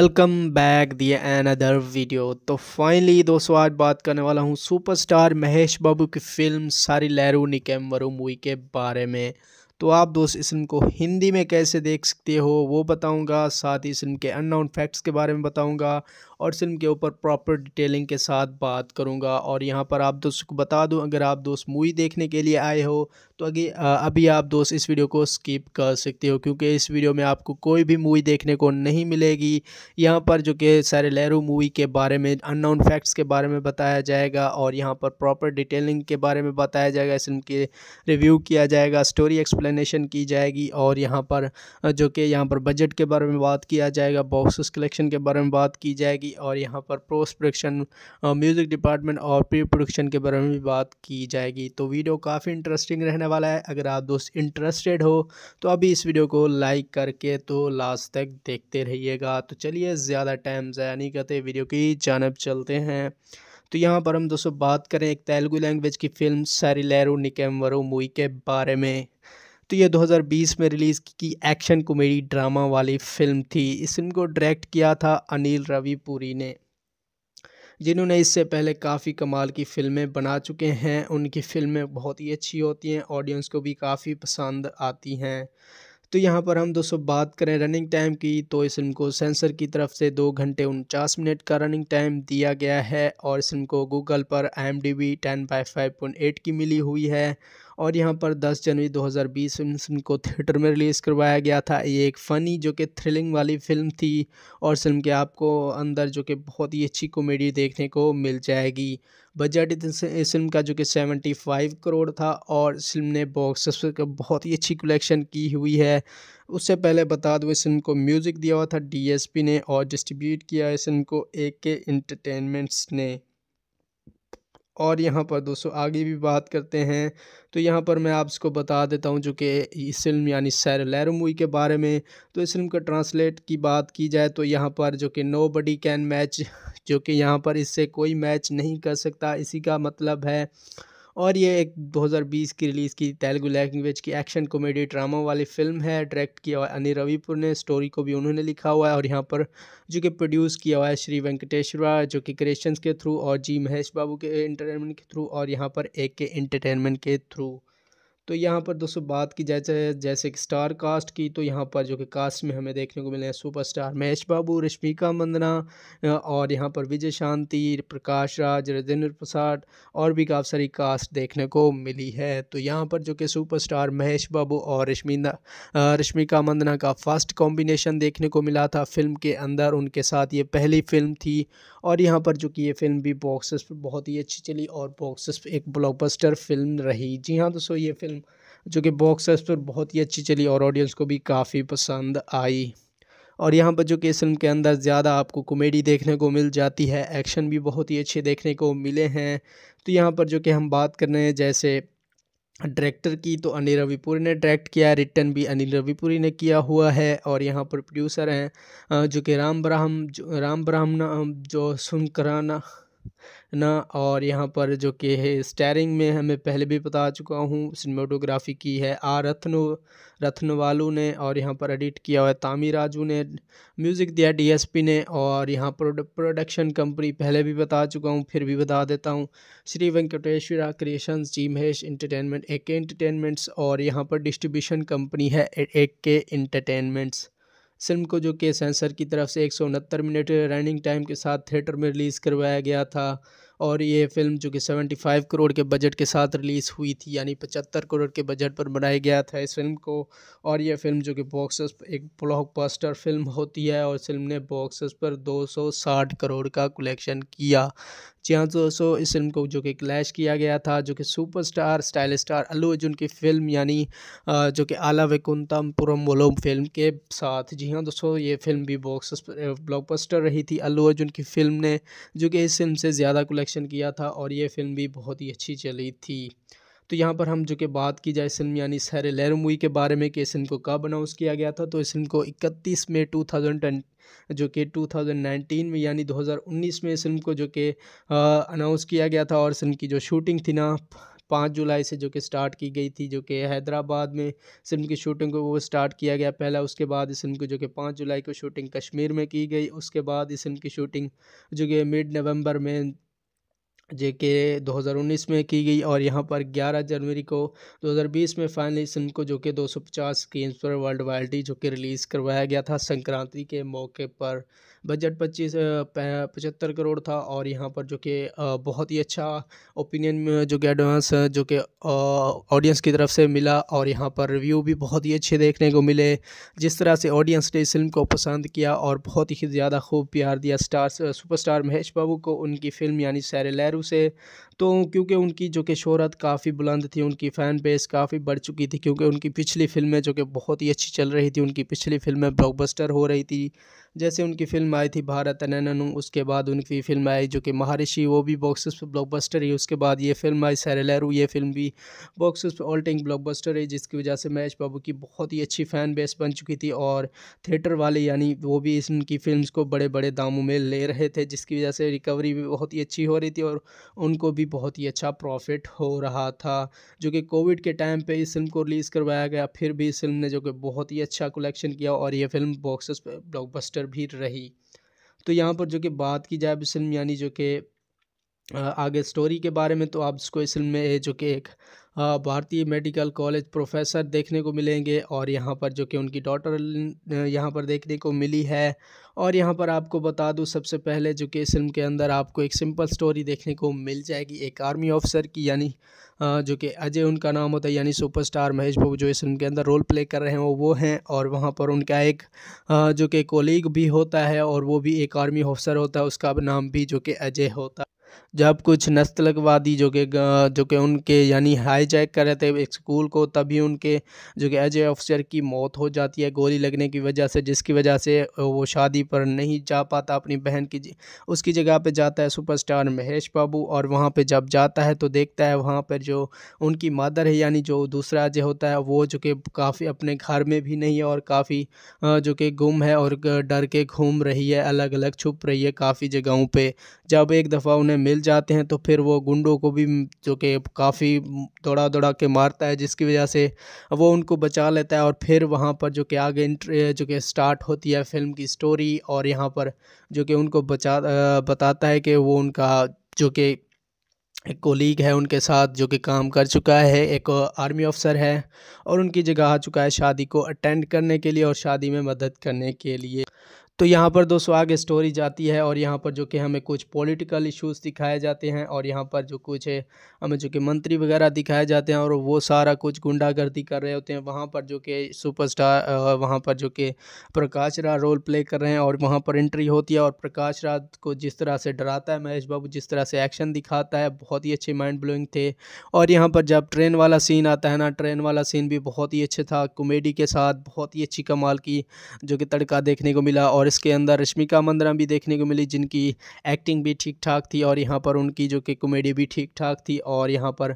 welcome back दिए another video तो finally दोस्तों आज बात करने वाला हूँ सुपरस्टार महेश बाबू की फिल्म सारी लहरू निकम वरू मूवी के बारे में तो आप दोस्त इस फिल्म को हिंदी में कैसे देख सकते हो वो बताऊंगा साथ ही इस फिल्म के अननाउन फैक्ट्स के बारे में बताऊंगा और सिम के ऊपर प्रॉपर डिटेलिंग के साथ बात करूँगा और यहाँ पर आप दोस्तों को बता दूँ अगर आप दोस्त मूवी देखने के लिए आए हो तो अगे अभी आप दोस्त इस वीडियो को स्किप कर सकते हो क्योंकि इस वीडियो में आपको कोई भी मूवी देखने को नहीं मिलेगी यहाँ पर जो कि सारे लहरू मूवी के बारे में नाउन फैक्ट्स के बारे में बताया जाएगा और यहाँ पर प्रॉपर डिटेलिंग के बारे में बताया जाएगा फिल्म के रिव्यू किया जाएगा स्टोरी एक्सप्लेनेशन की जाएगी और यहाँ पर जो कि यहाँ पर बजट के बारे में बात किया जाएगा बॉक्स कलेक्शन के बारे में बात की जाएगी की और यहाँ पर पोस्ट प्रोडक्शन म्यूज़िक डिपार्टमेंट और प्री प्रोडक्शन के बारे में भी बात की जाएगी तो वीडियो काफ़ी इंटरेस्टिंग रहने वाला है अगर आप दोस्त इंटरेस्टेड हो तो अभी इस वीडियो को लाइक करके तो लास्ट तक देखते रहिएगा तो चलिए ज़्यादा टाइम ज़्यादा नहीं करते वीडियो की जानब चलते हैं तो यहाँ पर हम दोस्तों बात करें एक तेलुगु लैंग्वेज की फिल्म निकेम वरू मूवी के बारे में तो ये 2020 में रिलीज़ की एक्शन कॉमेडी ड्रामा वाली फिल्म थी इस फिल्म को डायरेक्ट किया था अनिल रवि पुरी ने जिन्होंने इससे पहले काफ़ी कमाल की फिल्में बना चुके हैं उनकी फिल्में बहुत ही अच्छी होती हैं ऑडियंस को भी काफ़ी पसंद आती हैं तो यहाँ पर हम दोस्तों बात करें रनिंग टाइम की तो इस फिल्म को सेंसर की तरफ से दो घंटे उनचास मिनट का रनिंग टाइम दिया गया है और इस फिल्म को गूगल पर M D B ten by five point eight की मिली हुई है और यहाँ पर 10 जनवरी 2020 फिल्म को थिएटर में रिलीज़ करवाया गया था ये एक फ़नी जो कि थ्रिलिंग वाली फ़िल्म थी और फिल्म के आपको अंदर जो कि बहुत ही अच्छी कॉमेडी देखने को मिल जाएगी बजट इस फिल्म का जो कि 75 करोड़ था और फिल्म ने बॉक्स ऑफिस का बहुत ही अच्छी कलेक्शन की हुई है उससे पहले बता दो इस फिल्म को म्यूज़िक दिया हुआ था डी ने और डिस्ट्रीब्यूट किया इस फिल्म को ए के इंटरटेनमेंट्स ने और यहाँ पर दोस्तों आगे भी बात करते हैं तो यहाँ पर मैं आपको बता देता हूँ जो कि इस फिल्म यानी सैर लैरमुई के बारे में तो इस फिल्म का ट्रांसलेट की बात की जाए तो यहाँ पर जो कि नो बडी कैन मैच जो कि यहाँ पर इससे कोई मैच नहीं कर सकता इसी का मतलब है और ये एक 2020 की रिलीज़ की तेलुगु लैंग्वेज की एक्शन कॉमेडी ड्रामा वाली फिल्म है डायरेक्ट किया हुआ अनिल रविपुर ने स्टोरी को भी उन्होंने लिखा हुआ है और यहाँ पर जो कि प्रोड्यूस किया हुआ है श्री वेंकटेश्वरा जो कि क्रिएशंस के थ्रू और जी महेश बाबू के इंटरटेनमेंट के थ्रू और यहाँ पर ए के इंटरटेनमेंट के थ्रू तो यहाँ पर दोस्तों बात की जाए जैसे, जैसे कि स्टार कास्ट की तो यहाँ पर जो कि कास्ट में हमें देखने को मिले हैं सुपर स्टार महेश बाबू रश्मिका मंदना और यहाँ पर विजय शांति प्रकाश राज राजेंद्र प्रसाद और भी काफ़ी सारी कास्ट देखने को मिली है तो यहाँ पर जो कि सुपर स्टार महेश बाबू और रश्मिना रश्मिका मंदना का फर्स्ट कॉम्बिनेशन देखने को मिला था फिल्म के अंदर उनके साथ ये पहली फिल्म थी और यहाँ पर जो कि ये फिल्म भी बॉक्सेस पर बहुत ही अच्छी चली और बॉक्सेस पर एक ब्लॉकबस्टर फिल्म रही जी हाँ दोस्तों ये फिल्म जो कि बॉक्स ऑफिस पर बहुत ही अच्छी चली और ऑडियंस को भी काफ़ी पसंद आई और यहाँ पर जो कि फिल्म के अंदर ज़्यादा आपको कॉमेडी देखने को मिल जाती है एक्शन भी बहुत ही अच्छे देखने को मिले हैं तो यहाँ पर जो कि हम बात कर रहे हैं जैसे डायरेक्टर की तो अनिल रविपुरी ने डायरेक्ट किया है रिटर्न भी अनिल रविपुरी ने किया हुआ है और यहाँ पर प्रोड्यूसर हैं जो कि राम ब्रह्म राम ब्राह्मण जो सुनकराना ना और यहाँ पर जो कि है स्टेयरिंग में हमें पहले भी बता चुका हूँ सिनेमाटोग्राफी की है आर रत्नो रत्न वालू ने और यहाँ पर एडिट किया हुआ है तामी राजू ने म्यूज़िक दिया डीएसपी ने और यहाँ पर प्रोडक्शन कंपनी पहले भी बता चुका हूँ फिर भी बता देता हूँ Shri Venkateswara creations G Mahesh entertainment A K entertainments और यहाँ पर डिस्ट्रीब्यूशन कंपनी है ए के इंटरटेनमेंट्स फिल्म को जो कि सेंसर की तरफ से एक मिनट रनिंग टाइम के साथ थिएटर में रिलीज़ करवाया गया था और ये फिल्म जो कि 75 करोड़ के बजट के साथ रिलीज़ हुई थी यानी 75 करोड़ के बजट पर बनाया गया था इस फिल्म को और यह फिल्म जो कि बॉक्स एक ब्लॉकबस्टर फिल्म होती है और फिल्म ने बॉक्स पर 260 करोड़ का कलेक्शन किया जी हाँ दोस्तों इस फिल्म को जो कि क्लैश किया गया था जो कि superstar style star Allu Arjun की फिल्म यानी जो कि आला वैकुंतम पुरम फिल्म के साथ जी हाँ दोस्तों ये फिल्म भी बॉक्स ब्लॉकबस्टर रही थी अल्लू अर्जुन की फिल्म ने जो कि इस फिल्म से ज़्यादा कलेक्शन किया था और ये फिल्म भी बहुत ही अच्छी चली थी तो यहाँ पर हम जो कि बात की जाए फिल्म यानी सैर लहर मूवी के बारे में कि इस फिल्म को कब अनाउंस किया गया था तो इस फिल्म को 31 मई 2010 जो कि 2019 में यानी 2019 में इस फिल्म को जो कि अनाउंस किया गया था और फिल्म की जो शूटिंग थी ना पाँच जुलाई से जो कि स्टार्ट की गई थी जो कि हैदराबाद में फिल्म की शूटिंग को वो स्टार्ट किया गया पहला उसके बाद इस फिल्म को जो कि पाँच जुलाई को शूटिंग कश्मीर में की गई उसके बाद इस फिल्म की शूटिंग जो कि मिड नवंबर में जे के 2019 में की गई और यहाँ पर 11 जनवरी को 2020 में फाइनली सन को जो कि 250 स्क्रीन पर वर्ल्ड वाइडी जो कि रिलीज़ करवाया गया था संक्रांति के मौके पर बजट पच्चीस पचहत्तर करोड़ था और यहाँ पर जो कि बहुत ही अच्छा ओपिनियन जो कि एडवांस जो कि ऑडियंस की तरफ से मिला और यहाँ पर रिव्यू भी बहुत ही अच्छे देखने को मिले जिस तरह से ऑडियंस ने इस फिल्म को पसंद किया और बहुत ही ज़्यादा खूब प्यार दिया स्टार सुपरस्टार महेश बाबू को उनकी फ़िल्म यानी सैर लहरू से तो क्योंकि उनकी जो कि शहरत काफ़ी बुलंद थी उनकी फ़ैन बेस काफ़ी बढ़ चुकी थी क्योंकि उनकी पिछली फिल्में जो कि बहुत ही अच्छी चल रही थी उनकी पिछली फिल्में ब्लॉकबस्टर हो रही थी जैसे उनकी फ़िल्म आई थी भारत अनननु उसके बाद उनकी फ़िल्म आई जो कि महारिषि वो भी बॉक्सेस पर ब्लॉकबस्टर ही उसके बाद ये फिल्म आई लहरू ये फिल्म भी बॉक्सेस पर ऑल टाइम ब्लॉकबस्टर है जिसकी वजह से महेश बाबू की बहुत ही अच्छी फ़ैन बेस बन चुकी थी और थिएटर वाले यानी वो भी इनकी फिल्म को बड़े बड़े दामों में ले रहे थे जिसकी वजह से रिकवरी भी बहुत ही अच्छी हो रही थी और उनको भी बहुत ही अच्छा प्रॉफिट हो रहा था जो कि कोविड के टाइम पे इस फिल्म को रिलीज़ करवाया गया फिर भी इस फिल्म ने जो कि बहुत ही अच्छा कलेक्शन किया और ये फिल्म बॉक्स पर ब्लॉकबस्टर भी रही तो यहाँ पर जो कि बात की जाए इस फिल्म यानी जो कि आगे स्टोरी के बारे में तो आप इसको इस फिल्म में जो कि एक भारतीय मेडिकल कॉलेज प्रोफेसर देखने को मिलेंगे और यहाँ पर जो कि उनकी डॉटर यहाँ पर देखने को मिली है और यहाँ पर आपको बता दूँ सबसे पहले जो कि इस फिल्म के अंदर आपको एक सिंपल स्टोरी देखने को मिल जाएगी एक आर्मी ऑफिसर की यानी जो कि अजय उनका नाम होता है यानी सुपरस्टार महेश बाबू जो इस फिल्म के अंदर रोल प्ले कर रहे हैं वो वो हैं और वहाँ पर उनका एक जो कि कोलीग भी होता है और वो भी एक आर्मी ऑफिसर होता है उसका नाम भी जो कि अजय होता है जब कुछ नस्तलकवादी जो कि जो कि उनके यानी हाईजैक कर रहे थे एक स्कूल को तभी उनके जो कि एज ए ऑफिसर की मौत हो जाती है गोली लगने की वजह से जिसकी वजह से वो शादी पर नहीं जा पाता अपनी बहन की उसकी जगह पे जाता है सुपरस्टार महेश बाबू और वहाँ पे जब जाता है तो देखता है वहाँ पर जो उनकी मदर है यानी जो दूसरा जो होता है वो जो कि काफ़ी अपने घर में भी नहीं है और काफ़ी जो कि गुम है और डर के घूम रही है अलग अलग छुप रही है काफ़ी जगहों पर जब एक दफ़ा उन्हें मिल जाते हैं तो फिर वो गुंडों को भी जो कि काफ़ी दौड़ा दौड़ा के मारता है जिसकी वजह से वो उनको बचा लेता है और फिर वहाँ पर जो कि आगे जो कि स्टार्ट होती है फिल्म की स्टोरी और यहाँ पर जो कि उनको बचा बताता है कि वो उनका जो कि एक कोलीग है उनके साथ जो कि काम कर चुका है एक आर्मी ऑफिसर है और उनकी जगह आ चुका है शादी को अटेंड करने के लिए और शादी में मदद करने के लिए तो यहाँ पर दोस्तों आगे स्टोरी जाती है और यहाँ पर जो कि हमें कुछ पॉलिटिकल इश्यूज दिखाए जाते हैं और यहाँ पर जो कुछ है हमें जो कि मंत्री वगैरह दिखाए जाते हैं और वो सारा कुछ गुंडागर्दी कर रहे होते हैं वहाँ पर जो कि सुपरस्टार वहाँ पर जो कि प्रकाश राज रोल प्ले कर रहे हैं और वहाँ पर एंट्री होती है और प्रकाश राज को जिस तरह से डराता है महेश बाबू जिस तरह से एक्शन दिखाता है बहुत ही अच्छे माइंड ब्लोइंग थे और यहाँ पर जब ट्रेन वाला सीन आता है ना ट्रेन वाला सीन भी बहुत ही अच्छा था कॉमेडी के साथ बहुत ही अच्छी कमाल की जो कि तड़का देखने को मिला और इसके अंदर रश्मिका मंदरा भी देखने को मिली जिनकी एक्टिंग भी ठीक ठाक थी और यहाँ पर उनकी जो कि कॉमेडी भी ठीक ठाक थी और यहाँ पर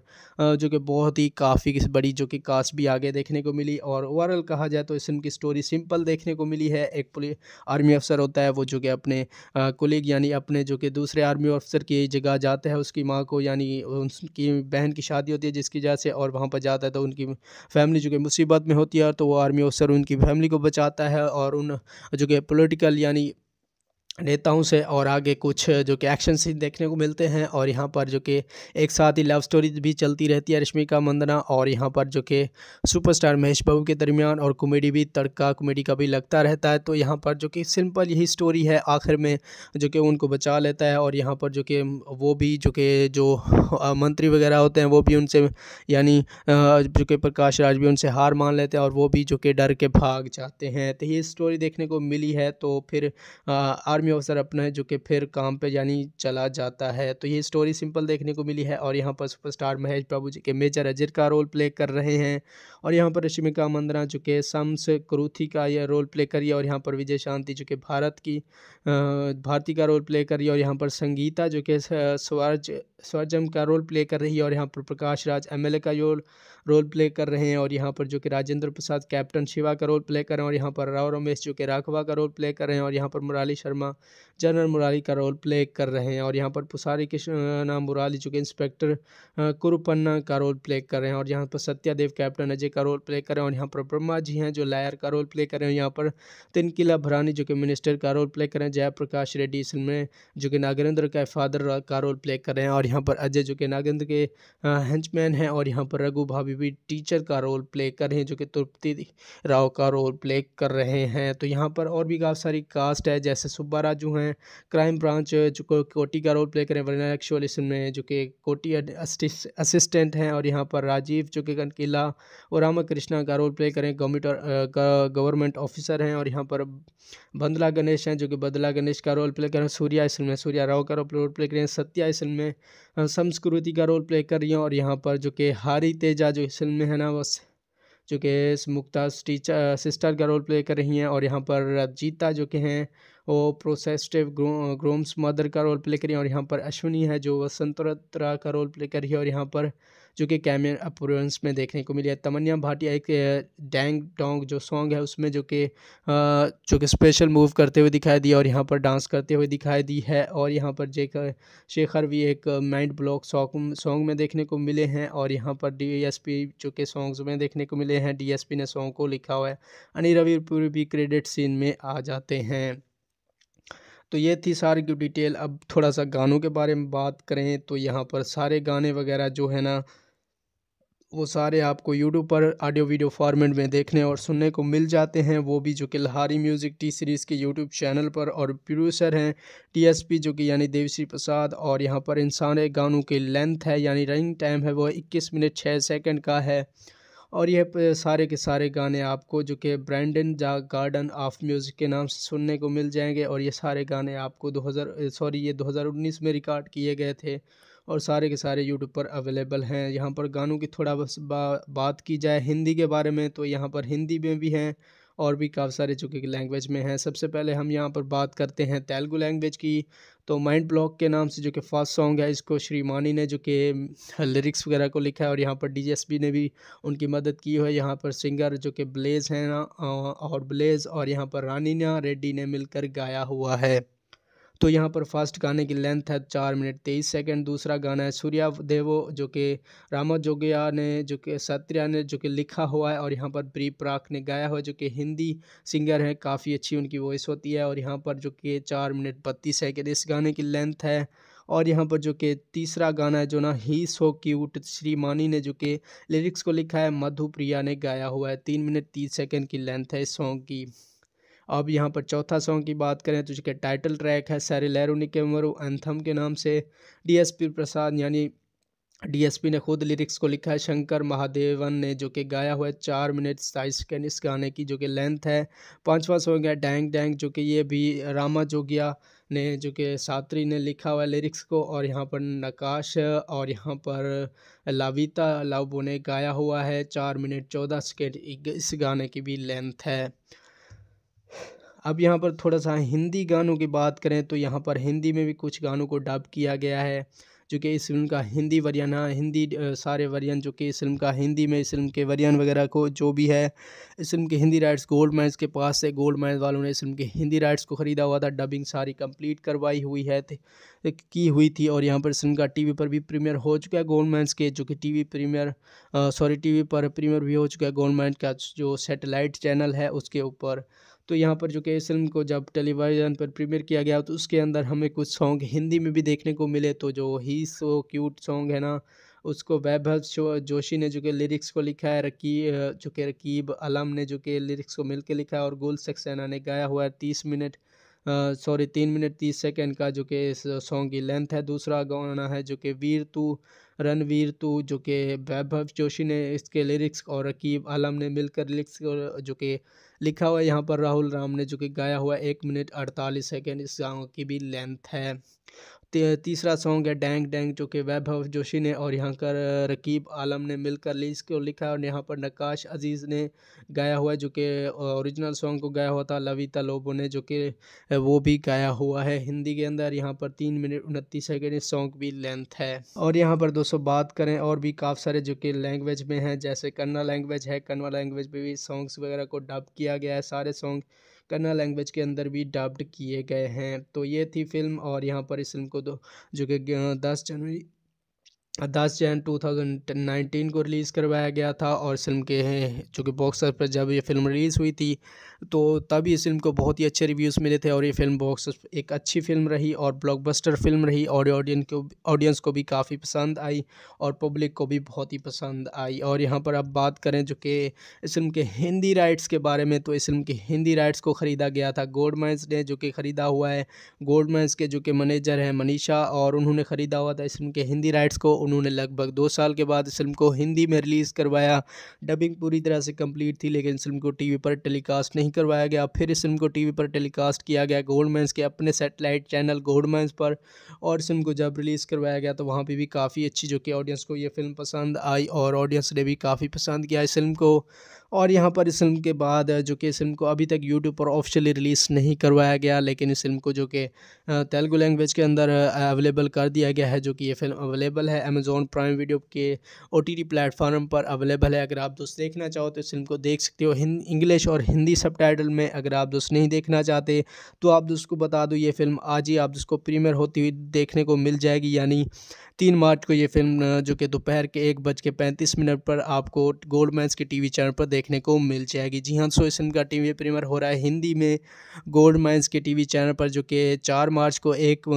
जो कि बहुत ही काफ़ी बड़ी जो कि कास्ट भी आगे देखने को मिली और ओवरऑल कहा जाए तो इस फिल्म की स्टोरी सिंपल देखने को मिली है एक पुलिस आर्मी अफसर होता है वो जो कि अपने कोलीग यानी अपने जो कि दूसरे आर्मी अफसर की जगह जाता है उसकी माँ को यानी उनकी बहन की शादी होती है जिसकी वजह से और वहाँ पर जाता है तो उनकी फैमिली जो कि मुसीबत में होती है तो वो आर्मी अफसर उनकी फैमिली को बचाता है और उन जो कि पोलिटिकल प्रैक्टिकल यानी नेताओं से और आगे कुछ जो कि एक्शन सीन देखने को मिलते हैं और यहाँ पर जो कि एक साथ ही लव स्टोरी भी चलती रहती है रश्मिका मंदना और यहाँ पर जो कि सुपरस्टार महेश बाबू के दरमियान और कॉमेडी भी तड़का कॉमेडी का भी लगता रहता है तो यहाँ पर जो कि सिंपल यही स्टोरी है आखिर में जो कि उनको बचा लेता है और यहाँ पर जो कि वो भी जो कि जो मंत्री वगैरह होते हैं वो भी उनसे यानी जो कि प्रकाश राज भी उनसे हार मान लेते हैं और वो भी जो कि डर के भाग जाते हैं तो ये स्टोरी देखने को मिली है तो फिर आर्मी आर्मी ऑफिसर अपना है जो कि फिर काम पे यानी चला जाता है तो ये स्टोरी सिंपल देखने को मिली है और यहाँ पर सुपरस्टार महेश बाबू जी के मेजर अजीर का रोल प्ले कर रहे हैं और यहाँ पर रश्मिका मंदना जो कि सम्स क्रूथी का यह रोल प्ले करिए और यहाँ पर विजय शांति जो कि भारत की भारती का रोल प्ले करी और यहाँ पर संगीता जो कि स्वर्ज स्वरजम का रोल प्ले कर रही है और यहाँ पर प्रकाश राज एम का रोल रोल प्ले कर रहे हैं और यहाँ पर जो कि राजेंद्र प्रसाद कैप्टन शिवा का रोल प्ले कर रहे हैं और यहाँ पर राव रमेश जो कि राघवा का रोल प्ले कर रहे हैं और यहाँ पर मुराली शर्मा जनरल मुरारी का रोल प्ले कर रहे हैं और यहाँ पर पुसारी कृष्ण मुराली जो कि इंस्पेक्टर कुरुपन्ना का रोल प्ले कर रहे हैं और यहाँ पर सत्यादेव कैप्टन अजय का रोल प्ले कर रहे हैं और यहाँ पर ब्रह्मा जी हैं जो लायर का रोल प्ले कर रहे हैं यहाँ पर तिनकिला भरानी जो कि मिनिस्टर का रोल प्ले कर रहे हैं जयप्रकाश रेड्डी इसमें जो कि नागेंद्र का फादर का रोल प्ले कर रहे हैं और यहाँ पर अजय जो कि नागेंद्र के हैंचमैन हैं और यहाँ पर रघु भाभी अभी भी टीचर का रोल प्ले कर रहे हैं जो कि तृप्ति राव का रोल प्ले कर रहे हैं तो यहाँ पर और भी काफ़ी सारी कास्ट है जैसे सुब्बा राजू हैं क्राइम ब्रांच जो को, कोटी का रोल प्ले करें वरना एक्चुअल इसमें जो कि कोटी असिस्टेंट हैं और यहाँ पर राजीव जो कि कनकिला और रामा कृष्णा का रोल प्ले करें गवर्नमेंट गवर्नमेंट ऑफिसर हैं और यहाँ पर बंदला गणेश हैं जो कि बदला गणेश का रोल प्ले करें सूर्या इसमें में सूर्या राव का रोल प्ले करें सत्या इसमें में संस्कृति का रोल प्ले कर रही हैं और यहाँ पर जो कि हारी तेजा जो इस फिल्म में है ना वो जो कि मुक्ता टीचर सिस्टर का रोल प्ले कर रही हैं और यहाँ पर जीता जो कि हैं वो प्रोसेस्टिव ग्रो, ग्रोम्स मदर का रोल प्ले करी और यहाँ पर अश्विनी है जो वसंतरा का रोल प्ले कर रही है और यहाँ पर जो कि कैमियन अपोरेंस में देखने को मिली है तमन्या भाटिया एक डैंग डोंग जो सॉन्ग है उसमें जो कि जो कि स्पेशल मूव करते हुए दिखाई दी और यहाँ पर डांस करते हुए दिखाई दी है और यहाँ पर जेकर शेखर भी एक माइंड ब्लॉक सॉन्ग सॉन्ग में देखने को मिले हैं और यहाँ पर डी जो कि सॉन्ग्स में देखने को मिले हैं डी ने सॉन्ग को लिखा हुआ है अनिल रविपुरी भी क्रेडिट सीन में आ जाते हैं तो ये थी सारी की डिटेल अब थोड़ा सा गानों के बारे में बात करें तो यहाँ पर सारे गाने वगैरह जो है ना वो सारे आपको यूट्यूब पर ऑडियो वीडियो फॉर्मेट में देखने और सुनने को मिल जाते हैं वो भी जो कि लहारी म्यूज़िक टी सीरीज़ के यूट्यूब चैनल पर और प्रोड्यूसर हैं टी जो कि यानी देवश्री प्रसाद और यहाँ पर इन सारे गानों की लेंथ है यानी रनिंग टाइम है वो इक्कीस मिनट छः सेकेंड का है और यह सारे के सारे गाने आपको जो कि ब्रैंडन जा गार्डन ऑफ म्यूज़िक के नाम से सुनने को मिल जाएंगे और ये सारे गाने आपको 2000 सॉरी ये 2019 में रिकॉर्ड किए गए थे और सारे के सारे यूट्यूब पर अवेलेबल हैं यहाँ पर गानों की थोड़ा बस बा, बात की जाए हिंदी के बारे में तो यहाँ पर हिंदी में भी हैं और भी काफ़ी सारे चूँकि लैंग्वेज में हैं सबसे पहले हम यहाँ पर बात करते हैं तेलुगू लैंग्वेज की तो माइंड ब्लॉक के नाम से जो कि फर्स्ट सॉन्ग है इसको श्रीमानी ने जो कि लिरिक्स वगैरह को लिखा है और यहाँ पर डीएसपी ने भी उनकी मदद की है यहाँ पर सिंगर जो कि ब्लेज़ हैं ना और ब्लेज़ और यहाँ पर रानीना रेड्डी ने मिलकर गाया हुआ है तो यहाँ पर फर्स्ट गाने की लेंथ है चार मिनट तेईस सेकंड दूसरा गाना है सूर्या देवो जो कि रामा जोगिया ने जो कि सत्रिया ने जो कि लिखा हुआ है और यहाँ पर प्री प्राक ने गाया हुआ है जो कि हिंदी सिंगर हैं काफ़ी अच्छी उनकी वॉइस होती है और यहाँ पर जो कि चार मिनट बत्तीस सेकेंड इस गाने की लेंथ है और यहाँ पर जो कि तीसरा गाना है जो ना ही सो क्यूट श्रीमानी ने जो कि लिरिक्स को लिखा है मधुप्रिया ने गाया हुआ है तीन मिनट तीस सेकेंड की लेंथ है इस सॉन्ग की अब यहाँ पर चौथा सॉन्ग की बात करें तो जिसका टाइटल ट्रैक है सैरे के निकेमरो एंथम के नाम से डीएसपी प्रसाद यानी डीएसपी ने खुद लिरिक्स को लिखा है शंकर महादेवन ने जो कि गाया हुआ है चार मिनट सताईस सेकेंड इस गाने की जो कि लेंथ है पाँचवा सॉन्ग है डैंग डैंग जो कि ये भी रामा जोगिया ने जो कि सात्री ने लिखा हुआ लिरिक्स को और यहाँ पर नकाश और यहाँ पर लाविता लाबो ने गाया हुआ है चार मिनट चौदह सेकेंड इस गाने की भी लेंथ है अब यहाँ पर थोड़ा सा हिंदी गानों की बात करें तो यहाँ पर हिंदी में भी कुछ गानों को डब किया गया है जो कि इस फिल्म का हिंदी वरियन है हाँ, हिंदी सारे वरियन जो कि इस फिल्म का हिंदी में इस फिल्म के वरियन वगैरह को जो भी है इस फिल्म के हिंदी राइट्स गोल्ड मैन के पास से गोल्ड मैन वालों ने इस फिल्म के हिंदी राइट्स को ख़रीदा हुआ था डबिंग सारी कंप्लीट करवाई हुई है की हुई थी और यहाँ पर इस फिल्म का टी पर भी प्रीमियर हो चुका है गोल्ड मैन के जो कि T V premiere sorry T V पर प्रीमियर भी हो चुका है गोल्ड मैन का जो सेटेलाइट चैनल है उसके ऊपर तो यहाँ पर जो कि इस फिल्म को जब टेलीविज़न पर प्रीमियर किया गया तो उसके अंदर हमें कुछ सॉन्ग हिंदी में भी देखने को मिले तो जो ही सो क्यूट सॉन्ग है ना उसको वैभव जोशी ने जो कि लिरिक्स को लिखा है रकी जो कि रकीब अलम ने जो कि लिरिक्स को मिल के लिखा है और गोल सक्सेना ने गाया हुआ है तीस मिनट सॉरी तीन मिनट तीस सेकेंड का जो कि इस सॉन्ग की लेंथ है दूसरा गाना है जो कि वीर तू रणवीर तू जो कि वैभव जोशी ने इसके लिरिक्स और रकीब आलम ने मिलकर लिरिक्स जो कि लिखा हुआ है यहाँ पर राहुल राम ने जो कि गाया हुआ एक मिनट अड़तालीस सेकेंड इस गाँव की भी लेंथ है तीसरा सॉन्ग है डैंग डैंग जो कि वैभव जोशी ने और यहाँ कर रकीब आलम ने मिलकर लीज को लिखा और यहाँ पर नकाश अजीज़ ने गाया हुआ है जो कि ओरिजिनल सॉन्ग को गाया हुआ था लविता लोबो ने जो कि वो भी गाया हुआ है हिंदी के अंदर यहाँ पर तीन मिनट उनतीस सेकेंड इस सॉन्ग भी लेंथ है और यहाँ पर दोस्तों बात करें और भी काफ़ी सारे जो कि लैंग्वेज में हैं जैसे कन्ना लैंग्वेज है कन्वा लैंग्वेज में भी सॉन्ग्स वगैरह को डब किया गया है सारे सॉन्ग कन्नड़ लैंग्वेज के अंदर भी डब्ड किए गए हैं तो ये थी फिल्म और यहाँ पर इस फिल्म को दो जो कि दस जनवरी दस जैन टू थाउजेंड नाइनटीन को रिलीज़ करवाया गया था और फिल्म के हैं चूँकि बॉक्स ऑफिस पर जब ये फिल्म रिलीज़ हुई थी तो तभी इस फिल्म को बहुत ही अच्छे रिव्यूज़ मिले थे और ये फिल्म बॉक्स एक अच्छी फिल्म रही और ब्लॉकबस्टर फिल्म रही और ऑडियंस को ऑडियंस को भी काफ़ी पसंद आई और पब्लिक को भी बहुत ही पसंद आई और यहाँ पर अब बात करें चूँकि इस फिल्म के हिंदी राइट्स के बारे में तो इस फिल्म के हिंदी राइट्स को ख़रीदा गया था गोल्ड माइंस ने जो कि ख़रीदा हुआ है गोल्ड माइंस के जो कि मैनेजर हैं मनीषा और उन्होंने ख़रीदा हुआ था इस फिल्म के हिंदी राइट्स को उन्होंने लगभग दो साल के बाद इस फिल्म को हिंदी में रिलीज़ करवाया डबिंग पूरी तरह से कंप्लीट थी लेकिन इस फिल्म को टीवी पर टेलीकास्ट नहीं करवाया गया फिर इस फिल्म को टीवी पर टेलीकास्ट किया गया गोल्डमैंस के अपने सेटेलाइट चैनल गोल्डमैंस पर और इस फिल्म को जब रिलीज़ करवाया गया तो वहाँ पर भी काफ़ी अच्छी जो कि ऑडियंस को ये फिल्म पसंद आई और ऑडियंस ने भी काफ़ी पसंद किया इस फिल्म को और यहाँ पर इस फिल्म के बाद जो कि इस फिल्म को अभी तक यूट्यूब पर ऑफिशियली रिलीज़ नहीं करवाया गया लेकिन इस फिल्म को जो कि तेलुगु लैंग्वेज के अंदर अवेलेबल कर दिया गया है जो कि ये फिल्म अवेलेबल है अमेज़ोन प्राइम वीडियो के ओ टी प्लेटफार्म पर अवेलेबल है अगर आप दोस्त देखना चाहो तो इस फिल्म को देख सकते हो इंग्लिश और हिंदी सब में अगर आप दोस्त नहीं देखना चाहते तो आप दोस्त को बता दो ये फिल्म आज ही आप जिसको प्रीमियर होती हुई देखने को मिल जाएगी यानी तीन मार्च को ये फिल्म जो कि दोपहर के एक बज के पैंतीस मिनट पर आपको गोल्ड मैंस के टीवी चैनल पर देख देखने को मिल जाएगी जी हाँ सो इसम का टी वी प्रीमियर हो रहा है हिंदी में गोल्ड माइंस के टी वी चैनल पर जो कि चार मार्च को एक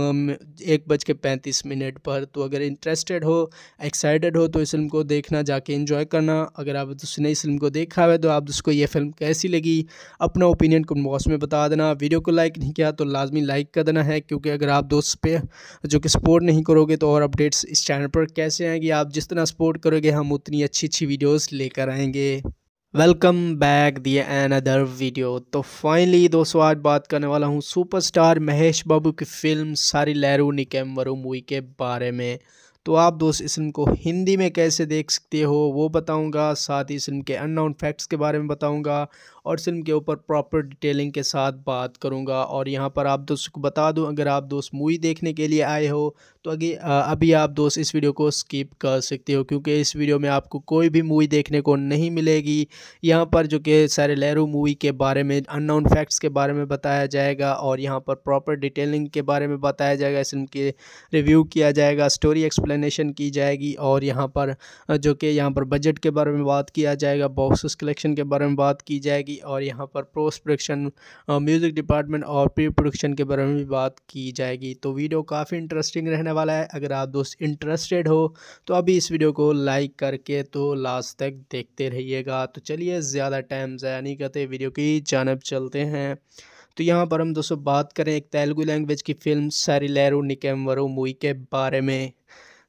एक बज के पैंतीस मिनट पर तो अगर इंटरेस्टेड हो एक्साइटेड हो तो इस फिल्म को देखना जाके इन्जॉय करना अगर आप उसने इस फिल्म को देखा है तो आप उसको ये फिल्म कैसी लगी अपना ओपिनियन कमेंट बॉक्स में बता देना वीडियो को लाइक नहीं किया तो लाजमी लाइक कर देना है क्योंकि अगर आप दोस्त पे जो कि सपोर्ट नहीं करोगे तो और अपडेट्स इस चैनल पर कैसे आएंगे आप जितना सपोर्ट करोगे हम उतनी अच्छी अच्छी वीडियोस लेकर आएंगे वेलकम बैक दिए एन अदर वीडियो तो फाइनली दोस्तों आज बात करने वाला हूँ सुपरस्टार महेश बाबू की फ़िल्म सारी लहरू निकम वरू मूवी के बारे में तो आप दोस्त इस फिल्म को हिंदी में कैसे देख सकते हो वो बताऊंगा साथ ही इस फिल्म के अननाउन फैक्ट्स के बारे में बताऊंगा और सिम के ऊपर प्रॉपर डिटेलिंग के साथ बात करूँगा और यहाँ पर आप दोस्तों को बता दूँ अगर आप दोस्त मूवी देखने के लिए आए हो तो अगे अभी आप दोस्त इस वीडियो को स्किप कर सकते हो क्योंकि इस वीडियो में आपको कोई भी मूवी देखने को नहीं मिलेगी यहाँ पर जो कि सारे लहरू मूवी के बारे में अननोन फैक्ट्स के बारे में बताया जाएगा और यहाँ पर प्रॉपर डिटेलिंग के बारे में बताया जाएगा फिल्म के रिव्यू किया जाएगा स्टोरी एक्सप्लेनेशन की जाएगी और यहाँ पर जो कि यहाँ पर बजट के बारे में बात किया जाएगा बॉक्स कलेक्शन के बारे में बात की जाएगी और यहाँ पर पोस्ट प्रोडक्शन म्यूज़िक डिपार्टमेंट और प्री प्रोडक्शन के बारे में भी बात की जाएगी तो वीडियो काफ़ी इंटरेस्टिंग रहने वाला है अगर आप दोस्त इंटरेस्टेड हो तो अभी इस वीडियो को लाइक करके तो लास्ट तक देखते रहिएगा तो चलिए ज़्यादा टाइम ज़्यादा नहीं करते वीडियो की जानब चलते हैं तो यहाँ पर हम दोस्तों बात करें एक तेलुगु लैंग्वेज की फिल्म निकेम निकेम्वरो मूवी के बारे में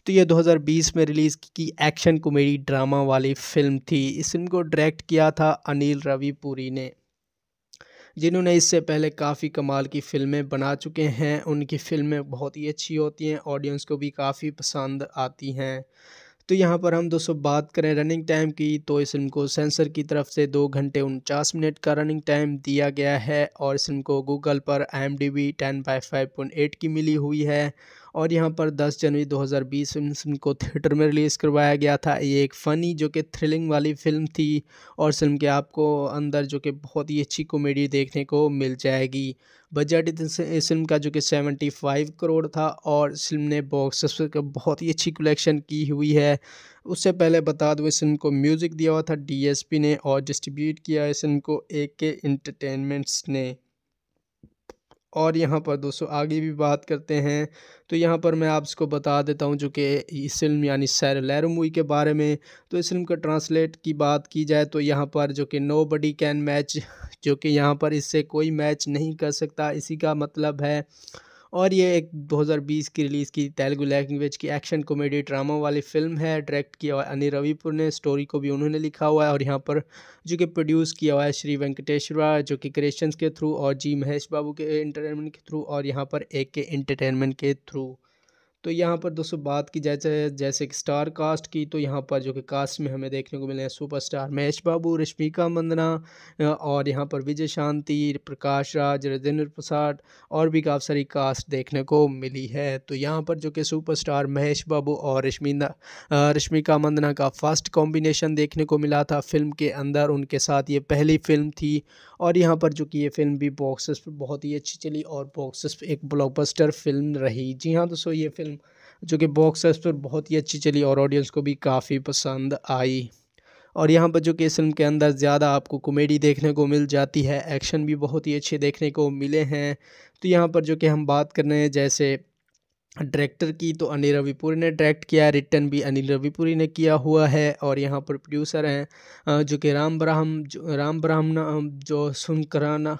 तो ये 2020 में रिलीज़ की एक्शन कॉमेडी ड्रामा वाली फिल्म थी इस फिल्म को डायरेक्ट किया था अनिल रवि पुरी ने जिन्होंने इससे पहले काफ़ी कमाल की फिल्में बना चुके हैं उनकी फिल्में बहुत ही अच्छी होती हैं ऑडियंस को भी काफ़ी पसंद आती हैं तो यहाँ पर हम दोस्तों बात करें रनिंग टाइम की तो इस फिल्म को सेंसर की तरफ से दो घंटे उनचास मिनट का रनिंग टाइम दिया गया है और इस फिल्म को गूगल पर I M D B ten by five point eight की मिली हुई है और यहाँ पर 10 जनवरी 2020 हज़ार बीस को थिएटर में रिलीज़ करवाया गया था ये एक फ़नी जो कि थ्रिलिंग वाली फ़िल्म थी और फिल्म के आपको अंदर जो कि बहुत ही अच्छी कॉमेडी देखने को मिल जाएगी बजट इस फिल्म का जो कि 75 करोड़ था और फिल्म ने बॉक्स ऑफिस का बहुत ही अच्छी कलेक्शन की हुई है उससे पहले बता दूँ इस फिल्म को म्यूज़िक दिया हुआ था डी ने और डिस्ट्रीब्यूट किया इस फिल्म को ए के इंटरटेनमेंट्स ने और यहाँ पर दोस्तों आगे भी बात करते हैं तो यहाँ पर मैं आपको बता देता हूँ जो कि इस फिल्म यानी सैर लैरो मूवी के बारे में तो इस फिल्म का ट्रांसलेट की बात की जाए तो यहाँ पर जो कि नो बडी कैन मैच जो कि यहाँ पर इससे कोई मैच नहीं कर सकता इसी का मतलब है और ये एक 2020 की रिलीज़ की तेलुगु लैंग्वेज की एक्शन कॉमेडी ड्रामा वाली फिल्म है डायरेक्ट किया हुआ अनिल रविपुर ने स्टोरी को भी उन्होंने लिखा हुआ है और यहाँ पर जो कि प्रोड्यूस किया हुआ है श्री वेंकटेश्वरा जो कि क्रिएशंस के थ्रू और जी महेश बाबू के इंटरटेनमेंट के थ्रू और यहाँ पर ए के इंटरटेनमेंट के थ्रू तो यहाँ पर दोस्तों बात की जाए जैसे कि स्टार कास्ट की तो यहाँ पर जो कि कास्ट में हमें देखने को मिले हैं सुपर स्टार महेश बाबू रश्मिका मंदना और यहाँ पर विजय शांति प्रकाश राज राजेंद्र प्रसाद और भी काफ़ी सारी कास्ट देखने को मिली है तो यहाँ पर जो कि सुपर स्टार महेश बाबू और रश्मिंदा रश्मिका मंदना का फर्स्ट कॉम्बिनेशन देखने को मिला था फिल्म के अंदर उनके साथ ये पहली फिल्म थी और यहाँ पर जो कि ये फिल्म भी बॉक्सेस पर बहुत ही अच्छी चली और बॉक्सेस एक ब्लॉकबस्टर फिल्म रही जी हाँ दोस्तों ये फिल्म जो कि बॉक्स ऑफिस पर बहुत ही अच्छी चली और ऑडियंस को भी काफ़ी पसंद आई और यहाँ पर जो कि इस फिल्म के अंदर ज़्यादा आपको कॉमेडी देखने को मिल जाती है एक्शन भी बहुत ही अच्छे देखने को मिले हैं तो यहाँ पर जो कि हम बात कर रहे हैं जैसे डायरेक्टर की तो अनिल रविपुरी ने डायरेक्ट किया रिटर्न भी अनिल रविपुरी ने किया हुआ है और यहाँ पर प्रोड्यूसर हैं जो कि राम ब्राह्म राम ब्रह्म जो सुनकराना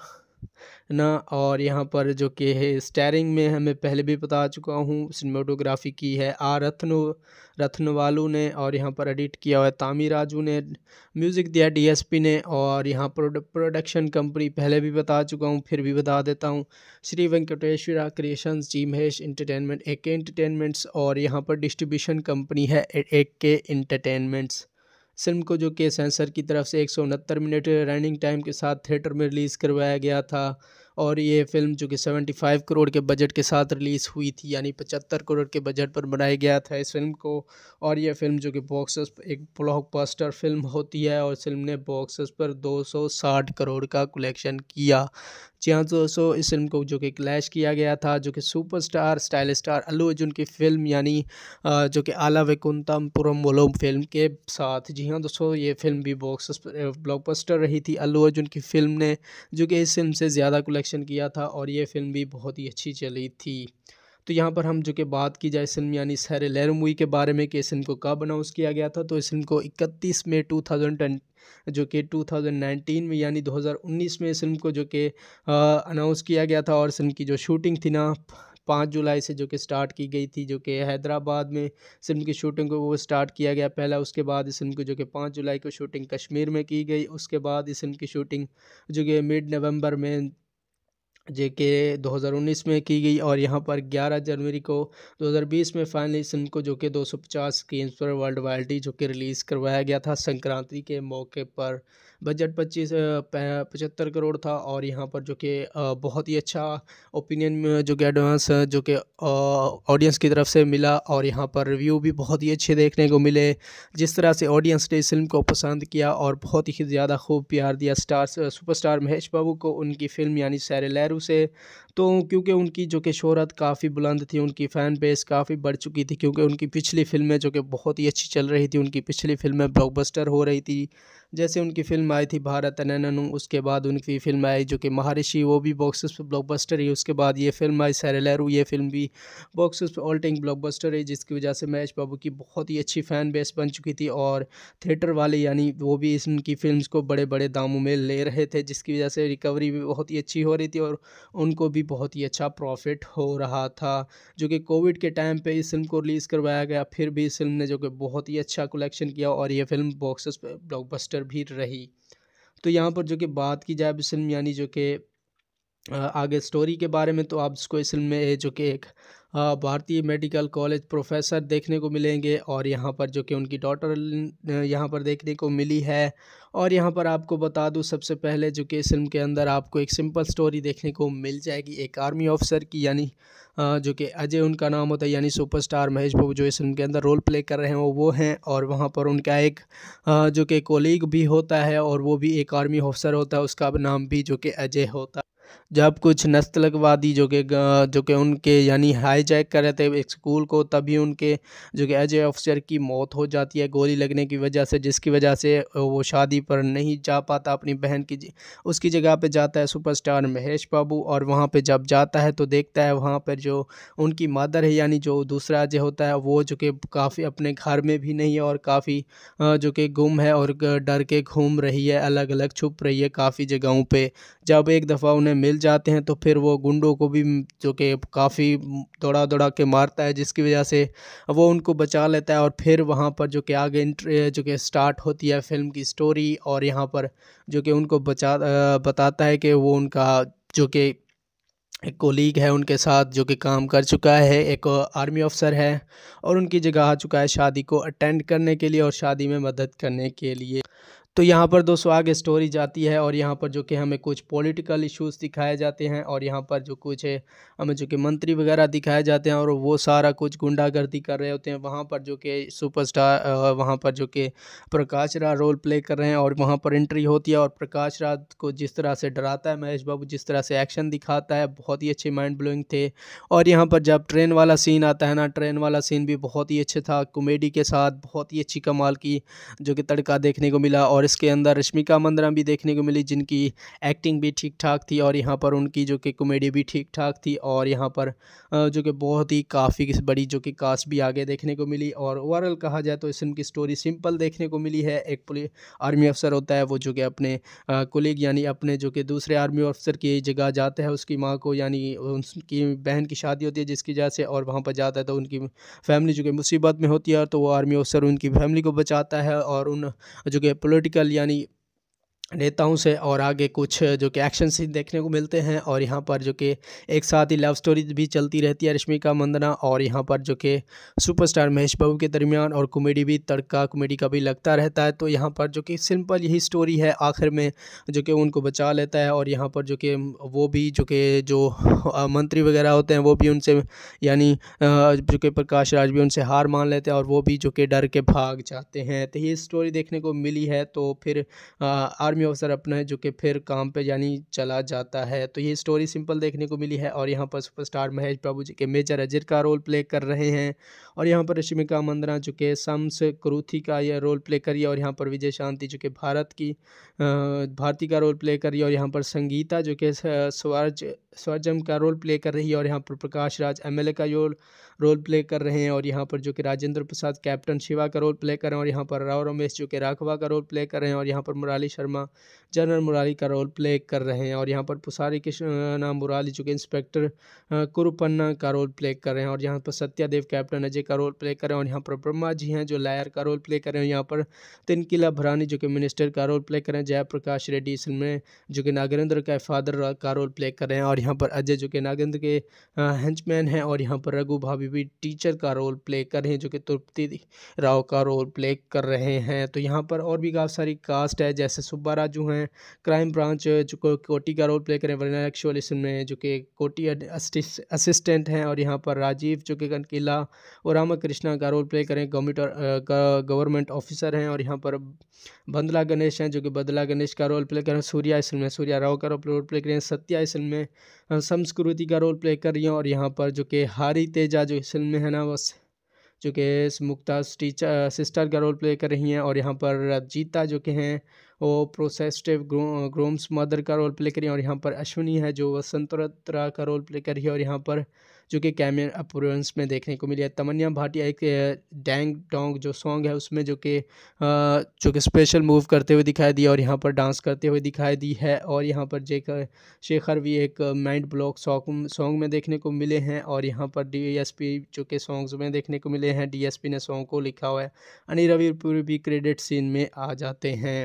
ना और यहाँ पर जो कि है स्टेयरिंग में हमें पहले भी बता चुका हूँ सिनेमाटोग्राफी की है आर रत्नो वालू ने और यहाँ पर एडिट किया हुआ है तामी राजू ने म्यूज़िक दिया डीएसपी ने और यहाँ पर प्रोडक्शन कंपनी पहले भी बता चुका हूँ फिर भी बता देता हूँ Shri Venkateswara creations G Mahesh entertainment A K entertainments और यहाँ पर डिस्ट्रीब्यूशन कंपनी है ए के इंटरटेनमेंट्स फिल्म को जो कि सेंसर की तरफ से एक मिनट रनिंग टाइम के साथ थिएटर में रिलीज़ करवाया गया था और ये फिल्म जो कि 75 करोड़ के बजट के साथ रिलीज़ हुई थी यानी 75 करोड़ के बजट पर बनाया गया था इस फिल्म को और ये फिल्म जो कि बॉक्स एक ब्लॉकबस्टर फिल्म होती है और फिल्म ने बॉक्स पर 260 करोड़ का कलेक्शन किया जी हाँ दोस्तों इस फिल्म को जो कि क्लैश किया गया था जो कि superstar style star Allu Arjun की फिल्म यानी जो कि आला वैकुंतम पुरम वलोम फिल्म के साथ जी हाँ दोस्तों ये फिल्म भी बॉक्स ब्लॉकबस्टर रही थी अल्लू अर्जुन की फिल्म ने जो कि इस फिल्म से ज़्यादा कलेक्शन किया था और ये फिल्म भी बहुत ही अच्छी चली थी तो यहाँ पर हम जो कि बात की जाए फिल्म यानी सैर लहर मूवी के बारे में कि इस फिल्म को कब अनाउंस किया गया था तो इस फिल्म को 31 मई 2020 जो कि 2019 में यानी 2019 में इस फिल्म को जो कि अनाउंस किया गया था और फिल्म की जो शूटिंग थी ना पाँच जुलाई से जो कि स्टार्ट की गई थी जो कि हैदराबाद में फिल्म की शूटिंग को वो स्टार्ट किया गया पहला उसके बाद इस फिल्म को जो कि पाँच जुलाई को शूटिंग कश्मीर में की गई उसके बाद इस फिल्म की शूटिंग जो कि मिड नवंबर में जे के 2019 में की गई और यहाँ पर 11 जनवरी को 2020 में फाइनली इस को जो कि 250 स्क्रीन पर वर्ल्ड वाइडी जो कि रिलीज़ करवाया गया था संक्रांति के मौके पर बजट पच्चीस पचहत्तर करोड़ था और यहाँ पर जो कि बहुत ही अच्छा ओपिनियन जो कि एडवांस जो कि ऑडियंस की तरफ से मिला और यहाँ पर रिव्यू भी बहुत ही अच्छे देखने को मिले जिस तरह से ऑडियंस ने इस फिल्म को पसंद किया और बहुत ही ज़्यादा खूब प्यार दिया स्टार सुपरस्टार महेश बाबू को उनकी फ़िल्म यानी सैर लहरू से तो क्योंकि उनकी जो कि शहरत काफ़ी बुलंद थी उनकी फ़ैन बेस काफ़ी बढ़ चुकी थी क्योंकि उनकी पिछली फिल्में जो कि बहुत ही अच्छी चल रही थी उनकी पिछली फिल्में ब्लॉकबस्टर हो रही थी जैसे उनकी फिल्म आई थी भारत अनु उसके बाद उनकी फिल्म आई जो कि महारिषि वो भी बॉक्सेस पर ब्लॉकबस्टर ही उसके बाद ये फिल्म आई सरेलेरू ये फिल्म भी बॉक्सेस पर ऑल टाइम ब्लॉकबस्टर रही जिसकी वजह से महेश बाबू की बहुत ही अच्छी फ़ैन बेस बन चुकी थी और थिएटर वाले यानी वो भी इस उनकी फिल्म को बड़े बड़े दामों में ले रहे थे जिसकी वजह से रिकवरी भी बहुत ही अच्छी हो रही थी और उनको भी बहुत ही अच्छा प्रॉफिट हो रहा था जो कि कोविड के टाइम पे इस फिल्म को रिलीज़ करवाया गया फिर भी इस फिल्म ने जो कि बहुत ही अच्छा कलेक्शन किया और ये फिल्म बॉक्स ब्लॉकबस्टर भी रही तो यहाँ पर जो कि बात की जाए इस फिल्म यानी जो कि आगे स्टोरी के बारे में तो आप इसको इस फिल्म में जो कि एक भारतीय मेडिकल कॉलेज प्रोफेसर देखने को मिलेंगे और यहाँ पर जो कि उनकी डॉटर यहाँ पर देखने को मिली है और यहाँ पर आपको बता दूँ सबसे पहले जो कि इस फिल्म के अंदर आपको एक सिंपल स्टोरी देखने को मिल जाएगी एक आर्मी ऑफिसर की यानी जो कि अजय उनका नाम होता है यानी सुपरस्टार महेश बाबू जो इस फिल्म के अंदर रोल प्ले कर रहे हैं वो वो हैं और वहाँ पर उनका एक जो कि कोलीग भी होता है और वो भी एक आर्मी ऑफिसर होता है उसका नाम भी जो कि अजय होता है जब कुछ नस्तलकवादी जो कि जो कि उनके यानी हाईजैक कर रहे थे एक स्कूल को तभी उनके जो कि एज ए ऑफिसर की मौत हो जाती है गोली लगने की वजह से जिसकी वजह से वो शादी पर नहीं जा पाता अपनी बहन की उसकी जगह पे जाता है सुपरस्टार महेश बाबू और वहाँ पे जब जाता है तो देखता है वहाँ पर जो उनकी मदर है यानी जो दूसरा जो होता है वो जो कि काफ़ी अपने घर में भी नहीं है और काफ़ी जो कि गुम है और डर के घूम रही है अलग अलग छुप रही है काफ़ी जगहों पर जब एक दफ़ा उन्हें मिल जाते हैं तो फिर वो गुंडों को भी जो कि काफ़ी दौड़ा दौड़ा के मारता है जिसकी वजह से वो उनको बचा लेता है और फिर वहाँ पर जो कि आगे जो कि स्टार्ट होती है फिल्म की स्टोरी और यहाँ पर जो कि उनको बचा बताता है कि वो उनका जो कि एक कोलीग है उनके साथ जो कि काम कर चुका है एक आर्मी ऑफिसर है और उनकी जगह आ चुका है शादी को अटेंड करने के लिए और शादी में मदद करने के लिए तो यहाँ पर दोस्तों आगे स्टोरी जाती है और यहाँ पर जो कि हमें कुछ पॉलिटिकल इश्यूज दिखाए जाते हैं और यहाँ पर जो कुछ है हमें जो कि मंत्री वगैरह दिखाए जाते हैं और वो सारा कुछ गुंडागर्दी कर रहे होते हैं वहाँ पर जो कि सुपरस्टार वहाँ पर जो कि प्रकाश राज रोल प्ले कर रहे हैं और वहाँ पर एंट्री होती है और प्रकाश राज को जिस तरह से डराता है महेश बाबू जिस तरह से एक्शन दिखाता है बहुत ही अच्छे माइंड ब्लोइंग थे और यहाँ पर जब ट्रेन वाला सीन आता है ना ट्रेन वाला सीन भी बहुत ही अच्छा था कॉमेडी के साथ बहुत ही अच्छी कमाल की जो कि तड़का देखने को मिला और और इसके अंदर रश्मिका मंदरा भी देखने को मिली जिनकी एक्टिंग भी ठीक ठाक थी और यहाँ पर उनकी जो कि कॉमेडी भी ठीक ठाक थी और यहाँ पर जो कि बहुत ही काफ़ी बड़ी जो कि कास्ट भी आगे देखने को मिली और ओवरऑल कहा जाए तो इस फिल्म की स्टोरी सिंपल देखने को मिली है एक पुलिस आर्मी अफसर होता है वो जो कि अपने कुलीग यानी अपने जो कि दूसरे आर्मी अफसर की जगह जाता है उसकी माँ को यानी उनकी बहन की शादी होती है जिसकी वजह से और वहाँ पर जाता है तो उनकी फैमिली जो कि मुसीबत में होती है तो वो आर्मी अफसर उनकी फैमिली को बचाता है और उन जो कि पोलिटिकल पॉलिटिकल यानी नेताओं से और आगे कुछ जो कि एक्शन सीन देखने को मिलते हैं और यहाँ पर जो कि एक साथ ही लव स्टोरी भी चलती रहती है रश्मिका मंदना और यहाँ पर जो कि सुपरस्टार महेश बाबू के दरमियान और कॉमेडी भी तड़का कॉमेडी का भी लगता रहता है तो यहाँ पर जो कि सिंपल यही स्टोरी है आखिर में जो कि उनको बचा लेता है और यहाँ पर जो कि वो भी जो कि जो मंत्री वगैरह होते हैं वो भी उनसे यानी जो कि प्रकाश राज भी उनसे हार मान लेते हैं और वो भी जो कि डर के भाग जाते हैं तो ये स्टोरी देखने को मिली है तो फिर आर्मी ऑफिसर अपना है जो कि फिर काम पे यानी चला जाता है तो ये स्टोरी सिंपल देखने को मिली है और यहाँ पर सुपरस्टार महेश बाबू जी के मेजर अजर का रोल प्ले कर रहे हैं और यहाँ पर रश्मिका मंदना जो कि सम्स क्रूथी का यह रोल प्ले करिए और यहाँ पर विजय शांति जो कि भारत की भारती का रोल प्ले करिए और यहाँ पर संगीता जो कि स्वर्ज स्वरजम का रोल प्ले कर रही है और यहाँ पर प्रकाश राज एम का यो रोल प्ले कर रहे हैं और यहाँ पर जो कि राजेंद्र प्रसाद कैप्टन शिवा का रोल प्ले कर रहे हैं और यहाँ पर राव रमेश जो कि राघवा का रोल प्ले कर रहे हैं और यहाँ पर मुराली शर्मा जनरल मुरारी का रोल प्ले कर रहे हैं और यहाँ पर पुसारी कृष्ण मुरारी जो कि इंस्पेक्टर कुरुपन्ना का रोल प्ले कर रहे हैं और यहाँ पर सत्यादेव कैप्टन अजय का रोल प्ले कर रहे हैं और यहाँ पर ब्रह्मा जी हैं जो लायर का रोल प्ले कर रहे हैं यहाँ पर तिनकिला भरानी जो कि मिनिस्टर का रोल प्ले कर रहे हैं जयप्रकाश रेड्डी इसमें में जो कि नागेंद्र का फादर का रोल प्ले कर रहे हैं और यहाँ पर अजय जो कि नागेंद्र के हंचमैन हैं और यहाँ पर रघु भाभी भी टीचर का रोल प्ले कर रहे हैं जो कि तृप्ति राव का रोल प्ले कर रहे हैं तो यहाँ पर और भी काफ़ी सारी कास्ट है जैसे सुब्बा द्वारा जो हैं क्राइम ब्रांच जो को, कोटी का रोल प्ले करें वरना एक्शोल में जो कि कोटी असिस्टेंट हैं और यहाँ पर राजीव जो कि कनकीला और रामा कृष्णा का रोल प्ले करें गवर्नमेंट गवर्नमेंट ऑफिसर हैं और यहाँ पर बंदला गणेश हैं जो कि बदला गणेश का रोल प्ले करें सूर्या इस फिल्म में सूर्या राव का रोल प्ले करें सत्या इस फिल्म में संस्कृति का रोल प्ले कर रही हैं और यहाँ पर जो कि हारी तेजा जो इस फिल्म में है ना वो जो कि मुक्ता टीचर सिस्टर का रोल प्ले कर रही हैं और यहाँ पर जीता जो कि हैं वो प्रोसेस्टिव ग्रोम्स मदर का रोल प्ले करी और यहाँ पर अश्विनी है जो वसंतरा का रोल प्ले करी और यहाँ पर जो कि कैमियन अपरेंस में देखने को मिली है तमन्या भाटिया एक डैंग डोंग जो सॉन्ग है उसमें जो कि जो कि स्पेशल मूव करते हुए दिखाई दी और यहाँ पर डांस करते हुए दिखाई दी है और यहाँ पर जे शेखर भी एक माइंड ब्लॉक सॉन्ग सॉन्ग में देखने को मिले हैं और यहाँ पर डीएसपी जो कि सॉन्ग्स में देखने को मिले हैं डी ने सॉन्ग को लिखा हुआ है अनिल रविपुर भी क्रेडिट सीन में आ जाते हैं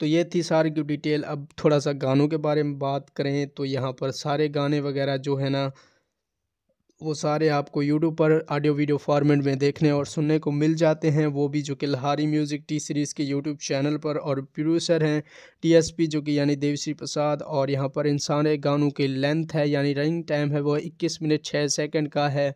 तो ये थी सारी की डिटेल अब थोड़ा सा गानों के बारे में बात करें तो यहाँ पर सारे गाने वगैरह जो है ना वो सारे आपको यूट्यूब पर ऑडियो वीडियो फॉर्मेट में देखने और सुनने को मिल जाते हैं वो भी जो कि लहारी म्यूज़िक टी सीरीज़ के यूट्यूब चैनल पर और प्रोड्यूसर हैं टीएसपी जो कि यानी देवश्री प्रसाद और यहाँ पर इन सारे गानों की लेंथ है यानी रनिंग टाइम है वो 21 मिनट 6 सेकंड का है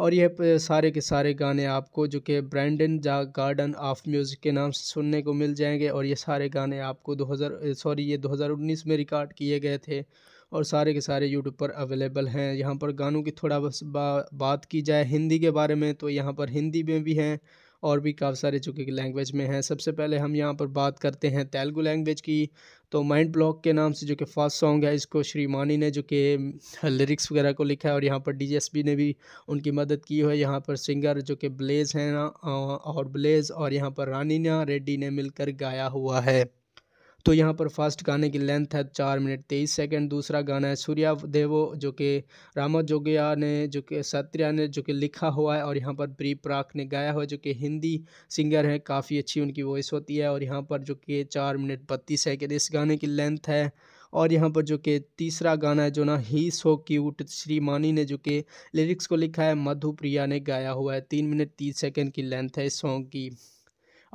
और यह सारे के सारे गाने आपको जो कि ब्रैंडन जा गार्डन ऑफ म्यूज़िक के नाम से सुनने को मिल जाएंगे और ये सारे गाने आपको 2000 सॉरी ये 2019 में रिकॉर्ड किए गए थे और सारे के सारे यूट्यूब पर अवेलेबल हैं यहाँ पर गानों की थोड़ा बस बा, बात की जाए हिंदी के बारे में तो यहाँ पर हिंदी में भी हैं और भी काफ़ी सारे चूँकि लैंग्वेज में हैं सबसे पहले हम यहाँ पर बात करते हैं तेलुगू लैंग्वेज की तो माइंड ब्लॉक के नाम से जो कि फर्स्ट सॉन्ग है इसको श्रीमानी ने जो कि लिरिक्स वगैरह को लिखा है और यहाँ पर बी ने भी उनकी मदद की है यहाँ पर सिंगर जो कि ब्लेज़ हैं ना और ब्लेज़ और यहाँ पर रानीना रेड्डी ने मिलकर गाया हुआ है तो यहाँ पर फर्स्ट गाने की लेंथ है चार मिनट तेईस सेकंड दूसरा गाना है सूर्या देवो जो कि रामा जोगिया ने जो कि सत्रिया ने जो कि लिखा हुआ है और यहाँ पर प्री प्राक ने गाया हुआ है जो कि हिंदी सिंगर हैं काफ़ी अच्छी उनकी वॉइस होती है और यहाँ पर जो कि चार मिनट बत्तीस सेकेंड इस गाने की लेंथ है और यहाँ पर जो कि तीसरा गाना है जो ना ही सो क्यूट श्रीमानी ने जो कि लिरिक्स को लिखा है मधुप्रिया ने गाया हुआ है तीन मिनट तीस सेकेंड की लेंथ है इस सॉन्ग की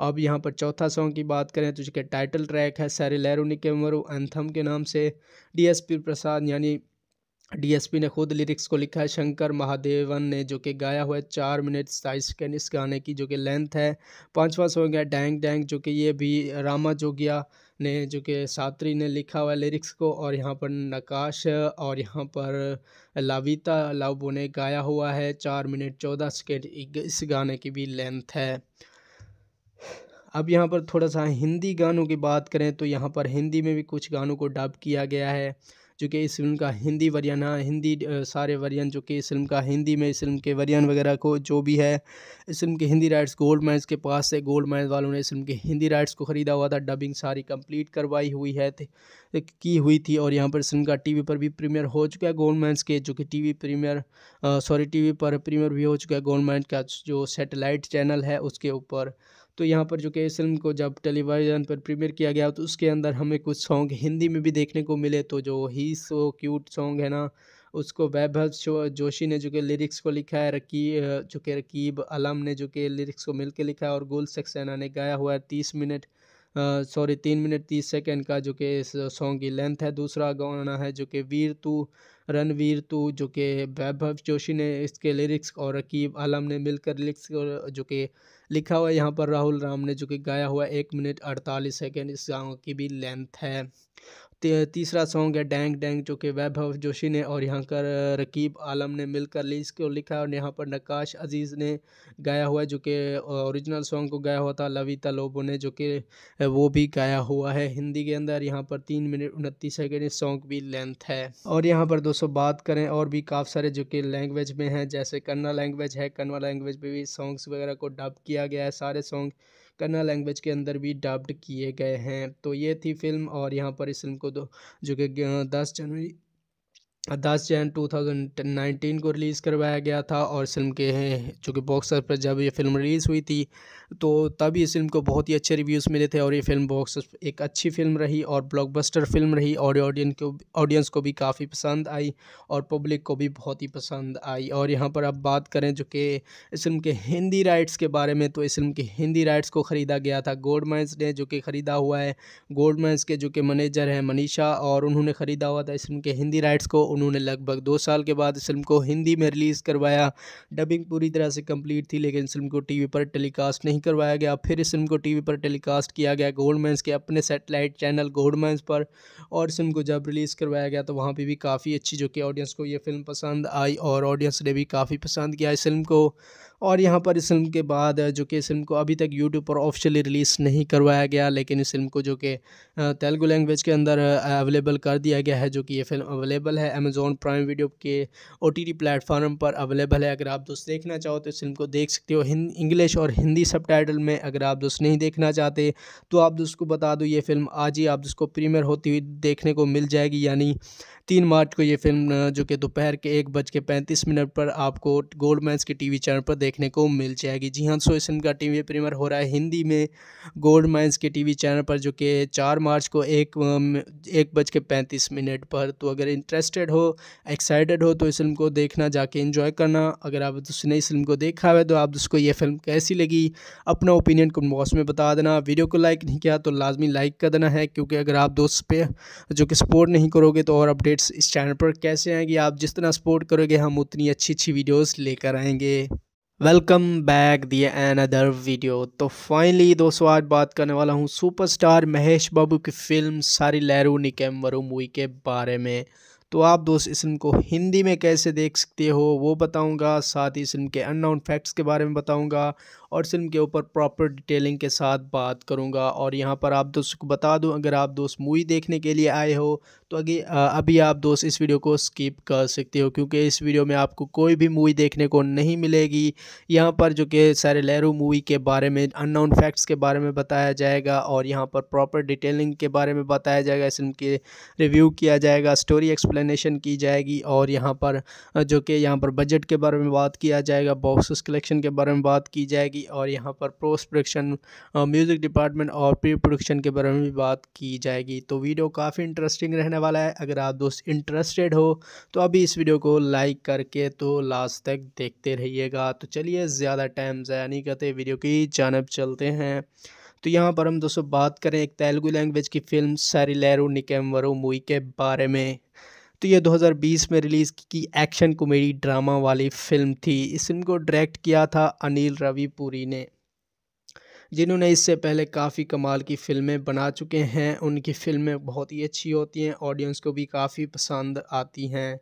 अब यहाँ पर चौथा सॉन्ग की बात करें तो जिसके टाइटल ट्रैक है सैरे के उमर एंथम के नाम से डीएसपी प्रसाद यानी डीएसपी ने खुद लिरिक्स को लिखा है शंकर महादेवन ने जो कि गाया हुआ है चार मिनट सताईस सेकेंड इस गाने की जो कि लेंथ है पाँचवा सॉन्ग है डैंग डैंग जो कि ये भी रामा जोगिया ने जो कि सात्री ने लिखा हुआ लिरिक्स को और यहाँ पर नकाश और यहाँ पर लाविता लाबो ने गाया हुआ है चार मिनट चौदह सेकेंड इस गाने की भी लेंथ है अब यहाँ पर थोड़ा सा हिंदी गानों की बात करें तो यहाँ पर हिंदी में भी कुछ गानों को डब किया गया है जो कि इस फिल्म का हिंदी वरियन हाँ, हिंदी सारे वरियन जो कि इस फिल्म का हिंदी में इस फिल्म के वरियन वगैरह को जो भी है इस फिल्म के हिंदी राइट्स गोल्ड मैन्स के पास से गोल्ड मैन वालों ने इस फिल्म के हिंदी राइट्स को ख़रीदा हुआ था डबिंग सारी कंप्लीट करवाई हुई है की हुई थी और यहाँ पर इस फिल्म का टी पर भी प्रीमियर हो चुका है गोल्ड मैंस के जो कि टी प्रीमियर सॉरी टी पर प्रीमियर भी हो चुका है गोल्ड मैन का जो सेटेलाइट चैनल है उसके ऊपर तो यहाँ पर जो कि इस फिल्म को जब टेलीविज़न पर प्रीमियर किया गया तो उसके अंदर हमें कुछ सॉन्ग हिंदी में भी देखने को मिले तो जो ही सो क्यूट सॉन्ग है ना उसको वैभव जोशी ने जो कि लिरिक्स को लिखा है रकी जो कि रकीब अलम ने जो कि लिरिक्स को मिलकर लिखा है और गुल सक्सेना ने गाया हुआ है तीस मिनट सॉरी तीन मिनट तीस सेकेंड का जो कि इस सॉन्ग की लेंथ है दूसरा गाना है जो कि वीर तू रणवीर तू जो कि वैभव जोशी ने इसके लिरिक्स और रकीब आलम ने मिलकर लिरिक्स जो कि लिखा हुआ है यहाँ पर राहुल राम ने जो कि गाया हुआ एक मिनट अड़तालीस सेकेंड इस गाँव की भी लेंथ है तीसरा सॉन्ग है डैंग डैंग जो कि वैभव जोशी ने और यहाँ कर रकीब आलम ने मिलकर लीज को लिखा और यहाँ पर नकाश अजीज़ ने गाया हुआ है जो कि ओरिजिनल सॉन्ग को गाया हुआ था लविता लोबो ने जो कि वो भी गाया हुआ है हिंदी के अंदर यहाँ पर तीन मिनट उनतीस सेकेंड इस सॉन्ग भी लेंथ है और यहाँ पर दोस्तों बात करें और भी काफ़ी सारे जो कि लैंग्वेज में हैं जैसे कन्ना लैंग्वेज है कन्वा लैंग्वेज में भी सॉन्ग्स वगैरह को डब किया गया है सारे सॉन्ग कन्नड़ लैंग्वेज के अंदर भी डब्ड किए गए हैं तो ये थी फिल्म और यहाँ पर इस फिल्म को दो जो कि दस जनवरी दस जैन 2019 को रिलीज़ करवाया गया था और फिल्म के हैं चूँकि बॉक्स ऑफिस पर जब ये फिल्म रिलीज़ हुई थी तो तभी इस फिल्म को बहुत ही अच्छे रिव्यूज़ मिले थे और ये फिल्म बॉक्स एक अच्छी फिल्म रही और ब्लॉकबस्टर फिल्म रही और ऑडियंस को ऑडियंस को भी काफ़ी पसंद आई और पब्लिक को भी बहुत ही पसंद आई और यहाँ पर अब बात करें जो कि इस फिल्म के हिंदी राइट्स के बारे में तो इस फिल्म के हिंदी राइट्स को ख़रीदा गया था गोल्ड माइंस ने जो कि ख़रीदा हुआ है गोल्ड माइंस के जो कि मैनेजर हैं मनीषा और उन्होंने ख़रीदा हुआ था इस फिल्म के हिंदी राइट्स को उन्होंने लगभग दो साल के बाद इस फिल्म को हिंदी में रिलीज़ करवाया डबिंग पूरी तरह से कंप्लीट थी लेकिन इस फिल्म को टीवी पर टेलीकास्ट नहीं करवाया गया फिर इस फिल्म को टीवी पर टेलीकास्ट किया गया गोल्डमैन्स के अपने सेटेलाइट चैनल गोल्डमैन्स पर और इस फिल्म को जब रिलीज़ करवाया गया तो वहाँ पर भी काफ़ी अच्छी जो कि ऑडियंस को ये फिल्म पसंद आई और ऑडियंस ने भी काफ़ी पसंद किया इस फिल्म को और यहाँ पर इस फिल्म के बाद जो कि इस फिल्म को अभी तक यूट्यूब पर ऑफिशियली रिलीज़ नहीं करवाया गया लेकिन इस फिल्म को जो कि तेलुगु लैंग्वेज के अंदर अवेलेबल कर दिया गया है जो कि ये फिल्म अवेलेबल है अमेज़ोन प्राइम वीडियो के ओ टी प्लेटफार्म पर अवेलेबल है अगर आप दोस्त देखना चाहो तो इस फिल्म को देख सकते हो इंग्लिश और हिंदी सब में अगर आप दोस्त नहीं देखना चाहते तो आप दोस्त को बता दो ये फिल्म आज ही आप दोस्त को प्रीमियर होती हुई देखने को मिल जाएगी यानी तीन मार्च को ये फिल्म जो कि दोपहर के एक बज के पैंतीस मिनट पर आपको गोल्ड मैंस के टीवी चैनल पर देख देखने को मिल जाएगी जी हाँ सो इस का टीवी प्रीमियर हो रहा है हिंदी में गोल्ड माइंस के टीवी चैनल पर जो कि चार मार्च को एक एक बज के पैंतीस मिनट पर तो अगर इंटरेस्टेड हो एक्साइटेड हो तो इस फिल्म को देखना जाके इन्जॉय करना अगर आप उसने इस फिल्म को देखा है तो आप उसको ये फिल्म कैसी लगी अपना ओपिनियन कमेंट बॉक्स में बता देना वीडियो को लाइक नहीं किया तो लाजमी लाइक कर देना है क्योंकि अगर आप दोस्त पे जो कि सपोर्ट नहीं करोगे तो और अपडेट्स इस चैनल पर कैसे आएंगे आप जितना सपोर्ट करोगे हम उतनी अच्छी अच्छी वीडियोस लेकर आएंगे वेलकम बैक दिए एन अदर वीडियो तो फाइनली दोस्तों आज बात करने वाला हूँ सुपरस्टार महेश बाबू की फ़िल्म सारी लहरू निकम वरु मूवी के बारे में तो आप दोस्त इस फिल्म को हिंदी में कैसे देख सकते हो वो बताऊंगा साथ ही इस फिल्म के अननाउन फैक्ट्स के बारे में बताऊंगा और फिल्म के ऊपर प्रॉपर डिटेलिंग के साथ बात करूँगा और यहाँ पर आप दोस्तों को बता दूँ अगर आप दोस्त मूवी देखने के लिए आए हो तो अगे अभी आप दोस्त इस वीडियो को स्किप कर सकते हो क्योंकि इस वीडियो में आपको कोई भी मूवी देखने को नहीं मिलेगी यहाँ पर जो कि सारे लहरू मूवी के बारे में अननोन फैक्ट्स के बारे में बताया जाएगा और यहाँ पर प्रॉपर डिटेलिंग के बारे में बताया जाएगा इस फिल्म के रिव्यू किया जाएगा स्टोरी एक्सप्लेनेशन की जाएगी और यहाँ पर जो कि यहाँ पर बजट के बारे में बात किया जाएगा बॉक्स कलेक्शन के बारे में बात की जाएगी जाएगी और यहाँ पर पोस्ट प्रोडक्शन म्यूज़िक डिपार्टमेंट और प्री प्रोडक्शन के बारे में भी बात की जाएगी तो वीडियो काफ़ी इंटरेस्टिंग रहने वाला है अगर आप दोस्त इंटरेस्टेड हो तो अभी इस वीडियो को लाइक करके तो लास्ट तक देखते रहिएगा तो चलिए ज़्यादा टाइम ज़्यादा नहीं करते वीडियो की जानब चलते हैं तो यहाँ पर हम दोस्तों बात करें एक तेलुगू लैंग्वेज की फिल्म निकेम वरु मूवी के बारे में तो ये 2020 में रिलीज़ की एक्शन कॉमेडी ड्रामा वाली फिल्म थी इस फिल्म को डायरेक्ट किया था अनिल रवि पुरी ने जिन्होंने इससे पहले काफ़ी कमाल की फिल्में बना चुके हैं उनकी फिल्में बहुत ही अच्छी होती हैं ऑडियंस को भी काफ़ी पसंद आती हैं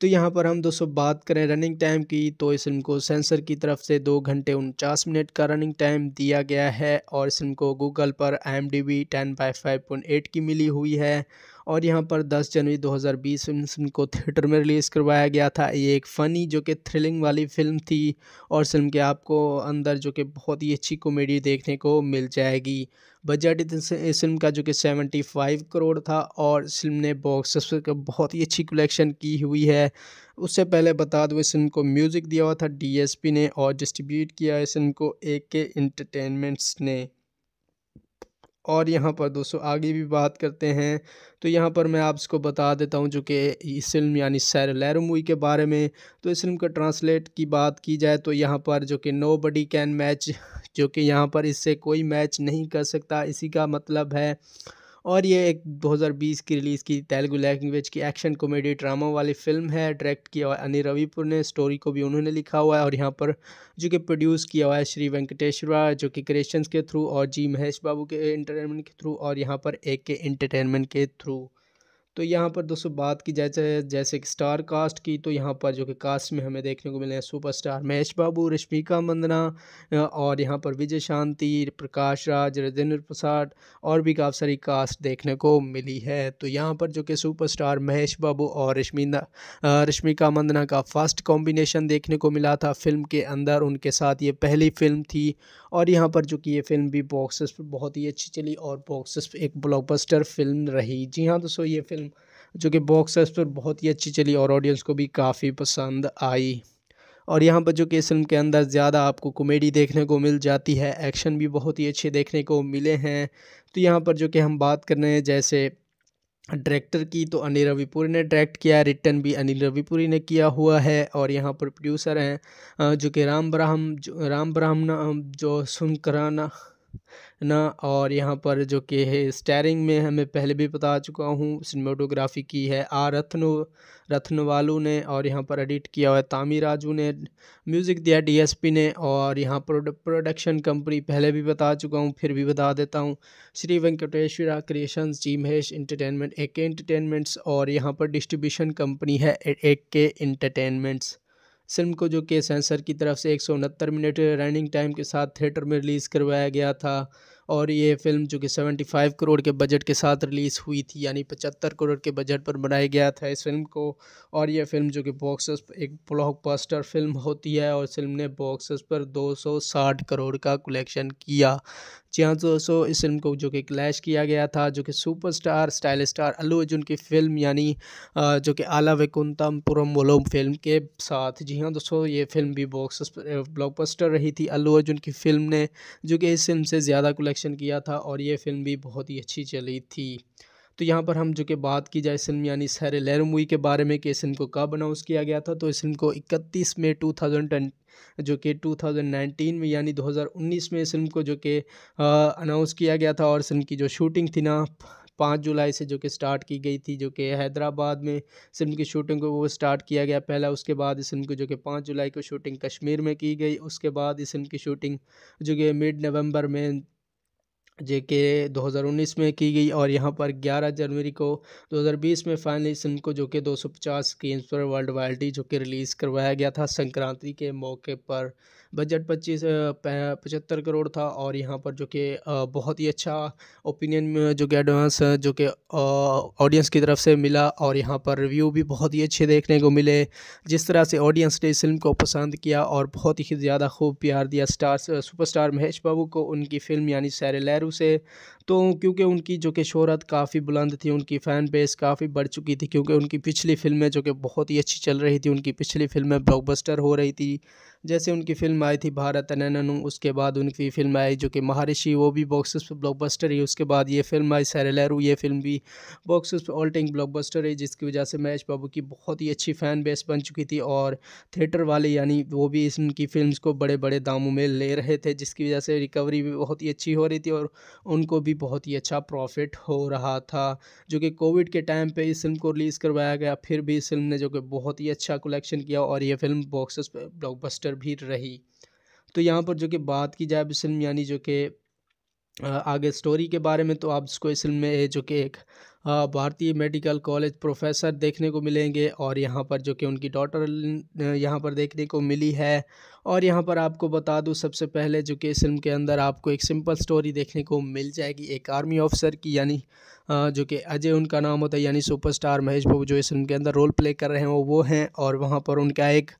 तो यहाँ पर हम दोस्तों बात करें रनिंग टाइम की तो इस फिल्म को सेंसर की तरफ से दो घंटे उनचास मिनट का रनिंग टाइम दिया गया है और इस फिल्म को गूगल पर M D B ten by five point eight की मिली हुई है और यहाँ पर 10 जनवरी 2020 हज़ार फिल्म को थिएटर में रिलीज़ करवाया गया था ये एक फ़नी जो कि थ्रिलिंग वाली फ़िल्म थी और फिल्म के आपको अंदर जो कि बहुत ही अच्छी कॉमेडी देखने को मिल जाएगी बजट इस फिल्म का जो कि 75 करोड़ था और फिल्म ने बॉक्स ऑफिस का बहुत ही अच्छी कलेक्शन की हुई है उससे पहले बता दूँ इस फिल्म को म्यूज़िक दिया हुआ था डी ने और डिस्ट्रीब्यूट किया इस फिल्म को ए के इंटरटेनमेंट्स ने और यहाँ पर दोस्तों आगे भी बात करते हैं तो यहाँ पर मैं आपको बता देता हूँ जो कि इस फिल्म यानी सैर लहर मूवी के बारे में तो इस फिल्म का ट्रांसलेट की बात की जाए तो यहाँ पर जो कि नो बडी कैन मैच जो कि यहाँ पर इससे कोई मैच नहीं कर सकता इसी का मतलब है और ये एक 2020 की रिलीज़ की तेलुगु लैंग्वेज की एक्शन कॉमेडी ड्रामा वाली फिल्म है डायरेक्ट किया हुआ अनिल रविपुर ने स्टोरी को भी उन्होंने लिखा हुआ है और यहाँ पर जो कि प्रोड्यूस किया हुआ है श्री वेंकटेश्वरा जो कि क्रिएशंस के थ्रू और जी महेश बाबू के इंटरटेनमेंट के थ्रू और यहाँ पर ए के इंटरटेनमेंट के थ्रू तो यहाँ पर दोस्तों बात की जाए जैसे कि स्टार कास्ट की तो यहाँ पर जो कि कास्ट में हमें देखने को मिले हैं सुपरस्टार महेश बाबू रश्मिका मंदना और यहाँ पर विजय शांति प्रकाश राज राजेंद्र प्रसाद और भी काफ़ी सारी कास्ट देखने को मिली है तो यहाँ पर जो कि सुपरस्टार महेश बाबू और रश्मिंदा रश्मिका मंदना का फर्स्ट कॉम्बिनेशन देखने को मिला था फिल्म के अंदर उनके साथ ये पहली फिल्म थी और यहाँ पर जो कि ये फिल्म भी बॉक्सेस पर बहुत ही अच्छी चली और बॉक्सेस एक ब्लॉकबस्टर फिल्म रही जी हाँ दोस्तों ये फिल्म जो कि बॉक्स ऑफिस पर बहुत ही अच्छी चली और ऑडियंस को भी काफ़ी पसंद आई और यहाँ पर जो कि इस फिल्म के अंदर ज़्यादा आपको कॉमेडी देखने को मिल जाती है एक्शन भी बहुत ही अच्छे देखने को मिले हैं तो यहाँ पर जो कि हम बात कर रहे हैं जैसे डायरेक्टर की तो अनिल रविपुरी ने डायरेक्ट किया रिटर्न भी अनिल रविपुरी ने किया हुआ है और यहाँ पर प्रोड्यूसर हैं जो कि राम ब्राह्म राम ब्राह्मण जो सुनकराना ना और यहाँ पर जो कि है स्टेयरिंग में हमें पहले भी बता चुका हूँ सिनेमाटोग्राफी की है आर रत्नो वालू ने और यहाँ पर एडिट किया हुआ है तामी राजू ने म्यूज़िक दिया डीएसपी ने और यहाँ पर प्रोडक्शन कंपनी पहले भी बता चुका हूँ फिर भी बता देता हूँ Shri Venkateswara creations G Mahesh entertainment A K entertainments और यहाँ पर डिस्ट्रीब्यूशन कंपनी है ए के इंटरटेनमेंट्स फिल्म को जो कि सेंसर की तरफ से एक मिनट रनिंग टाइम के साथ थिएटर में रिलीज़ करवाया गया था और ये फिल्म जो कि 75 करोड़ के बजट के साथ रिलीज़ हुई थी यानी 75 करोड़ के बजट पर बनाया गया था इस फिल्म को और यह फिल्म जो कि बॉक्स एक ब्लॉकबस्टर फिल्म होती है और फिल्म ने बॉक्स पर 260 करोड़ का कलेक्शन किया जी हाँ दोस्तों इस फिल्म को जो कि क्लैश किया गया था जो कि superstar style star Allu Arjun की फिल्म यानी जो कि आला वैकुंतम पुरम फिल्म के साथ जी हाँ दोस्तों ये फिल्म भी बॉक्स ब्लॉकबस्टर रही थी अल्लू अर्जुन की फिल्म ने जो कि इस फिल्म से ज़्यादा कलेक्शन किया था और ये फिल्म भी बहुत ही अच्छी चली थी तो यहाँ पर हम जो कि बात की जाए फिल्म यानी सैर लहर मूवी के बारे में कि इस फिल्म को कब अनाउंस किया गया था तो इस फिल्म को 31 मई 2020 जो कि 2019 में यानी 2019 में इस फिल्म को जो कि अनाउंस किया गया था और फिल्म की जो शूटिंग थी ना पाँच जुलाई से जो कि स्टार्ट की गई थी जो कि हैदराबाद में फिल्म की शूटिंग को वो स्टार्ट किया गया पहला उसके बाद इस फिल्म को जो कि पाँच जुलाई को शूटिंग कश्मीर में की गई उसके बाद इस फिल्म की शूटिंग जो कि मिड नवंबर में जे के दो में की गई और यहाँ पर 11 जनवरी को 2020 में फाइनली सन को जो कि 250 स्क्रीन पर वर्ल्ड वाइल्डी जो कि रिलीज़ करवाया गया था संक्रांति के मौके पर बजट पच्चीस पचहत्तर करोड़ था और यहाँ पर जो कि बहुत ही अच्छा ओपिनियन जो कि एडवांस जो कि ऑडियंस की तरफ से मिला और यहाँ पर रिव्यू भी बहुत ही अच्छे देखने को मिले जिस तरह से ऑडियंस ने इस फिल्म को पसंद किया और बहुत ही ज़्यादा खूब प्यार दिया स्टार सुपरस्टार महेश बाबू को उनकी फ़िल्म यानी सैर लहरू से तो क्योंकि उनकी जो कि शहरत काफ़ी बुलंद थी उनकी फ़ैन बेस काफ़ी बढ़ चुकी थी क्योंकि उनकी पिछली फिल्में जो कि बहुत ही अच्छी चल रही थी उनकी पिछली फिल्में ब्लॉकबस्टर हो रही थी जैसे उनकी फिल्म आई थी भारत अनु उसके बाद उनकी फिल्म आई जो कि महारिषि वो भी बॉक्सेस पर ब्लॉकबस्टर ही उसके बाद ये फिल्म आई लहरू ये फिल्म भी बॉक्सेस पर ऑल ब्लॉक ब्लॉकबस्टर है जिसकी वजह से महेश बाबू की बहुत ही अच्छी फ़ैन बेस बन चुकी थी और थिएटर वाले यानी वो भी इस उनकी फिल्म को बड़े बड़े दामों में ले रहे थे जिसकी वजह से रिकवरी भी बहुत ही अच्छी हो रही थी और उनको भी भी बहुत ही अच्छा प्रॉफिट हो रहा था जो कि कोविड के टाइम पे इस फिल्म को रिलीज़ करवाया गया फिर भी इस फिल्म ने जो कि बहुत ही अच्छा कलेक्शन किया और ये फिल्म बॉक्स ब्लॉकबस्टर भी रही तो यहाँ पर जो कि बात की जाए फिल्म यानी जो कि आगे स्टोरी के बारे में तो आप इसको इस फिल्म में जो कि एक हाँ, भारतीय मेडिकल कॉलेज प्रोफेसर देखने को मिलेंगे और यहाँ पर जो कि उनकी डॉटर यहाँ पर देखने को मिली है और यहाँ पर आपको बता दूँ सबसे पहले जो कि इस फिल्म के अंदर आपको एक सिंपल स्टोरी देखने को मिल जाएगी एक आर्मी ऑफिसर की यानी जो कि अजय उनका नाम होता है यानी सुपरस्टार महेश बाबू जो इस फिल्म के अंदर रोल प्ले कर रहे हैं वो वो हैं और वहाँ पर उनका एक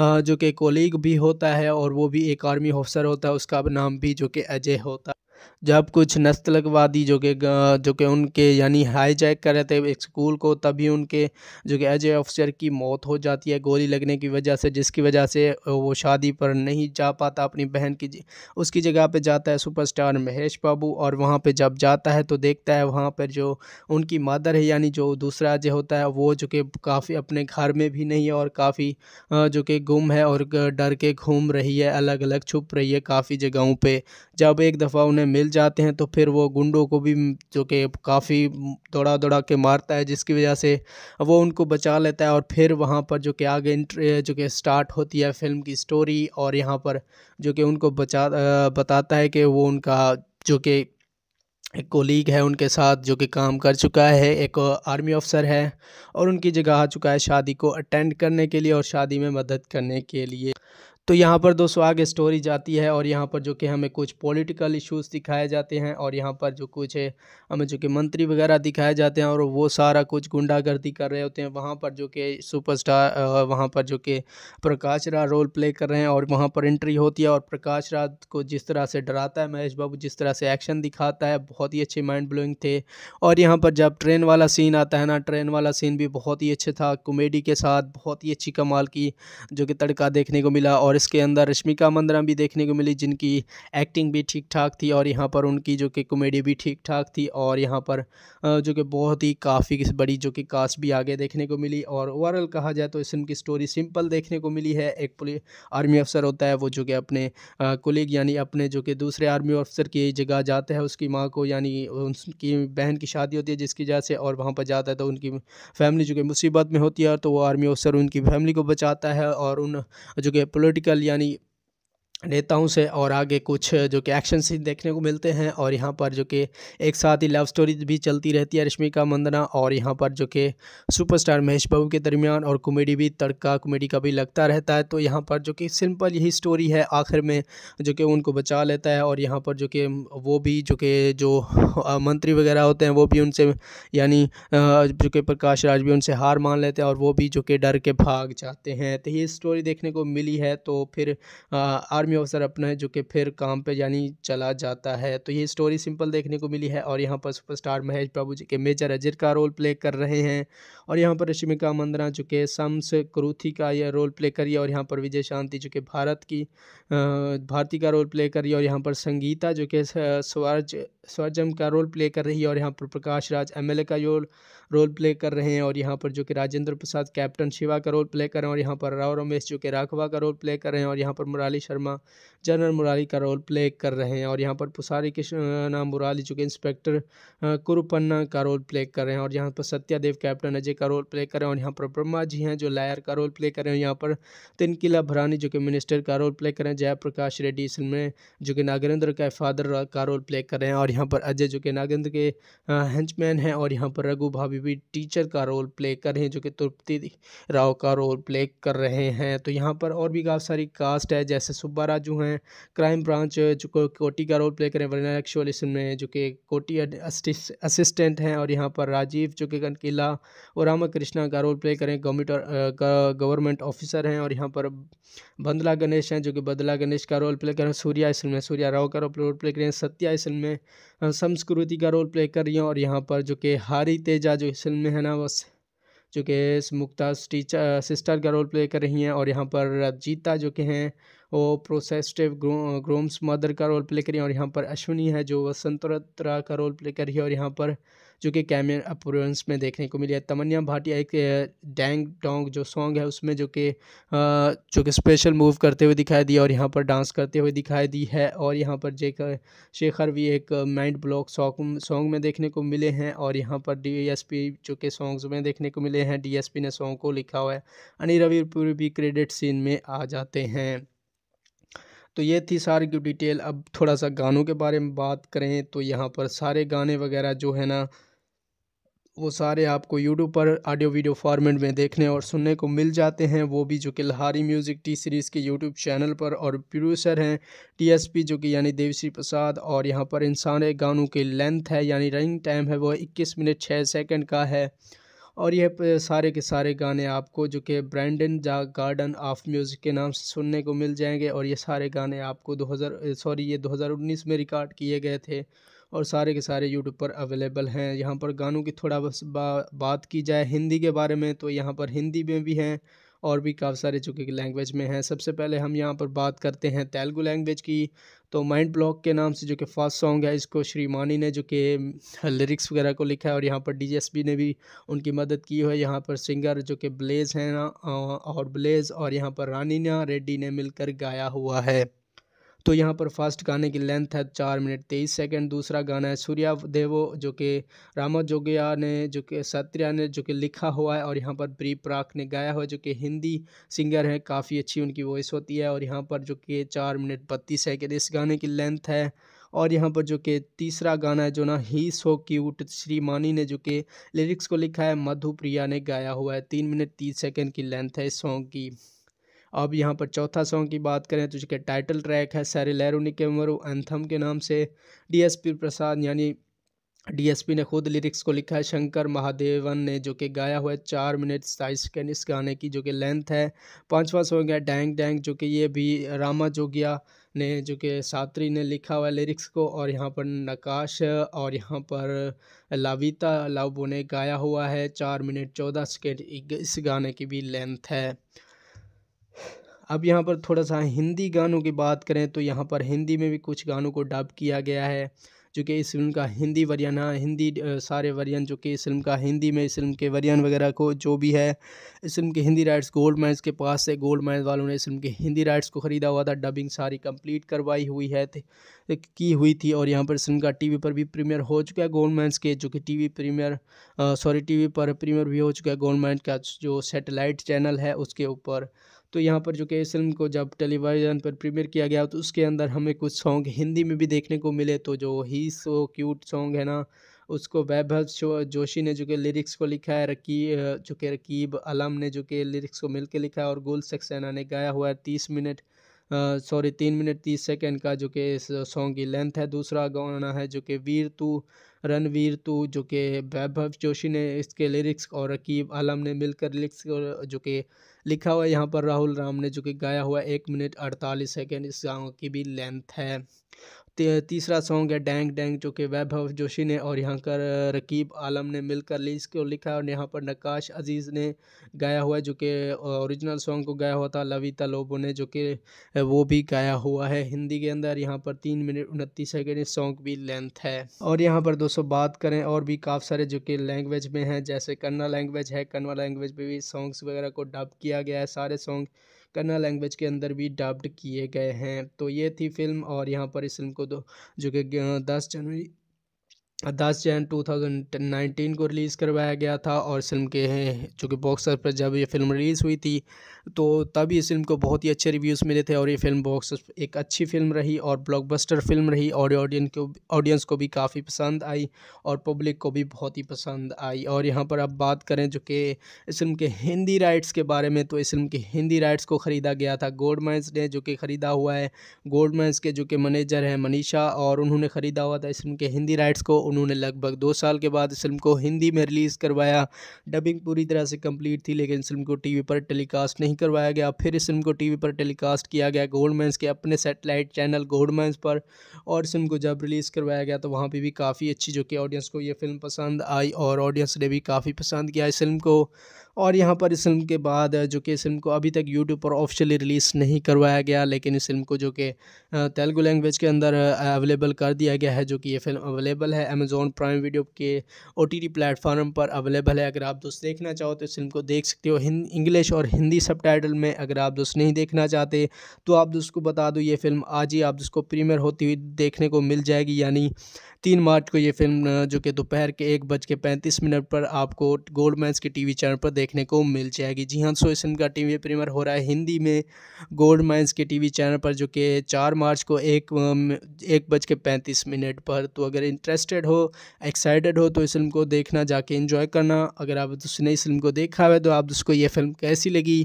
जो कि कोलीग भी होता है और वो भी एक आर्मी ऑफिसर होता है उसका नाम भी जो कि अजय होता है जब कुछ नस्लवादी जो कि जो कि उनके यानी हाईजैक कर रहे थे एक स्कूल को तभी उनके जो कि एज ऑफिसर की मौत हो जाती है गोली लगने की वजह से जिसकी वजह से वो शादी पर नहीं जा पाता अपनी बहन की उसकी जगह पे जाता है सुपरस्टार महेश बाबू और वहाँ पे जब जाता है तो देखता है वहाँ पर जो उनकी मदर है यानी जो दूसरा अजय होता है वो जो कि काफ़ी अपने घर में भी नहीं है और काफ़ी जो कि गुम है और डर के घूम रही है अलग अलग छुप रही है काफ़ी जगहों पर जब एक दफ़ा उन्हें मिल जाते हैं तो फिर वो गुंडों को भी जो कि काफ़ी दौड़ा दौड़ा के मारता है जिसकी वजह से वो उनको बचा लेता है और फिर वहाँ पर जो कि आगे जो कि स्टार्ट होती है फिल्म की स्टोरी और यहाँ पर जो कि उनको बचा बताता है कि वो उनका जो कि एक कोलीग है उनके साथ जो कि काम कर चुका है एक आर्मी ऑफिसर है और उनकी जगह आ चुका है शादी को अटेंड करने के लिए और शादी में मदद करने के लिए तो यहाँ पर दोस्तों आगे स्टोरी जाती है और यहाँ पर जो कि हमें कुछ पॉलिटिकल इश्यूज दिखाए जाते हैं और यहाँ पर जो कुछ है हमें जो कि मंत्री वगैरह दिखाए जाते हैं और वो सारा कुछ गुंडागर्दी कर रहे होते हैं वहाँ पर जो कि सुपरस्टार वहाँ पर जो कि प्रकाश राज रोल प्ले कर रहे हैं और वहाँ पर एंट्री होती है और प्रकाश राज को जिस तरह से डराता है महेश बाबू जिस तरह से एक्शन दिखाता है बहुत ही अच्छे माइंड ब्लोइंग थे और यहाँ पर जब ट्रेन वाला सीन आता है ना ट्रेन वाला सीन भी बहुत ही अच्छा था कॉमेडी के साथ बहुत ही अच्छी कमाल की जो कि तड़का देखने को मिला और और इसके अंदर रश्मिका मंदरा भी देखने को मिली जिनकी एक्टिंग भी ठीक ठाक थी और यहाँ पर उनकी जो कि कॉमेडी भी ठीक ठाक थी और यहाँ पर जो कि बहुत ही काफ़ी बड़ी जो कि कास्ट भी आगे देखने को मिली और ओवरऑल कहा जाए तो इस फिल्म की स्टोरी सिंपल देखने को मिली है एक पुलिस आर्मी अफसर होता है वो जो कि अपने कोलीग यानी अपने जो कि दूसरे आर्मी अफसर की जगह जाते हैं उसकी माँ को यानी उनकी बहन की शादी होती है जिसकी वजह से और वहाँ पर जाता है तो उनकी फैमिली जो कि मुसीबत में होती है तो वो आर्मी अफसर उनकी फैमिली को बचाता है और उन जो कि पोलिटिकल फिजिकल यानी नेताओं से और आगे कुछ जो कि एक्शन सीन देखने को मिलते हैं और यहाँ पर जो कि एक साथ ही लव स्टोरी भी चलती रहती है रश्मिका मंदना और यहाँ पर जो कि सुपरस्टार महेश बाबू के दरमियान और कॉमेडी भी तड़का कॉमेडी का भी लगता रहता है तो यहाँ पर जो कि सिंपल यही स्टोरी है आखिर में जो कि उनको बचा लेता है और यहाँ पर जो कि वो भी जो कि जो मंत्री वगैरह होते हैं वो भी उनसे यानी जो कि प्रकाश राज भी उनसे हार मान लेते हैं और वो भी जो कि डर के भाग जाते हैं तो ये स्टोरी देखने को मिली है तो फिर आर्मी आर्मी अवसर अपना है जो कि फिर काम पे यानी चला जाता है तो ये स्टोरी सिंपल देखने को मिली है और यहाँ पर सुपरस्टार महेश बाबू जी के मेजर अजय का रोल प्ले कर रहे हैं और यहाँ पर रश्मिका मंदना जो कि सम्स क्रूथी का यह रोल प्ले करी और यहाँ पर विजय शांति जो कि भारत की भारती का रोल प्ले करी और यहाँ पर संगीता जो कि स्वर्ज स्वर्जम का रोल प्ले कर रही है और यहाँ पर प्रकाश राज एम का योल रोल प्ले कर रहे हैं और यहाँ पर जो कि राजेंद्र प्रसाद कैप्टन शिवा का रोल प्ले कर रहे हैं और यहाँ पर राव रमेश जो कि राघवा का रोल प्ले कर रहे हैं और यहाँ पर मुराली शर्मा जनरल मुराली का रोल प्ले कर रहे हैं और यहाँ पर पुसारी कृष्ण मुराली जो कि इंस्पेक्टर कुरुपन्ना का रोल प्ले कर रहे हैं और यहाँ पर सत्यादेव कैप्टन अजय का रोल प्ले कर रहे हैं और यहाँ पर ब्रह्मा जी हैं जो लायर का रोल प्ले कर रहे हैं यहाँ पर तिनकिला भरानी जो कि मिनिस्टर का रोल प्ले कर रहे हैं जयप्रकाश रेड्डी इसमें जो कि नागेंद्र का फादर का रोल प्ले कर रहे हैं और यहाँ पर अजय जो कि नागेंद्र के हैंचमैन हैं और यहाँ पर रघु भाभी भी टीचर का रोल प्ले कर रहे हैं जो कि तृप्ति राव का रोल प्ले कर रहे हैं तो यहाँ पर और भी काफ़ी सारी कास्ट है जैसे सुब्बा राजू हैं क्राइम ब्रांच जो कोटी का रोल प्ले करें वरना एक्चुअल इसमें जो कि कोटी असिस्टेंट हैं और यहाँ पर राजीव जो कि कनकीला और रामा कृष्णा का रोल प्ले करें गवर्नमेंट गवर्नमेंट ऑफिसर हैं और यहाँ पर बंदला गणेश हैं जो कि बदला गणेश का रोल प्ले करें सूर्या इसमें में सूर्या राव का रोल प्ले करें सत्या इसल में संस्कृति का रोल प्ले कर रही हैं और यहाँ पर जो कि हारी तेजा जो इस फिल्म में है ना वो जो कि मुक्ता टीचर सिस्टर का रोल प्ले कर रही हैं और यहाँ पर जीता जो कि हैं वो प्रोसेस्टिव ग्रो, ग्रोम्स मदर का रोल प्ले कर रही हैं और यहाँ पर अश्विनी है जो वसंतरा का रोल प्ले कर रही है और यहाँ पर जो कि कैमियन अपोरेंस में देखने को मिली है तमन्या भाटिया एक डैंग डोंग जो सॉन्ग है उसमें जो कि जो कि स्पेशल मूव करते हुए दिखाई दी और यहाँ पर डांस करते हुए दिखाई दी है और यहाँ पर जे शेखर भी एक माइंड ब्लॉक सॉन्ग सॉन्ग में देखने को मिले हैं और यहाँ पर डी जो कि सॉन्ग्स में देखने को मिले हैं डी ने सॉन्ग को लिखा हुआ है अनिल रविपुरी भी क्रेडिट सीन में आ जाते हैं तो ये थी सारी की डिटेल अब थोड़ा सा गानों के बारे में बात करें तो यहाँ पर सारे गाने वगैरह जो है ना वो सारे आपको यूट्यूब पर ऑडियो वीडियो फॉर्मेट में देखने और सुनने को मिल जाते हैं वो भी जो कि लहारी म्यूज़िक टी सीरीज़ के यूट्यूब चैनल पर और प्रोड्यूसर हैं टीएसपी जो कि यानी देवश्री प्रसाद और यहाँ पर इन सारे गानों की लेंथ है यानी रनिंग टाइम है वो इक्कीस मिनट छः सेकेंड का है और यह सारे के सारे गाने आपको जो कि ब्रैंडन जा गार्डन ऑफ म्यूज़िक के नाम से सुनने को मिल जाएंगे और ये सारे गाने आपको दो सॉरी ये 2019 में रिकॉर्ड किए गए थे और सारे के सारे यूट्यूब पर अवेलेबल हैं यहाँ पर गानों की थोड़ा बस बा, बात की जाए हिंदी के बारे में तो यहाँ पर हिंदी में भी हैं और भी काफ़ी सारे चूँकि लैंग्वेज में हैं सबसे पहले हम यहाँ पर बात करते हैं तेलुगु लैंग्वेज की तो माइंड ब्लॉक के नाम से जो कि फर्स्ट सॉन्ग है इसको श्रीमानी ने जो कि लिरिक्स वगैरह को लिखा है और यहाँ पर डीजीएसपी ने भी उनकी मदद की है यहाँ पर सिंगर जो कि ब्लेज़ हैं ना और ब्लेज़ और यहाँ पर रानीना रेड्डी ने मिलकर गाया हुआ है तो यहाँ पर फर्स्ट गाने की लेंथ है चार मिनट तेईस सेकंड दूसरा गाना है सूर्या देवो जो कि रामा जोगिया ने जो कि सत्या ने जो कि लिखा हुआ है और यहाँ पर प्री प्राक ने गाया हुआ जो कि हिंदी सिंगर है काफ़ी अच्छी उनकी वॉइस होती है और यहाँ पर जो कि चार मिनट बत्तीस सेकेंड इस गाने की लेंथ है और यहाँ पर जो कि तीसरा गाना है जो ना ही सो क्यूट मानी ने जो कि लिरिक्स को लिखा है मधुप्रिया ने गाया हुआ है तीन मिनट तीस सेकेंड की लेंथ है इस सॉन्ग की अब यहाँ पर चौथा सॉन्ग की बात करें तो जिसके टाइटल ट्रैक है के निकेमरो एंथम के नाम से डीएसपी प्रसाद यानी डीएसपी ने खुद लिरिक्स को लिखा है शंकर महादेवन ने जो कि गाया हुआ है चार मिनट सताईस सेकेंड इस गाने की जो कि लेंथ है पाँचवा सॉन्ग है डैंग डैंग जो कि ये भी रामा जोगिया ने जो कि सात्री ने लिखा हुआ लिरिक्स को और यहाँ पर नकाश और यहाँ पर लाविता लाबो ने गाया हुआ है चार मिनट चौदह सेकेंड इस गाने की भी लेंथ है अब यहाँ पर थोड़ा सा हिंदी गानों की बात करें तो यहाँ पर हिंदी में भी कुछ गानों को डब किया गया है जो कि इस फिल्म का हिंदी वरियन है हाँ, हिंदी सारे वरियन जो कि इस फिल्म का हिंदी में इस फिल्म के वरियन वगैरह को जो भी है इस फिल्म के हिंदी राइट्स गोल्ड मैन्स के पास से गोल्ड मैन वालों ने इस फिल्म के हिंदी राइट्स को ख़रीदा हुआ था डबिंग सारी कंप्लीट करवाई हुई है की हुई थी और यहाँ पर इस फिल्म का टी पर भी प्रीमियर हो चुका है गोल्ड मैंस के जो कि वी प्रीमियर सॉरी टी पर प्रीमियर भी हो चुका है गोल्ड मैन का जो सेटेलाइट चैनल है उसके ऊपर तो यहाँ पर जो कि इस फिल्म को जब टेलीविज़न पर प्रीमियर किया गया तो उसके अंदर हमें कुछ सॉन्ग हिंदी में भी देखने को मिले तो जो ही सो क्यूट सॉन्ग है ना उसको वैभव जोशी ने जो कि लिरिक्स को लिखा है रकी जो कि रकीब अलम ने जो कि लिरिक्स को मिलकर लिखा है और गुल सक्सेना ने गाया हुआ है तीस मिनट सॉरी तीन मिनट तीस सेकेंड का जो कि इस सॉन्ग की लेंथ है दूसरा गाना है जो कि वीर तू रणवीर तू जो कि वैभव जोशी ने इसके लिरिक्स और रकीब आलम ने मिलकर लिरिक्स जो कि लिखा हुआ है यहाँ पर राहुल राम ने जो कि गाया हुआ एक मिनट अड़तालीस सेकेंड इस गाँव की भी लेंथ है तीसरा सॉन्ग है डैंग डैंग जो कि वैभव जोशी ने और यहाँ कर रकीब आलम ने मिलकर लीज को लिखा है और यहाँ पर नकाश अजीज़ ने गाया हुआ है जो कि ओरिजिनल सॉन्ग को गाया हुआ था लविता लोबो ने जो कि वो भी गाया हुआ है हिंदी के अंदर यहाँ पर तीन मिनट उनतीस सेकेंड इस सॉन्ग भी लेंथ है और यहाँ पर दोस्तों बात करें और भी काफ़ी सारे जो कि लैंग्वेज में हैं जैसे कन्ना लैंग्वेज है कन्वा लैंग्वेज में भी सॉन्ग्स वगैरह को डब किया गया है सारे सॉन्ग कन्नड़ लैंग्वेज के अंदर भी डब्ड किए गए हैं तो ये थी फिल्म और यहाँ पर इस फिल्म को दो जो कि दस जनवरी दस जैन नाइनटीन को रिलीज़ करवाया गया था और फिल्म के हैं चूँकि बॉक्स पर जब ये फिल्म रिलीज़ हुई थी तो तभी इस फिल्म को बहुत ही अच्छे रिव्यूज़ मिले थे और ये फिल्म बॉक्स एक अच्छी फिल्म रही और ब्लॉकबस्टर फिल्म रही और ऑडियंस को ऑडियंस को भी काफ़ी पसंद आई और पब्लिक को भी बहुत ही पसंद आई और यहाँ पर अब बात करें जो कि इस फिल्म के हिंदी राइट्स के बारे में तो इस फिल्म के हिंदी राइट्स को ख़रीदा गया था माइंस ने जो कि ख़रीदा हुआ है गोल्ड माइंस के जो कि मैनेजर हैं मनीषा और उन्होंने ख़रीदा हुआ था इस फिल्म के हिंदी राइट्स को उन्होंने लगभग दो साल के बाद इस फिल्म को हिंदी में रिलीज़ करवाया डबिंग पूरी तरह से कंप्लीट थी लेकिन इस फिल्म को टीवी पर टेलीकास्ट नहीं करवाया गया फिर इस फिल्म को टीवी पर टेलीकास्ट किया गया गोल्डमैन्स के अपने सेटेलाइट चैनल गोल्डमैन्स पर और इस फिल्म को जब रिलीज़ करवाया गया तो वहाँ पर भी काफ़ी अच्छी जो कि ऑडियंस को ये फिल्म पसंद आई और ऑडियंस ने भी काफ़ी पसंद किया इस फिल्म को और यहाँ पर इस फिल्म के बाद जो कि इस फिल्म को अभी तक यूट्यूब पर ऑफिशियली रिलीज़ नहीं करवाया गया लेकिन इस फिल्म को जो कि तेलुगु लैंग्वेज के अंदर अवेलेबल कर दिया गया है जो कि ये फिल्म अवेलेबल है अमेज़ोन प्राइम वीडियो के ओ टी प्लेटफार्म पर अवेलेबल है अगर आप दोस्त देखना चाहो तो इस फिल्म को देख सकते हो इंग्लिश और हिंदी सब में अगर आप दोस्त नहीं देखना चाहते तो आप दोस्त को बता दो ये फिल्म आज ही आप दोस्त को प्रीमियर होती हुई देखने को मिल जाएगी यानी तीन मार्च को ये फिल्म जो कि दोपहर के एक बज के पैंतीस मिनट पर आपको गोल्ड मैंस के टीवी चैनल पर देखने को मिल जाएगी जी हाँ सो इस फिल्म का टीवी प्रीमियर हो रहा है हिंदी में गोल्ड मैंस के टीवी चैनल पर जो कि चार मार्च को एक एक बज के पैंतीस मिनट पर तो अगर इंटरेस्टेड हो एक्साइटेड हो तो इस फिल्म को देखना जाके इन्जॉय करना अगर आप उसने इस फिल्म को देखा है तो आप उसको ये फिल्म कैसी लगी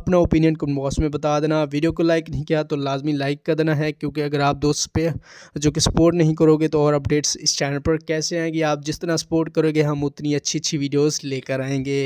अपना ओपिनियन कमेंट बॉक्स में बता देना वीडियो को लाइक नहीं किया तो लाजमी लाइक कर देना है क्योंकि अगर आप दोस्त पे जो कि सपोर्ट नहीं करोगे तो और अपडेट अपडेट्स इस चैनल पर कैसे आएंगी आप जिस तरह सपोर्ट करोगे हम उतनी अच्छी अच्छी वीडियोस लेकर आएंगे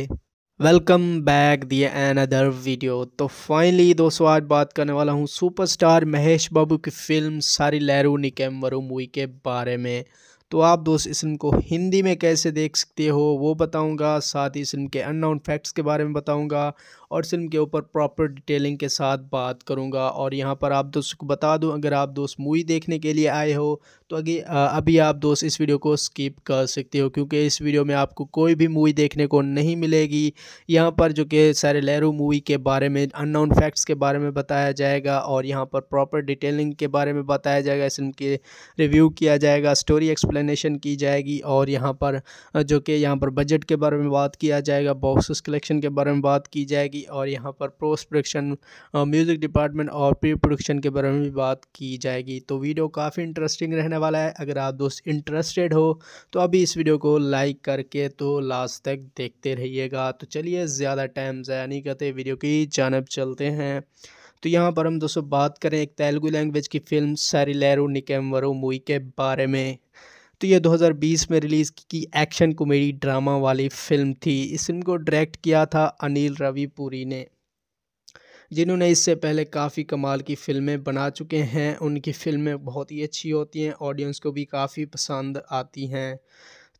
वेलकम बैक दिए एन अदर वीडियो तो फाइनली दोस्तों आज बात करने वाला हूँ सुपरस्टार महेश बाबू की फ़िल्म सारी लहरू निकम वरु मूवी के बारे में तो आप दोस्त इस फिल्म को हिंदी में कैसे देख सकते हो वो बताऊंगा साथ ही इस फिल्म के अननाउन फैक्ट्स के बारे में बताऊंगा और सिम के ऊपर प्रॉपर डिटेलिंग के साथ बात करूँगा और यहाँ पर आप दोस्तों को बता दूँ अगर आप दोस्त मूवी देखने के लिए आए हो तो अगे अभी आप दोस्त इस वीडियो को स्किप कर सकते हो क्योंकि इस वीडियो में आपको कोई भी मूवी देखने को नहीं मिलेगी यहाँ पर जो कि सारे लहरू मूवी के बारे में अननोन फैक्ट्स के बारे में बताया जाएगा और यहाँ पर प्रॉपर डिटेलिंग के बारे में बताया जाएगा इस फिल्म के रिव्यू किया जाएगा स्टोरी एक्सप्लेनेशन की जाएगी और यहाँ पर जो कि यहाँ पर बजट के बारे में बात किया जाएगा बॉक्स कलेक्शन के बारे में बात की जाएगी जाएगी और यहाँ पर पोस्ट प्रोडक्शन म्यूज़िक डिपार्टमेंट और प्री प्रोडक्शन के बारे में भी बात की जाएगी तो वीडियो काफ़ी इंटरेस्टिंग रहने वाला है अगर आप दोस्त इंटरेस्टेड हो तो अभी इस वीडियो को लाइक करके तो लास्ट तक देखते रहिएगा तो चलिए ज़्यादा टाइम ज़्यादा नहीं करते वीडियो की जानब चलते हैं तो यहाँ पर हम दोस्तों बात करें एक तेलुगू लैंग्वेज की फिल्म निकेम वरु मूवी के बारे में तो ये 2020 में रिलीज़ की एक्शन कॉमेडी ड्रामा वाली फिल्म थी इस फिल्म को डायरेक्ट किया था अनिल रविपुरी ने जिन्होंने इससे पहले काफ़ी कमाल की फ़िल्में बना चुके हैं उनकी फ़िल्में बहुत ही अच्छी होती हैं ऑडियंस को भी काफ़ी पसंद आती हैं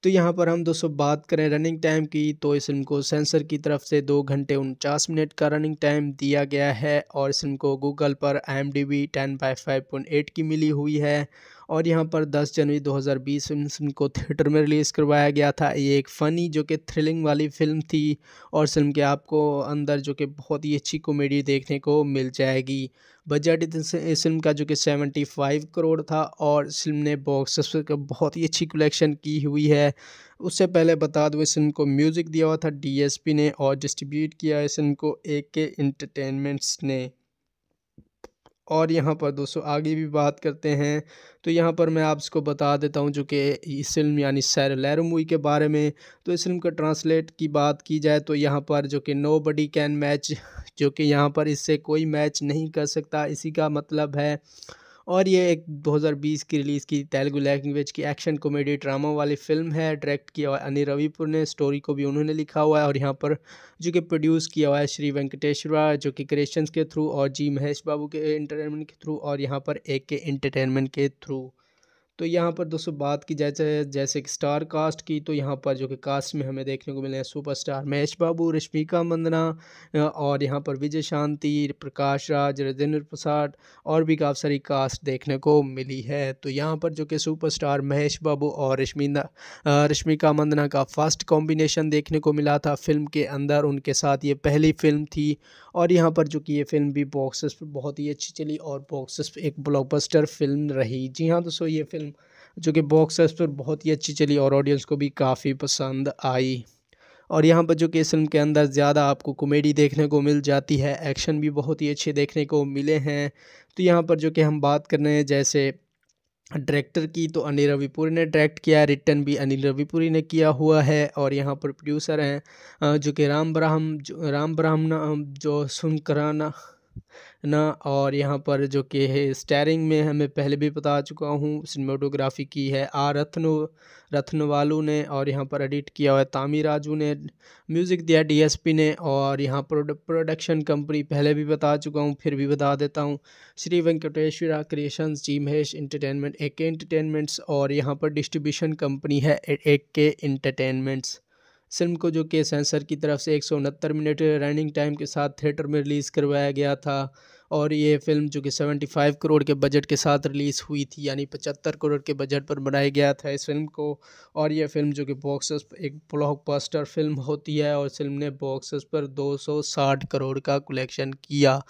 तो यहाँ पर हम दोस्तों बात करें रनिंग टाइम की तो इस फिल्म को सेंसर की तरफ से दो घंटे उनचास मिनट का रनिंग टाइम दिया गया है और इस फिल्म को गूगल पर I M D B ten by five point eight की मिली हुई है और यहाँ पर 10 जनवरी 2020 फिल्म को थिएटर में रिलीज़ करवाया गया था ये एक फ़नी जो कि थ्रिलिंग वाली फ़िल्म थी और फिल्म के आपको अंदर जो कि बहुत ही अच्छी कॉमेडी देखने को मिल जाएगी बजट इस फिल्म का जो कि 75 करोड़ था और फिल्म ने बॉक्स ऑफिस का बहुत ही अच्छी कलेक्शन की हुई है उससे पहले बता दूँ इस फिल्म को म्यूज़िक दिया हुआ था डीएसपी ने और डिस्ट्रीब्यूट किया इस फिल्म को ए के इंटरटेनमेंट्स ने और यहाँ पर दोस्तों आगे भी बात करते हैं तो यहाँ पर मैं आपको बता देता हूँ जो कि इस फिल्म यानी सैर लैरमई के बारे में तो इस फिल्म का ट्रांसलेट की बात की जाए तो यहाँ पर जो कि नो बडी कैन मैच जो कि यहाँ पर इससे कोई मैच नहीं कर सकता इसी का मतलब है और ये एक 2020 की रिलीज़ की तेलुगु लैंग्वेज की एक्शन कॉमेडी ड्रामा वाली फिल्म है डायरेक्ट किया हुआ अनिल रविपुर ने स्टोरी को भी उन्होंने लिखा हुआ है और यहाँ पर जो कि प्रोड्यूस किया हुआ है श्री वेंकटेश्वरा जो कि क्रिएशंस के थ्रू और जी महेश बाबू के इंटरटेनमेंट के थ्रू और यहाँ पर ए के इंटरटेनमेंट के थ्रू तो यहाँ पर दोस्तों बात की जाए जैसे, जैसे कि स्टार कास्ट की तो यहाँ पर जो कि कास्ट में हमें देखने को मिले हैं सुपरस्टार महेश बाबू रश्मिका मंदना और यहाँ पर विजय शांति प्रकाश राज राजेंद्र प्रसाद और भी काफ़ी सारी कास्ट देखने को मिली है तो यहाँ पर जो कि सुपरस्टार महेश बाबू और रश्मिंदा रश्मिका मंदना का फर्स्ट कॉम्बिनेशन देखने को मिला था फिल्म के अंदर उनके साथ ये पहली फिल्म थी और यहाँ पर जो कि ये फिल्म भी बॉक्सेस पर बहुत ही अच्छी चली और बॉक्सेस एक ब्लॉकबस्टर फिल्म रही जी हाँ दोस्तों ये फिल्म जो कि बॉक्स ऑफिस पर बहुत ही अच्छी चली और ऑडियंस को भी काफ़ी पसंद आई और यहाँ पर जो कि इस फिल्म के अंदर ज़्यादा आपको कॉमेडी देखने को मिल जाती है एक्शन भी बहुत ही अच्छे देखने को मिले हैं तो यहाँ पर जो कि हम बात कर रहे हैं जैसे डायरेक्टर की तो अनिल रविपुरी ने डायरेक्ट किया है रिटर्न भी अनिल रविपुरी ने किया हुआ है और यहाँ पर प्रोड्यूसर हैं जो कि राम ब्राहम राम ब्राह्मण जो सुनकराना ना और यहाँ पर जो कि है स्टेयरिंग में हमें पहले भी बता चुका हूँ सिनेमाटोग्राफी की है आर रत्नो वालू ने और यहाँ पर एडिट किया हुआ है तामी राजू ने म्यूज़िक दिया डीएसपी ने और यहाँ पर प्रोडक्शन कंपनी पहले भी बता चुका हूँ फिर भी बता देता हूँ Shri Venkateswara creations G Mahesh entertainment A K entertainments और यहाँ पर डिस्ट्रीब्यूशन कंपनी है ए के इंटरटेनमेंट्स फिल्म को जो कि सेंसर की तरफ से एक मिनट रनिंग टाइम के साथ थिएटर में रिलीज़ करवाया गया था और ये फिल्म जो कि 75 करोड़ के बजट के साथ रिलीज़ हुई थी यानी 75 करोड़ के बजट पर बनाया गया था इस फिल्म को और ये फिल्म जो कि बॉक्स एक ब्लॉकबस्टर फिल्म होती है और फिल्म ने बॉक्स पर 260 करोड़ का कलेक्शन किया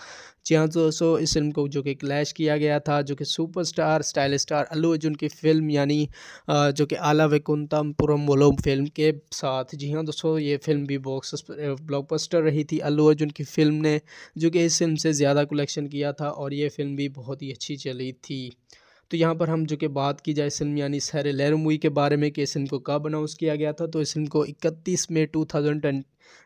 जी दोस्तों इस फिल्म को जो कि क्लैश किया गया था जो कि superstar style star Allu Arjun की फिल्म यानी जो कि आला वैकुंतम पुरम फिल्म के साथ जी हाँ दोस्तों ये फिल्म भी बॉक्स ब्लॉकबस्टर रही थी अल्लू अर्जुन की फिल्म ने जो कि इस फिल्म से ज़्यादा कलेक्शन किया था और ये फिल्म भी बहुत ही अच्छी चली थी तो यहाँ पर हम जो कि बात की जाए फिल्म यानी सैर लहर मूवी के बारे में कि इस फिल्म को कब अनाउंस किया गया था तो इस फिल्म को 31 मई 2020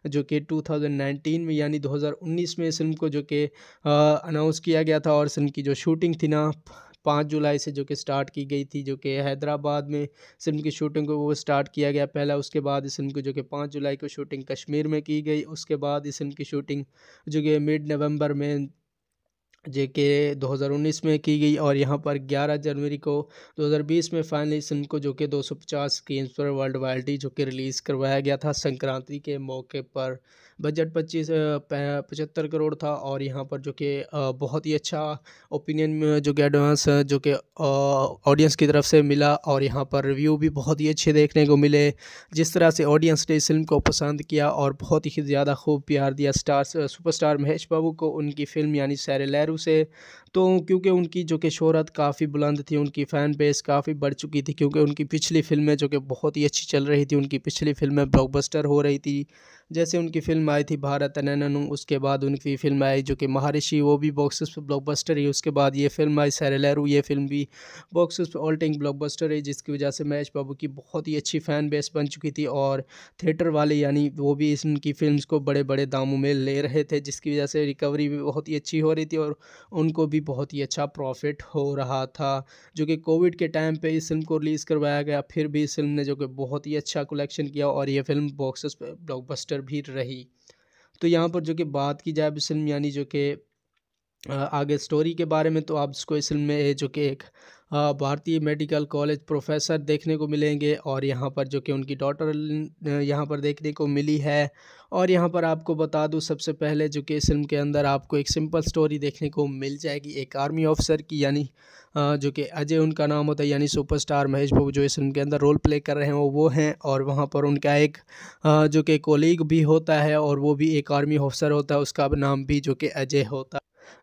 जो कि 2019 में यानी 2019 में इस फिल्म को जो कि अनाउंस किया गया था और फिल्म की जो शूटिंग थी ना पाँच जुलाई से जो कि स्टार्ट की गई थी जो कि हैदराबाद में फिल्म की शूटिंग को वो स्टार्ट किया गया पहला उसके बाद इस फिल्म की जो कि पाँच जुलाई को शूटिंग कश्मीर में की गई उसके बाद इस फिल्म की शूटिंग जो कि मिड नवंबर में जे के दो हज़ार उन्नीस में की गई और यहाँ पर ग्यारह जनवरी को दो हज़ार बीस में फाइनली इस को जो कि दो सौ पचास स्क्रीन पर वर्ल्ड वाइल्डी जो कि रिलीज़ करवाया गया था संक्रांति के मौके पर बजट पच्चीस पचहत्तर करोड़ था और यहाँ पर जो कि बहुत ही अच्छा ओपिनियन जो कि एडवांस जो कि ऑडियंस की तरफ से मिला और यहाँ पर रिव्यू भी बहुत ही अच्छे देखने को मिले जिस तरह से ऑडियंस ने इस फिल्म को पसंद किया और बहुत ही ज़्यादा खूब प्यार दिया स्टार सुपरस्टार महेश बाबू को उनकी फ़िल्म यानी सैर लहरू से तो क्योंकि उनकी जो कि शहरत काफ़ी बुलंद थी उनकी फ़ैन बेस काफ़ी बढ़ चुकी थी क्योंकि उनकी पिछली फिल्में जो कि बहुत ही अच्छी चल रही थी उनकी पिछली फिल्में ब्लॉकबस्टर हो रही थी जैसे उनकी फ़िल्म आई थी भारत अनननु उसके बाद उनकी फ़िल्म आई जो कि महारिषि वो भी बॉक्सेस पर ब्लॉकबस्टर ही उसके बाद ये फिल्म आई सैरेलरू ये फिल्म भी बॉक्सेस पर ऑल टाइम ब्लॉकबस्टर है जिसकी वजह से महेश बाबू की बहुत ही अच्छी फ़ैन बेस बन चुकी थी और थिएटर वाले यानी वो भी इस उनकी फिल्म को बड़े बड़े दामों में ले रहे थे जिसकी वजह से रिकवरी भी बहुत ही अच्छी हो रही थी और उनको भी भी बहुत ही अच्छा प्रॉफिट हो रहा था जो कि कोविड के टाइम पे इस फिल्म को रिलीज़ करवाया गया फिर भी इस फिल्म ने जो कि बहुत ही अच्छा कलेक्शन किया और ये फिल्म बॉक्स पर ब्लॉकबस्टर भी रही तो यहाँ पर जो कि बात की जाए फिल्म यानी जो कि आगे स्टोरी के बारे में तो आप इसको इस फिल्म में जो कि एक हाँ, भारतीय मेडिकल कॉलेज प्रोफेसर देखने को मिलेंगे और यहाँ पर जो कि उनकी डॉटर यहाँ पर देखने को मिली है और यहाँ पर आपको बता दूँ सबसे पहले जो कि इस फिल्म के अंदर आपको एक सिंपल स्टोरी देखने को मिल जाएगी एक आर्मी ऑफिसर की यानी जो कि अजय उनका नाम होता है यानी सुपरस्टार महेश बाबू जो इस फिल्म के अंदर रोल प्ले कर रहे हैं वो वो हैं और वहाँ पर उनका एक जो कि कोलीग भी होता है और वो भी एक आर्मी ऑफिसर होता है उसका नाम भी जो कि अजय होता है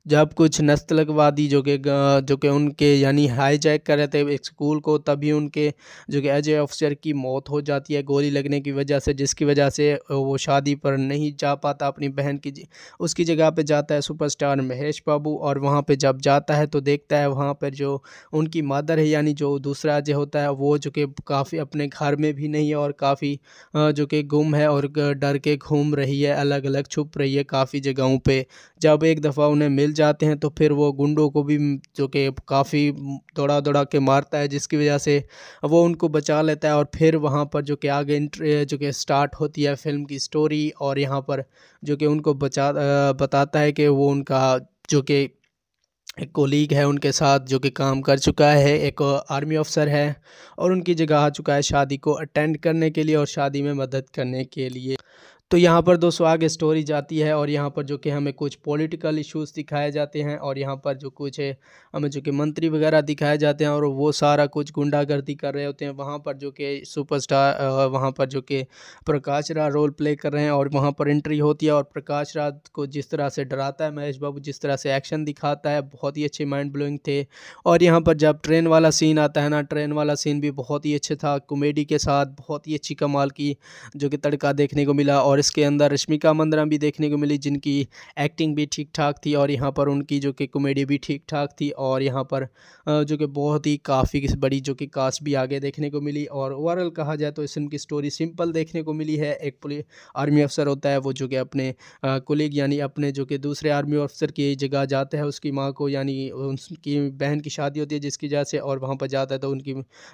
जब कुछ नस्लवादी जो कि जो कि उनके यानी हाईजैक कर रहे थे एक स्कूल को तभी उनके जो कि एज ए ऑफिसर की मौत हो जाती है गोली लगने की वजह से जिसकी वजह से वो शादी पर नहीं जा पाता अपनी बहन की उसकी जगह पे जाता है सुपरस्टार महेश बाबू और वहाँ पे जब जाता है तो देखता है वहाँ पर जो उनकी मदर है यानी जो दूसरा अजय होता है वो जो कि काफ़ी अपने घर में भी नहीं है और काफ़ी जो कि गुम है और डर के घूम रही है अलग अलग छुप रही है काफ़ी जगहों पर जब एक दफ़ा उन्हें मिल जाते हैं तो फिर वो गुंडों को भी जो कि काफ़ी दौड़ा दौड़ा के मारता है जिसकी वजह से वो उनको बचा लेता है और फिर वहाँ पर जो कि आगे जो कि स्टार्ट होती है फिल्म की स्टोरी और यहाँ पर जो कि उनको बचा बताता है कि वो उनका जो कि एक कोलीग है उनके साथ जो कि काम कर चुका है एक आर्मी ऑफिसर है और उनकी जगह आ चुका है शादी को अटेंड करने के लिए और शादी में मदद करने के लिए तो यहाँ पर दोस्तों आगे स्टोरी जाती है और यहाँ पर जो कि हमें कुछ पॉलिटिकल इश्यूज दिखाए जाते हैं और यहाँ पर जो कुछ है हमें जो कि मंत्री वगैरह दिखाए जाते हैं और वो सारा कुछ गुंडागर्दी कर रहे होते हैं वहाँ पर जो कि सुपरस्टार वहाँ पर जो कि प्रकाश राज रोल प्ले कर रहे हैं और वहाँ पर एंट्री होती है और प्रकाश राज को जिस तरह से डराता है महेश बाबू जिस तरह से एक्शन दिखाता है बहुत ही अच्छे माइंड ब्लोइंग थे और यहाँ पर जब ट्रेन वाला सीन आता है ना ट्रेन वाला सीन भी बहुत ही अच्छा था कॉमेडी के साथ बहुत ही अच्छी कमाल की जो कि तड़का देखने को मिला और और इसके अंदर रश्मिका मंदरा भी देखने को मिली जिनकी एक्टिंग भी ठीक ठाक थी और यहाँ पर उनकी जो कि कॉमेडी भी ठीक ठाक थी और यहाँ पर जो कि बहुत ही काफ़ी बड़ी जो कि कास्ट भी आगे देखने को मिली और ओवरऑल कहा जाए तो इस फिल्म की स्टोरी सिंपल देखने को मिली है एक पुलिस आर्मी अफसर होता है वो जो कि अपने कुलीग यानी अपने जो कि दूसरे आर्मी अफसर की जगह जाता है उसकी माँ को यानी उनकी बहन की शादी होती है जिसकी वजह से और वहाँ पर जाता है तो उनकी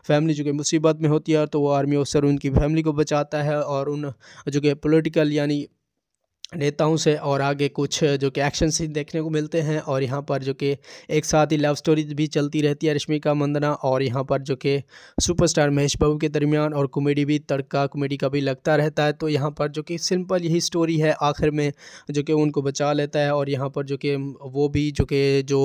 फैमिली जो कि मुसीबत में होती है तो वो आर्मी अफसर उनकी फैमिली को बचाता है और उन जो कि पोलिटिकल फिज़िकल यानी नेताओं से और आगे कुछ जो कि एक्शन सीन देखने को मिलते हैं और यहाँ पर जो कि एक साथ ही लव स्टोरी भी चलती रहती है रश्मिका मंदना और यहाँ पर जो कि सुपरस्टार महेश बाबू के दरमियान और कॉमेडी भी तड़का कॉमेडी का भी लगता रहता है तो यहाँ पर जो कि सिंपल यही स्टोरी है आखिर में जो कि उनको बचा लेता है और यहाँ पर जो कि वो भी जो कि जो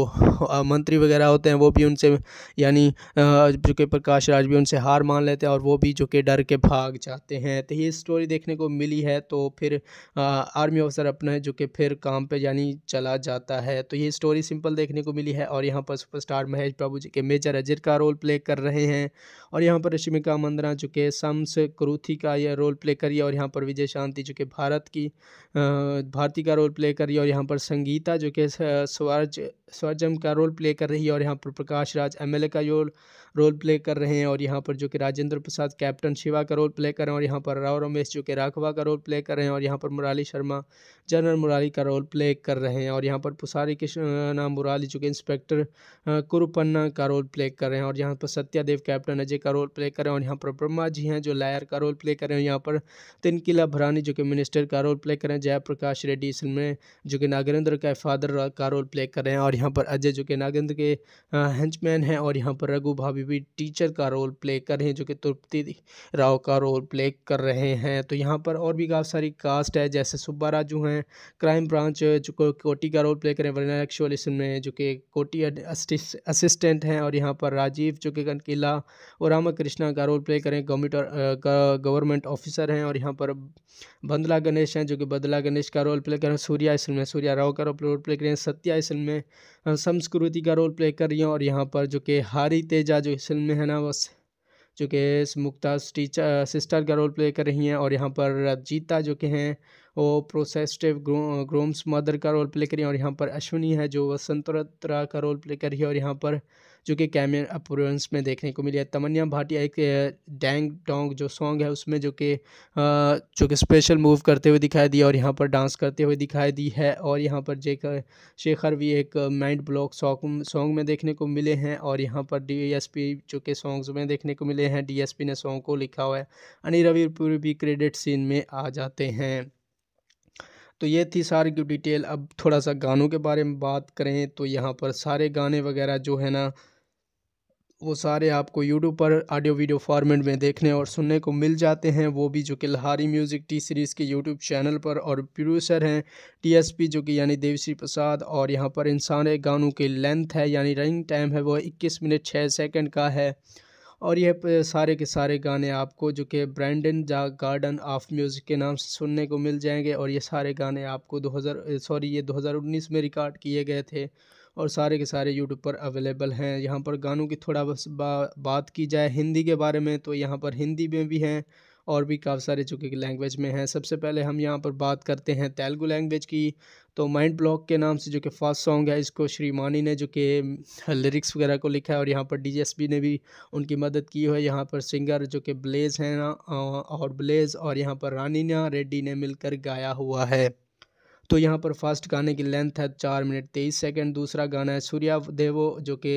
मंत्री वगैरह होते हैं वो भी उनसे यानी जो कि प्रकाश राज भी उनसे हार मान लेते हैं और वो भी जो कि डर के भाग जाते हैं तो ये स्टोरी देखने को मिली है तो फिर आर्मी आर्मी अवसर अपना है जो कि फिर काम पे यानी चला जाता है तो ये स्टोरी सिंपल देखने को मिली है और यहाँ पर सुपरस्टार महेश बाबू जी के मेजर अजय का रोल प्ले कर रहे हैं और यहाँ पर रश्मिका मंदना जो कि सम्स क्रूथी का यह रोल प्ले करिए और यहाँ पर विजय शांति जो कि भारत की भारती का रोल प्ले करिए और यहाँ पर संगीता जो कि स्वर्ज स्वर्जम का रोल प्ले कर रही है और यहाँ पर प्रकाश राज एम का रोल रोल प्ले कर रहे हैं और यहाँ पर जो कि राजेंद्र प्रसाद कैप्टन शिवा का रोल प्ले कर रहे हैं और यहाँ पर राव रमेश जो कि राघवा का रोल प्ले कर रहे हैं और यहाँ पर मुराली शर्मा जनरल मुराली का रोल प्ले कर रहे हैं और यहाँ पर पुसारी कृष्ण मुराली जो कि इंस्पेक्टर कुरुपन्ना का रोल प्ले कर रहे हैं और यहाँ पर सत्यादेव कैप्टन अजय का रोल प्ले कर रहे हैं और यहाँ पर ब्रह्मा जी हैं जो लायर का रोल प्ले कर रहे हैं यहाँ पर तिनकिला भरानी जो कि मिनिस्टर का रोल प्ले कर रहे हैं जयप्रकाश रेड्डी इसमें में जो कि नागेंद्र का फादर का रोल प्ले कर रहे हैं और यहाँ पर अजय जो कि नागेंद्र के हेंचमैन हैं और यहाँ पर रघु भाभी अभी भी टीचर का रोल प्ले कर रहे हैं जो कि तृप्ति राव का रोल प्ले कर रहे हैं तो यहाँ पर और भी काफ़ी सारी कास्ट है जैसे सुब्बा राजू हैं क्राइम ब्रांच जो कोटी का रोल प्ले करें वरना एक्चुअल इसमें जो कि कोटी असिस्टेंट हैं और यहाँ पर राजीव जो कि कनकीला और रामा कृष्णा का रोल प्ले करें गवर्नमेंट गवर्नमेंट ऑफिसर हैं और यहाँ पर बंदला गणेश हैं जो कि बदला गणेश का रोल प्ले करें सूर्या इसमें सूर्या राव का रोल प्ले करें सत्या इसमें में संस्कृति का रोल प्ले कर रही हैं और यहाँ पर जो कि हारी तेजा जो इस फिल्म में है ना वो जो कि मुक्ता टीचर सिस्टर का रोल प्ले कर रही हैं और यहाँ पर जीता जो कि हैं वो प्रोसेस्टिव ग्रो, ग्रोम्स मदर का रोल प्ले कर रही हैं और यहाँ पर अश्विनी है जो वसंतरा का रोल प्ले कर रही है और यहाँ पर जो कि कैमियन अप्रोवेंस में देखने को मिली है तमन्या भाटिया एक डैंग डोंग जो सॉन्ग है उसमें जो कि जो कि स्पेशल मूव करते हुए दिखाई दी और यहाँ पर डांस करते हुए दिखाई दी है और यहाँ पर जे शेखर भी एक माइंड ब्लॉक सॉन्ग सॉन्ग में देखने को मिले हैं और यहाँ पर डी जो कि सॉन्ग्स में देखने को मिले हैं डी ने सॉन्ग को लिखा हुआ है अनिल रविपुरी भी क्रेडिट सीन में आ जाते हैं तो ये थी सारी की डिटेल अब थोड़ा सा गानों के बारे में बात करें तो यहाँ पर सारे गाने वगैरह जो है ना वो सारे आपको यूट्यूब पर ऑडियो वीडियो फॉर्मेट में देखने और सुनने को मिल जाते हैं वो भी जो कि लहारी म्यूज़िक टी सीरीज़ के यूट्यूब चैनल पर और प्रोड्यूसर हैं टीएसपी जो कि यानी देवश्री प्रसाद और यहाँ पर इन सारे गानों की लेंथ है यानी रनिंग टाइम है वो 21 मिनट 6 सेकंड का है और यह सारे के सारे गाने आपको जो कि ब्रैंडन जा गार्डन ऑफ म्यूज़िक के नाम से सुनने को मिल जाएंगे और ये सारे गाने आपको 2000 सॉरी ये 2019 में रिकॉर्ड किए गए थे और सारे के सारे यूट्यूब पर अवेलेबल हैं यहाँ पर गानों की थोड़ा बस बा, बात की जाए हिंदी के बारे में तो यहाँ पर हिंदी में भी हैं और भी काफ़ी सारे चूँकि लैंग्वेज में हैं सबसे पहले हम यहाँ पर बात करते हैं तेलुगु लैंग्वेज की तो माइंड ब्लॉक के नाम से जो कि फर्स्ट सॉन्ग है इसको श्रीमानी ने जो कि लिरिक्स वगैरह को लिखा है और यहाँ पर डी ने भी उनकी मदद की है यहाँ पर सिंगर जो कि ब्लेज़ हैं और ब्लेज़ और यहाँ पर रानीना रेड्डी ने मिलकर गाया हुआ है तो यहाँ पर फर्स्ट गाने की लेंथ है चार मिनट तेईस सेकंड दूसरा गाना है सूर्या देवो जो कि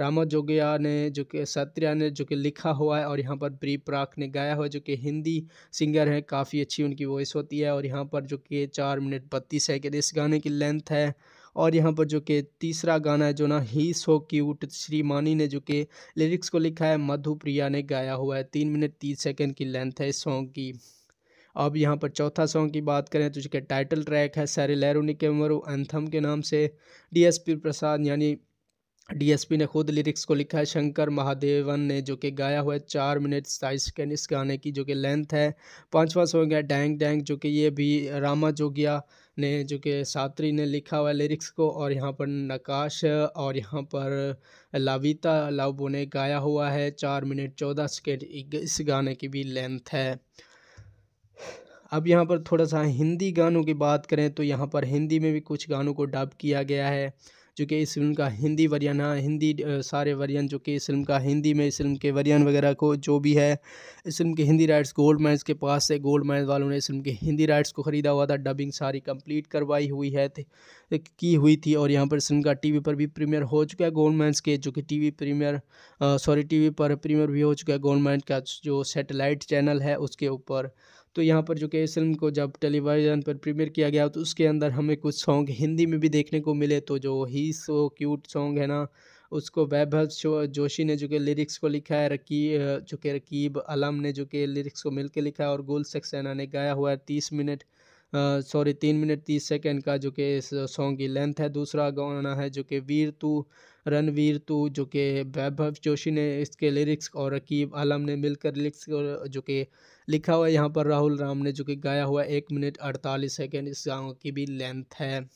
रामा जोगिया ने जो कि सत्रिया ने जो कि लिखा हुआ है और यहाँ पर प्री प्राक ने गाया हुआ है जो कि हिंदी सिंगर हैं काफ़ी अच्छी उनकी वॉइस होती है और यहाँ पर जो कि चार मिनट बत्तीस सेकेंड इस गाने की लेंथ है और यहाँ पर जो कि तीसरा गाना है जो ना ही सो क्यूट श्रीमानी ने जो कि लिरिक्स को लिखा है मधुप्रिया ने गाया हुआ है तीन मिनट तीस सेकेंड की लेंथ है इस सॉन्ग की अब यहाँ पर चौथा सॉन्ग की बात करें तो जिसके टाइटल ट्रैक है सैरे लैरोनी के एंथम के नाम से डीएसपी प्रसाद यानी डीएसपी ने खुद लिरिक्स को लिखा है शंकर महादेवन ने जो कि गाया हुआ है चार मिनट सताईस सेकेंड इस गाने की जो कि लेंथ है पाँचवा सॉन्ग है डैंग डैंग जो कि ये भी रामा जोगिया ने जो कि सात्री ने लिखा हुआ लिरिक्स को और यहाँ पर नकाश और यहाँ पर लाविता लावबो ने गाया हुआ है चार मिनट चौदह सेकेंड इस गाने की भी लेंथ है अब यहाँ पर थोड़ा सा हिंदी गानों की बात करें तो यहाँ पर हिंदी में भी कुछ गानों को डब किया गया है जो कि इस फिल्म का हिंदी वरियन है हाँ, हिंदी सारे वरियन जो कि इस फिल्म का हिंदी में इस फिल्म के वरियन वगैरह को जो भी है इस फिल्म के हिंदी राइट्स गोल्ड माइंस के पास से गोल्ड माइंस वालों ने इस फिल्म के हिंदी राइट्स को ख़रीदा हुआ था डबिंग सारी कंप्लीट करवाई हुई है की हुई थी और यहाँ पर इस फिल्म का टी पर भी प्रीमियर हो चुका है गोल्ड माइंस के जो कि वी प्रीमियर सॉरी टी पर प्रीमियर भी हो चुका है गोल्ड माइंस का जो सेटेलाइट चैनल है उसके ऊपर तो यहाँ पर जो कि इस फिल्म को जब टेलीविज़न पर प्रीमियर किया गया तो उसके अंदर हमें कुछ सॉन्ग हिंदी में भी देखने को मिले तो जो ही सो क्यूट सॉन्ग है ना उसको वैभव जोशी ने जो कि लिरिक्स को लिखा है रकी जो कि रकीब अलम ने जो कि लिरिक्स को मिलकर लिखा है और गुल सक्सेना ने गाया हुआ है तीस मिनट सॉरी तीन मिनट तीस सेकेंड का जो कि इस सॉन्ग की लेंथ है दूसरा गाना है जो कि वीर तू रणवीर तू जो कि वैभव जोशी ने इसके लिरिक्स और रकीब आलम ने मिलकर लिरिक्स जो कि लिखा हुआ है यहाँ पर राहुल राम ने जो कि गाया हुआ एक मिनट अड़तालीस सेकेंड इस गाँव की भी लेंथ है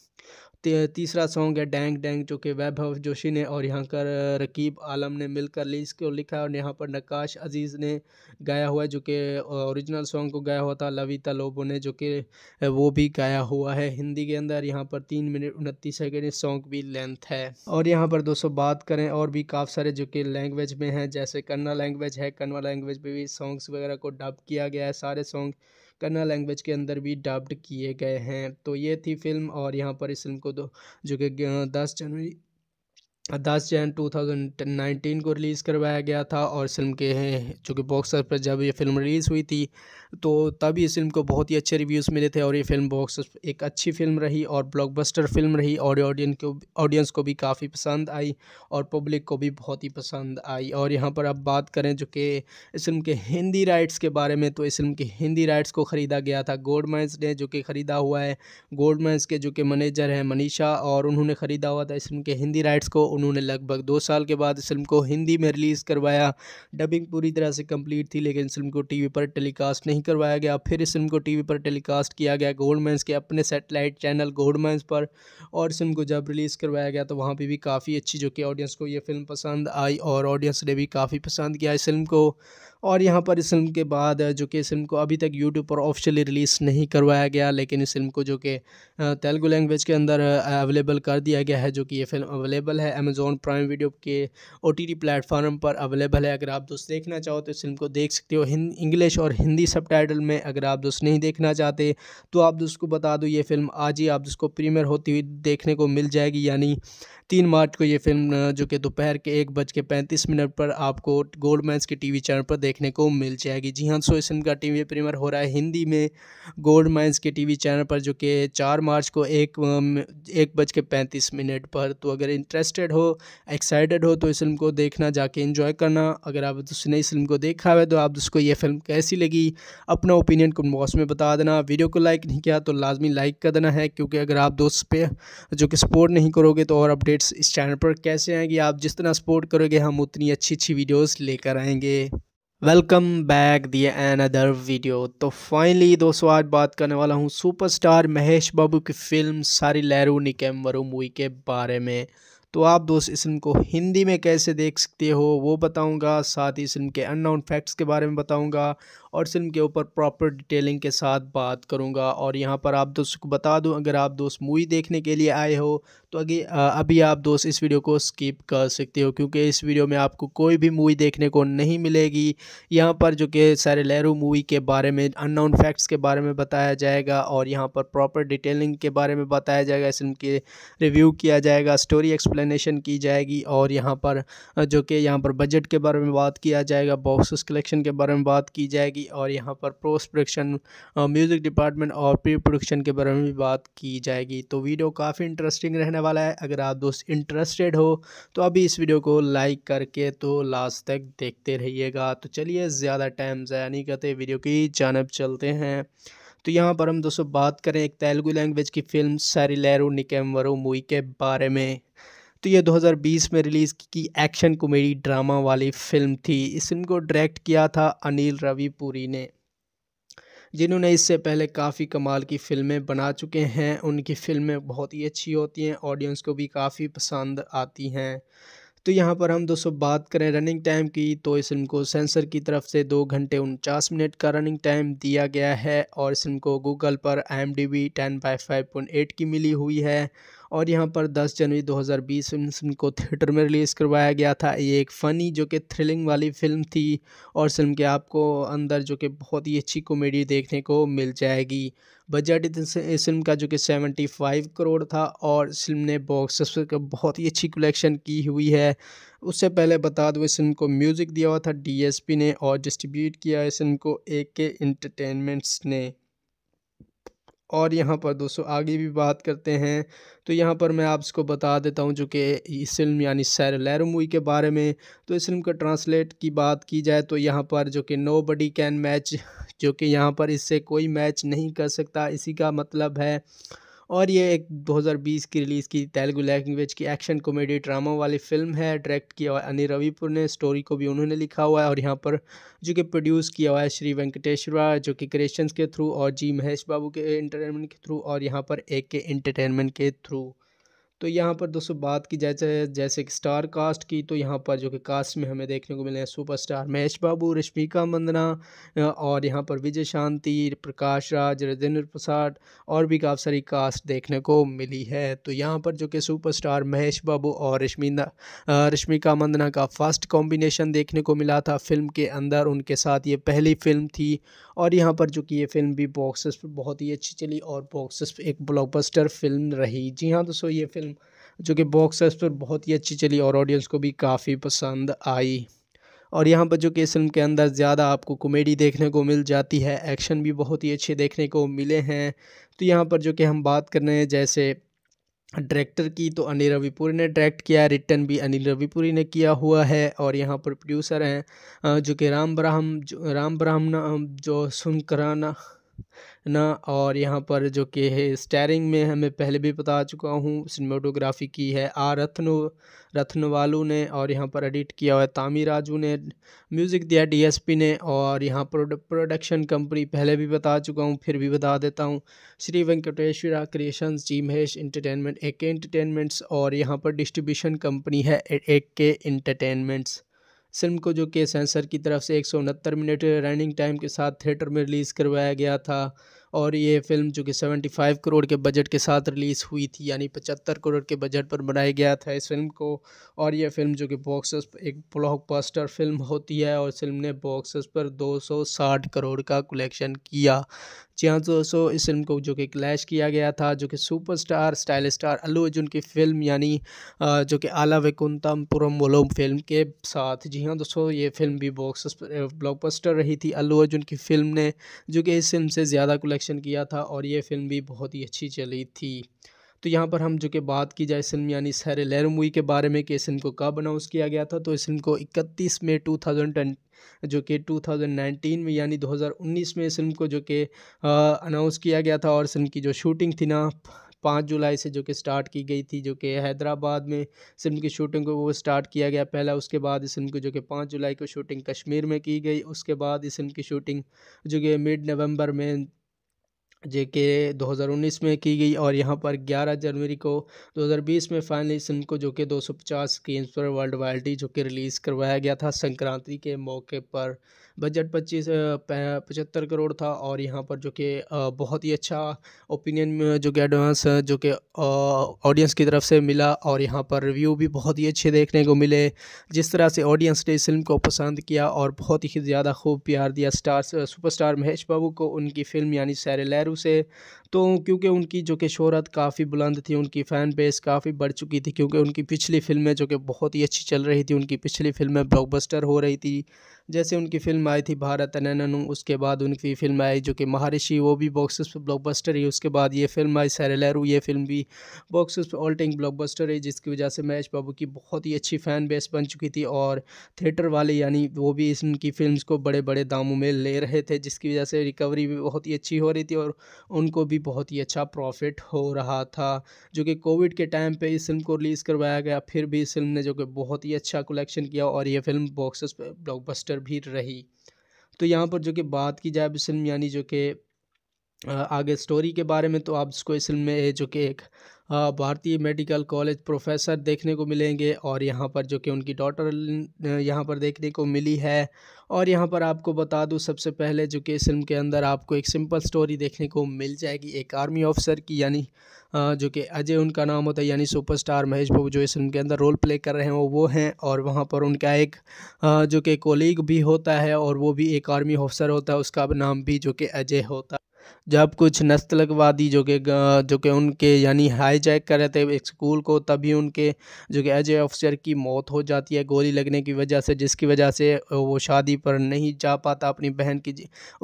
तीसरा सॉन्ग है डैंग डैंग जो कि वैभव जोशी ने और यहाँ कर रकीब आलम ने मिलकर लीज को लिखा है और यहाँ पर नकाश अजीज़ ने गाया हुआ है जो कि ओरिजिनल सॉन्ग को गाया हुआ था लविता लोबो ने जो कि वो भी गाया हुआ है हिंदी के अंदर यहाँ पर तीन मिनट उनतीस सेकेंड इस सॉन्ग भी लेंथ है और यहाँ पर दोस्तों बात करें और भी काफ़ी सारे जो कि लैंग्वेज में हैं जैसे कन्ना लैंग्वेज है कन्वा लैंग्वेज में भी सॉन्ग्स वगैरह को डब किया गया है सारे सॉन्ग कन्नड़ लैंग्वेज के अंदर भी डब्ड किए गए हैं तो ये थी फ़िल्म और यहाँ पर इस फ़िल्म को दो जो कि दस जनवरी दस जैन टू थाउजेंड नाइनटीन को रिलीज़ करवाया गया था और फिल्म के हैं चूँकि बॉक्स ऑफिस पर जब ये फिल्म रिलीज़ हुई थी तो तभी इस फिल्म को बहुत ही अच्छे रिव्यूज़ मिले थे और ये फिल्म बॉक्स एक अच्छी फिल्म रही और ब्लॉकबस्टर फिल्म रही और ऑडियंस को ऑडियंस को भी काफ़ी पसंद आई और पब्लिक को भी बहुत ही पसंद आई और यहाँ पर अब बात करें जो कि इस फिल्म के हिंदी राइट्स के बारे में तो इस फिल्म के हिंदी राइट्स को ख़रीदा गया था गोल्ड माइंस ने जो कि ख़रीदा हुआ है गोल्ड माइंस के जो कि मैनेजर हैं मनीषा और उन्होंने ख़रीदा हुआ था इस फिल्म के हिंदी राइट्स को उन्होंने लगभग दो साल के बाद इस फिल्म को हिंदी में रिलीज़ करवाया डबिंग पूरी तरह से कंप्लीट थी लेकिन इस फिल्म को टीवी पर टेलीकास्ट नहीं करवाया गया फिर इस फिल्म को टीवी पर टेलीकास्ट किया गया गोल्डमैंस के अपने सेटेलाइट चैनल गोल्डमैंस पर और इस फिल्म को जब रिलीज़ करवाया गया तो वहाँ पर भी काफ़ी अच्छी जो कि ऑडियंस को ये फिल्म पसंद आई और ऑडियंस ने भी काफ़ी पसंद किया इस फिल्म को और यहाँ पर इस फिल्म के बाद जो कि इस फिल्म को अभी तक यूट्यूब पर ऑफिशियली रिलीज़ नहीं करवाया गया लेकिन इस फिल्म को जो कि तेलुगु लैंग्वेज के अंदर अवेलेबल कर दिया गया है जो कि ये फिल्म अवेलेबल है अमेज़ोन प्राइम वीडियो के ओ टी प्लेटफार्म पर अवेलेबल है अगर आप दोस्त देखना चाहो तो इस फिल्म को देख सकते हो इंग्लिश और हिंदी सब में अगर आप दोस्त नहीं देखना चाहते तो आप दोस्त को बता दो ये फिल्म आज ही आप दोस्त को प्रीमियर होती हुई देखने को मिल जाएगी यानी तीन मार्च को ये फिल्म जो कि दोपहर के एक बज के पैंतीस मिनट पर आपको गोल्ड मैंस के टीवी चैनल पर देखने को मिल जाएगी जी हाँ सो इस फिल्म का टीवी प्रीमियर हो रहा है हिंदी में गोल्ड मैंस के टीवी चैनल पर जो कि चार मार्च को एक एक बज के पैंतीस मिनट पर तो अगर इंटरेस्टेड हो एक्साइटेड हो तो इस फिल्म को देखना जाके इन्जॉय करना अगर आप उसने इस फिल्म को देखा है तो आप उसको ये फिल्म कैसी लगी अपना ओपिनियन कमेंट बॉक्स में बता देना वीडियो को लाइक नहीं किया तो लाजमी लाइक कर देना है क्योंकि अगर आप दोस्त पे जो कि सपोर्ट नहीं करोगे तो और अपडेट अपडेट्स इस चैनल पर कैसे आएंगी आप जिस तरह सपोर्ट करोगे हम उतनी अच्छी अच्छी वीडियोस लेकर आएंगे वेलकम बैक दिए एन अदर वीडियो तो फाइनली दोस्तों आज बात करने वाला हूँ सुपरस्टार महेश बाबू की फ़िल्म सारी लहरू निकम वरु मूवी के बारे में तो आप दोस्त इस फिल्म को हिंदी में कैसे देख सकते हो वो बताऊँगा साथ ही इस फिल्म के अननाउन फैक्ट्स के बारे में बताऊँगा और सिम के ऊपर प्रॉपर डिटेलिंग के साथ बात करूँगा और यहाँ पर आप दोस्तों को बता दूँ अगर आप दोस्त मूवी देखने के लिए आए हो तो अगे अभी आप दोस्त इस वीडियो को स्किप कर सकते हो क्योंकि इस वीडियो में आपको कोई भी मूवी देखने को नहीं मिलेगी यहाँ पर जो कि सारे लहरू मूवी के बारे में नाउन फैक्ट्स के बारे में बताया जाएगा और यहाँ पर प्रॉपर डिटेलिंग के बारे में बताया जाएगा फिल्म के रिव्यू किया जाएगा स्टोरी एक्सप्लेनेशन की जाएगी और यहाँ पर जो कि यहाँ पर बजट के बारे में बात किया जाएगा बॉक्स कलेक्शन के बारे में बात की जाएगी जाएगी और यहाँ पर पोस्ट प्रोडक्शन म्यूज़िक डिपार्टमेंट और प्री प्रोडक्शन के बारे में भी बात की जाएगी तो वीडियो काफ़ी इंटरेस्टिंग रहने वाला है अगर आप दोस्त इंटरेस्टेड हो तो अभी इस वीडियो को लाइक करके तो लास्ट तक देखते रहिएगा तो चलिए ज़्यादा टाइम ज़्यादा नहीं करते वीडियो की जानब चलते हैं तो यहाँ पर हम दोस्तों बात करें एक तेलुगु लैंग्वेज की फिल्म निकेम वरु मूवी के बारे में तो ये 2020 में रिलीज़ की एक्शन कॉमेडी ड्रामा वाली फिल्म थी इस फिल्म को डायरेक्ट किया था अनिल रविपुरी ने जिन्होंने इससे पहले काफ़ी कमाल की फिल्में बना चुके हैं उनकी फिल्में बहुत ही अच्छी होती हैं ऑडियंस को भी काफ़ी पसंद आती हैं तो यहाँ पर हम दोस्तों बात करें रनिंग टाइम की तो इस फिल्म को सेंसर की तरफ से दो घंटे उनचास मिनट का रनिंग टाइम दिया गया है और इस फिल्म को गूगल पर I M D B ten by five point eight की मिली हुई है और यहाँ पर 10 जनवरी 2020 हज़ार फिल्म को थिएटर में रिलीज़ करवाया गया था ये एक फ़नी जो कि थ्रिलिंग वाली फिल्म थी और फिल्म के आपको अंदर जो कि बहुत ही अच्छी कॉमेडी देखने को मिल जाएगी बजट इस फिल्म का जो कि 75 करोड़ था और फिल्म ने बॉक्स ऑफिस का बहुत ही अच्छी कलेक्शन की हुई है उससे पहले बता दो इस फिल्म को म्यूज़िक दिया हुआ था डीएसपी ने और डिस्ट्रीब्यूट किया इस फिल्म को ए के इंटरटेनमेंट्स ने और यहाँ पर दोस्तों आगे भी बात करते हैं तो यहाँ पर मैं आपको बता देता हूँ जो कि इस फिल्म यानी सैर लहर मूवी के बारे में तो इस फिल्म का ट्रांसलेट की बात की जाए तो यहाँ पर जो कि नो बडी कैन मैच जो कि यहाँ पर इससे कोई मैच नहीं कर सकता इसी का मतलब है और ये एक 2020 की रिलीज़ की तेलुगु लैंग्वेज की एक्शन कॉमेडी ड्रामा वाली फिल्म है डायरेक्ट किया हुआ अनिल रविपुर ने स्टोरी को भी उन्होंने लिखा हुआ है और यहाँ पर जो कि प्रोड्यूस किया हुआ है श्री वेंकटेश्वरा जो कि क्रिएशंस के थ्रू और जी महेश बाबू के इंटरटेनमेंट के थ्रू और यहाँ पर ए के इंटरटेनमेंट के थ्रू तो यहाँ पर दोस्तों बात की जाए जैसे, जैसे कि स्टार कास्ट की तो यहाँ पर जो कि कास्ट में हमें देखने को मिले हैं सुपरस्टार महेश बाबू रश्मिका मंदना और यहाँ पर विजय शांति प्रकाश राज राजेंद्र प्रसाद और भी काफ़ी सारी कास्ट देखने को मिली है तो यहाँ पर जो कि सुपरस्टार महेश बाबू और रश्मिंदा रश्मिका मंदना का फर्स्ट कॉम्बिनेशन देखने को मिला था फिल्म के अंदर उनके साथ ये पहली फिल्म थी और यहाँ पर जो कि ये फिल्म भी बॉक्सेस पर बहुत ही अच्छी चली और बॉक्सेस एक ब्लॉकबस्टर फिल्म रही जी हाँ दोस्तों ये फिल्म जो कि बॉक्स ऑफिस पर बहुत ही अच्छी चली और ऑडियंस को भी काफ़ी पसंद आई और यहाँ पर जो कि इस फिल्म के अंदर ज़्यादा आपको कॉमेडी देखने को मिल जाती है एक्शन भी बहुत ही अच्छे देखने को मिले हैं तो यहाँ पर जो कि हम बात कर रहे हैं जैसे डायरेक्टर की तो अनिल रविपुरी ने डायरेक्ट किया है रिटर्न भी अनिल रविपुरी ने किया हुआ है और यहाँ पर प्रोड्यूसर हैं जो कि राम ब्राह्म राम ब्राह्मण जो सुनकराना ना और यहाँ पर जो कि है स्टेयरिंग में हमें पहले भी बता चुका हूँ सिनेमाटोग्राफी की है आर रत्नो वालू ने और यहाँ पर एडिट किया हुआ है तामी राजू ने म्यूज़िक दिया डीएसपी ने और यहाँ पर प्रोडक्शन कंपनी पहले भी बता चुका हूँ फिर भी बता देता हूँ Shri Venkateswara creation G Mahesh entertainment A K entertainments और यहाँ पर डिस्ट्रीब्यूशन कंपनी है ए के इंटरटेनमेंट्स फिल्म को जो कि सेंसर की तरफ से एक सौ उनहत्तर मिनट रनिंग टाइम के साथ थिएटर में रिलीज़ करवाया गया था और ये फिल्म जो कि 75 करोड़ के बजट के साथ रिलीज़ हुई थी यानी 75 करोड़ के बजट पर बनाया गया था इस फिल्म को और ये फिल्म जो कि बॉक्स एक ब्लॉकबस्टर फिल्म होती है और फिल्म ने बॉक्स पर 260 करोड़ का कलेक्शन किया जी हाँ दोस्तों इस फिल्म को जो कि क्लैश किया गया था जो कि superstar style star Allu Arjun की फिल्म यानी जो कि आला पुरम पुरम्बोलम फिल्म के साथ जी हाँ दोस्तों ये फिल्म भी बॉक्स ब्लॉकबस्टर रही थी अल्लू अर्जुन की फिल्म ने जो कि इस फिल्म से ज़्यादा कलेक्शन किया था और ये फिल्म भी बहुत ही अच्छी चली थी तो यहाँ पर हम जो कि बात की जाए फिल्म यानी सैर लहर मूवी के बारे में कि इस फिल्म को कब अनाउंस किया गया था तो इस फिल्म को 31 मई जो कि 2019 में यानी 2019 में फिल्म को जो कि अनाउंस किया गया था और फिल्म की जो शूटिंग थी ना पाँच जुलाई से जो कि स्टार्ट की गई थी जो कि हैदराबाद में फिल्म की शूटिंग को वो स्टार्ट किया गया पहला उसके बाद इस फिल्म को जो कि पाँच जुलाई को शूटिंग कश्मीर में की गई उसके बाद इस फिल्म की शूटिंग जो कि मिड नवंबर में जे के दो हज़ार उन्नीस में की गई और यहाँ पर ग्यारह जनवरी को दो हज़ार बीस में फाइनली फिल्म को जो कि दो सौ पचास स्क्रीन पर वर्ल्ड वाइल्डी जो कि रिलीज़ करवाया गया था संक्रांति के मौके पर बजट पच्चीस पचहत्तर करोड़ था और यहाँ पर जो कि बहुत ही अच्छा ओपिनियन जो कि एडवांस जो कि ऑडियंस की तरफ से मिला और यहाँ पर रिव्यू भी बहुत ही अच्छे देखने को मिले जिस तरह से ऑडियंस ने इस फिल्म को पसंद किया और बहुत ही ज़्यादा खूब प्यार दिया स्टार सुपरस्टार महेश बाबू को उनकी फ़िल्म यानी सैर लहरू से तो क्योंकि उनकी जो कि शहरत काफ़ी बुलंद थी उनकी फ़ैन बेस काफ़ी बढ़ चुकी थी क्योंकि उनकी पिछली फिल्में जो कि बहुत ही अच्छी चल रही थी उनकी पिछली फिल्में ब्लॉकबस्टर हो रही थी जैसे उनकी फ़िल्म आई थी भारत अनननु उसके बाद उनकी फ़िल्म आई जो कि महारिषि वो भी बॉक्सेस पर ब्लॉकबस्टर ही उसके बाद ये फिल्म आई लहरू ये फिल्म भी बॉक्सेस पर ऑल टाइम ब्लॉकबस्टर है जिसकी वजह से महेश बाबू की बहुत ही अच्छी फ़ैन बेस बन चुकी थी और थिएटर वाले यानी वो भी इस उनकी फिल्म को बड़े बड़े दामों में ले रहे थे जिसकी वजह से रिकवरी भी बहुत ही अच्छी हो रही थी और उनको भी बहुत ही अच्छा प्रॉफिट हो रहा था जो कि कोविड के टाइम पे इस फिल्म को रिलीज़ करवाया गया फिर भी इस फिल्म ने जो कि बहुत ही अच्छा कलेक्शन किया और ये फिल्म बॉक्स पर ब्लॉकबस्टर भी रही तो यहाँ पर जो कि बात की जाए फिल्म यानी जो कि आगे स्टोरी के बारे में तो आप इसको इस फिल्म में जो कि एक हाँ, भारतीय मेडिकल कॉलेज प्रोफेसर देखने को मिलेंगे और यहाँ पर जो कि उनकी डॉटर यहाँ पर देखने को मिली है और यहाँ पर आपको बता दूँ सबसे पहले जो कि इस फिल्म के अंदर आपको एक सिंपल स्टोरी देखने को मिल जाएगी एक आर्मी ऑफिसर की यानी जो कि अजय उनका नाम होता है यानी सुपरस्टार महेश बाबू जो इस फिल्म के अंदर रोल प्ले कर रहे हैं वो वो हैं और वहाँ पर उनका एक जो कि कोलीग भी होता है और वो भी एक आर्मी ऑफिसर होता है उसका नाम भी जो कि अजय होता है जब कुछ नस्लवादी जो कि जो कि उनके यानी हाईजैक कर रहे थे एक स्कूल को तभी उनके जो कि एज ए ऑफिसर की मौत हो जाती है गोली लगने की वजह से जिसकी वजह से वो शादी पर नहीं जा पाता अपनी बहन की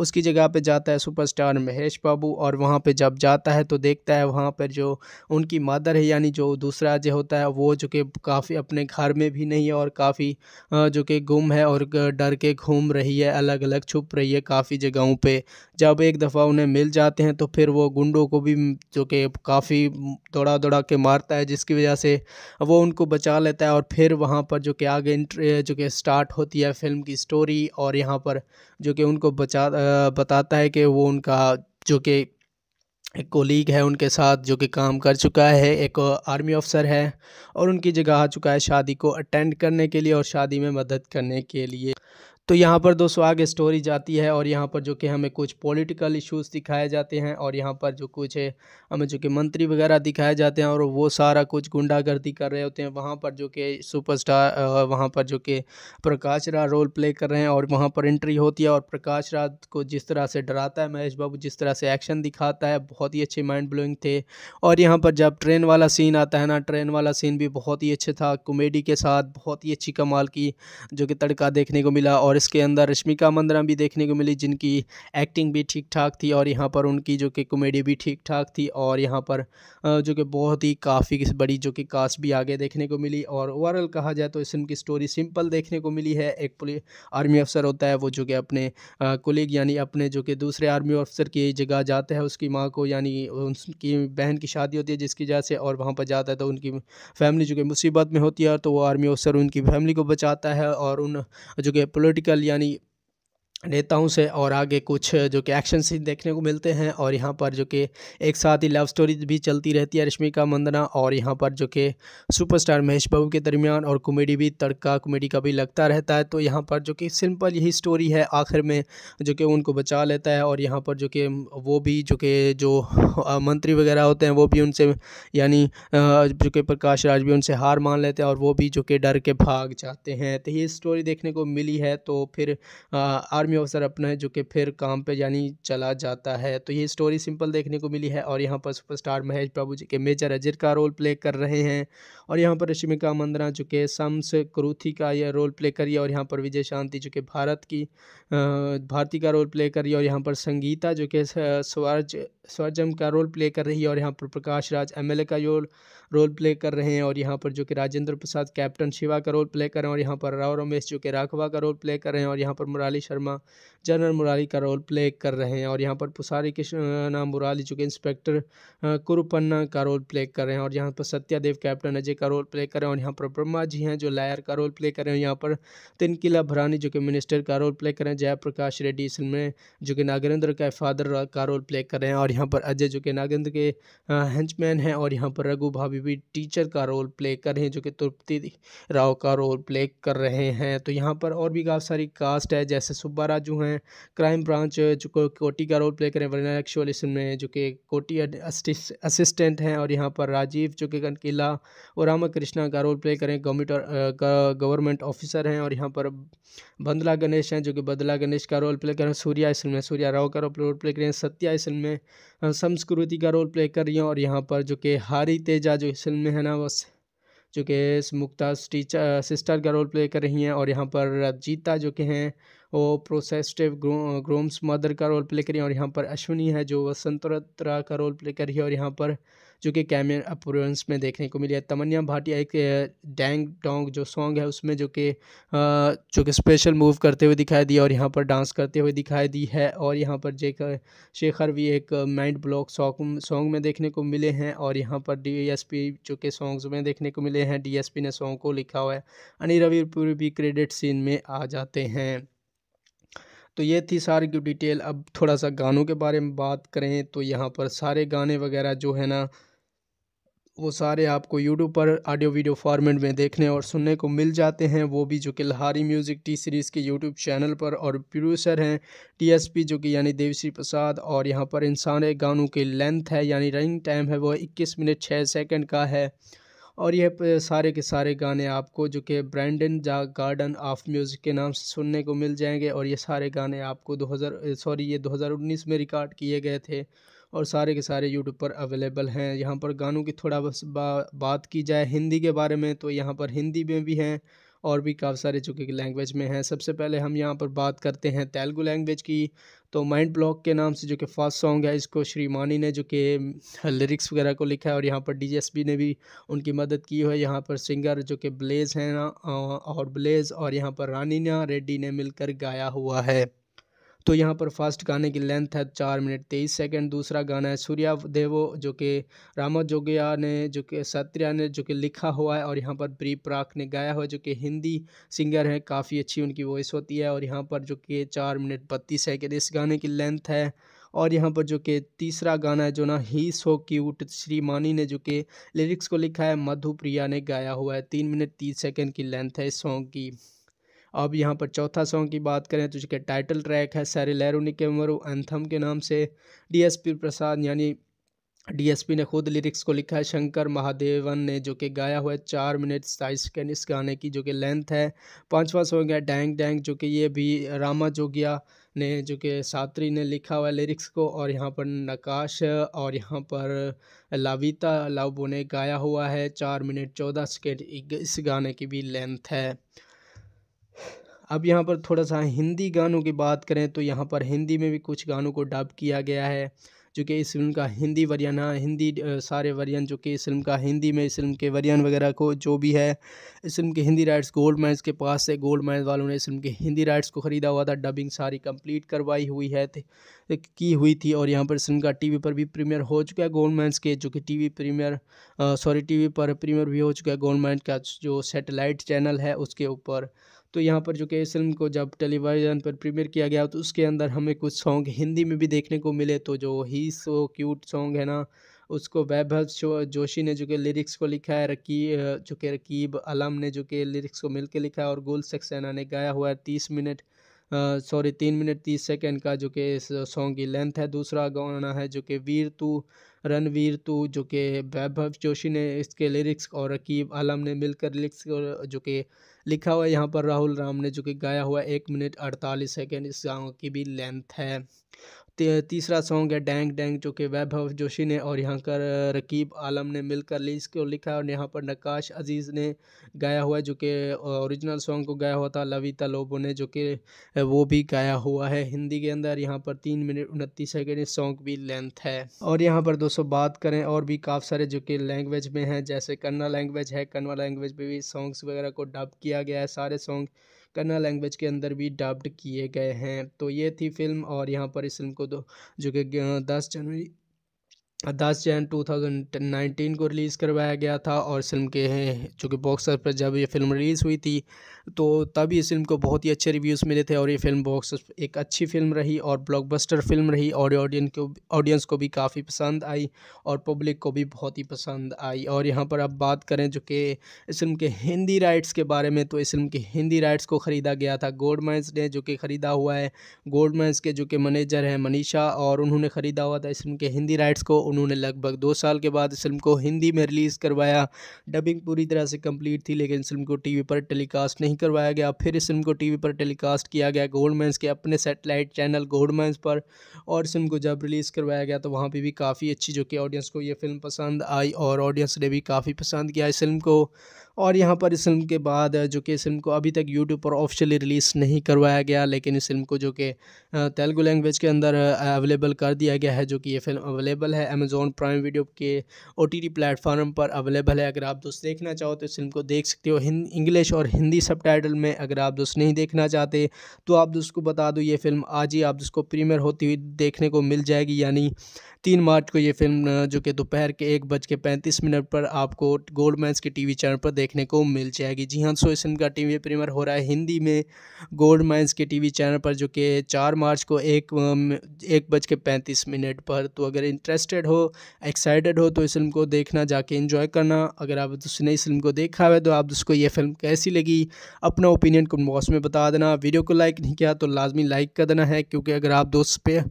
उसकी जगह पे जाता है सुपरस्टार महेश बाबू और वहाँ पे जब जाता है तो देखता है वहाँ पर जो उनकी मदर है यानी जो दूसरा अजय होता है वो जो कि काफ़ी अपने घर में भी नहीं है और काफ़ी जो कि गुम है और डर के घूम रही है अलग अलग छुप रही है काफ़ी जगहों पे जब एक दफ़ा उन्हें मिल जाते हैं तो फिर वो गुंडों को भी जो कि काफ़ी दौड़ा दौड़ा के मारता है जिसकी वजह से वो उनको बचा लेता है और फिर वहाँ पर जो कि आगे जो कि स्टार्ट होती है फिल्म की स्टोरी और यहाँ पर जो कि उनको बचा बताता है कि वो उनका जो कि एक कोलीग है उनके साथ जो कि काम कर चुका है एक आर्मी ऑफिसर है और उनकी जगह आ चुका है शादी को अटेंड करने के लिए और शादी में मदद करने के लिए तो यहाँ पर दोस्तों आगे स्टोरी जाती है और यहाँ पर जो कि हमें कुछ पॉलिटिकल इश्यूज दिखाए जाते हैं और यहाँ पर जो कुछ है हमें जो कि मंत्री वगैरह दिखाए जाते हैं और वो सारा कुछ गुंडागर्दी कर रहे होते हैं वहाँ पर जो कि सुपरस्टार वहाँ पर जो कि प्रकाश राज रोल प्ले कर रहे हैं और वहाँ पर एंट्री होती है और प्रकाश राज को जिस तरह से डराता है महेश बाबू जिस तरह से एक्शन दिखाता है बहुत ही अच्छे माइंड ब्लोइंग थे और यहाँ पर जब ट्रेन वाला सीन आता है ना ट्रेन वाला सीन भी बहुत ही अच्छा था कॉमेडी के साथ बहुत ही अच्छी कमाल की जो कि तड़का देखने को मिला और और इसके अंदर रश्मिका मंदरा भी देखने को मिली जिनकी एक्टिंग भी ठीक ठाक थी और यहाँ पर उनकी जो कि कॉमेडी भी ठीक ठाक थी और यहाँ पर जो कि बहुत ही काफ़ी बड़ी जो कि कास्ट भी आगे देखने को मिली और ओवरऑल कहा जाए तो इस फिल्म की स्टोरी सिंपल देखने को मिली है एक पुलिस आर्मी अफसर होता है वो जो कि अपने कुलीग यानी अपने जो कि दूसरे आर्मी अफसर की जगह जाता है उसकी माँ को यानी उनकी बहन की शादी होती है जिसकी वजह से और वहाँ पर जाता है तो उनकी फैमिली जो कि मुसीबत में होती है तो वो आर्मी अफसर उनकी फैमिली को बचाता है और उन जो कि पोलिटिकल फिज़िकल यानी नेताओं से और आगे कुछ जो कि एक्शन सीन देखने को मिलते हैं और यहाँ पर जो कि एक साथ ही लव स्टोरी भी चलती रहती है रश्मिका मंदना और यहाँ पर जो कि सुपरस्टार महेश बाबू के दरमियान और कॉमेडी भी तड़का कॉमेडी का भी लगता रहता है तो यहाँ पर जो कि सिंपल यही स्टोरी है आखिर में जो कि उनको बचा लेता है और यहाँ पर जो कि वो भी जो कि जो मंत्री वगैरह होते हैं वो भी उनसे यानी जो कि प्रकाश राज भी उनसे हार मान लेते हैं और वो भी जो कि डर के भाग जाते हैं तो ये स्टोरी देखने को मिली है तो फिर आर्मी भी अवसर अपना है जो कि फिर काम पे यानी चला जाता है तो ये स्टोरी सिंपल देखने को मिली है और यहाँ पर सुपरस्टार महेश बाबू जी के मेजर अजर का रोल प्ले कर रहे हैं और यहाँ पर रश्मिका मंदना जो कि सम्स क्रूथी का यह रोल प्ले करिए और यहाँ पर विजय शांति जो कि भारत की भारती का रोल प्ले करिए और यहाँ पर संगीता जो कि स्वराज स्वरजम का रोल प्ले कर रही है और यहाँ पर प्रकाश राज एम का जो रोल प्ले कर रहे हैं और यहाँ पर जो कि राजेंद्र प्रसाद कैप्टन शिवा का रोल प्ले कर रहे हैं और यहाँ पर राव रमेश जो कि राघवा का रोल प्ले कर रहे हैं और यहाँ पर मुराली शर्मा जनरल मुरारी का रोल प्ले कर रहे हैं और यहाँ पर पुसारी कृष्ण नाम मुराली जो कि इंस्पेक्टर कुरुपन्ना का रोल प्ले कर रहे हैं और यहाँ पर सत्यादेव कैप्टन अजय का रोल प्ले कर रहे हैं और यहाँ पर ब्रह्मा जी हैं जो लायर का रोल प्ले कर रहे हैं यहाँ पर तिनकिला भरानी जो कि मिनिस्टर का रोल प्ले कर रहे हैं जयप्रकाश रेड्डी इसमें जो कि नागेंद्र का फादर का रोल प्ले कर रहे हैं और यहाँ पर अजय जो कि नागेंद्र के हैंचमैन हैं और यहाँ पर रघु भाभी भी टीचर का रोल प्ले कर रहे हैं जो कि तृप्ति राव का रोल प्ले कर रहे हैं तो यहाँ पर और भी काफ़ी सारी कास्ट है जैसे सुब्बा राजू हैं क्राइम ब्रांच जो को, कोटी का रोल प्ले करें वरना एक्चुअल इसमें जो कि कोटी असिस्टेंट हैं और यहाँ पर राजीव जो कि कनकिला और रामा कृष्णा का रोल प्ले करें गवर्नमेंट गवर्नमेंट ऑफिसर हैं और यहाँ पर बंदला गणेश हैं जो कि बदला गणेश का रोल प्ले करें सूर्या इसमें में सूर्या राव का रोल प्ले करें सत्या इसमें में संस्कृति का रोल प्ले कर रही हैं और यहाँ पर जो कि हारी तेजा जो इस फिल्म में है ना वो जो कि मुक्ता टीचर सिस्टर का रोल प्ले कर रही हैं और यहाँ पर जीता जो कि हैं वो प्रोसेस्टिव ग्रो, ग्रोम्स मदर का रोल प्ले करी और यहाँ पर अश्विनी है जो वसंतरा का रोल प्ले कर रही है और यहाँ पर जो कि कैमियन अपोरेंस में देखने को मिली है तमन्या भाटिया एक डैंग डोंग जो सॉन्ग है उसमें जो कि जो कि स्पेशल मूव करते हुए दिखाई दी और यहाँ पर डांस करते हुए दिखाई दी है और यहाँ पर जे शेखर भी एक माइंड ब्लॉक सॉन्ग सॉन्ग में देखने को मिले हैं और यहाँ पर डी जो कि सॉन्ग्स में देखने को मिले हैं डी ने सॉन्ग को लिखा हुआ है अनिल रविपुरी भी क्रेडिट सीन में आ जाते हैं तो ये थी सारी की डिटेल अब थोड़ा सा गानों के बारे में बात करें तो यहाँ पर सारे गाने वगैरह जो है ना वो सारे आपको यूट्यूब पर ऑडियो वीडियो फॉर्मेट में देखने और सुनने को मिल जाते हैं वो भी जो कि लहारी म्यूज़िक टी सीरीज़ के यूट्यूब चैनल पर और प्रोड्यूसर हैं टीएसपी जो कि यानी देवश्री प्रसाद और यहाँ पर इन सारे गानों की लेंथ है यानी रनिंग टाइम है वो 21 मिनट 6 सेकंड का है और यह सारे के सारे गाने आपको जो कि ब्रैंडन जा गार्डन ऑफ म्यूज़िक के नाम से सुनने को मिल जाएंगे और ये सारे गाने आपको 2000 सॉरी ये 2019 में रिकॉर्ड किए गए थे और सारे के सारे यूट्यूब पर अवेलेबल हैं यहाँ पर गानों की थोड़ा बस बा, बात की जाए हिंदी के बारे में तो यहाँ पर हिंदी में भी हैं और भी काफ़ी सारे जो कि लैंग्वेज में हैं सबसे पहले हम यहाँ पर बात करते हैं तेलुगु लैंग्वेज की तो माइंड ब्लॉक के नाम से जो कि फर्स्ट सॉन्ग है इसको श्रीमानी ने जो कि लिरिक्स वगैरह को लिखा है और यहाँ पर डी ने भी उनकी मदद की है यहाँ पर सिंगर जो कि ब्लेज़ हैं और ब्लेज़ और यहाँ पर रानीना रेड्डी ने मिलकर गाया हुआ है तो यहाँ पर फर्स्ट गाने की लेंथ है चार मिनट तेईस सेकंड दूसरा गाना है सूर्या देवो जो कि रामा जोगिया ने जो कि सत्रिया ने जो कि लिखा हुआ है और यहाँ पर प्री प्राक ने गाया हुआ है जो कि हिंदी सिंगर हैं काफ़ी अच्छी उनकी वॉइस होती है और यहाँ पर जो कि चार मिनट बत्तीस सेकेंड इस गाने की लेंथ है और यहाँ पर जो कि तीसरा गाना है जो ना ही सो क्यूट मानी ने जो कि लिरिक्स को लिखा है मधुप्रिया ने गाया हुआ है तीन मिनट तीस सेकेंड की लेंथ है इस सॉन्ग की अब यहाँ पर चौथा सॉन्ग की बात करें तो जिसके टाइटल ट्रैक है सैरे लहरों ने एंथम के नाम से डीएसपी प्रसाद यानी डीएसपी ने खुद लिरिक्स को लिखा है शंकर महादेवन ने जो कि गाया हुआ है चार मिनट सताईस सेकेंड इस गाने की जो कि लेंथ है पाँचवा सॉन्ग है डैंग डैंग जो कि ये भी रामा जोगिया ने जो कि सात्री ने लिखा हुआ लिरिक्स को और यहाँ पर नकाश और यहाँ पर लाविता लाबो ने गाया हुआ है चार मिनट चौदह सेकेंड इस गाने की भी लेंथ है अब यहाँ पर थोड़ा सा हिंदी गानों की बात करें तो यहाँ पर हिंदी में भी कुछ गानों को डब किया गया है जो कि इस फिल्म का हिंदी वरियन है हाँ, हिंदी सारे वरियन जो कि इस फिल्म का हिंदी में इस फिल्म के वरियन वगैरह को जो भी है इस फिल्म के हिंदी राइट्स गोल्ड माइन्स के पास से गोल्ड माइन्स वालों ने इस फिल्म के हिंदी राइट्स को ख़रीदा हुआ था डबिंग सारी कंप्लीट करवाई हुई है की हुई थी और यहाँ पर इस फिल्म का टी पर भी प्रीमियर हो चुका है गोल्ड माइन्स के जो कि वी प्रीमियर सॉरी टी पर प्रीमियर भी हो चुका है गोल्ड माइन्स का जो सेटेलाइट चैनल है उसके ऊपर तो यहाँ पर जो कि इस फिल्म को जब टेलीविज़न पर प्रीमियर किया गया तो उसके अंदर हमें कुछ सॉन्ग हिंदी में भी देखने को मिले तो जो ही सो क्यूट सॉन्ग है ना उसको वैभव जोशी ने जो कि लिरिक्स को लिखा है रकी जो कि रकीब अलम ने जो कि लिरिक्स को मिल लिखा है और गुल सक्सेना ने गाया हुआ है तीस मिनट सॉरी तीन मिनट तीस सेकेंड का जो कि इस सॉन्ग की लेंथ है दूसरा गाना है जो कि वीर तू रणवीर तू जो कि वैभव जोशी ने इसके लिरिक्स और रकीब आलम ने मिलकर लिरिक्स जो कि लिखा हुआ है यहाँ पर राहुल राम ने जो कि गाया हुआ एक मिनट अड़तालीस सेकेंड इस गाँव की भी लेंथ है तीसरा सॉन्ग है डैंग डैंग जो कि वैभव जोशी ने और यहाँ कर रकीब आलम ने मिलकर लीज को लिखा है और यहाँ पर नकाश अजीज़ ने गाया हुआ है जो कि ओरिजिनल सॉन्ग को गाया हुआ था लविता लोबो ने जो कि वो भी गाया हुआ है हिंदी के अंदर यहाँ पर तीन मिनट उनतीस सेकेंड इस सॉन्ग भी लेंथ है और यहाँ पर दोस्तों बात करें और भी काफ़ी सारे जो कि लैंग्वेज में हैं जैसे कन्ना लैंग्वेज है कन्ना लैंग्वेज में भी सॉन्ग्स वगैरह को डब किया गया है सारे सॉन्ग कन्नड़ लैंग्वेज के अंदर भी डब्ड किए गए हैं तो ये थी फ़िल्म और यहाँ पर इस फ़िल्म को दो जो कि दस जनवरी दस जैन नाइनटीन को रिलीज़ करवाया गया था और फिल्म के हैं चूँकि बॉक्स ऑफिस पर जब ये फिल्म रिलीज़ हुई थी तो तभी इस फिल्म को बहुत ही अच्छे रिव्यूज़ मिले थे और ये फिल्म बॉक्स एक अच्छी फिल्म रही और ब्लॉकबस्टर फिल्म रही और ऑडियंस को ऑडियंस को भी काफ़ी पसंद आई और पब्लिक को भी बहुत ही पसंद आई और यहाँ पर अब बात करें जो कि इस फिल्म के हिंदी राइट्स के बारे में तो इस फिल्म के हिंदी राइट्स को ख़रीदा गया था गोल्ड माइंस ने जो कि ख़रीदा हुआ है गोल्ड माइंस के जो कि मैनेजर हैं मनीषा और उन्होंने ख़रीदा हुआ था इस फिल्म के हिंदी राइट्स को उन्होंने लगभग दो साल के बाद इस फिल्म को हिंदी में रिलीज़ करवाया डबिंग पूरी तरह से कंप्लीट थी लेकिन इस फिल्म को टीवी पर टेलीकास्ट नहीं करवाया गया फिर इस फिल्म को टीवी पर टेलीकास्ट किया गया गोल्डमैंस के अपने सेटेलाइट चैनल गोल्डमैन्स पर और इस फिल्म को जब रिलीज़ करवाया गया तो वहाँ पर भी काफ़ी अच्छी जो कि ऑडियंस को ये फिल्म पसंद आई और ऑडियंस ने भी काफ़ी पसंद किया इस फिल्म को और यहाँ पर इस फिल्म के बाद जो कि इस फिल्म को अभी तक यूट्यूब पर ऑफिशियली रिलीज़ नहीं करवाया गया लेकिन इस फिल्म को जो कि तेलुगु लैंग्वेज के अंदर अवेलेबल कर दिया गया है जो कि ये फिल्म अवेलेबल है अमेज़ोन प्राइम वीडियो के ओ प्लेटफार्म पर अवेलेबल है अगर आप दोस्त देखना चाहो तो इस फिल्म को देख सकते हो इंग्लिश और हिंदी सब में अगर आप दोस्त नहीं देखना चाहते तो आप दोस्त को बता दो ये फिल्म आज ही आप दोस्त को प्रीमियर होती हुई देखने को मिल जाएगी यानी तीन मार्च को ये फिल्म जो कि दोपहर के एक बज के पैंतीस मिनट पर आपको गोल्ड मैंस के टीवी चैनल पर देखने को मिल जाएगी जी हाँ सो इस फिल्म का टीवी प्रीमियर हो रहा है हिंदी में गोल्ड मैंस के टीवी चैनल पर जो कि चार मार्च को एक एक बज के पैंतीस मिनट पर तो अगर इंटरेस्टेड हो एक्साइटेड हो तो इस फिल्म को देखना जाके इन्जॉय करना अगर आप उसने इस फिल्म को देखा है तो आप उसको ये फिल्म कैसी लगी अपना ओपिनियन कमेंट बॉक्स में बता देना वीडियो को लाइक नहीं किया तो लाजमी लाइक कर देना है क्योंकि अगर आप दोस्त पे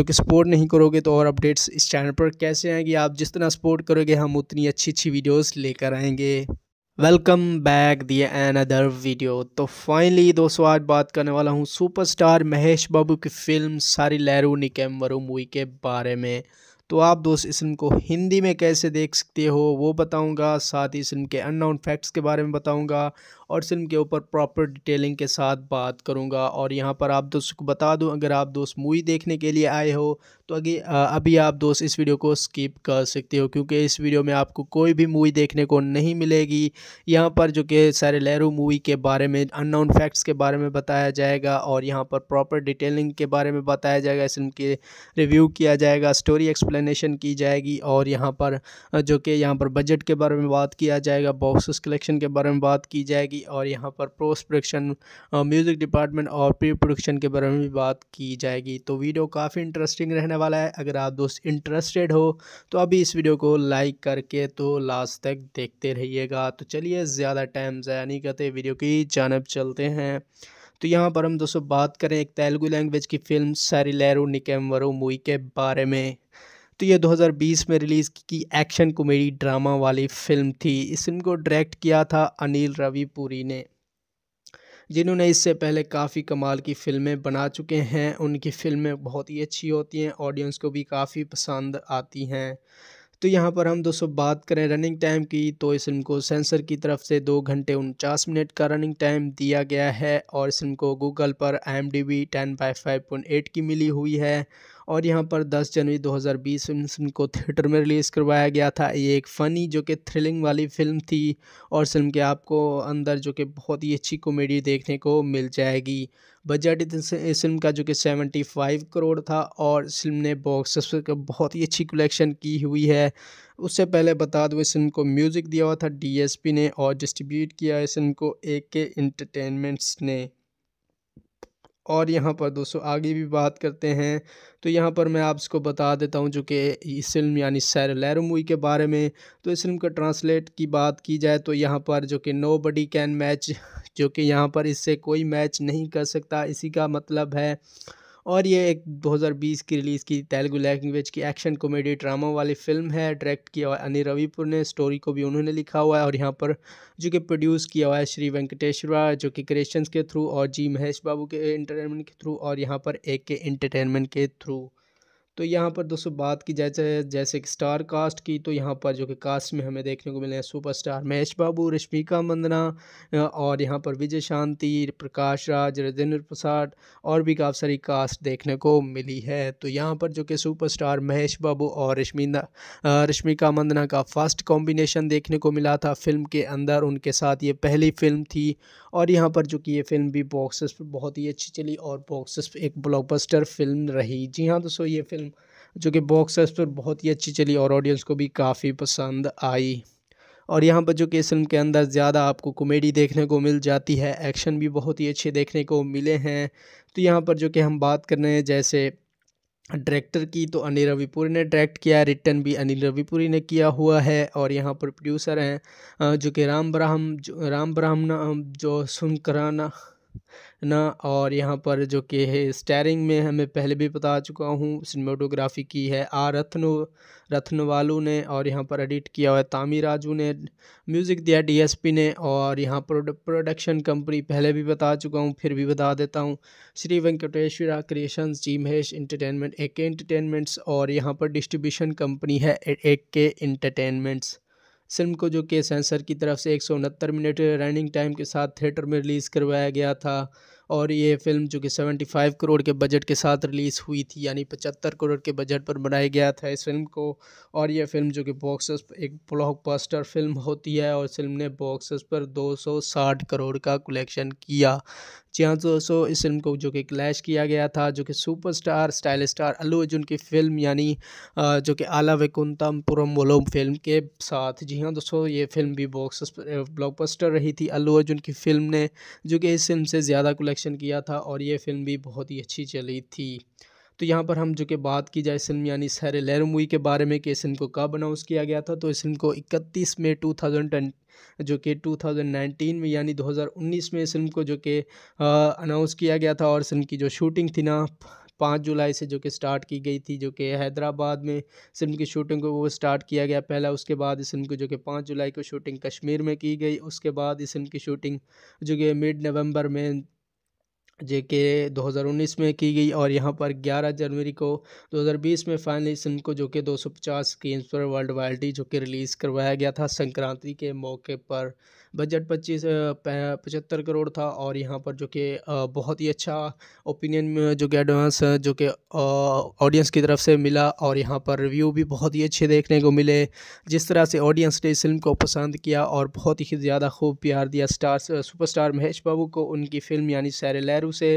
जो कि सपोर्ट नहीं करोगे तो और अपडेट अपडेट्स इस चैनल पर कैसे आएंगे आप जिस तरह सपोर्ट करोगे हम उतनी अच्छी अच्छी वीडियोस लेकर आएंगे वेलकम बैक दिए एन अदर वीडियो तो फाइनली दोस्तों आज बात करने वाला हूँ सुपरस्टार महेश बाबू की फ़िल्म सारी लहरू निकम वरू मूवी के बारे में तो आप दोस्त इस फिल्म को हिंदी में कैसे देख सकते हो वो बताऊंगा साथ ही इस फिल्म के अननाउन फैक्ट्स के बारे में बताऊंगा और सिम के ऊपर प्रॉपर डिटेलिंग के साथ बात करूँगा और यहाँ पर आप दोस्तों को बता दूँ अगर आप दोस्त मूवी देखने के लिए आए हो तो अगे अभी आप दोस्त इस वीडियो को स्किप कर सकते हो क्योंकि इस वीडियो में आपको कोई भी मूवी देखने को नहीं मिलेगी यहाँ पर जो कि सारे लहरू मूवी के बारे में नाउन फैक्ट्स के बारे में बताया जाएगा और यहाँ पर प्रॉपर डिटेलिंग के बारे में बताया जाएगा फिल्म के रिव्यू किया जाएगा स्टोरी एक्सप्लेनेशन की जाएगी और यहाँ पर जो कि यहाँ पर बजट के बारे में बात किया जाएगा बॉक्स कलेक्शन के बारे में बात की जाएगी की और यहाँ पर पोस्ट प्रोडक्शन म्यूज़िक डिपार्टमेंट और प्री प्रोडक्शन के बारे में भी बात की जाएगी तो वीडियो काफ़ी इंटरेस्टिंग रहने वाला है अगर आप दोस्त इंटरेस्टेड हो तो अभी इस वीडियो को लाइक करके तो लास्ट तक देखते रहिएगा तो चलिए ज़्यादा टाइम ज़ाया नहीं करते वीडियो की जानब चलते हैं तो यहाँ पर हम दोस्तों बात करें एक तेलुगु लैंग्वेज की फिल्म निकेम वरु मूवी के बारे में तो ये 2020 में रिलीज़ की एक्शन कॉमेडी ड्रामा वाली फिल्म थी इस फिल्म को डायरेक्ट किया था अनिल रवि पुरी ने जिन्होंने इससे पहले काफ़ी कमाल की फिल्में बना चुके हैं उनकी फिल्में बहुत ही अच्छी होती हैं ऑडियंस को भी काफ़ी पसंद आती हैं तो यहाँ पर हम दोस्तों बात करें रनिंग टाइम की तो इस फिल्म को सेंसर की तरफ से दो घंटे उनचास मिनट का रनिंग टाइम दिया गया है और इस फिल्म को गूगल पर M D B ten by five point eight की मिली हुई है और यहाँ पर 10 जनवरी 2020 हज़ार फिल्म को थिएटर में रिलीज़ करवाया गया था ये एक फ़नी जो कि थ्रिलिंग वाली फ़िल्म थी और फिल्म के आपको अंदर जो कि बहुत ही अच्छी कॉमेडी देखने को मिल जाएगी बजट इस फिल्म का जो कि 75 करोड़ था और फिल्म ने बॉक्स ऑफिस का बहुत ही अच्छी कलेक्शन की हुई है उससे पहले बता दो इस फिल्म को म्यूज़िक दिया हुआ था डीएसपी ने और डिस्ट्रीब्यूट किया इस फिल्म को ए के इंटरटेनमेंट्स ने और यहाँ पर दोस्तों आगे भी बात करते हैं तो यहाँ पर मैं आपको बता देता हूँ जो कि इस फिल्म यानी सैर लैरमूई के बारे में तो इस फिल्म का ट्रांसलेट की बात की जाए तो यहाँ पर जो कि नो बडी कैन मैच जो कि यहाँ पर इससे कोई मैच नहीं कर सकता इसी का मतलब है और ये एक 2020 की रिलीज़ की तेलुगु लैंग्वेज की एक्शन कॉमेडी ड्रामा वाली फिल्म है डायरेक्ट किया हुआ अनिल रविपुर ने स्टोरी को भी उन्होंने लिखा हुआ है और यहाँ पर जो कि प्रोड्यूस किया हुआ है श्री वेंकटेश्वरा जो कि क्रिएशंस के थ्रू और जी महेश बाबू के इंटरटेनमेंट के थ्रू और यहाँ पर ए के इंटरटेनमेंट के थ्रू तो यहाँ पर दोस्तों बात की जाए जैसे, जैसे कि स्टार कास्ट की तो यहाँ पर जो कि कास्ट में हमें देखने को मिले हैं सुपर स्टार महेश बाबू रश्मिका मंदना और यहाँ पर विजय शांति प्रकाश राज राजेंद्र प्रसाद और भी काफ़ी सारी कास्ट देखने को मिली है तो यहाँ पर जो कि सुपर स्टार महेश बाबू और रश्मिंदा रश्मिका मंदना का फर्स्ट कॉम्बिनेशन देखने को मिला था फिल्म के अंदर उनके साथ ये पहली फिल्म थी और यहाँ पर जो कि ये फिल्म भी बॉक्सेस पर बहुत ही अच्छी चली और बॉक्सेस एक ब्लॉकबस्टर फिल्म रही जी हाँ दोस्तों ये फिल्म जो कि बॉक्स ऑफिस पर बहुत ही अच्छी चली और ऑडियंस को भी काफ़ी पसंद आई और यहाँ पर जो कि फिल्म के अंदर ज़्यादा आपको कॉमेडी देखने को मिल जाती है एक्शन भी बहुत ही अच्छे देखने को मिले हैं तो यहाँ पर जो कि हम बात कर रहे हैं जैसे डायरेक्टर की तो अनिल रविपुरी ने डायरेक्ट किया रिटर्न भी अनिल रविपुरी ने किया हुआ है और यहाँ पर प्रोड्यूसर हैं जो कि राम ब्राह्म राम ब्राह्मण जो सुनकराना ना और यहाँ पर जो कि है स्टेयरिंग में हमें पहले भी बता चुका हूँ सिनेमाटोग्राफी की है आर रत्नो रत्न वालू ने और यहाँ पर एडिट किया हुआ है तामी राजू ने म्यूज़िक दिया डीएसपी ने और यहाँ पर प्रोडक्शन कंपनी पहले भी बता चुका हूँ फिर भी बता देता हूँ Shri Venkateswara creations G Mahesh entertainment A K entertainments और यहाँ पर डिस्ट्रीब्यूशन कंपनी है ए के इंटरटेनमेंट्स फिल्म को जो कि सेंसर की तरफ से एक मिनट रनिंग टाइम के साथ थिएटर में रिलीज़ करवाया गया था और ये फिल्म जो कि 75 करोड़ के बजट के साथ रिलीज़ हुई थी यानी 75 करोड़ के बजट पर बनाया गया था इस फिल्म को और यह फिल्म जो कि बॉक्सेस एक ब्लॉकबस्टर फिल्म होती है और फिल्म ने बॉक्सेस पर 260 करोड़ का कलेक्शन किया जी हाँ दोस्तों इस फिल्म को जो कि क्लैश किया गया था जो कि superstar style star Allu Arjun की फिल्म यानी जो कि आला वैकुंतम पुरम वोलोम फिल्म के साथ जी हाँ दोस्तों ये फिल्म भी बॉक्स ब्लॉकबस्टर रही थी अल्लू अर्जुन की फिल्म ने जो कि इस फिल्म से ज़्यादा कलेक्शन किया था और ये फिल्म भी बहुत ही अच्छी चली थी तो यहाँ पर हम जो कि बात की जाए फिल्म यानी सैर लहर मूवी के बारे में कि इस फिल्म को कब अनाउंस किया गया था तो इस फिल्म को 31 मई 2010 जो कि 2019 में यानी 2019 में इस फिल्म को जो कि अनाउंस किया गया था और फिल्म की जो शूटिंग थी ना पाँच जुलाई से जो कि स्टार्ट की गई थी जो कि हैदराबाद में फिल्म की शूटिंग को वो स्टार्ट किया गया पहला उसके बाद इस फिल्म को जो कि पाँच जुलाई को शूटिंग कश्मीर में की गई उसके बाद इस फिल्म की शूटिंग जो कि मिड नवंबर में जे के 2019 में की गई और यहाँ पर 11 जनवरी को 2020 में फाइनली इस को जो कि 250 स्क्रीन पर वर्ल्ड वाइडी जो कि रिलीज़ करवाया गया था संक्रांति के मौके पर बजट पच्चीस पचहत्तर करोड़ था और यहाँ पर जो कि बहुत ही अच्छा ओपिनियन जो कि एडवांस जो कि ऑडियंस की तरफ से मिला और यहाँ पर रिव्यू भी बहुत ही अच्छे देखने को मिले जिस तरह से ऑडियंस ने इस फिल्म को पसंद किया और बहुत ही ज़्यादा खूब प्यार दिया स्टार सुपरस्टार महेश बाबू को उनकी फ़िल्म यानी सैर लहरू से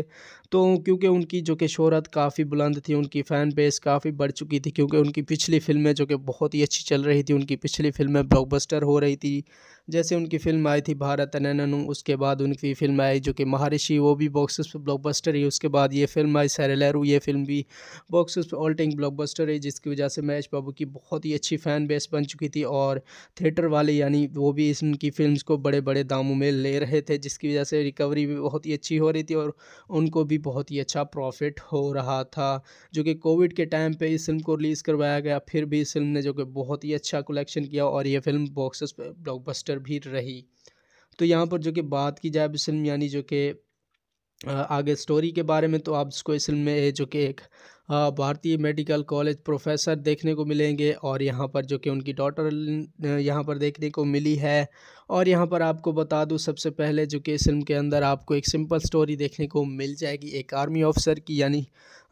तो क्योंकि उनकी जो कि शहरत काफ़ी बुलंद थी उनकी फ़ैन बेस काफ़ी बढ़ चुकी थी क्योंकि उनकी पिछली फिल्में जो कि बहुत ही अच्छी चल रही थी उनकी पिछली फिल्में ब्लॉकबस्टर हो रही थी जैसे उनकी फ़िल्म आई थी भारत अनननु उसके बाद उनकी फ़िल्म आई जो कि महारिषि वो भी बॉक्स पे ब्लॉकबस्टर ही उसके बाद ये फिल्म आई लहरू ये फिल्म भी बॉक्स पे ऑल टाइम ब्लॉकबस्टर है जिसकी वजह से महेश बाबू की बहुत ही अच्छी फ़ैन बेस बन चुकी थी और थिएटर वाले यानी वो भी इस उनकी फिल्म को बड़े बड़े दामों में ले रहे थे जिसकी वजह से रिकवरी भी बहुत ही अच्छी हो रही थी और उनको भी बहुत ही अच्छा प्रॉफिट हो रहा था जो कि कोविड के टाइम पे इस फिल्म को रिलीज़ करवाया गया फिर भी इस फिल्म ने जो कि बहुत ही अच्छा कलेक्शन किया और ये फिल्म बॉक्स ब्लॉकबस्टर भी रही तो यहाँ पर जो कि बात की जाए इस फिल्म यानी जो कि आगे स्टोरी के बारे में तो आप इसको इस फिल्म में जो कि एक भारतीय मेडिकल कॉलेज प्रोफेसर देखने को मिलेंगे और यहाँ पर जो कि उनकी डॉटर यहाँ पर देखने को मिली है और यहाँ पर आपको बता दूँ सबसे पहले जो कि इस फिल्म के अंदर आपको एक सिंपल स्टोरी देखने को मिल जाएगी एक आर्मी ऑफिसर की यानी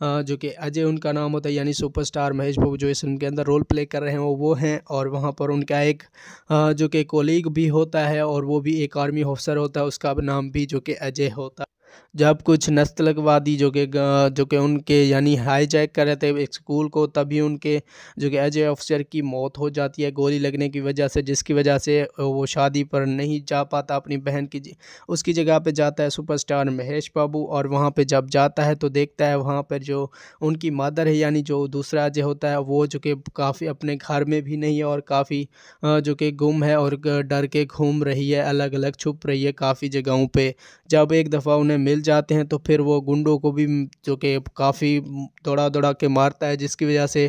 जो कि अजय उनका नाम होता है यानी सुपरस्टार महेश बाबू जो इस फिल्म के अंदर रोल प्ले कर रहे हैं वो वो हैं और वहाँ पर उनका एक जो कि कोलीग भी होता है और वो भी एक आर्मी ऑफिसर होता है उसका नाम भी जो कि अजय होता है जब कुछ नस्तलकवादी जो कि जो कि उनके यानी हाई जैक कर रहे थे एक स्कूल को तभी उनके जो कि एज ऑफिसर की मौत हो जाती है गोली लगने की वजह से जिसकी वजह से वो शादी पर नहीं जा पाता अपनी बहन की उसकी जगह पे जाता है सुपरस्टार महेश बाबू और वहाँ पे जब जाता है तो देखता है वहाँ पर जो उनकी मदर है यानी जो दूसरा अजय होता है वो जो कि काफ़ी अपने घर में भी नहीं है और काफ़ी जो कि गुम है और डर के घूम रही है अलग अलग छुप रही है काफ़ी जगहों पर जब एक दफ़ा उन्हें मिल जाते हैं तो फिर वो गुंडों को भी जो कि काफ़ी दौड़ा दौड़ा के मारता है जिसकी वजह से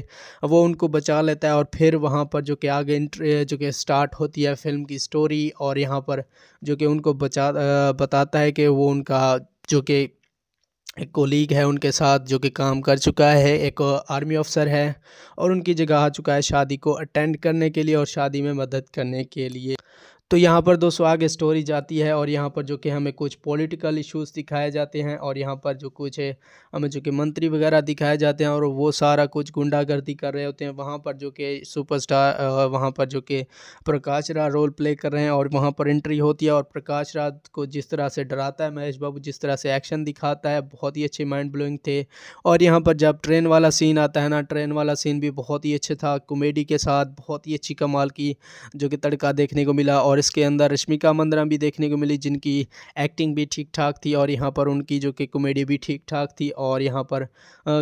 वो उनको बचा लेता है और फिर वहाँ पर जो कि आगे जो कि स्टार्ट होती है फिल्म की स्टोरी और यहाँ पर जो कि उनको बचा बताता है कि वो उनका जो कि एक कोलीग है उनके साथ जो कि काम कर चुका है एक आर्मी ऑफिसर है और उनकी जगह आ चुका है शादी को अटेंड करने के लिए और शादी में मदद करने के लिए तो यहाँ पर दोस्तों आगे स्टोरी जाती है और यहाँ पर जो कि हमें कुछ पॉलिटिकल इश्यूज दिखाए जाते हैं और यहाँ पर जो कुछ है हमें जो कि मंत्री वगैरह दिखाए जाते हैं और वो सारा कुछ गुंडागर्दी कर रहे होते हैं वहाँ पर जो कि सुपरस्टार वहाँ पर जो कि प्रकाश राज रोल प्ले कर रहे हैं और वहाँ पर एंट्री होती है और प्रकाश राज को जिस तरह से डराता है महेश बाबू जिस तरह से एक्शन दिखाता है बहुत ही अच्छे माइंड ब्लोइंग थे और यहाँ पर जब ट्रेन वाला सीन आता है ना ट्रेन वाला सीन भी बहुत ही अच्छा था कॉमेडी के साथ बहुत ही अच्छी कमाल की जो कि तड़का देखने को मिला और इसके अंदर रश्मिका मंदरा भी देखने को मिली जिनकी एक्टिंग भी ठीक ठाक थी और यहाँ पर उनकी जो कि कॉमेडी भी ठीक ठाक थी और यहाँ पर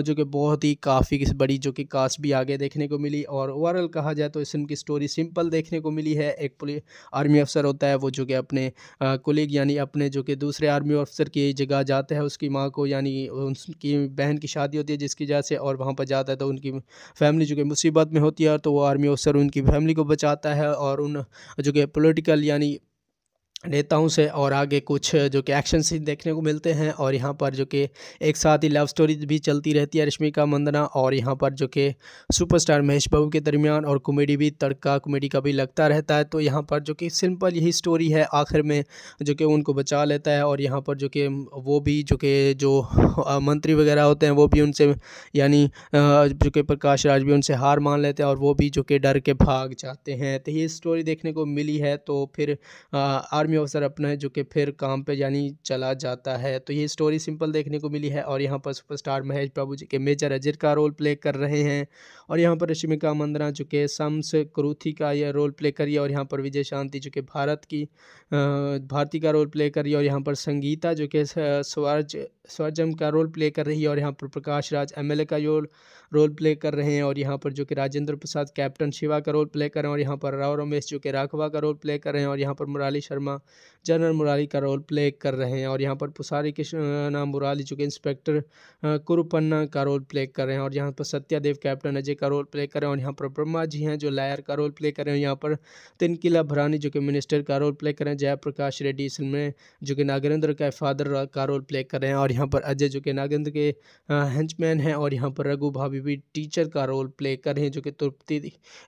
जो कि बहुत ही काफ़ी बड़ी जो कि कास्ट भी आगे देखने को मिली और ओवरऑल कहा जाए तो इस फिल्म की स्टोरी सिंपल देखने को मिली है एक पुलिस आर्मी अफसर होता है वो जो कि अपने कोलीग यानी अपने जो कि दूसरे आर्मी अफसर की जगह जाता है उसकी माँ को यानी उनकी बहन की शादी होती है जिसकी वजह से और वहाँ पर जाता है तो उनकी फैमिली जो कि मुसीबत में होती है तो वो आर्मी अफसर उनकी फैमिली को बचाता है और उन जो कि पोलिटिकल फिजिकल यानी नेताओं से और आगे कुछ जो कि एक्शन सीन देखने को मिलते हैं और यहाँ पर जो कि एक साथ ही लव स्टोरी भी चलती रहती है रश्मिका मंदना और यहाँ पर जो कि सुपरस्टार महेश बाबू के दरमियान और कॉमेडी भी तड़का कॉमेडी का भी लगता रहता है तो यहाँ पर जो कि सिंपल यही स्टोरी है आखिर में जो कि उनको बचा लेता है और यहाँ पर जो कि वो भी जो कि जो मंत्री वगैरह होते हैं वो भी उनसे यानी जो कि प्रकाश राज भी उनसे हार मान लेते हैं और वो भी जो कि डर के भाग जाते हैं तो ये स्टोरी देखने को मिली है तो फिर आर आर्मी ऑफिसर अपना है जो कि फिर काम पे यानी चला जाता है तो ये स्टोरी सिंपल देखने को मिली है और यहाँ पर सुपरस्टार महेश बाबू जी के मेजर अजय का रोल प्ले कर रहे हैं और यहाँ पर रश्मिका मंदना जो कि सम्स क्रूथी का यह रोल प्ले करी और यहाँ पर विजय शांति जो कि भारत की भारती का रोल प्ले करी और यहाँ पर संगीता जो कि स्वर्ज स्वरजम का रोल प्ले कर रही है और यहाँ पर प्रकाश राज एम का जो रोल प्ले कर रहे हैं और यहाँ पर जो कि राजेंद्र प्रसाद कैप्टन शिवा का रोल प्ले कर रहे हैं और यहाँ पर राव रमेश जो कि राघवा का रोल प्ले कर रहे हैं और यहाँ पर मुराली शर्मा जनरल मुराली का रोल प्ले कर रहे हैं और यहाँ पर पुसारी नाम मुराली जो कि इंस्पेक्टर कुरुपन्ना का रोल प्ले कर रहे हैं और यहाँ पर सत्यादेव कैप्टन अजय का रोल प्ले कर रहे हैं और यहाँ पर ब्रह्मा जी हैं जो लायर का रोल प्ले कर रहे हैं यहाँ पर तिनकिला भरानी जो कि मिनिस्टर का रोल प्ले कर रहे हैं जयप्रकाश रेड्डी इसमें जो कि नागेंद्र का फादर का रोल प्ले कर रहे हैं और यहाँ पर अजय जो कि नागंद के हैंचमैन हैं और यहाँ पर रघु भाभी भी टीचर का रोल प्ले कर रहे हैं जो कि तृप्ति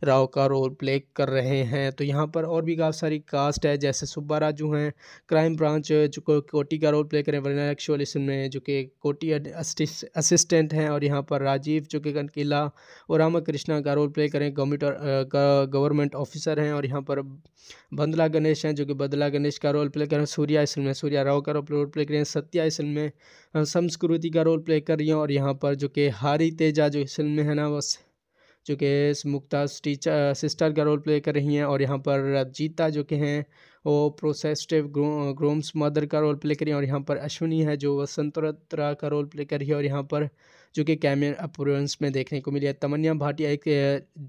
राव का रोल प्ले कर रहे हैं तो यहाँ पर और भी काफ़ी सारी कास्ट है जैसे सुब्बा राजू हैं क्राइम ब्रांच जो को, कोटी का रोल प्ले करें वरना एक्चुअल इसमें जो कि कोटी असिस्टेंट हैं और यहाँ पर राजीव जो कि कनकिला और रामाकृष्णा कृष्णा का रोल प्ले करें गवर्नमेंट गवर्नमेंट ऑफिसर हैं और यहाँ पर बंदला गणेश हैं जो कि बदला गणेश का रोल प्ले करें सूर्या इसमें में सूर्या राव का रोल प्ले करें सत्या इसमें में संस्कृति का रोल प्ले कर रही हैं और यहाँ पर जो कि हारी तेजा जो इस फिल्म में है ना बस जो कि मुक्ता टीचर सिस्टर का रोल प्ले कर रही हैं और यहाँ पर जीता जो कि हैं वो प्रोसेस्टिव ग्रो, ग्रोम्स मदर का रोल प्ले करी और यहाँ पर अश्विनी है जो वसंतरा का रोल प्ले कर रही है और यहाँ पर जो कि कैमियन अपोरेंस में देखने को मिली है तमन्या भाटिया एक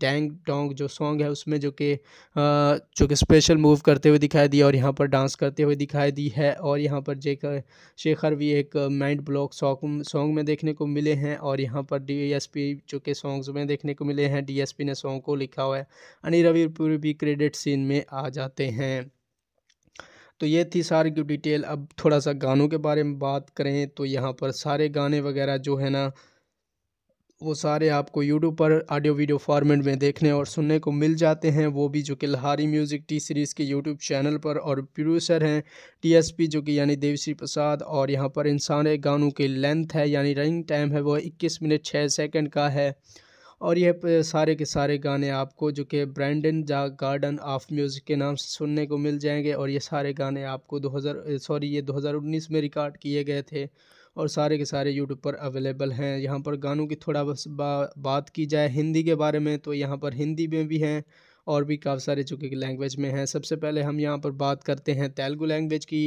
डैंग डोंग जो सॉन्ग है उसमें जो कि जो कि स्पेशल मूव करते हुए दिखाई दी और यहाँ पर डांस करते हुए दिखाई दी है और यहाँ पर जे शेखर भी एक माइंड ब्लॉक सॉन्ग सॉन्ग में देखने को मिले हैं और यहाँ पर डी जो कि सॉन्ग्स में देखने को मिले हैं डी ने सॉन्ग को लिखा हुआ है अनिल रविपुर भी क्रेडिट सीन में आ जाते हैं तो ये थी सारी की डिटेल अब थोड़ा सा गानों के बारे में बात करें तो यहाँ पर सारे गाने वगैरह जो है ना वो सारे आपको यूट्यूब पर ऑडियो वीडियो फॉर्मेट में देखने और सुनने को मिल जाते हैं वो भी जो कि लहारी म्यूज़िक टी सीरीज़ के यूट्यूब चैनल पर और प्रोड्यूसर हैं टीएसपी जो कि यानी देवश्री प्रसाद और यहाँ पर इन सारे गानों की लेंथ है यानी रनिंग टाइम है वो इक्कीस मिनट छः सेकेंड का है और यह सारे के सारे गाने आपको जो कि ब्रैंडन जा गार्डन ऑफ म्यूज़िक के नाम से सुनने को मिल जाएंगे और ये सारे गाने आपको दो सॉरी ये दो में रिकॉर्ड किए गए थे और सारे के सारे यूट्यूब पर अवेलेबल हैं यहाँ पर गानों की थोड़ा बस बा, बात की जाए हिंदी के बारे में तो यहाँ पर हिंदी में भी हैं और भी काफ़ी सारे चूँकि लैंग्वेज में हैं सबसे पहले हम यहाँ पर बात करते हैं तेलुगू लैंग्वेज की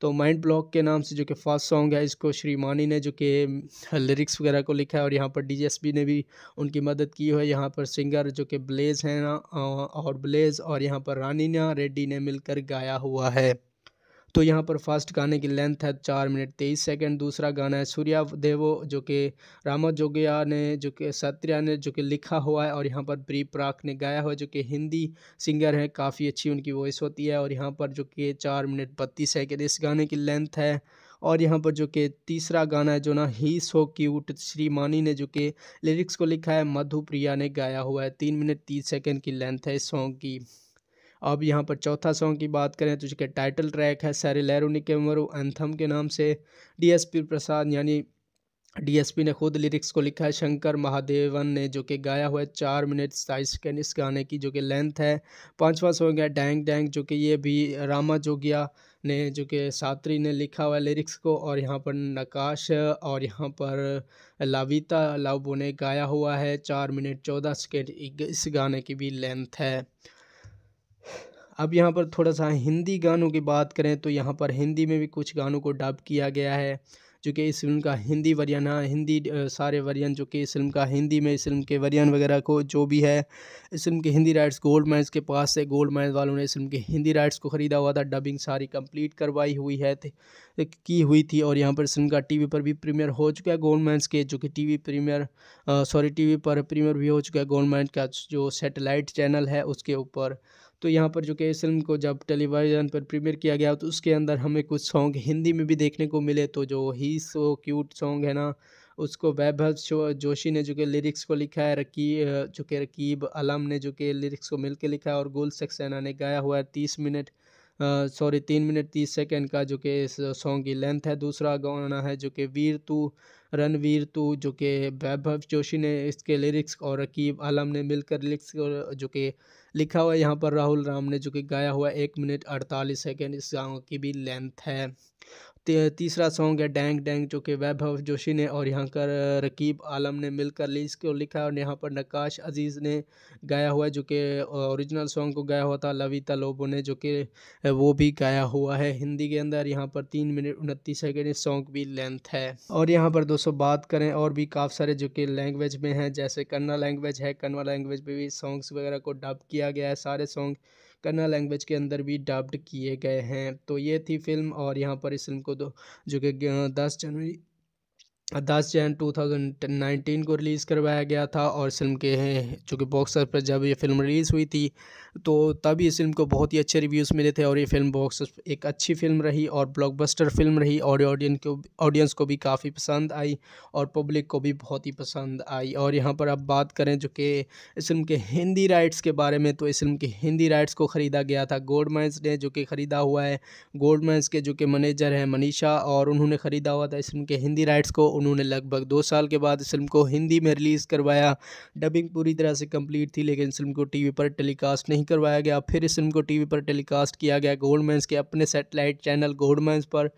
तो माइंड ब्लॉक के नाम से जो कि फर्स्ट सॉन्ग है इसको श्रीमानी ने जो कि लिरिक्स वगैरह को लिखा है और यहाँ पर डीएसपी ने भी उनकी मदद की है यहाँ पर सिंगर जो कि ब्लेज हैं ना और ब्लेज और यहाँ पर रानीना रेड्डी ने मिलकर गाया हुआ है तो यहाँ पर फर्स्ट गाने की लेंथ है चार मिनट तेईस सेकंड दूसरा गाना है सूर्या देवो जो कि रामा जोगिया ने जो कि सत्रिया ने जो कि लिखा हुआ है और यहाँ पर प्री प्राक ने गाया हुआ है जो कि हिंदी सिंगर हैं काफ़ी अच्छी उनकी वॉइस होती है और यहाँ पर जो कि चार मिनट बत्तीस सेकेंड इस गाने की लेंथ है और यहाँ पर जो कि तीसरा गाना है जो ना ही सो क्यूट मानी ने जो कि लिरिक्स को लिखा है मधुप्रिया ने गाया हुआ है तीन मिनट तीस सेकेंड की लेंथ है इस सॉन्ग की अब यहाँ पर चौथा सॉन्ग की बात करें तो इसके टाइटल ट्रैक है सैर लहरो निकेमरो एंथम के नाम से डीएसपी प्रसाद यानी डीएसपी ने खुद लिरिक्स को लिखा है शंकर महादेवन ने जो कि गाया हुआ है चार मिनट सताईस सेकेंड इस गाने की जो कि लेंथ है पाँचवा सॉन्ग है डैंग डैंग जो कि ये भी रामा जोगिया ने जो कि सात्री ने लिखा हुआ लिरिक्स को और यहाँ पर नकाश और यहाँ पर लाविता लाबो ने गाया हुआ है चार मिनट चौदह सेकेंड इस गाने की भी लेंथ है अब यहाँ पर थोड़ा सा हिंदी गानों की बात करें तो यहाँ पर हिंदी में भी कुछ गानों को डब किया गया है जो कि इस फिल्म का हिंदी वरियन है हाँ, हिंदी सारे वर्यन जो कि इस फिल्म का हिंदी में इस फिल्म के वरियन वगैरह को जो भी है इस फिल्म के हिंदी राइट्स गोल्ड माइन्स के पास से गोल्ड माइन्स वालों ने इस फिल्म के हिंदी राइट्स को ख़रीदा हुआ था डबिंग सारी कंप्लीट करवाई हुई है की हुई थी और यहाँ पर इस फिल्म का टी पर भी प्रीमियर हो चुका है गोल्ड माइन्स के जो कि वी प्रीमियर सॉरी टी पर प्रीमियर भी हो चुका है गोल्ड माइन्स का जो सेटेलाइट चैनल है उसके ऊपर तो यहाँ पर जो कि इस फिल्म को जब टेलीविज़न पर प्रीमियर किया गया तो उसके अंदर हमें कुछ सॉन्ग हिंदी में भी देखने को मिले तो जो ही सो क्यूट सॉन्ग है ना उसको वैभव जोशी ने जो कि लिरिक्स को लिखा है रकी जो कि रकीब अलम ने जो कि लिरिक्स को मिल के लिखा है और गुल सक्सेना ने गाया हुआ है तीस मिनट सॉरी तीन मिनट तीस सेकेंड का जो कि इस सॉन्ग की लेंथ है दूसरा गाना है जो कि वीर तू रणवीर तू जो कि वैभव जोशी ने इसके लिरिक्स और रकीब आलम ने मिलकर लिरिक्स जो कि लिखा हुआ है यहाँ पर राहुल राम ने जो कि गाया हुआ एक मिनट अड़तालीस सेकेंड इस गाँव की भी लेंथ है तीसरा सॉन्ग है डैंग डैंग जो कि वैभव जोशी ने और यहाँ कर रकीब आलम ने मिलकर लीज को लिखा और यहाँ पर नकाश अजीज़ ने गाया हुआ है जो कि ओरिजिनल सॉन्ग को गाया हुआ था लविता लोबो ने जो कि वो भी गाया हुआ है हिंदी के अंदर यहाँ पर तीन मिनट उनतीस सेकेंड इस सॉन्ग भी लेंथ है और यहाँ पर दोस्तों बात करें और भी काफ़ी सारे जो कि लैंग्वेज में हैं जैसे कन्ना लैंग्वेज है कन्वा लैंग्वेज में भी सॉन्ग्स वगैरह को डब किया गया है सारे सॉन्ग कन्ना लैंग्वेज के अंदर भी डब्ड किए गए हैं तो ये थी फ़िल्म और यहाँ पर इस फ़िल्म को दो जो कि दस जनवरी दस जैन टू थाउजेंड नाइनटीन को रिलीज़ करवाया गया था और फिल्म के हैं चूँकि बॉक्स पर जब ये फिल्म रिलीज़ हुई थी तो तब इस फिल्म को बहुत ही अच्छे रिव्यूज़ मिले थे और ये फिल्म बॉक्स एक अच्छी फिल्म रही और ब्लॉकबस्टर फिल्म रही और ऑडियंस को ऑडियंस को भी काफ़ी पसंद आई और पब्लिक को भी बहुत ही पसंद आई और यहाँ पर अब बात करें जो कि इस फिल्म के हिंदी राइट्स के बारे में तो इस फिल्म के हिंदी राइट्स को ख़रीदा गया था गोल्ड माइंस ने जो कि ख़रीदा हुआ है गोल्ड माइंस के जो कि मैनेजर हैं मनीषा और उन्होंने ख़रीदा हुआ था इस फिल्म के हिंदी राइट्स को उन्होंने लगभग दो साल के बाद इस फिल्म को हिंदी में रिलीज़ करवाया डबिंग पूरी तरह से कंप्लीट थी लेकिन इस फिल्म को टीवी पर टेलीकास्ट नहीं करवाया गया फिर इस फिल्म को टीवी पर टेलीकास्ट किया गया गोल्डमैन्स के अपने सेटेलाइट चैनल गोल्डमैन्स पर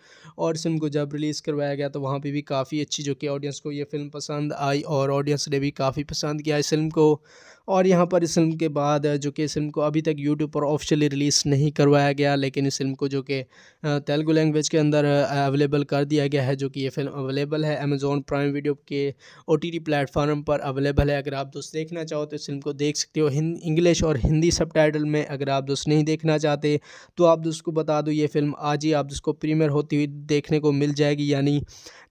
और इस फिल्म को जब रिलीज़ करवाया गया तो वहाँ पर भी काफ़ी अच्छी जो कि ऑडियंस को ये फिल्म पसंद आई और ऑडियंस ने भी काफ़ी पसंद किया इस फिल्म को और यहाँ पर इस फिल्म के बाद जो कि इस फिल्म को अभी तक यूट्यूब पर ऑफिशियली रिलीज़ नहीं करवाया गया लेकिन इस फिल्म को जो कि तेलुगु लैंग्वेज के अंदर अवेलेबल कर दिया गया है जो कि ये फिल्म अवेलेबल है अमेज़ोन प्राइम वीडियो के ओ टी प्लेटफार्म पर अवेलेबल है अगर आप दोस्त देखना चाहो तो इस फिल्म को देख सकते हो इंग्लिश और हिंदी सब में अगर आप दोस्त नहीं देखना चाहते तो आप दोस्त को बता दो ये फिल्म आज ही आप दोस्त को प्रीमियर होती हुई देखने को मिल जाएगी यानी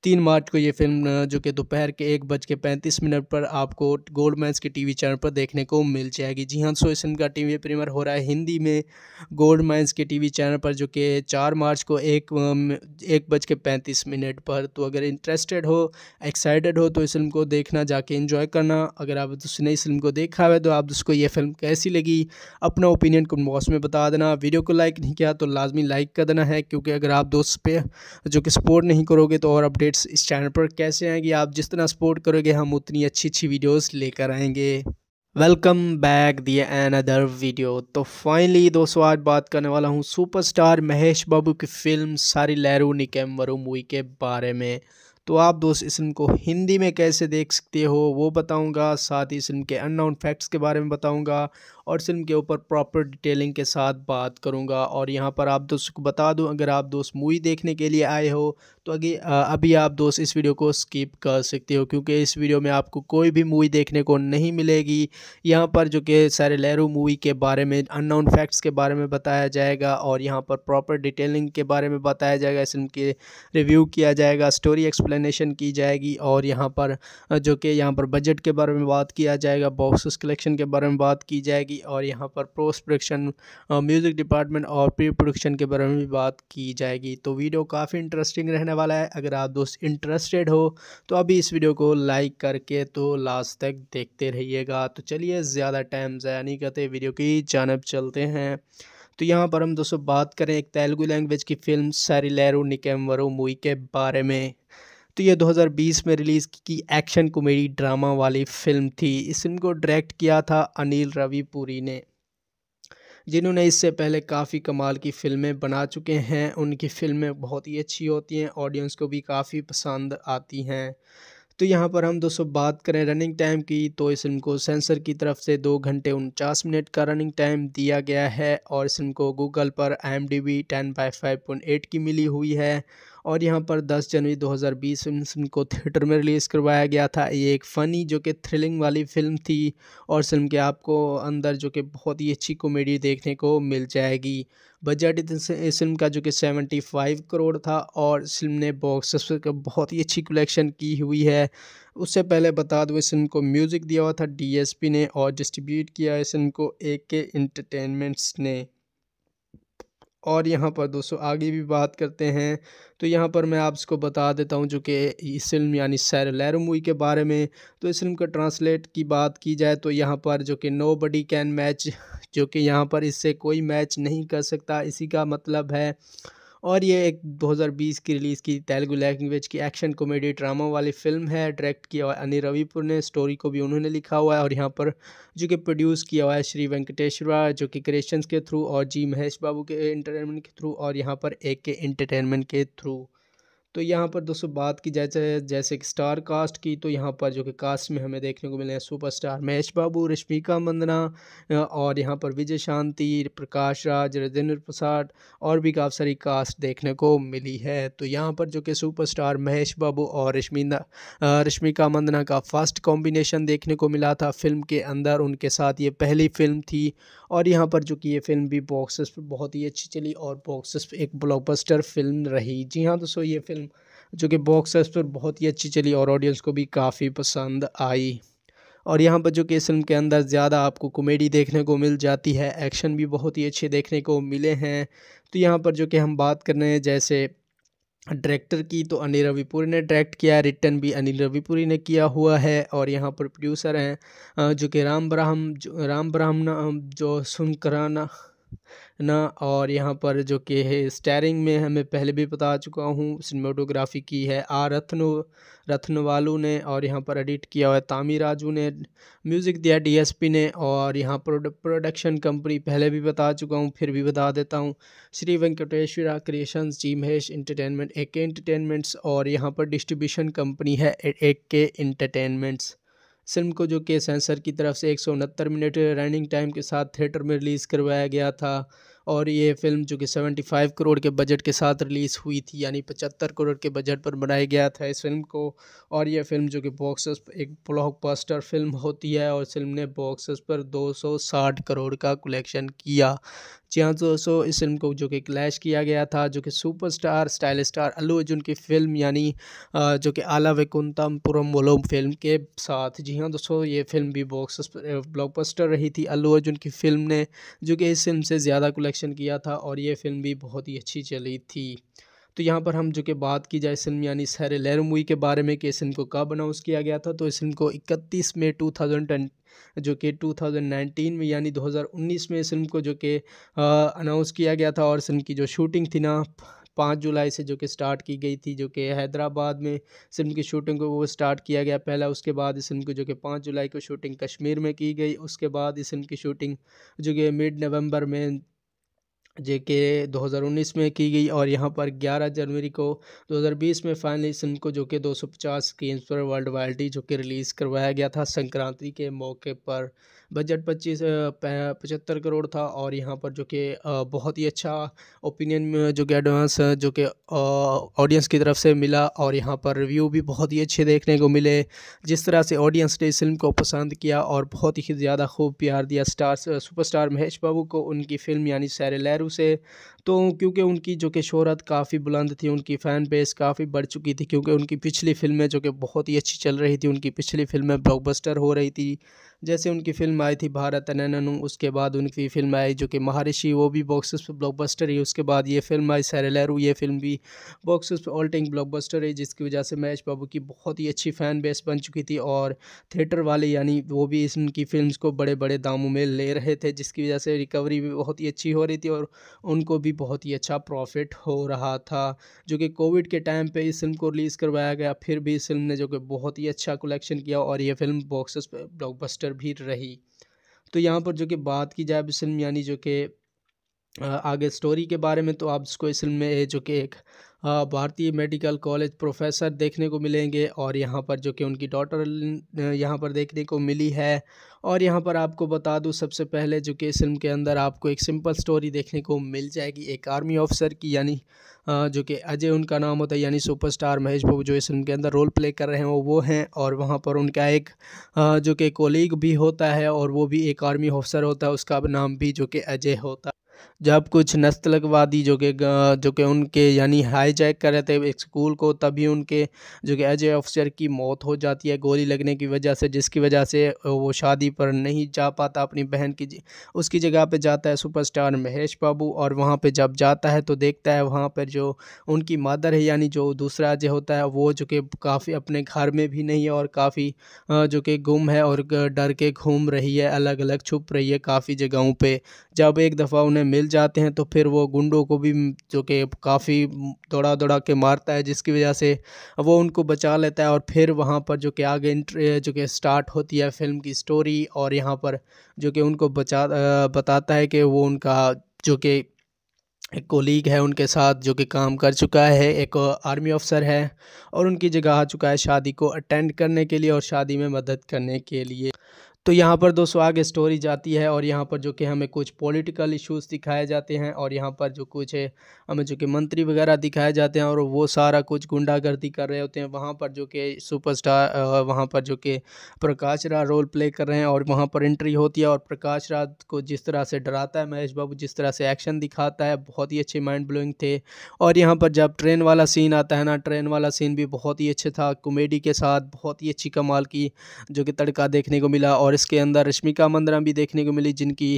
तीन मार्च को ये फिल्म जो कि दोपहर के एक बज के पैंतीस मिनट पर आपको गोल्ड गोल्डमैन्स के टीवी चैनल पर देखने को मिल जाएगी जी हाँ सो इस फिल्म का टीवी प्रीमियर हो रहा है हिंदी में गोल्ड गोल्डमैन्स के टीवी चैनल पर जो कि चार मार्च को एक एक बज के पैंतीस मिनट पर तो अगर इंटरेस्टेड हो एक्साइटेड हो तो इस फिल्म को देखना जाके इन्जॉय करना अगर आप उसने इस फिल्म को देखा हुआ है तो आप उसको ये फिल्म कैसी लगी अपना ओपिनियन कमेंट बॉक्स में बता देना वीडियो को लाइक नहीं किया तो लाजमी लाइक कर देना है क्योंकि अगर आप दोस्त पे जो कि सपोर्ट नहीं करोगे तो और अपडेट अपडेट्स इस चैनल पर कैसे आएंगी आप जिस तरह सपोर्ट करोगे हम उतनी अच्छी अच्छी वीडियोस लेकर आएंगे वेलकम बैक दिए एन अदर वीडियो तो फाइनली दोस्तों आज बात करने वाला हूँ सुपरस्टार महेश बाबू की फिल्म सारी लहरू निकम वरू मूवी के बारे में तो आप दोस्त इस फिल्म को हिंदी में कैसे देख सकते हो वो बताऊंगा साथ ही इस फिल्म के अननाउन फैक्ट्स के बारे में बताऊंगा और सिम के ऊपर प्रॉपर डिटेलिंग के साथ बात करूँगा और यहाँ पर आप दोस्तों को बता दूँ अगर आप दोस्त मूवी देखने के लिए आए हो तो अगे अभी आप दोस्त इस वीडियो को स्किप कर सकते हो क्योंकि इस वीडियो में आपको कोई भी मूवी देखने को नहीं मिलेगी यहाँ पर जो कि सारे लहरू मूवी के बारे में अननोन फैक्ट्स के बारे में बताया जाएगा और यहाँ पर प्रॉपर डिटेलिंग के बारे में बताया जाएगा इस फिल्म के रिव्यू किया जाएगा स्टोरी एक्सप्लेनेशन की जाएगी और यहाँ पर जो कि यहाँ पर बजट के बारे में बात किया जाएगा बॉक्स कलेक्शन के बारे में बात की जाएगी की और यहाँ पर पोस्ट प्रोडक्शन म्यूज़िक डिपार्टमेंट और प्री प्रोडक्शन के बारे में भी बात की जाएगी तो वीडियो काफ़ी इंटरेस्टिंग रहने वाला है अगर आप दोस्त इंटरेस्टेड हो तो अभी इस वीडियो को लाइक करके तो लास्ट तक देखते रहिएगा तो चलिए ज़्यादा टाइम ज़ाया नहीं करते वीडियो की जानब चलते हैं तो यहाँ पर हम दोस्तों बात करें एक तेलुगु लैंग्वेज की फिल्म निकेम वरू मूवी के बारे में तो ये 2020 में रिलीज़ की एक्शन कॉमेडी ड्रामा वाली फिल्म थी इस फिल्म को डायरेक्ट किया था अनिल रवि पुरी ने जिन्होंने इससे पहले काफ़ी कमाल की फिल्में बना चुके हैं उनकी फिल्में बहुत ही अच्छी होती हैं ऑडियंस को भी काफ़ी पसंद आती हैं तो यहाँ पर हम दोस्तों बात करें रनिंग टाइम की तो इस फिल्म को सेंसर की तरफ से दो घंटे उनचास मिनट का रनिंग टाइम दिया गया है और इस फिल्म को गूगल पर M D B ten by five point eight की मिली हुई है और यहाँ पर 10 जनवरी 2020 फिल्म को थिएटर में रिलीज़ करवाया गया था ये एक फ़नी जो कि थ्रिलिंग वाली फ़िल्म थी और फिल्म के आपको अंदर जो कि बहुत ही अच्छी कॉमेडी देखने को मिल जाएगी बजट इस फिल्म का जो कि 75 करोड़ था और फिल्म ने बॉक्स ऑफिस का बहुत ही अच्छी कलेक्शन की हुई है उससे पहले बता दो इस फिल्म को म्यूज़िक दिया हुआ था डी ने और डिस्ट्रीब्यूट किया इस फिल्म को ए के इंटरटेनमेंट्स ने और यहाँ पर दोस्तों आगे भी बात करते हैं तो यहाँ पर मैं आपको बता देता हूँ जो कि इस फिल्म यानी सैर लैरमूई के बारे में तो इस फिल्म का ट्रांसलेट की बात की जाए तो यहाँ पर जो कि नो बडी कैन मैच जो कि यहाँ पर इससे कोई मैच नहीं कर सकता इसी का मतलब है और ये एक 2020 की रिलीज़ की तेलुगु लैंग्वेज की एक्शन कॉमेडी ड्रामा वाली फिल्म है डायरेक्ट किया हुआ अनिल रविपुर ने स्टोरी को भी उन्होंने लिखा हुआ है और यहाँ पर जो कि प्रोड्यूस किया हुआ है श्री वेंकटेश्वरा जो कि क्रिएशंस के थ्रू और जी महेश बाबू के इंटरटेनमेंट के थ्रू और यहाँ पर ए के इंटरटेनमेंट के थ्रू तो यहाँ पर दोस्तों बात की जाए जैसे, जैसे कि स्टार कास्ट की तो यहाँ पर जो कि कास्ट में हमें देखने को मिले हैं सुपर स्टार महेश बाबू रश्मिका मंदना और यहाँ पर विजय शांति प्रकाश राज राजेंद्र प्रसाद और भी काफ़ी सारी कास्ट देखने को मिली है तो यहाँ पर जो कि सुपर स्टार महेश बाबू और रश्मिंदा रश्मिका मंदना का फर्स्ट कॉम्बिनेशन देखने को मिला था फिल्म के अंदर उनके साथ ये पहली फिल्म थी और यहाँ पर जो कि ये फिल्म भी बॉक्सेस पर बहुत ही अच्छी चली और बॉक्सेस पर एक ब्लॉकबस्टर फिल्म रही जी हाँ दोस्तों ये फिल्म जो कि बॉक्स ऑफिस पर बहुत ही अच्छी चली और ऑडियंस को भी काफ़ी पसंद आई और यहाँ पर जो कि इस फिल्म के अंदर ज़्यादा आपको कॉमेडी देखने को मिल जाती है एक्शन भी बहुत ही अच्छे देखने को मिले हैं तो यहाँ पर जो कि हम बात कर रहे हैं जैसे डायरेक्टर की तो अनिल रविपुरी ने डायरेक्ट किया है रिटर्न भी अनिल रविपुरी ने किया हुआ है और यहाँ पर प्रोड्यूसर हैं जो कि राम ब्राहम राम ब्राह्मण जो सुनकराना ना और यहाँ पर जो कि है स्टेयरिंग में हमें पहले भी बता चुका हूँ सिनेमाटोग्राफी की है आर रत्नो रत्नवालू ने और यहाँ पर एडिट किया हुआ है तामी राजू ने म्यूज़िक दिया डीएसपी ने और यहाँ पर प्रोडक्शन कंपनी पहले भी बता चुका हूँ फिर भी बता देता हूँ Shri Venkateswara creations G Mahesh entertainment A K entertainments और यहाँ पर डिस्ट्रीब्यूशन कंपनी है ए के इंटरटेनमेंट्स फिल्म को जो कि सेंसर की तरफ से एक मिनट रनिंग टाइम के साथ थिएटर में रिलीज़ करवाया गया था और ये फिल्म जो कि 75 करोड़ के बजट के साथ रिलीज़ हुई थी यानी 75 करोड़ के बजट पर बनाया गया था इस फिल्म को और यह फिल्म जो कि बॉक्स एक ब्लॉकबस्टर फिल्म होती है और फिल्म ने बॉक्स पर 260 करोड़ का कलेक्शन किया जी हाँ दोस्तों इस फिल्म को जो कि क्लैश किया गया था जो कि superstar style star Allu Arjun की फिल्म यानी जो कि आला वैकुंतम पुरम फिल्म के साथ जी हाँ दोस्तों ये फिल्म भी बॉक्स ब्लॉकबस्टर रही थी अल्लू अर्जुन की फिल्म ने जो कि इस फिल्म से ज़्यादा कलेक्शन डायरेक्शन किया था और ये फिल्म भी बहुत ही अच्छी चली थी तो यहाँ पर हम जो कि बात की जाए इस फिल्म यानी सैर लहरमुई के बारे में कि इस फिल्म को कब अनाउंस किया गया था तो इस फिल्म को 31 मई 2010 जो कि 2019 में यानी 2019 में इस फिल्म को जो कि अनाउंस किया गया था और फिल्म की जो शूटिंग थी ना पाँच जुलाई से जो कि स्टार्ट की गई थी जो कि हैदराबाद में फिल्म की शूटिंग को वो स्टार्ट किया गया पहला उसके बाद इस फिल्म को जो कि पाँच जुलाई को शूटिंग कश्मीर में की गई उसके बाद इस फिल्म की शूटिंग जो कि मिड नवंबर में जे के 2019 में की गई और यहाँ पर 11 जनवरी को 2020 में फाइनली इनको फिल्म को जो कि 250 स्क्रीन पर वर्ल्ड वाइल्डी जो कि रिलीज़ करवाया गया था संक्रांति के मौके पर बजट 25 पचहत्तर करोड़ था और यहाँ पर जो कि बहुत ही अच्छा ओपिनियन जो कि एडवांस जो कि ऑडियंस की तरफ से मिला और यहाँ पर रिव्यू भी बहुत ही अच्छे देखने को मिले जिस तरह से ऑडियंस ने इस फिल्म को पसंद किया और बहुत ही ज़्यादा खूब प्यार दिया स्टार सुपरस्टार महेश बाबू को उनकी फ़िल्म यानी सैर लहरू उसे तो क्योंकि उनकी जो कि शहरत काफ़ी बुलंद थी उनकी फ़ैन बेस काफ़ी बढ़ चुकी थी क्योंकि उनकी पिछली फिल्में जो कि बहुत ही अच्छी चल रही थी उनकी पिछली फिल्में ब्लॉकबस्टर हो रही थी जैसे उनकी फ़िल्म आई थी भारत अनननु उसके बाद उनकी फ़िल्म आई जो कि महारिषि वो भी बॉक्सेस पर ब्लॉकबस्टर ही उसके बाद ये फिल्म आई लहरू ये फिल्म भी बॉक्सेस पर ऑल ब्लॉकबस्टर है जिसकी वजह से महेश बाबू की बहुत ही अच्छी फ़ैन बेस बन चुकी थी और थिएटर वाले यानी वो भी इस उनकी फिल्म को बड़े बड़े दामों में ले रहे थे जिसकी वजह से रिकवरी भी बहुत ही अच्छी हो रही थी और उनको भी बहुत ही अच्छा प्रॉफिट हो रहा था जो कि कोविड के टाइम पे इस फिल्म को रिलीज़ करवाया गया फिर भी इस फिल्म ने जो कि बहुत ही अच्छा कलेक्शन किया और ये फिल्म बॉक्स पर ब्लॉकबस्टर भी रही तो यहाँ पर जो कि बात की जाए इस फिल्म यानी जो कि आगे स्टोरी के बारे में तो आप इसको इस फिल्म में जो कि एक भारतीय मेडिकल कॉलेज प्रोफेसर देखने को मिलेंगे और यहाँ पर जो कि उनकी डॉटर यहाँ पर देखने को मिली है और यहाँ पर आपको बता दूँ सबसे पहले जो कि इस फिल्म के अंदर आपको एक सिंपल स्टोरी देखने को मिल जाएगी एक आर्मी ऑफिसर की यानी जो कि अजय उनका नाम होता है यानी सुपरस्टार महेश बाबू जो इस फिल्म के अंदर रोल प्ले कर रहे हैं वो वो हैं और वहाँ पर उनका एक जो कि कोलीग भी होता है और वो भी एक आर्मी ऑफिसर होता है उसका नाम भी जो कि अजय होता है जब कुछ नस्लवादी जो कि जो कि उनके यानी हाईजैक कर रहे थे एक स्कूल को तभी उनके जो कि एज ऑफिसर की मौत हो जाती है गोली लगने की वजह से जिसकी वजह से वो शादी पर नहीं जा पाता अपनी बहन की उसकी जगह पे जाता है सुपरस्टार महेश बाबू और वहाँ पे जब जाता है तो देखता है वहाँ पर जो उनकी मदर है यानी जो दूसरा अजय होता है वो जो कि काफ़ी अपने घर में भी नहीं है और काफ़ी जो कि गुम है और डर के घूम रही है अलग अलग छुप रही है काफ़ी जगहों पर जब एक दफ़ा उन्हें मिल मिल जाते हैं तो फिर वो गुंडों को भी जो कि काफ़ी दौड़ा दौड़ा के मारता है जिसकी वजह से वो उनको बचा लेता है और फिर वहाँ पर जो कि आगे जो कि स्टार्ट होती है फिल्म की स्टोरी और यहाँ पर जो कि उनको बचा बताता है कि वो उनका जो कि एक कोलीग है उनके साथ जो कि काम कर चुका है एक आर्मी ऑफिसर है और उनकी जगह आ चुका है शादी को अटेंड करने के लिए और शादी में मदद करने के लिए तो यहाँ पर दोस्तों आगे स्टोरी जाती है और यहाँ पर जो कि हमें कुछ पॉलिटिकल इश्यूज दिखाए जाते हैं और यहाँ पर जो कुछ है हमें जो कि मंत्री वगैरह दिखाए जाते हैं और वो सारा कुछ गुंडागर्दी कर रहे होते हैं वहाँ पर जो कि सुपरस्टार वहाँ पर जो कि प्रकाश राज रोल प्ले कर रहे हैं और वहाँ पर एंट्री होती है और प्रकाश राज को जिस तरह से डराता है महेश बाबू जिस तरह से एक्शन दिखाता है बहुत ही अच्छे माइंड ब्लोइंग थे और यहाँ पर जब ट्रेन वाला सीन आता है ना ट्रेन वाला सीन भी बहुत ही अच्छा था कॉमेडी के साथ बहुत ही अच्छी कमाल की जो कि तड़का देखने को मिला और इसके अंदर रश्मिका मंदरा भी देखने को मिली जिनकी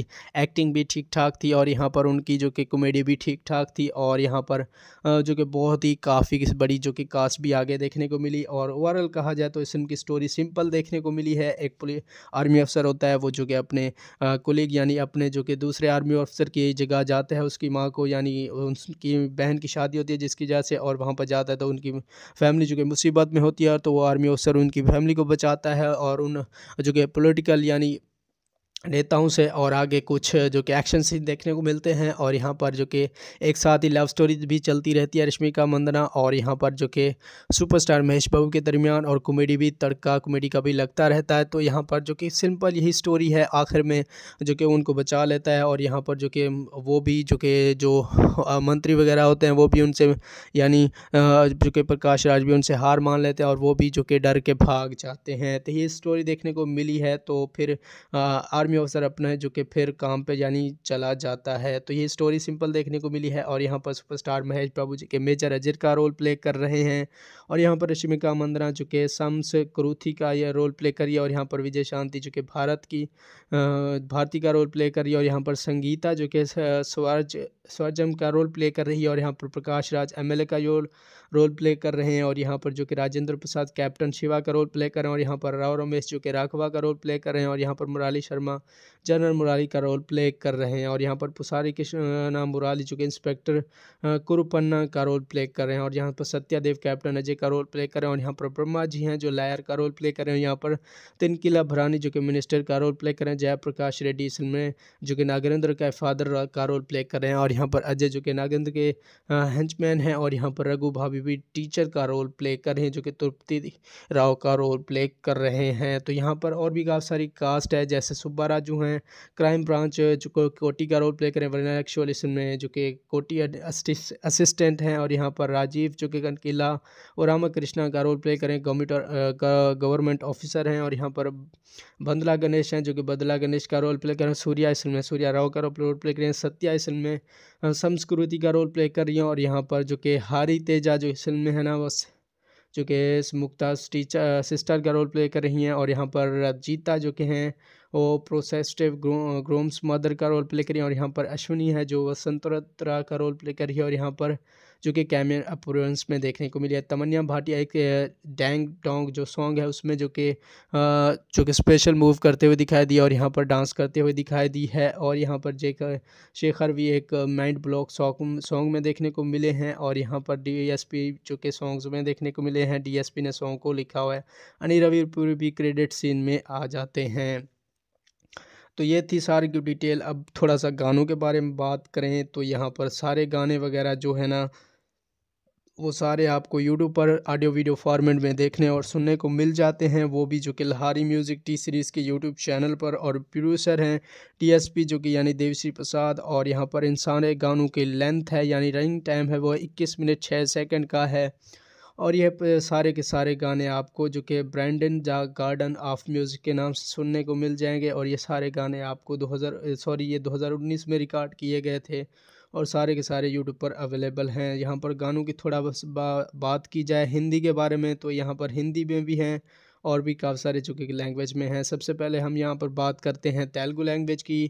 एक्टिंग भी ठीक ठाक थी और यहाँ पर उनकी जो कि कॉमेडी भी ठीक ठाक थी और यहाँ पर जो कि बहुत ही काफ़ी बड़ी जो कि कास्ट भी आगे देखने को मिली और ओवरऑल कहा जाए तो इस फिल्म की स्टोरी सिंपल देखने को मिली है एक पुलिस आर्मी अफसर होता है वो जो कि अपने कोलीग यानी अपने जो कि दूसरे आर्मी अफसर की जगह जाता है उसकी माँ को यानी उनकी बहन की शादी होती है जिसकी वजह से और वहाँ पर जाता है तो उनकी फैमिली जो कि मुसीबत में होती है तो वो आर्मी अफसर उनकी फैमिली को बचाता है और उन जो कि पोलिटिकल कल यानी नेताओं से और आगे कुछ जो कि एक्शन सीन देखने को मिलते हैं और यहाँ पर जो कि एक साथ ही लव स्टोरी भी चलती रहती है रश्मिका मंदना और यहाँ पर जो कि सुपरस्टार महेश बाबू के दरमियान और कॉमेडी भी तड़का कॉमेडी का भी लगता रहता है तो यहाँ पर जो कि सिंपल यही स्टोरी है आखिर में जो कि उनको बचा लेता है और यहाँ पर जो कि वो भी जो कि जो मंत्री वगैरह होते हैं वो भी उनसे यानी जो कि प्रकाश राज भी उनसे हार मान लेते हैं और वो भी जो कि डर के भाग जाते हैं तो ये स्टोरी देखने को मिली है तो फिर आर्मी आर्मी ऑफिसर अपना है जो कि फिर काम पे यानी चला जाता है तो ये स्टोरी सिंपल देखने को मिली है और यहाँ पर सुपरस्टार महेश बाबू जी के मेजर अजीर का रोल प्ले कर रहे हैं और यहाँ पर रश्मिका मंदना जो कि सम्स क्रूथी का यह रोल प्ले करिए और यहाँ पर विजय शांति जो कि भारत की भारती का रोल प्ले करी और यहाँ पर संगीता जो कि स्वर्ज स्वरजम का रोल प्ले कर रही है और यहाँ पर प्रकाश राज ए का रोल रोल प्ले कर रहे हैं और यहाँ पर जो कि राजेंद्र प्रसाद कैप्टन शिवा का रोल प्ले कर रहे हैं और यहाँ पर राव रमेश जो कि राघवा का रोल प्ले कर रहे हैं और यहाँ पर मुराली शर्मा जनरल मुरारी का रोल प्ले कर रहे हैं और यहाँ पर पुसारी कृष्ण मुरारी जो कि इंस्पेक्टर कुरुपन्ना का रोल प्ले कर रहे हैं और यहाँ पर सत्यादेव कैप्टन अजय का रोल प्ले कर रहे हैं और यहाँ पर ब्रह्मा जी हैं जो लायर का रोल प्ले कर रहे हैं यहाँ पर तिनकिला भरानी जो कि मिनिस्टर का रोल प्ले कर रहे हैं जयप्रकाश रेड्डी इसमें में जो कि नागेंद्र का फादर का रोल प्ले कर रहे हैं और यहाँ पर अजय जो कि नागेंद्र के हंचमैन हैं और यहाँ पर रघु भाभी भी टीचर का रोल प्ले कर रहे हैं जो कि तृप्ति राव का रोल प्ले कर रहे हैं तो यहाँ पर और भी काफ़ी सारी कास्ट है जैसे सुब्बा सारा जो है क्राइम ब्रांच जो कोटी का रोल प्ले करें वरना एक्चुअल इसमें जो कि कोटी असिस्टेंट हैं और यहाँ पर राजीव जो कि कनकीला और रामा कृष्णा का रोल प्ले करें गवर्नमेंट गवर्नमेंट ऑफिसर हैं और यहाँ पर बंदला गणेश हैं जो कि बदला गणेश का रोल प्ले करें सूर्या इस में सूर्या राव का रोल प्ले करें सत्या इसल में संस्कृति का रोल प्ले कर रही हैं और यहाँ पर जो कि हारी तेजा जो इस में है ना वो जो कि मुक्ता टीचर सिस्टर का रोल प्ले कर रही हैं और यहाँ पर जीता जो कि हैं वो प्रोसेस्टिव ग्रोम्स मदर का रोल प्ले करी और यहाँ पर अश्विनी है जो वसंतरा का रोल प्ले करी और यहाँ पर जो कि कैमियन अपोरेंस में देखने को मिली है तमन्या भाटिया एक डैंग डोंग जो सॉन्ग है उसमें जो कि जो कि स्पेशल मूव करते हुए दिखाई दी और यहाँ पर डांस करते हुए दिखाई दी है और यहाँ पर जेकर शेखर भी एक माइंड ब्लॉक सॉन्ग सॉन्ग में देखने को मिले हैं और यहाँ पर डी जो कि सॉन्ग्स में देखने को मिले हैं डी ने सॉन्ग को लिखा हुआ है अनिल रविपुर भी क्रेडिट सीन में आ जाते हैं तो ये थी सारी की डिटेल अब थोड़ा सा गानों के बारे में बात करें तो यहाँ पर सारे गाने वगैरह जो है ना वो सारे आपको यूट्यूब पर ऑडियो वीडियो फॉर्मेट में देखने और सुनने को मिल जाते हैं वो भी जो कि लहारी म्यूज़िक टी सीरीज़ के यूट्यूब चैनल पर और प्रोड्यूसर हैं टीएसपी जो कि यानी देवश्री प्रसाद और यहाँ पर इन सारे गानों की लेंथ है यानी रनिंग टाइम है वो 21 मिनट 6 सेकंड का है और यह सारे के सारे गाने आपको जो कि ब्रैंडन जा गार्डन ऑफ म्यूज़िक के नाम से सुनने को मिल जाएंगे और ये सारे गाने आपको 2000 सॉरी ये 2019 में रिकॉर्ड किए गए थे और सारे के सारे यूट्यूब पर अवेलेबल हैं यहाँ पर गानों की थोड़ा बस बा, बात की जाए हिंदी के बारे में तो यहाँ पर हिंदी में भी हैं और भी काफ़ी सारे चूँकि लैंग्वेज में हैं सबसे पहले हम यहाँ पर बात करते हैं तेलुगु लैंग्वेज की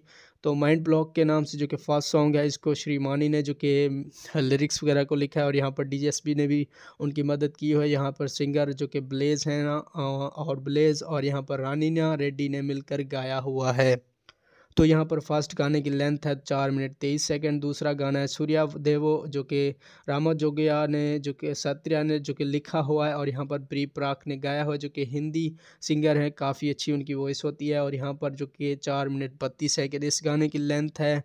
तो माइंड ब्लॉक के नाम से जो कि फर्स्ट सॉन्ग है इसको श्रीमानी ने जो कि लिरिक्स वगैरह को लिखा है और यहाँ पर डीएसपी ने भी उनकी मदद की है यहाँ पर सिंगर जो कि ब्लेज हैं ना और ब्लेज और यहाँ पर रानीना रेड्डी ने मिलकर गाया हुआ है तो यहाँ पर फर्स्ट गाने की लेंथ है चार मिनट तेईस सेकंड दूसरा गाना है सूर्या देवो जो कि रामा जोगिया ने जो कि सत्रिया ने जो कि लिखा हुआ है और यहाँ पर प्री प्राक ने गाया हुआ जो कि हिंदी सिंगर हैं काफ़ी अच्छी उनकी वॉइस होती है और यहाँ पर जो कि चार मिनट बत्तीस सेकेंड इस गाने की लेंथ है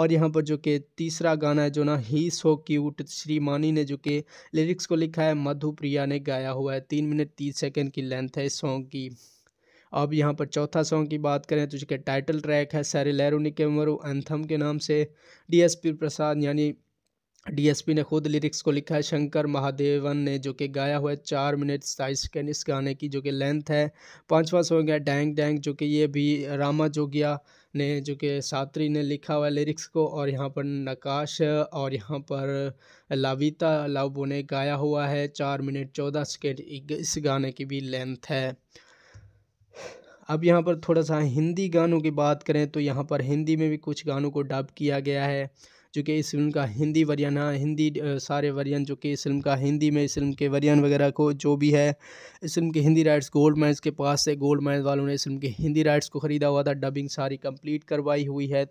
और यहाँ पर जो कि तीसरा गाना है जो ना ही सो क्यूट श्रीमानी ने जो कि लिरिक्स को लिखा है मधुप्रिया ने गाया हुआ है तीन मिनट तीस सेकेंड की लेंथ है इस सॉन्ग की अब यहाँ पर चौथा सॉन्ग की बात करें तो जिसका टाइटल ट्रैक है सैरे के निकेमरो एंथम के नाम से डीएसपी प्रसाद यानी डीएसपी ने खुद लिरिक्स को लिखा है शंकर महादेवन ने जो कि गाया हुआ है चार मिनट सताईस सेकेंड इस गाने की जो कि लेंथ है पाँचवा सॉन्ग है डैंग डैंग जो कि ये भी रामा जोगिया ने जो कि सात्री ने लिखा हुआ लिरिक्स को और यहाँ पर नकाश और यहाँ पर लाविता लाबो ने गाया हुआ है चार मिनट चौदह सेकेंड इस गाने की भी लेंथ है अब यहाँ पर थोड़ा सा हिंदी गानों की बात करें तो यहाँ पर हिंदी में भी कुछ गानों को डब किया गया है जो कि इस फिल्म का हिंदी वरियन है हाँ, हिंदी सारे वरियन जो कि इस फिल्म का हिंदी में इस फिल्म के वरियन वगैरह को जो भी है इस फिल्म के हिंदी राइट्स गोल्ड मैन के पास से गोल्ड मैन वालों ने इस फिल्म के हिंदी राइट्स को ख़रीदा हुआ था डबिंग सारी कंप्लीट करवाई हुई है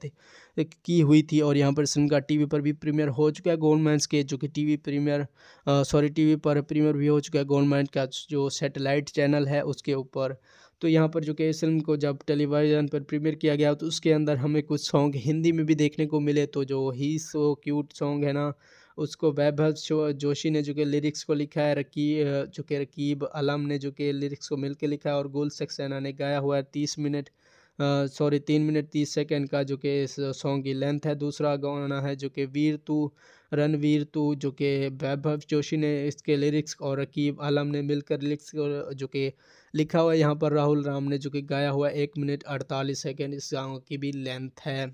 की हुई थी और यहाँ पर इस फिल्म का टी पर भी प्रीमियर हो चुका है गोल्ड मैन के जो कि टी प्रीमियर सॉरी टी पर प्रीमियर भी हो चुका है गोल्ड मैन का जो सेटेलाइट चैनल है उसके ऊपर तो यहाँ पर जो कि इस फिल्म को जब टेलीविज़न पर प्रीमियर किया गया तो उसके अंदर हमें कुछ सॉन्ग हिंदी में भी देखने को मिले तो जो ही सो क्यूट सॉन्ग है ना उसको वैभव जोशी ने जो कि लिरिक्स को लिखा है रकी जो कि रकीब अलम ने जो कि लिरिक्स को मिल के लिखा है और गुल सक्सेना ने गाया हुआ है तीस मिनट सॉरी तीन मिनट तीस सेकेंड का जो कि इस सॉन्ग की लेंथ है दूसरा गाना है जो कि वीर तू रणवीर तू जो कि वैभव जोशी ने इसके लिरिक्स और रकीब आलम ने मिलकर लिरिक्स जो कि लिखा हुआ है यहाँ पर राहुल राम ने जो कि गाया हुआ एक मिनट अड़तालीस सेकेंड इस गाँव की भी लेंथ है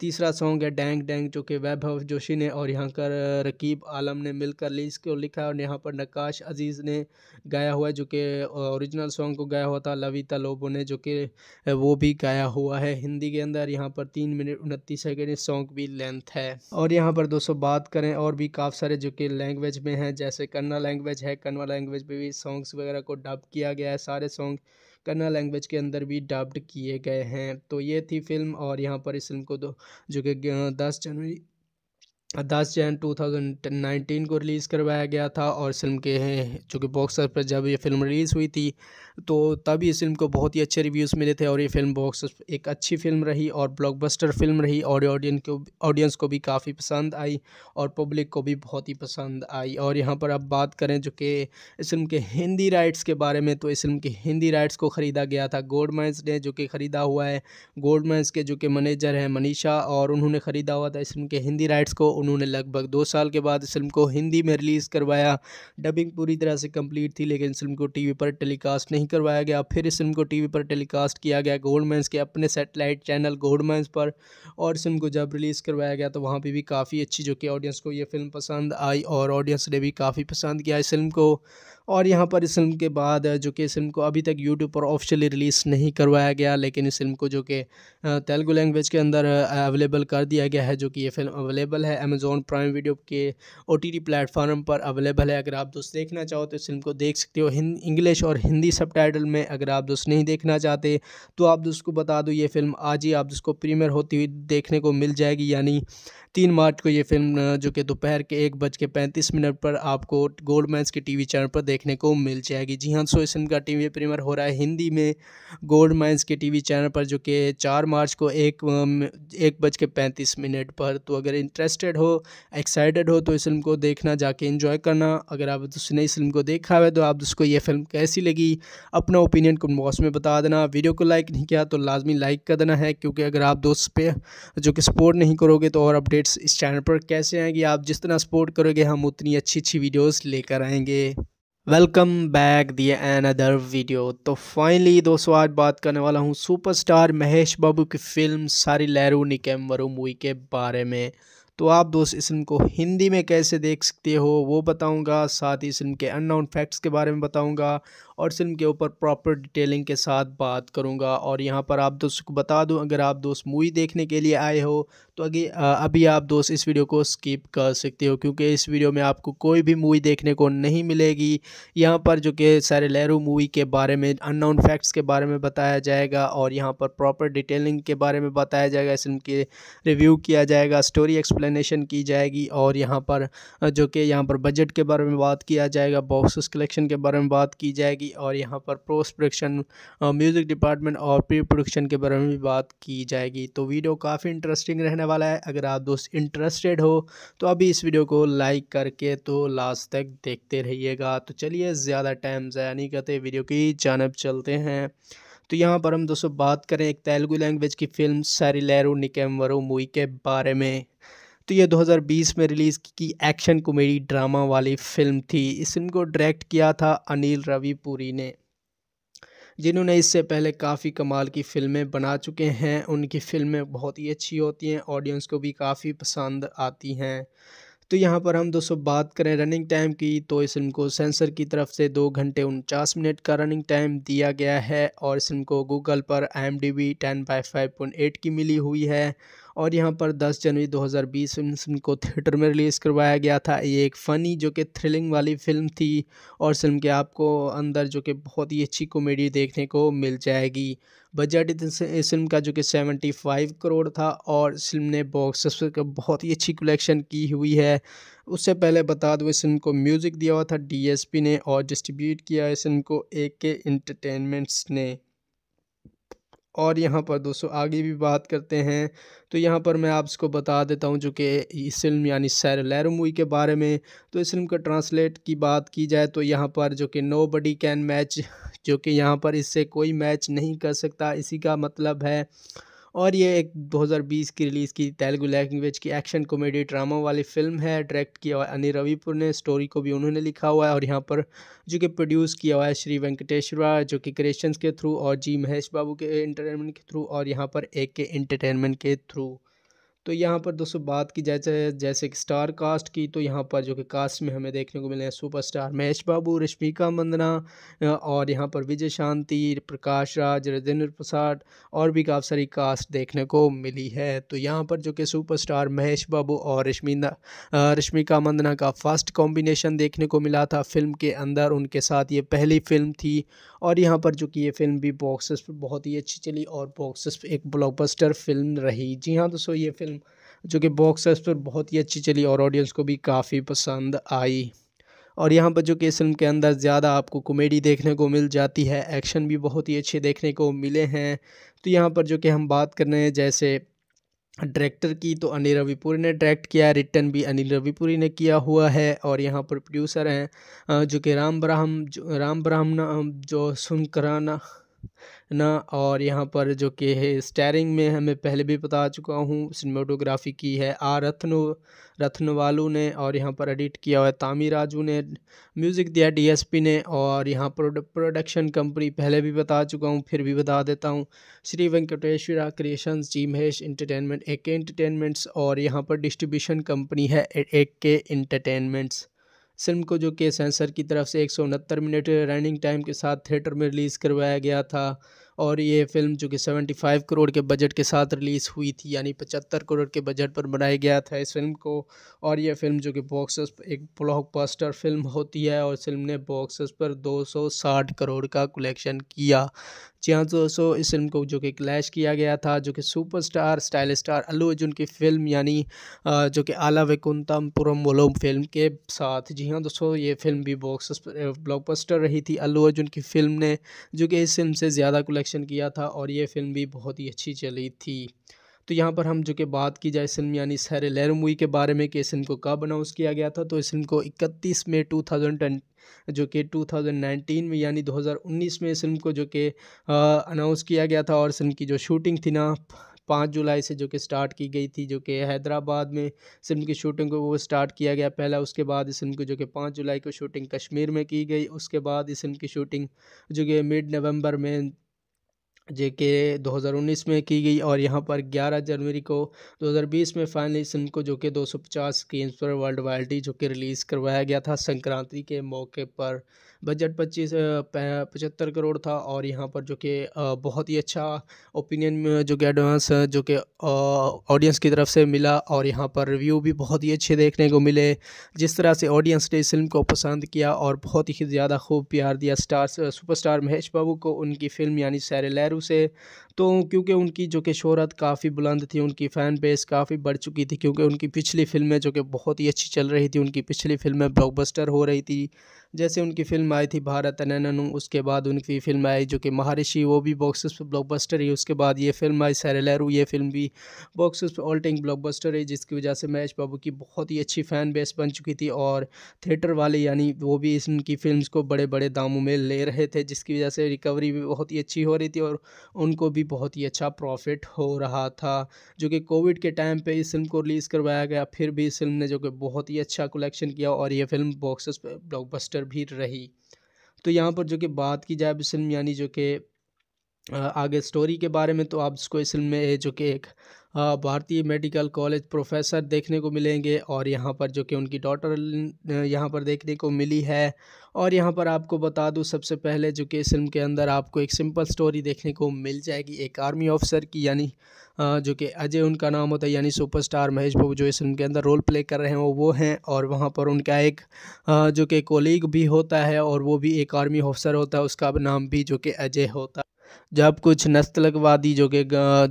तीसरा सॉन्ग है डैंग डैंग जो कि वैभव जोशी ने और यहाँ कर रकीब आलम ने मिलकर लीज को लिखा और यहाँ पर नकाश अजीज़ ने गाया हुआ है जो कि ओरिजिनल सॉन्ग को गाया हुआ था लविता लोबो ने जो कि वो भी गाया हुआ है हिंदी के अंदर यहाँ पर तीन मिनट उनतीस सेकेंड इस सॉन्ग भी लेंथ है और यहाँ पर दोस्तों बात करें और भी काफ़ी सारे जो कि लैंग्वेज में हैं जैसे कन्ना लैंग्वेज है कन्वा लैंग्वेज में भी सॉन्ग्स वगैरह को डब किया गया है सारे सॉन्ग कन्नड़ लैंग्वेज के अंदर भी डब्ड किए गए हैं तो ये थी फिल्म और यहाँ पर इस फिल्म को दो जो कि दस जनवरी दस जैन टू थाउजेंड नाइनटीन को रिलीज़ करवाया गया था और फिल्म के हैं चूँकि बॉक्स ऑफिस पर जब ये फिल्म रिलीज़ हुई थी तो तभी इस फिल्म को बहुत ही अच्छे रिव्यूज़ मिले थे और ये फिल्म बॉक्स एक अच्छी फिल्म रही और ब्लॉकबस्टर फिल्म रही और ऑडियंस को ऑडियंस को भी काफ़ी पसंद आई और पब्लिक को भी बहुत ही पसंद आई और यहाँ पर अब बात करें जो कि इस फिल्म के हिंदी राइट्स के बारे में तो इस फिल्म के हिंदी राइट्स को ख़रीदा गया था गोल्ड माइंस ने जो कि ख़रीदा हुआ है गोल्ड माइंस के जो कि मैनेजर हैं मनीषा और उन्होंने ख़रीदा हुआ था इस फिल्म के हिंदी राइट्स को उन्होंने लगभग दो साल के बाद इस फिल्म को हिंदी में रिलीज़ करवाया डबिंग पूरी तरह से कंप्लीट थी लेकिन इस फिल्म को टीवी पर टेलीकास्ट नहीं करवाया गया फिर इस फिल्म को टीवी पर टेलीकास्ट किया गया गोल्डमैंस के अपने सेटेलाइट चैनल गोल्डमैंस पर और इस फिल्म को जब रिलीज़ करवाया गया तो वहाँ पर भी काफ़ी अच्छी जो कि ऑडियंस को ये फिल्म पसंद आई और ऑडियंस ने भी काफ़ी पसंद किया इस फिल्म को और यहाँ पर इस फिल्म के बाद जो कि इस फिल्म को अभी तक यूट्यूब पर ऑफिशियली रिलीज़ नहीं करवाया गया लेकिन इस फिल्म को जो कि तेलुगु लैंग्वेज के अंदर अवेलेबल कर दिया गया है जो कि ये फिल्म अवेलेबल है अमेज़ोन प्राइम वीडियो के ओ टी प्लेटफॉर्म पर अवेलेबल है अगर आप दोस्त देखना चाहो तो इस फिल्म को देख सकते हो इंग्लिश और हिंदी सब में अगर आप दोस्त नहीं देखना चाहते तो आप दोस्त को बता दो ये फिल्म आज ही आप दोस्त को प्रीमियर होती हुई देखने को मिल जाएगी यानी तीन मार्च को ये फिल्म जो कि दोपहर के एक बज के पैंतीस मिनट पर आपको गोल्ड मैंस के टीवी चैनल पर देखने को मिल जाएगी जी हाँ सो इस फिल्म का टीवी प्रीमियर हो रहा है हिंदी में गोल्ड मैंस के टीवी चैनल पर जो कि चार मार्च को एक एक बज के पैंतीस मिनट पर तो अगर इंटरेस्टेड हो एक्साइटेड हो तो इस फिल्म को देखना जाके इन्जॉय करना अगर आप उसने इस फिल्म को देखा है तो आप उसको ये फिल्म कैसी लगी अपना ओपिनियन कमेंट बॉक्स में बता देना वीडियो को लाइक नहीं किया तो लाजमी लाइक कर देना है क्योंकि अगर आप दोस्त पे जो कि सपोर्ट नहीं करोगे तो और अपडेट अपडेट्स इस चैनल पर कैसे आएंगी आप जिस तरह सपोर्ट करोगे हम उतनी अच्छी अच्छी वीडियोस लेकर आएंगे वेलकम बैक दिए एन अदर वीडियो तो फाइनली दोस्तों आज बात करने वाला हूँ सुपरस्टार महेश बाबू की फ़िल्म सारी लहरू निकम वरू मूवी के बारे में तो आप दोस्त इस फिल्म को हिंदी में कैसे देख सकते हो वो बताऊंगा साथ ही इस फिल्म के अननाउन फैक्ट्स के बारे में बताऊंगा और फिल्म के ऊपर प्रॉपर डिटेलिंग के साथ बात करूँगा और यहाँ पर आप दोस्तों को बता दूँ अगर आप दोस्त मूवी देखने के लिए आए हो तो अगे अभी आप दोस्त इस वीडियो को स्किप कर सकते हो क्योंकि इस वीडियो में आपको कोई भी मूवी देखने को नहीं मिलेगी यहाँ पर जो कि सारे लहरू मूवी के बारे में अननोन फैक्ट्स के बारे में बताया जाएगा और यहाँ पर प्रॉपर डिटेलिंग के बारे में बताया जाएगा इस फिल्म के रिव्यू किया जाएगा स्टोरी एक्सप्लेनेशन की जाएगी और यहाँ पर जो कि यहाँ पर बजट के बारे में बात किया जाएगा बॉक्स कलेक्शन के बारे में बात की जाएगी और यहाँ पर पोस्ट प्रोडक्शन म्यूज़िक डिपार्टमेंट और प्री प्रोडक्शन के बारे में भी बात की जाएगी तो वीडियो काफ़ी इंटरेस्टिंग रहने वाला है अगर आप दोस्त इंटरेस्टेड हो तो अभी इस वीडियो को लाइक करके तो लास्ट तक देखते रहिएगा तो चलिए ज़्यादा टाइम ज़्यादा नहीं करते वीडियो की जानब चलते हैं तो यहाँ पर हम दोस्तों बात करें एक तेलुगु लैंग्वेज की फिल्म निकेम वरु मूवी के बारे में तो ये 2020 में रिलीज़ की एक्शन कॉमेडी ड्रामा वाली फिल्म थी इस फिल्म को डायरेक्ट किया था अनिल रवि पुरी ने जिन्होंने इससे पहले काफ़ी कमाल की फिल्में बना चुके हैं उनकी फिल्में बहुत ही अच्छी होती हैं ऑडियंस को भी काफ़ी पसंद आती हैं तो यहाँ पर हम दोस्तों बात करें रनिंग टाइम की तो इस फिल्म को सेंसर की तरफ से दो घंटे उनचास मिनट का रनिंग टाइम दिया गया है और इस फिल्म को गूगल पर I M D B ten by five point eight की मिली हुई है और यहाँ पर 10 जनवरी 2020 हज़ार बीस को थिएटर में रिलीज़ करवाया गया था ये एक फ़नी जो कि थ्रिलिंग वाली फ़िल्म थी और फिल्म के आपको अंदर जो कि बहुत ही अच्छी कॉमेडी देखने को मिल जाएगी बजट इस फिल्म का जो कि 75 करोड़ था और फिल्म ने बॉक्स ऑफिस का बहुत ही अच्छी कलेक्शन की हुई है उससे पहले बता दूँ इस फिल्म को म्यूज़िक दिया हुआ था डी ने और डिस्ट्रीब्यूट किया इस फिल्म को ए के इंटरटेनमेंट्स ने और यहाँ पर दोस्तों आगे भी बात करते हैं तो यहाँ पर मैं आपको बता देता हूँ जो कि इस फिल्म यानी सैर लैरमुई के बारे में तो इस फिल्म का ट्रांसलेट की बात की जाए तो यहाँ पर जो कि नो बडी कैन मैच जो कि यहाँ पर इससे कोई मैच नहीं कर सकता इसी का मतलब है और ये एक 2020 की रिलीज़ की तेलुगु लैंग्वेज की एक्शन कॉमेडी ड्रामा वाली फिल्म है डायरेक्ट किया हुआ अनिल रविपुर ने स्टोरी को भी उन्होंने लिखा हुआ है और यहाँ पर जो कि प्रोड्यूस किया हुआ है श्री वेंकटेश्वरा जो कि क्रिएशंस के थ्रू और जी महेश बाबू के इंटरटेनमेंट के थ्रू और यहाँ पर ए के इंटरटेनमेंट के थ्रू तो यहाँ पर दोस्तों बात की जाए जैसे कि स्टार कास्ट की तो यहाँ पर जो कि कास्ट में हमें देखने को मिले हैं सुपर स्टार महेश बाबू रश्मिका मंदना और यहाँ पर विजय शांति प्रकाश राज राजेंद्र प्रसाद और भी काफ़ी सारी कास्ट देखने को मिली है तो यहाँ पर जो कि सुपर स्टार महेश बाबू और रश्मिंदा रश्मिका मंदना का फर्स्ट कॉम्बिनेशन देखने को मिला था फिल्म के अंदर उनके साथ ये पहली फिल्म थी और यहाँ पर जो कि ये फिल्म भी बॉक्सेस पर बहुत ही अच्छी चली और बॉक्सेस पर एक ब्लॉकबस्टर फिल्म रही जी हाँ दोस्तों ये फिल्म जो कि बॉक्स ऑफिस पर बहुत ही अच्छी चली और ऑडियंस को भी काफ़ी पसंद आई और यहाँ पर जो कि इस फिल्म के अंदर ज़्यादा आपको कॉमेडी देखने को मिल जाती है एक्शन भी बहुत ही अच्छे देखने को मिले हैं तो यहाँ पर जो कि हम बात कर रहे हैं जैसे डायरेक्टर की तो अनिल रविपुरी ने डायरेक्ट किया रिटर्न भी अनिल रविपुरी ने किया हुआ है और यहाँ पर प्रोड्यूसर हैं जो कि राम ब्राह्म राम ब्राह्मण जो सुनकराना ना और यहाँ पर जो कि है स्टेयरिंग में हमें पहले भी बता चुका हूँ सिनेमाटोग्राफी की है आर रत्नो रत्नवालू ने और यहाँ पर एडिट किया हुआ है तामी राजू ने म्यूज़िक दिया डीएसपी ने और यहाँ पर प्रोडक्शन कंपनी पहले भी बता चुका हूँ फिर भी बता देता हूँ Shri Venkateswara creations G Mahesh entertainment A K entertainments और यहाँ पर डिस्ट्रीब्यूशन कंपनी है ए के इंटरटेनमेंट्स फिल्म को जो कि सेंसर की तरफ से एक मिनट रनिंग टाइम के साथ थिएटर में रिलीज़ करवाया गया था और ये फिल्म जो कि 75 करोड़ के बजट के साथ रिलीज़ हुई थी यानी 75 करोड़ के बजट पर बनाया गया था इस फिल्म को और ये फिल्म जो कि बॉक्स एक ब्लॉकबस्टर फिल्म होती है और फिल्म ने बॉक्स पर 260 करोड़ का कलेक्शन किया जी हाँ दोस्तों इस फिल्म को जो कि क्लैश किया गया था जो कि superstar style star Allu Arjun की फिल्म यानी जो कि आला पुरम वोलो फिल्म के साथ जी हाँ दोस्तों ये फिल्म भी बॉक्स ब्लॉकबस्टर रही थी अल्लू अर्जुन की फिल्म ने जो कि इस फिल्म से ज़्यादा कलेक्शन किया था और ये फिल्म भी बहुत ही अच्छी चली थी तो यहाँ पर हम जो कि बात की जाए फिल्म यानी सैर लहर मूवी के बारे में कि इस फिल्म को कब अनाउंस किया गया था तो इस फिल्म को 31 मई जो कि 2019 में यानी 2019 में इस फिल्म को जो कि अनाउंस किया गया था और फिल्म की जो शूटिंग थी ना पाँच जुलाई से जो कि स्टार्ट की गई थी जो कि हैदराबाद में फिल्म की शूटिंग को वो स्टार्ट किया गया पहला उसके बाद इस फिल्म को जो कि पाँच जुलाई को शूटिंग कश्मीर में की गई उसके बाद इस फिल्म की शूटिंग जो कि मिड नवंबर में जे के 2019 में की गई और यहाँ पर 11 जनवरी को 2020 में फाइनली सिम फिल्म को जो कि 250 स्क्रीन पर वर्ल्ड वाइडी जो कि रिलीज़ करवाया गया था संक्रांति के मौके पर बजट पच्चीस पचहत्तर करोड़ था और यहाँ पर जो कि बहुत ही अच्छा ओपिनियन जो कि एडवांस जो कि ऑडियंस की तरफ से मिला और यहाँ पर रिव्यू भी बहुत ही अच्छे देखने को मिले जिस तरह से ऑडियंस ने इस फिल्म को पसंद किया और बहुत ही ज़्यादा खूब प्यार दिया स्टार सुपरस्टार महेश बाबू को उनकी फ़िल्म यानी सैरेलैर पैर उसे तो क्योंकि उनकी जो कि शहरत काफ़ी बुलंद थी उनकी फ़ैन बेस काफ़ी बढ़ चुकी थी क्योंकि उनकी पिछली फिल्में जो कि बहुत ही अच्छी चल रही थी उनकी पिछली फिल्में ब्लॉकबस्टर हो रही थी जैसे उनकी फिल्म आई थी भारत अनन उसके बाद उनकी फिल्म आई जो कि महारिषि वो भी बॉक्सेस पर ब्लॉकबस्टर ही उसके बाद ये फिल्म आई लहरू ये फिल्म भी बॉक्सेस पर ऑल टाइम ब्लॉकबस्टर है जिसकी वजह से महेश बाबू की बहुत ही अच्छी फ़ैन बेस बन चुकी थी और थिएटर वाले यानी वो भी इस उनकी फिल्म को बड़े बड़े दामों में ले रहे थे जिसकी वजह से रिकवरी भी बहुत ही अच्छी हो रही थी और उनको भी बहुत ही अच्छा प्रॉफिट हो रहा था जो कि कोविड के टाइम पे इस फिल्म को रिलीज़ करवाया गया फिर भी इस फिल्म ने जो कि बहुत ही अच्छा कलेक्शन किया और ये फिल्म बॉक्स ब्लॉकबस्टर भी रही तो यहाँ पर जो कि बात की जाए फिल्म यानी जो कि आगे स्टोरी के बारे में तो आप इसको इस फिल्म में जो कि एक भारतीय मेडिकल कॉलेज प्रोफेसर देखने को मिलेंगे और यहाँ पर जो कि उनकी डॉटर यहाँ पर देखने को मिली है और यहाँ पर आपको बता दूँ सबसे पहले जो कि इस फिल्म के अंदर आपको एक सिंपल स्टोरी देखने को मिल जाएगी एक आर्मी ऑफिसर की यानी जो कि अजय उनका नाम होता है यानी सुपरस्टार महेश बाबू जो इस फिल्म के अंदर रोल प्ले कर रहे हैं वो वो हैं और वहाँ पर उनका एक जो कि कोलीग भी होता है और वो भी एक आर्मी ऑफिसर होता है उसका नाम भी जो कि अजय होता है जब कुछ नस्लवादी जो कि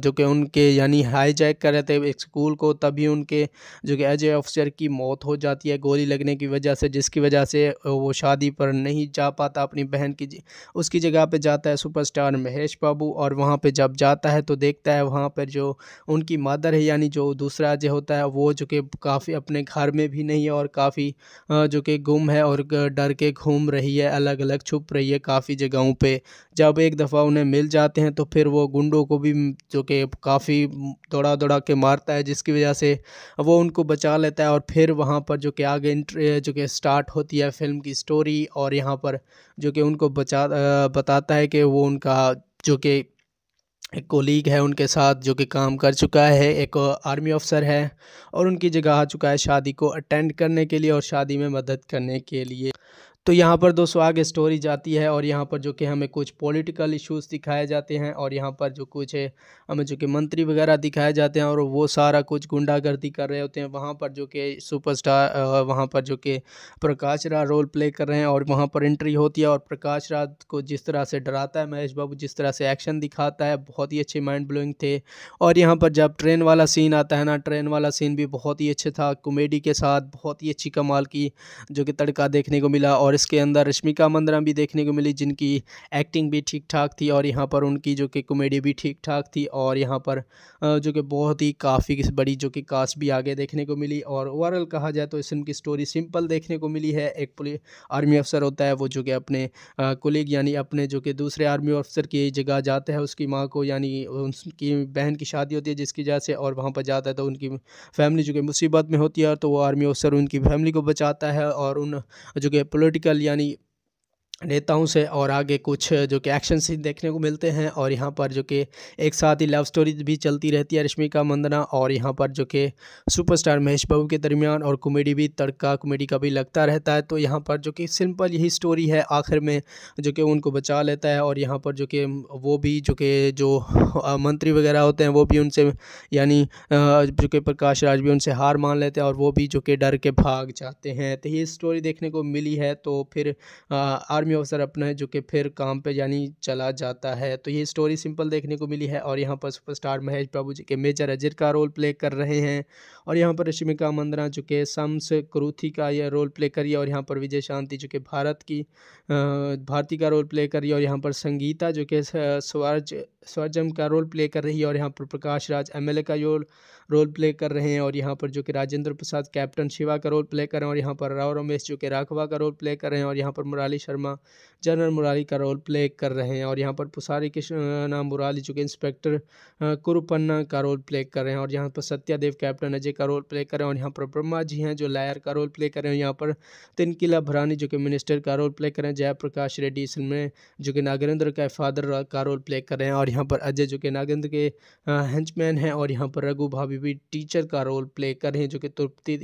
जो कि उनके यानी हाईजैक कर रहे थे एक स्कूल को तभी उनके जो कि एज ऑफिसर की मौत हो जाती है गोली लगने की वजह से जिसकी वजह से वो शादी पर नहीं जा पाता अपनी बहन की उसकी जगह पे जाता है सुपरस्टार महेश बाबू और वहाँ पे जब जाता है तो देखता है वहाँ पर जो उनकी मदर है यानी जो दूसरा अजय होता है वो जो कि काफ़ी अपने घर में भी नहीं है और काफ़ी जो कि गुम है और डर के घूम रही है अलग अलग छुप रही है काफ़ी जगहों पर जब एक दफ़ा उन्हें मिल जाते हैं तो फिर वो गुंडों को भी जो कि काफ़ी दौड़ा दौड़ा के मारता है जिसकी वजह से वो उनको बचा लेता है और फिर वहाँ पर जो कि आगे जो कि स्टार्ट होती है फिल्म की स्टोरी और यहाँ पर जो कि उनको बचा बताता है कि वो उनका जो कि एक कोलीग है उनके साथ जो कि काम कर चुका है एक आर्मी ऑफिसर है और उनकी जगह आ चुका है शादी को अटेंड करने के लिए और शादी में मदद करने के लिए तो यहाँ पर दोस्तों आगे स्टोरी जाती है और यहाँ पर जो कि हमें कुछ पॉलिटिकल इश्यूज दिखाए जाते हैं और यहाँ पर जो कुछ है हमें जो कि मंत्री वगैरह दिखाए जाते हैं और वो सारा कुछ गुंडागर्दी कर रहे होते हैं वहाँ पर जो कि सुपरस्टार वहाँ पर जो कि प्रकाश राज रोल प्ले कर रहे हैं और वहाँ पर एंट्री होती है और प्रकाश राज को जिस तरह से डराता है महेश बाबू जिस तरह से एक्शन दिखाता है बहुत ही अच्छे माइंड ब्लोइंग थे और यहाँ पर जब ट्रेन वाला सीन आता है ना ट्रेन वाला सीन भी बहुत ही अच्छा था कॉमेडी के साथ बहुत ही अच्छी कमाल की जो कि तड़का देखने को मिला और इसके अंदर रश्मिका मंदरा भी देखने को मिली जिनकी एक्टिंग भी ठीक ठाक थी और यहाँ पर उनकी जो कि कॉमेडी भी ठीक ठाक थी और यहाँ पर जो कि बहुत ही काफ़ी बड़ी जो कि कास्ट भी आगे देखने को मिली और ओवरऑल कहा जाए तो इस फिल्म की स्टोरी सिंपल देखने को मिली है एक पुलिस आर्मी अफसर होता है वो जो कि अपने कुलीग यानी अपने जो कि दूसरे आर्मी अफसर की जगह जाते हैं उसकी माँ को यानी उनकी बहन की शादी होती है जिसकी वजह से और वहाँ पर जाता है तो उनकी फैमिली जो कि मुसीबत में होती है तो वो आर्मी अफसर उनकी फैमिली को बचाता है और उन जो कि पोलिटिकल पॉलिटिकल यानी नेताओं से और आगे कुछ जो कि एक्शन सीन देखने को मिलते हैं और यहाँ पर जो कि एक साथ ही लव स्टोरी भी चलती रहती है रश्मिका मंदना और यहाँ पर जो कि सुपरस्टार महेश बाबू के दरमियान और कॉमेडी भी तड़का कॉमेडी का भी लगता रहता है तो यहाँ पर जो कि सिंपल यही स्टोरी है आखिर में जो कि उनको बचा लेता है और यहाँ पर जो कि वो भी जो कि जो मंत्री वगैरह होते हैं वो भी उनसे यानी जो कि प्रकाश राज भी उनसे हार मान लेते हैं और वो भी जो कि डर के भाग जाते हैं तो ये स्टोरी देखने को मिली है तो फिर आर्मी आर्मी अवसर अपना है जो कि फिर काम पे यानी चला जाता है तो ये स्टोरी सिंपल देखने को मिली है और यहाँ पर सुपरस्टार महेश बाबू जी के मेजर अजर का रोल प्ले कर रहे हैं और यहाँ पर रश्मिका मंदना जो कि सम्स क्रूथी का यह रोल प्ले करिए और यहाँ पर विजय शांति जो कि भारत की भारती का रोल प्ले करिए और यहाँ पर संगीता जो कि स्वर्ज स्वर्जम का रोल प्ले कर रही है और यहाँ पर प्रकाश राज एम का रोल रोल प्ले कर रहे हैं और यहाँ पर जो कि राजेंद्र प्रसाद कैप्टन शिवा का रोल प्ले कर रहे हैं और यहाँ पर राव रमेश जो कि राघवा का रोल प्ले कर रहे हैं और यहाँ पर मुराली शर्मा जनरल मुराली का रोल प्ले कर रहे हैं और यहाँ पर पुसारी कृष्ण मुराली जो कि इंस्पेक्टर कुरुपन्ना का रोल प्ले कर रहे हैं और यहाँ पर सत्यादेव कैप्टन अजय का रोल प्ले कर रहे हैं और यहाँ पर ब्रह्मा जी हैं जो लायर का रोल प्ले कर रहे हैं यहाँ पर तिनकिला भरानी जो कि मिनिस्टर का रोल प्ले कर रहे हैं जयप्रकाश रेड्डी इसमें जो कि नागेंद्र का फादर का रोल प्ले कर रहे हैं और यहाँ पर अजय जो कि नागेंद्र के हैंचमैन हैं और यहाँ पर रघु भाभी भी टीचर का रोल प्ले कर रहे हैं जो कि तृप्ति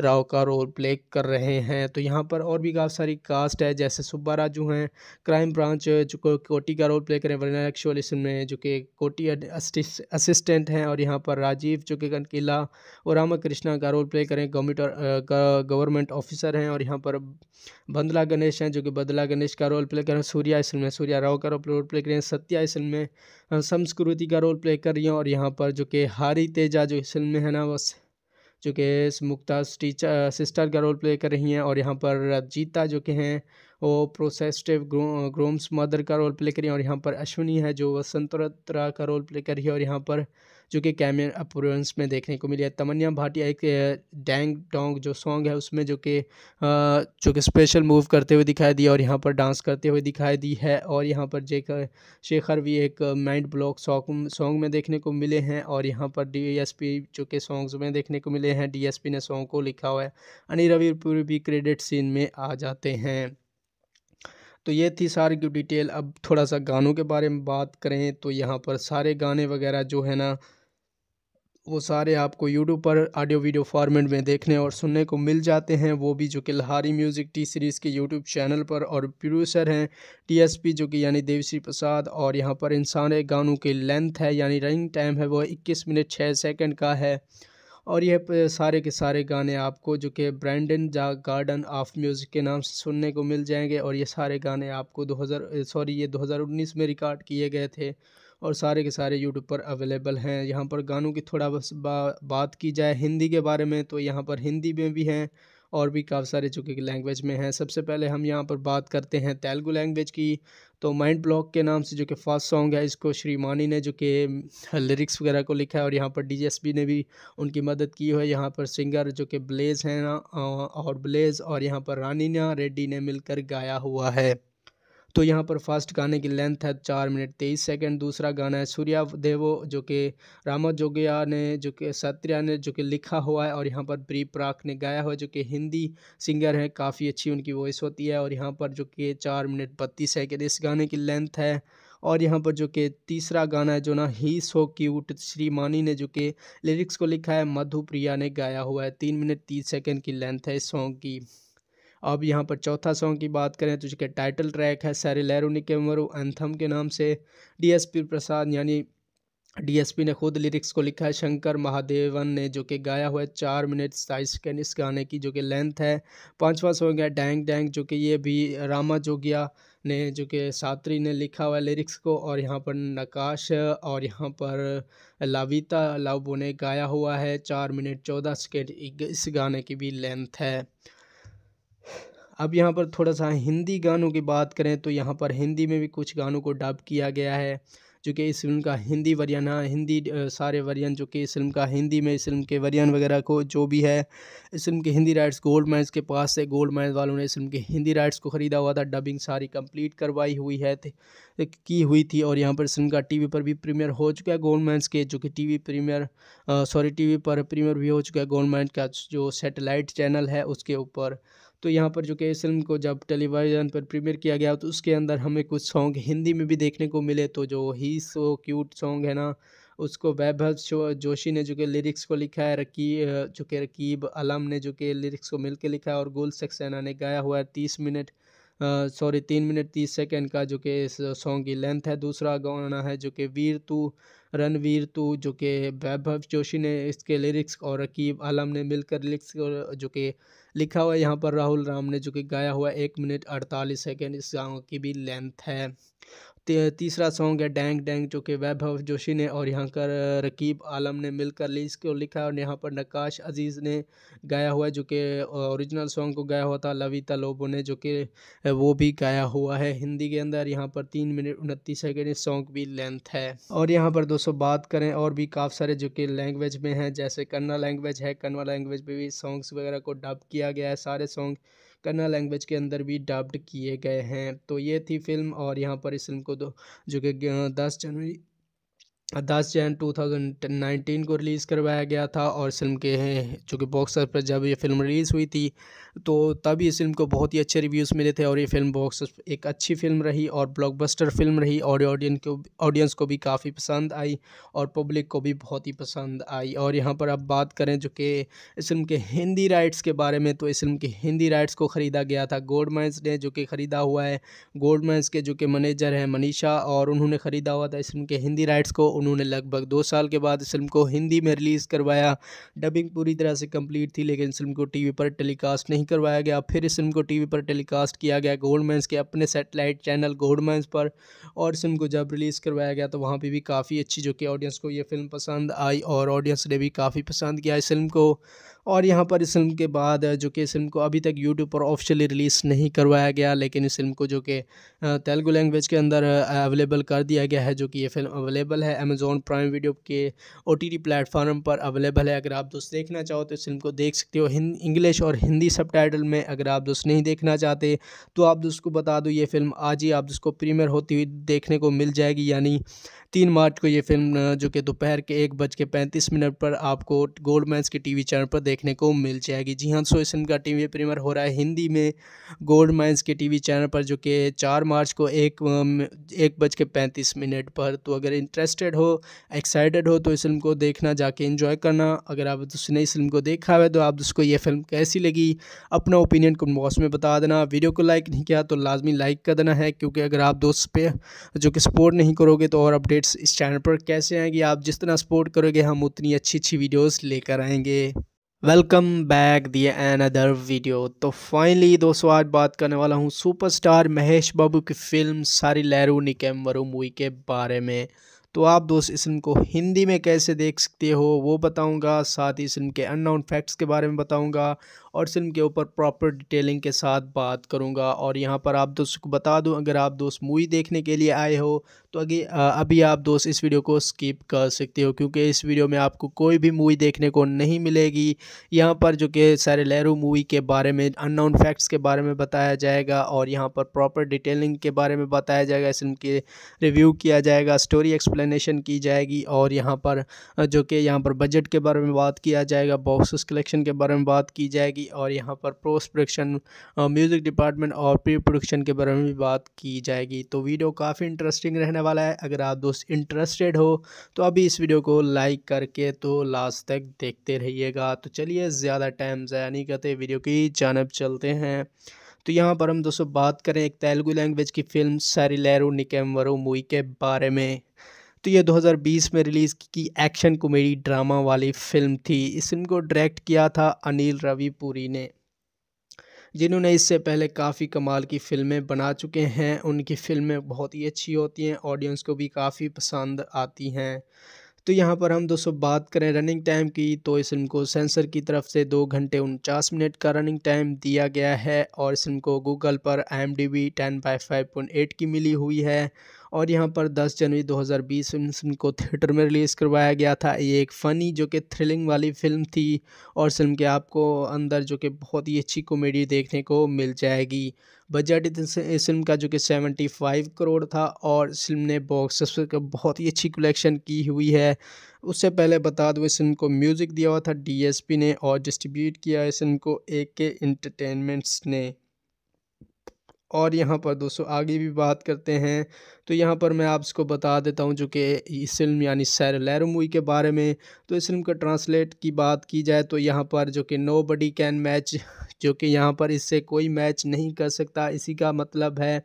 राव का रोल प्ले कर रहे हैं तो यहाँ पर और भी काफ़ी सारी कास्ट है जैसे सुब्बा राजू हैं क्राइम ब्रांच जो कोटी का रोल प्ले करें वरना एक्चुअल इसमें जो कि कोटी असिस्टेंट हैं और यहाँ पर राजीव जो कि कनकीला और रामा कृष्णा का रोल प्ले करें गवर्नमेंट गवर्नमेंट ऑफिसर हैं और यहाँ पर बंदला गणेश हैं जो कि बदला गणेश का रोल प्ले करें सूर्या इसल में सूर्या राव का रोल प्ले करें सत्या इसल में संस्कृति का रोल प्ले कर रही हैं और यहाँ पर जो कि हारी तेजा जो इस फिल्म में है ना बस जो कि मुक्ता टीचर सिस्टर का रोल प्ले कर रही हैं और यहाँ पर जीता जो कि हैं वो प्रोसेस्टिव ग्रोम्स मदर का रोल प्ले करी और यहाँ पर अश्विनी है जो वसंतरा का रोल प्ले करी और यहाँ पर जो कि कैमियन अपरेंस में देखने को मिली है तमन्या भाटिया एक डैंग डोंग जो सॉन्ग है उसमें जो कि जो कि स्पेशल मूव करते हुए दिखाई दी और यहाँ पर डांस करते हुए दिखाई दी है और यहाँ पर जेकर शेखर भी एक माइंड ब्लॉक सॉन्ग सॉन्ग में देखने को मिले हैं और यहाँ पर डीएसपी जो कि सॉन्ग्स में देखने को मिले हैं डी ने सॉन्ग को लिखा हुआ है अनिल रविपुर भी क्रेडिट सीन में आ जाते हैं तो ये थी सारी की डिटेल अब थोड़ा सा गानों के बारे में बात करें तो यहाँ पर सारे गाने वगैरह जो है ना वो सारे आपको यूट्यूब पर ऑडियो वीडियो फॉर्मेट में देखने और सुनने को मिल जाते हैं वो भी जो कि लहारी म्यूज़िक टी सीरीज़ के यूट्यूब चैनल पर और प्रोड्यूसर हैं टीएसपी जो कि यानी देवश्री प्रसाद और यहाँ पर इन सारे गानों की लेंथ है यानी रनिंग टाइम है वो इक्कीस मिनट छः सेकेंड का है और यह सारे के सारे गाने आपको जो कि ब्रैंडन जा गार्डन ऑफ म्यूज़िक के नाम से सुनने को मिल जाएंगे और ये सारे गाने आपको 2000 सॉरी ये 2019 में रिकॉर्ड किए गए थे और सारे के सारे यूट्यूब पर अवेलेबल हैं यहाँ पर गानों की थोड़ा बस बा, बात की जाए हिंदी के बारे में तो यहाँ पर हिंदी में भी हैं और भी काफ़ी सारे चूँकि लैंग्वेज में हैं सबसे पहले हम यहाँ पर बात करते हैं तेलुगू लैंग्वेज की तो माइंड ब्लॉक के नाम से जो कि फर्स्ट सॉन्ग है इसको श्रीमानी ने जो कि लिरिक्स वगैरह को लिखा है और यहाँ पर बी ने भी उनकी मदद की है यहाँ पर सिंगर जो कि ब्लेज़ हैं ना और ब्लेज़ और यहाँ पर रानीना रेड्डी ने मिलकर गाया हुआ है तो यहाँ पर फर्स्ट गाने की लेंथ है चार मिनट तेईस सेकंड दूसरा गाना है सूर्या देवो जो कि रामा जोगिया ने जो कि सत्रिया ने जो कि लिखा हुआ है और यहाँ पर प्री प्राक ने गाया हुआ है जो कि हिंदी सिंगर हैं काफ़ी अच्छी उनकी वॉइस होती है और यहाँ पर जो कि चार मिनट बत्तीस सेकेंड इस गाने की लेंथ है और यहाँ पर जो कि तीसरा गाना है जो ना ही सो क्यूट श्रीमानी ने जो कि लिरिक्स को लिखा है मधुप्रिया ने गाया हुआ है तीन मिनट तीस सेकेंड की लेंथ है इस सॉन्ग की अब यहाँ पर चौथा सॉन्ग की बात करें तो जिसका टाइटल ट्रैक है सारे लहरों के कैमरो एंथम के नाम से डीएसपी प्रसाद यानी डीएसपी ने खुद लिरिक्स को लिखा है शंकर महादेवन ने जो कि गाया हुआ है चार मिनट सताईस सेकेंड इस गाने की जो कि लेंथ है पाँचवा सॉन्ग है डैंग डैंग जो कि ये भी रामा जोगिया ने जो कि सात्री ने लिखा हुआ लिरिक्स को और यहाँ पर नकाश और यहाँ पर लाविता लाबो ने गाया हुआ है चार मिनट चौदह सेकेंड इस गाने की भी लेंथ है अब यहाँ पर थोड़ा सा हिंदी गानों की बात करें तो यहाँ पर हिंदी में भी कुछ गानों को डब किया गया है जो कि इस फिल्म का हिंदी वरियन है हाँ, हिंदी सारे वरियन जो कि इस फिल्म का हिंदी में इस फिल्म के वरियन वगैरह को जो भी है इस फिल्म के हिंदी राइट्स गोल्ड मैन्स के पास से गोल्ड मैन वालों ने इस फिल्म के हिंदी राइट्स को ख़रीदा हुआ था डबिंग सारी कंप्लीट करवाई हुई है की हुई थी और यहाँ पर इस फिल्म का टी पर भी प्रीमियर हो चुका है गोल्ड मैंस के जो कि टी प्रीमियर सॉरी टी पर प्रीमियर भी हो चुका है गोल्ड मैन का जो सेटेलाइट चैनल है उसके ऊपर तो यहाँ पर जो कि इस फिल्म को जब टेलीविज़न पर प्रीमियर किया गया तो उसके अंदर हमें कुछ सॉन्ग हिंदी में भी देखने को मिले तो जो ही सो क्यूट सॉन्ग है ना उसको वैभव जोशी ने जो कि लिरिक्स को लिखा है रकी जो कि रकीब अलम ने जो कि लिरिक्स को मिलकर लिखा है और गुल सक्सेना ने गाया हुआ है तीस मिनट सॉरी तीन मिनट तीस सेकेंड का जो कि इस सॉन्ग की लेंथ है दूसरा गाना है जो कि वीर तू रणवीर तू जो कि वैभव जोशी ने इसके लिरिक्स और रकीब आलम ने मिलकर लिरिक्स जो कि लिखा हुआ है यहाँ पर राहुल राम ने जो कि गाया हुआ एक मिनट अड़तालीस सेकेंड इस गाँव की भी लेंथ है तीसरा सॉन्ग है डैंग डैंग जो कि वैभव जोशी ने और यहाँ कर रकीब आलम ने मिलकर लीज को लिखा और यहाँ पर नकाश अजीज़ ने गाया हुआ है जो कि ओरिजिनल सॉन्ग को गाया हुआ था लविता लोबो ने जो कि वो भी गाया हुआ है हिंदी के अंदर यहाँ पर तीन मिनट उनतीस सेकेंड इस सॉन्ग भी लेंथ है और यहाँ पर दोस्तों बात करें और भी काफ़ी सारे जो कि लैंग्वेज में हैं जैसे कन्ना लैंग्वेज है कन्वा लैंग्वेज में भी सॉन्ग्स वगैरह को डब किया गया है सारे सॉन्ग कन्नड़ लैंग्वेज के अंदर भी डब्ड किए गए हैं तो ये थी फिल्म और यहाँ पर इस फिल्म को दो जो कि दस जनवरी दस जैन नाइनटीन को रिलीज़ करवाया गया था और फिल्म के हैं चूँकि बॉक्स ऑफिस पर जब ये फिल्म रिलीज़ हुई थी तो तभी इस फिल्म को बहुत ही अच्छे रिव्यूज़ मिले थे और ये फिल्म बॉक्स एक अच्छी फिल्म रही और ब्लॉकबस्टर फिल्म रही और ऑडियंस को ऑडियंस को भी काफ़ी पसंद आई और पब्लिक को भी बहुत ही पसंद आई और यहाँ पर अब बात करें जो कि इस फिल्म के हिंदी राइट्स के बारे में तो इस फिल्म के हिंदी राइट्स को ख़रीदा गया था गोल्ड माइंस ने जो कि ख़रीदा हुआ है गोल्ड माइंस के जो कि मैनेजर हैं मनीषा और उन्होंने ख़रीदा हुआ था इस फिल्म के हिंदी राइट्स को उन्होंने लगभग दो साल के बाद इस फिल्म को हिंदी में रिलीज़ करवाया डबिंग पूरी तरह से कंप्लीट थी लेकिन इस फिल्म को टीवी पर टेलीकास्ट नहीं करवाया गया फिर इस फिल्म को टीवी पर टेलीकास्ट किया गया गोल्डमैन्स के अपने सेटेलाइट चैनल गोल्डमैन्स पर और इस फिल्म को जब रिलीज़ करवाया गया तो वहाँ पर भी काफ़ी अच्छी जो कि ऑडियंस को ये फिल्म पसंद आई और ऑडियंस ने भी काफ़ी पसंद किया इस फिल्म को और यहाँ पर इस फिल्म के बाद जो कि इस फिल्म को अभी तक यूट्यूब पर ऑफिशियली रिलीज़ नहीं करवाया गया लेकिन इस फिल्म को जो कि तेलुगु लैंग्वेज के अंदर अवेलेबल कर दिया गया है जो कि ये फिल्म अवेलेबल है अमेज़ोन प्राइम वीडियो के ओ टी प्लेटफार्म पर अवेलेबल है अगर आप दोस्त देखना चाहो तो इस फिल्म को देख सकते हो इंग्लिश और हिंदी सब में अगर आप दोस्त नहीं देखना चाहते तो आप दोस्त को बता दो ये फिल्म आज ही आप दोस्त को प्रीमियर होती हुई देखने को मिल जाएगी यानी तीन मार्च को ये फिल्म जो कि दोपहर के एक बज के पैंतीस मिनट पर आपको गोल्ड मैंस के टीवी चैनल पर देखने को मिल जाएगी जी हाँ सो इस फिल्म का टीवी प्रीमियर हो रहा है हिंदी में गोल्ड मैंस के टीवी चैनल पर जो कि चार मार्च को एक एक बज के पैंतीस मिनट पर तो अगर इंटरेस्टेड हो एक्साइटेड हो तो इस फिल्म को देखना जाके इन्जॉय करना अगर आप उसने इस फिल्म को देखा है तो आप उसको ये फिल्म कैसी लगी अपना ओपिनियन कमेंट बॉक्स में बता देना वीडियो को लाइक नहीं किया तो लाजमी लाइक कर देना है क्योंकि अगर आप दोस्त पे जो कि सपोर्ट नहीं करोगे तो और अपडेट अपडेट्स इस चैनल पर कैसे आएंगी आप जिस तरह सपोर्ट करोगे हम उतनी अच्छी अच्छी वीडियोस लेकर आएंगे वेलकम बैक दिए एन अदर वीडियो तो फाइनली दोस्तों आज बात करने वाला हूँ सुपरस्टार महेश बाबू की फ़िल्म सारी लहरू निकम वरु मूवी के बारे में तो आप दोस्त इस फिल्म को हिंदी में कैसे देख सकते हो वो बताऊंगा साथ ही इस फिल्म के अननाउन फैक्ट्स के बारे में बताऊंगा और इस फिल्म के ऊपर प्रॉपर डिटेलिंग के साथ बात करूंगा और यहाँ पर आप दोस्तों को बता दूं अगर आप दोस्त मूवी देखने के लिए आए हो तो अगे अभी आप दोस्त इस वीडियो को स्किप कर सकते हो क्योंकि इस वीडियो में आपको कोई भी मूवी देखने को नहीं मिलेगी यहाँ पर जो कि सारे लहरू मूवी के बारे में अननोन फैक्ट्स के बारे में बताया जाएगा और यहाँ पर प्रॉपर डिटेलिंग के बारे में बताया जाएगा फिल्म के रिव्यू किया जाएगा स्टोरी एक्सप्लेनेशन की जाएगी और यहाँ पर जो कि यहाँ पर बजट के बारे में बात किया जाएगा बॉक्स कलेक्शन के बारे में बात की जाएगी और यहाँ पर पोस्ट प्रोडक्शन म्यूज़िक डिपार्टमेंट और प्री प्रोडक्शन के बारे में भी बात की जाएगी तो वीडियो काफ़ी इंटरेस्टिंग रहना रहने वाला है अगर आप दोस्त इंटरेस्टेड हो तो अभी इस वीडियो को लाइक करके तो लास्ट तक देखते रहिएगा तो चलिए ज़्यादा टाइम ज़्यादा नहीं करते वीडियो की जानब चलते हैं तो यहाँ पर हम दोस्तों बात करें एक तेलुगु लैंग्वेज की फ़िल्म निकेम वरु मूवी के बारे में तो ये 2020 में रिलीज़ की एक्शन कॉमेडी ड्रामा वाली फ़िल्म थी इस फिल्म को डायरेक्ट किया था अनिल रवि पुरी ने जिन्होंने इससे पहले काफ़ी कमाल की फ़िल्में बना चुके हैं उनकी फ़िल्में बहुत ही अच्छी होती हैं ऑडियंस को भी काफ़ी पसंद आती हैं तो यहाँ पर हम दोस्तों बात करें रनिंग टाइम की तो इस फिल्म को सेंसर की तरफ से दो घंटे उनचास मिनट का रनिंग टाइम दिया गया है और इस फिल्म को गूगल पर I M D B ten by five point eight की मिली हुई है और यहाँ पर 10 जनवरी 2020 हज़ार फिल्म को थिएटर में रिलीज़ करवाया गया था ये एक फ़नी जो कि थ्रिलिंग वाली फिल्म थी और फिल्म के आपको अंदर जो कि बहुत ही अच्छी कॉमेडी देखने को मिल जाएगी बजट इस फिल्म का जो कि 75 करोड़ था और फिल्म ने बॉक्स ऑफिस का बहुत ही अच्छी कलेक्शन की हुई है उससे पहले बता दूँ इस फिल्म को म्यूज़िक दिया हुआ था डीएसपी ने और डिस्ट्रीब्यूट किया इस फिल्म को ए के इंटरटेनमेंट्स ने और यहाँ पर दोस्तों आगे भी बात करते हैं तो यहाँ पर मैं आपको बता देता हूँ जो कि इस फिल्म यानी सैर लैरमई के बारे में तो इस फिल्म का ट्रांसलेट की बात की जाए तो यहाँ पर जो कि नो बडी कैन मैच जो कि यहाँ पर इससे कोई मैच नहीं कर सकता इसी का मतलब है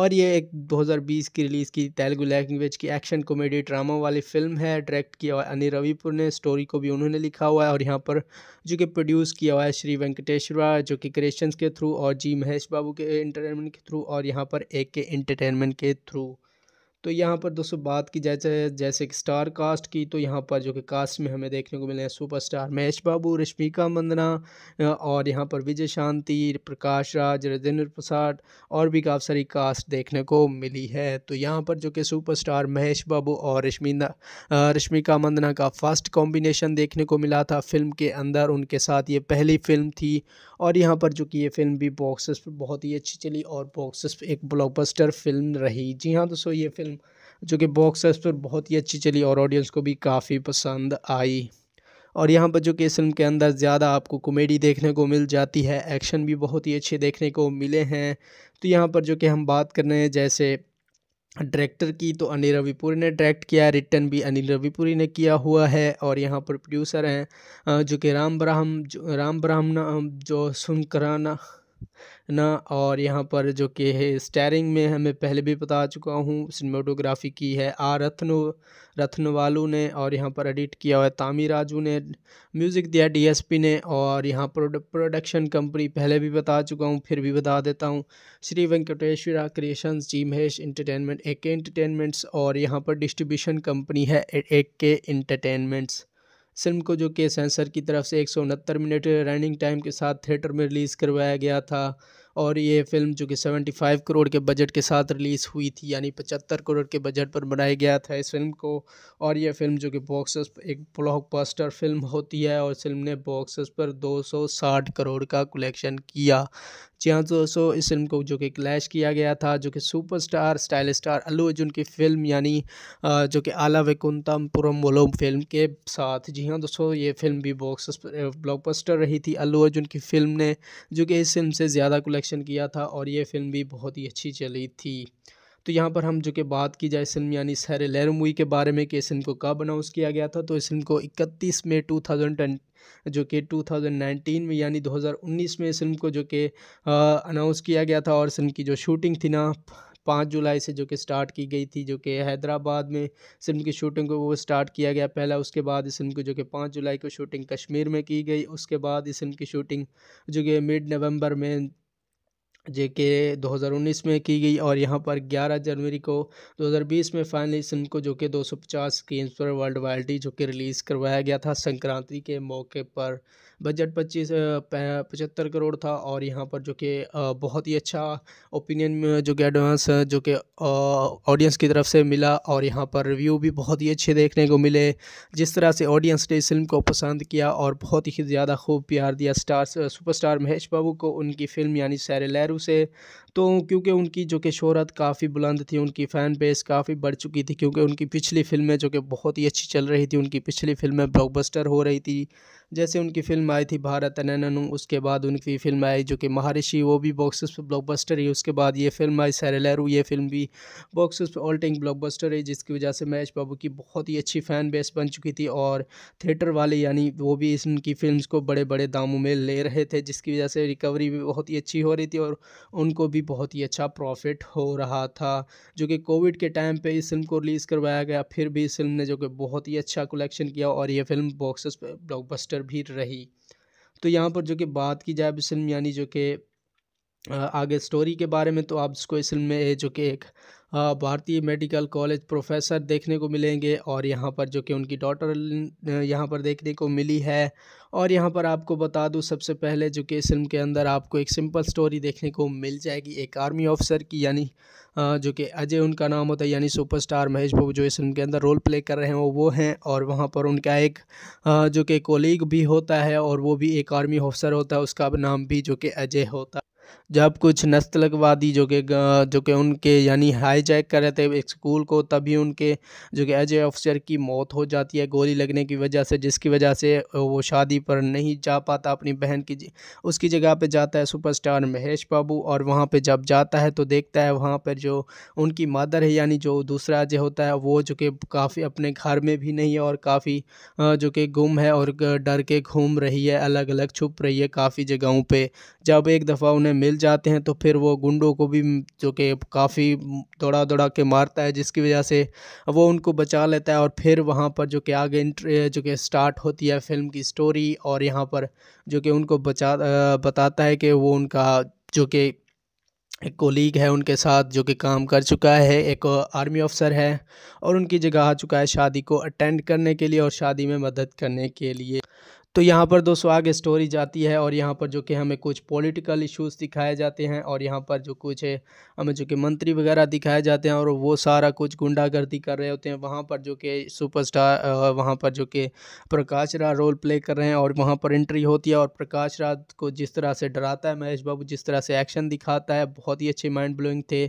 और ये एक 2020 की रिलीज़ की तेलुगु लैंग्वेज की एक्शन कॉमेडी ड्रामा वाली फिल्म है डायरेक्ट किया हुआ अनिल रविपुर ने स्टोरी को भी उन्होंने लिखा हुआ है और यहाँ पर जो कि प्रोड्यूस किया हुआ है श्री वेंकटेश्वरा जो कि क्रिएशंस के थ्रू और जी महेश बाबू के इंटरटेनमेंट के थ्रू और यहाँ पर ए के इंटरटेनमेंट के थ्रू तो यहाँ पर दोस्तों बात की जाए जैसे, जैसे कि स्टार कास्ट की तो यहाँ पर जो कि कास्ट में हमें देखने को मिले हैं सुपरस्टार महेश बाबू रश्मिका मंदना और यहाँ पर विजय शांति प्रकाश राज राजेंद्र प्रसाद और भी काफ़ी सारी कास्ट देखने को मिली है तो यहाँ पर जो कि सुपरस्टार महेश बाबू और रश्मिना रश्मिका मंदना का फर्स्ट कॉम्बिनेशन देखने को मिला था फिल्म के अंदर उनके साथ ये पहली फिल्म थी और यहाँ पर जो कि ये फिल्म भी बॉक्सेस पर बहुत ही अच्छी चली और बॉक्सेस एक ब्लॉकबस्टर फिल्म रही जी हाँ दोस्तों ये फिल्म जो कि बॉक्स ऑफिस पर बहुत ही अच्छी चली और ऑडियंस को भी काफ़ी पसंद आई और यहाँ पर जो कि इस फिल्म के अंदर ज़्यादा आपको कॉमेडी देखने को मिल जाती है एक्शन भी बहुत ही अच्छे देखने को मिले हैं तो यहाँ पर जो कि हम बात कर रहे हैं जैसे डायरेक्टर की तो अनिल रविपुरी ने डायरेक्ट किया है रिटर्न भी अनिल रविपुरी ने किया हुआ है और यहाँ पर प्रोड्यूसर हैं जो कि राम ब्रह्म राम ब्राह्मण जो सुनकराना ना और यहाँ पर जो कि है स्टेयरिंग में हमें पहले भी बता चुका हूँ सिनेमाटोग्राफी की है आर रत्नो वालू ने और यहाँ पर एडिट किया हुआ है तामी राजू ने म्यूज़िक दिया डीएसपी ने और यहाँ पर प्रोडक्शन कंपनी पहले भी बता चुका हूँ फिर भी बता देता हूँ Shri Venkateswara creation G Mahesh entertainment A K entertainments और यहाँ पर डिस्ट्रीब्यूशन कंपनी है ए के इंटरटेनमेंट्स फिल्म को जो कि सेंसर की तरफ से एक मिनट रनिंग टाइम के साथ थिएटर में रिलीज़ करवाया गया था और ये फिल्म जो कि 75 करोड़ के बजट के साथ रिलीज़ हुई थी यानी 75 करोड़ के बजट पर बनाया गया था इस फिल्म को और ये फिल्म जो कि पर एक ब्लॉकबस्टर फिल्म होती है और फिल्म ने बॉक्स पर 260 करोड़ का कलेक्शन किया जी दोस्तों इस फिल्म को जो कि क्लैश किया गया था जो कि superstar style star Allu Arjun की फिल्म यानी जो कि आला वैकुंतम पुरम फिल्म के साथ जी हाँ दोस्तों ये फिल्म भी बॉक्स ब्लॉकबस्टर रही थी अल्लू अर्जुन की फिल्म ने जो कि इस फिल्म से ज़्यादा कलेक्शन किया था और ये फिल्म भी बहुत ही अच्छी चली थी तो यहाँ पर हम जो कि बात की जाए फिल्म यानी सैर लहर मूवी के बारे में कि इस फिल्म को कब अनाउंस किया गया था तो इस फिल्म को 31 मई जो कि 2019 में यानी 2019 में फिल्म को जो कि अनाउंस किया गया था और फिल्म की जो शूटिंग थी ना पाँच जुलाई से जो कि स्टार्ट की गई थी जो कि हैदराबाद में फिल्म की शूटिंग को वो स्टार्ट किया गया पहला उसके बाद इस फिल्म को जो कि पाँच जुलाई को शूटिंग कश्मीर में की गई उसके बाद इस फिल्म की शूटिंग जो कि मिड नवंबर में जे के दो हज़ार उन्नीस में की गई और यहाँ पर ग्यारह जनवरी को दो हज़ार बीस में फाइनली इस फिल्म को जो कि दो सौ पचास स्क्रीन पर वर्ल्ड वाइड जो कि रिलीज़ करवाया गया था संक्रांति के मौके पर बजट पच्चीस पचहत्तर करोड़ था और यहाँ पर जो कि बहुत ही अच्छा ओपिनियन में जो कि एडवांस जो कि ऑडियंस की तरफ से मिला और यहाँ पर रिव्यू भी बहुत ही अच्छे देखने को मिले जिस तरह से ऑडियंस ने इस फिल्म को पसंद किया और बहुत ही ज़्यादा खूब प्यार दिया स्टार सुपरस्टार महेश बाबू को उनकी फ़िल्म यानी सैर लहरू से तो क्योंकि उनकी जो कि शहरत काफ़ी बुलंद थी उनकी फ़ैन बेस काफ़ी बढ़ चुकी थी क्योंकि उनकी पिछली फिल्में जो कि बहुत ही अच्छी चल रही थी उनकी पिछली फिल्में ब्लॉकबस्टर हो रही थी जैसे उनकी फ़िल्म आई थी भारत अनननु उसके बाद उनकी फ़िल्म आई जो कि महर्षि वो भी बॉक्सेस पर ब्लॉकबस्टर ही उसके बाद ये फिल्म आई लहरू ये फिल्म भी बॉक्सेस पर ऑल टाइम ब्लॉकबस्टर है जिसकी वजह से महेश बाबू की बहुत ही अच्छी फ़ैन बेस बन चुकी थी और थिएटर वाले यानी वो भी इस उनकी फिल्म को बड़े बड़े दामों में ले रहे थे जिसकी वजह से रिकवरी भी बहुत ही अच्छी हो रही थी और उनको भी भी बहुत ही अच्छा प्रॉफिट हो रहा था जो कि कोविड के टाइम पे इस फिल्म को रिलीज़ करवाया गया फिर भी इस फिल्म ने जो कि बहुत ही अच्छा कलेक्शन किया और ये फिल्म बॉक्स पर ब्लॉकबस्टर भी रही तो यहाँ पर जो कि बात की जाए फिल्म यानी जो कि आगे स्टोरी के बारे में तो आप इसको इस फिल्म में जो कि एक हाँ, भारतीय मेडिकल कॉलेज प्रोफेसर देखने को मिलेंगे और यहाँ पर जो कि उनकी डॉटर यहाँ पर देखने को मिली है और यहाँ पर आपको बता दूँ सबसे पहले जो कि इस फिल्म के अंदर आपको एक सिंपल स्टोरी देखने को मिल जाएगी एक आर्मी ऑफिसर की यानी जो कि अजय उनका नाम होता है यानी सुपरस्टार महेश बाबू जो इस फिल्म के अंदर रोल प्ले कर रहे हैं वो वो हैं और वहाँ पर उनका एक जो कि कोलीग भी होता है और वो भी एक आर्मी ऑफिसर होता है उसका नाम भी जो कि अजय होता है जब कुछ नस्लवादी जो कि जो कि उनके यानी हाईजैक कर रहे थे एक स्कूल को तभी उनके जो कि एज ए ऑफिसर की मौत हो जाती है गोली लगने की वजह से जिसकी वजह से वो शादी पर नहीं जा पाता अपनी बहन की उसकी जगह पे जाता है सुपरस्टार महेश बाबू और वहाँ पे जब जाता है तो देखता है वहाँ पर जो उनकी मदर है यानी जो दूसरा अजय होता है वो जो कि काफ़ी अपने घर में भी नहीं है और काफ़ी जो कि गुम है और डर के घूम रही है अलग अलग छुप रही है काफ़ी जगहों पर जब एक दफ़ा उन्हें मिल जाते हैं तो फिर वो गुंडों को भी जो कि काफ़ी दौड़ा दौड़ा के मारता है जिसकी वजह से वो उनको बचा लेता है और फिर वहाँ पर जो कि आगे जो कि स्टार्ट होती है फिल्म की स्टोरी और यहाँ पर जो कि उनको बचा बताता है कि वो उनका जो कि एक कोलीग है उनके साथ जो कि काम कर चुका है एक आर्मी ऑफिसर है और उनकी जगह आ चुका है शादी को अटेंड करने के लिए और शादी में मदद करने के लिए तो यहाँ पर दोस्तों आगे स्टोरी जाती है और यहाँ पर जो कि हमें कुछ पॉलिटिकल इश्यूज दिखाए जाते हैं और यहाँ पर जो कुछ है हमें जो कि मंत्री वगैरह दिखाए जाते हैं और वो सारा कुछ गुंडागर्दी कर रहे होते हैं वहाँ पर जो कि सुपरस्टार वहाँ पर जो कि प्रकाश राज रोल प्ले कर रहे हैं और वहाँ पर एंट्री होती है और प्रकाश राज को जिस तरह से डराता है महेश बाबू जिस तरह से एक्शन दिखाता है बहुत ही अच्छे माइंड ब्लोइंग थे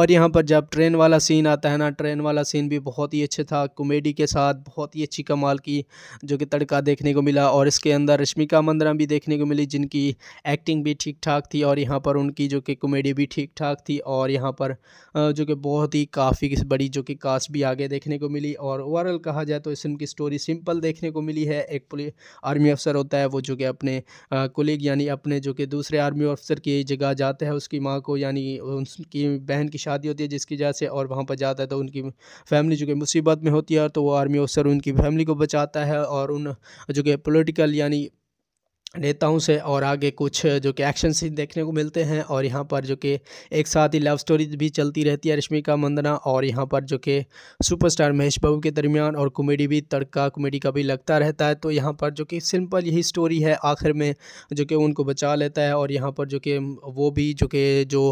और यहाँ पर जब ट्रेन वाला सीन आता है ना ट्रेन वाला सीन भी बहुत ही अच्छा था कॉमेडी के साथ बहुत ही अच्छी कमाल की जो कि तड़का देखने को मिला और और इसके अंदर रश्मिका मंदरा भी देखने को मिली जिनकी एक्टिंग भी ठीक ठाक थी और यहाँ पर उनकी जो कि कॉमेडी भी ठीक ठाक थी और यहाँ पर जो कि बहुत ही काफ़ी बड़ी जो कि कास्ट भी आगे देखने को मिली और ओवरऑल कहा जाए तो इस फिल्म की स्टोरी सिंपल देखने को मिली है एक पुलिस आर्मी अफसर होता है वो जो कि अपने कुलीग यानी अपने जो कि दूसरे आर्मी अफसर की जगह जाता है उसकी माँ को यानी उनकी बहन की शादी होती है जिसकी वजह से और वहाँ पर जाता है तो उनकी फैमिली जो कि मुसीबत में होती है तो वो आर्मी अफसर उनकी फैमिली को बचाता है और उन जो कि पोलिटिकल फिज़िकल यानी नेताओं से और आगे कुछ जो कि एक्शन सीन देखने को मिलते हैं और यहाँ पर जो कि एक साथ ही लव स्टोरी भी चलती रहती है रश्मिका मंदना और यहाँ पर जो कि सुपरस्टार महेश बाबू के दरमियान और कॉमेडी भी तड़का कॉमेडी का भी लगता रहता है तो यहाँ पर जो कि सिंपल यही स्टोरी है आखिर में जो कि उनको बचा लेता है और यहाँ पर जो कि वो भी जो कि जो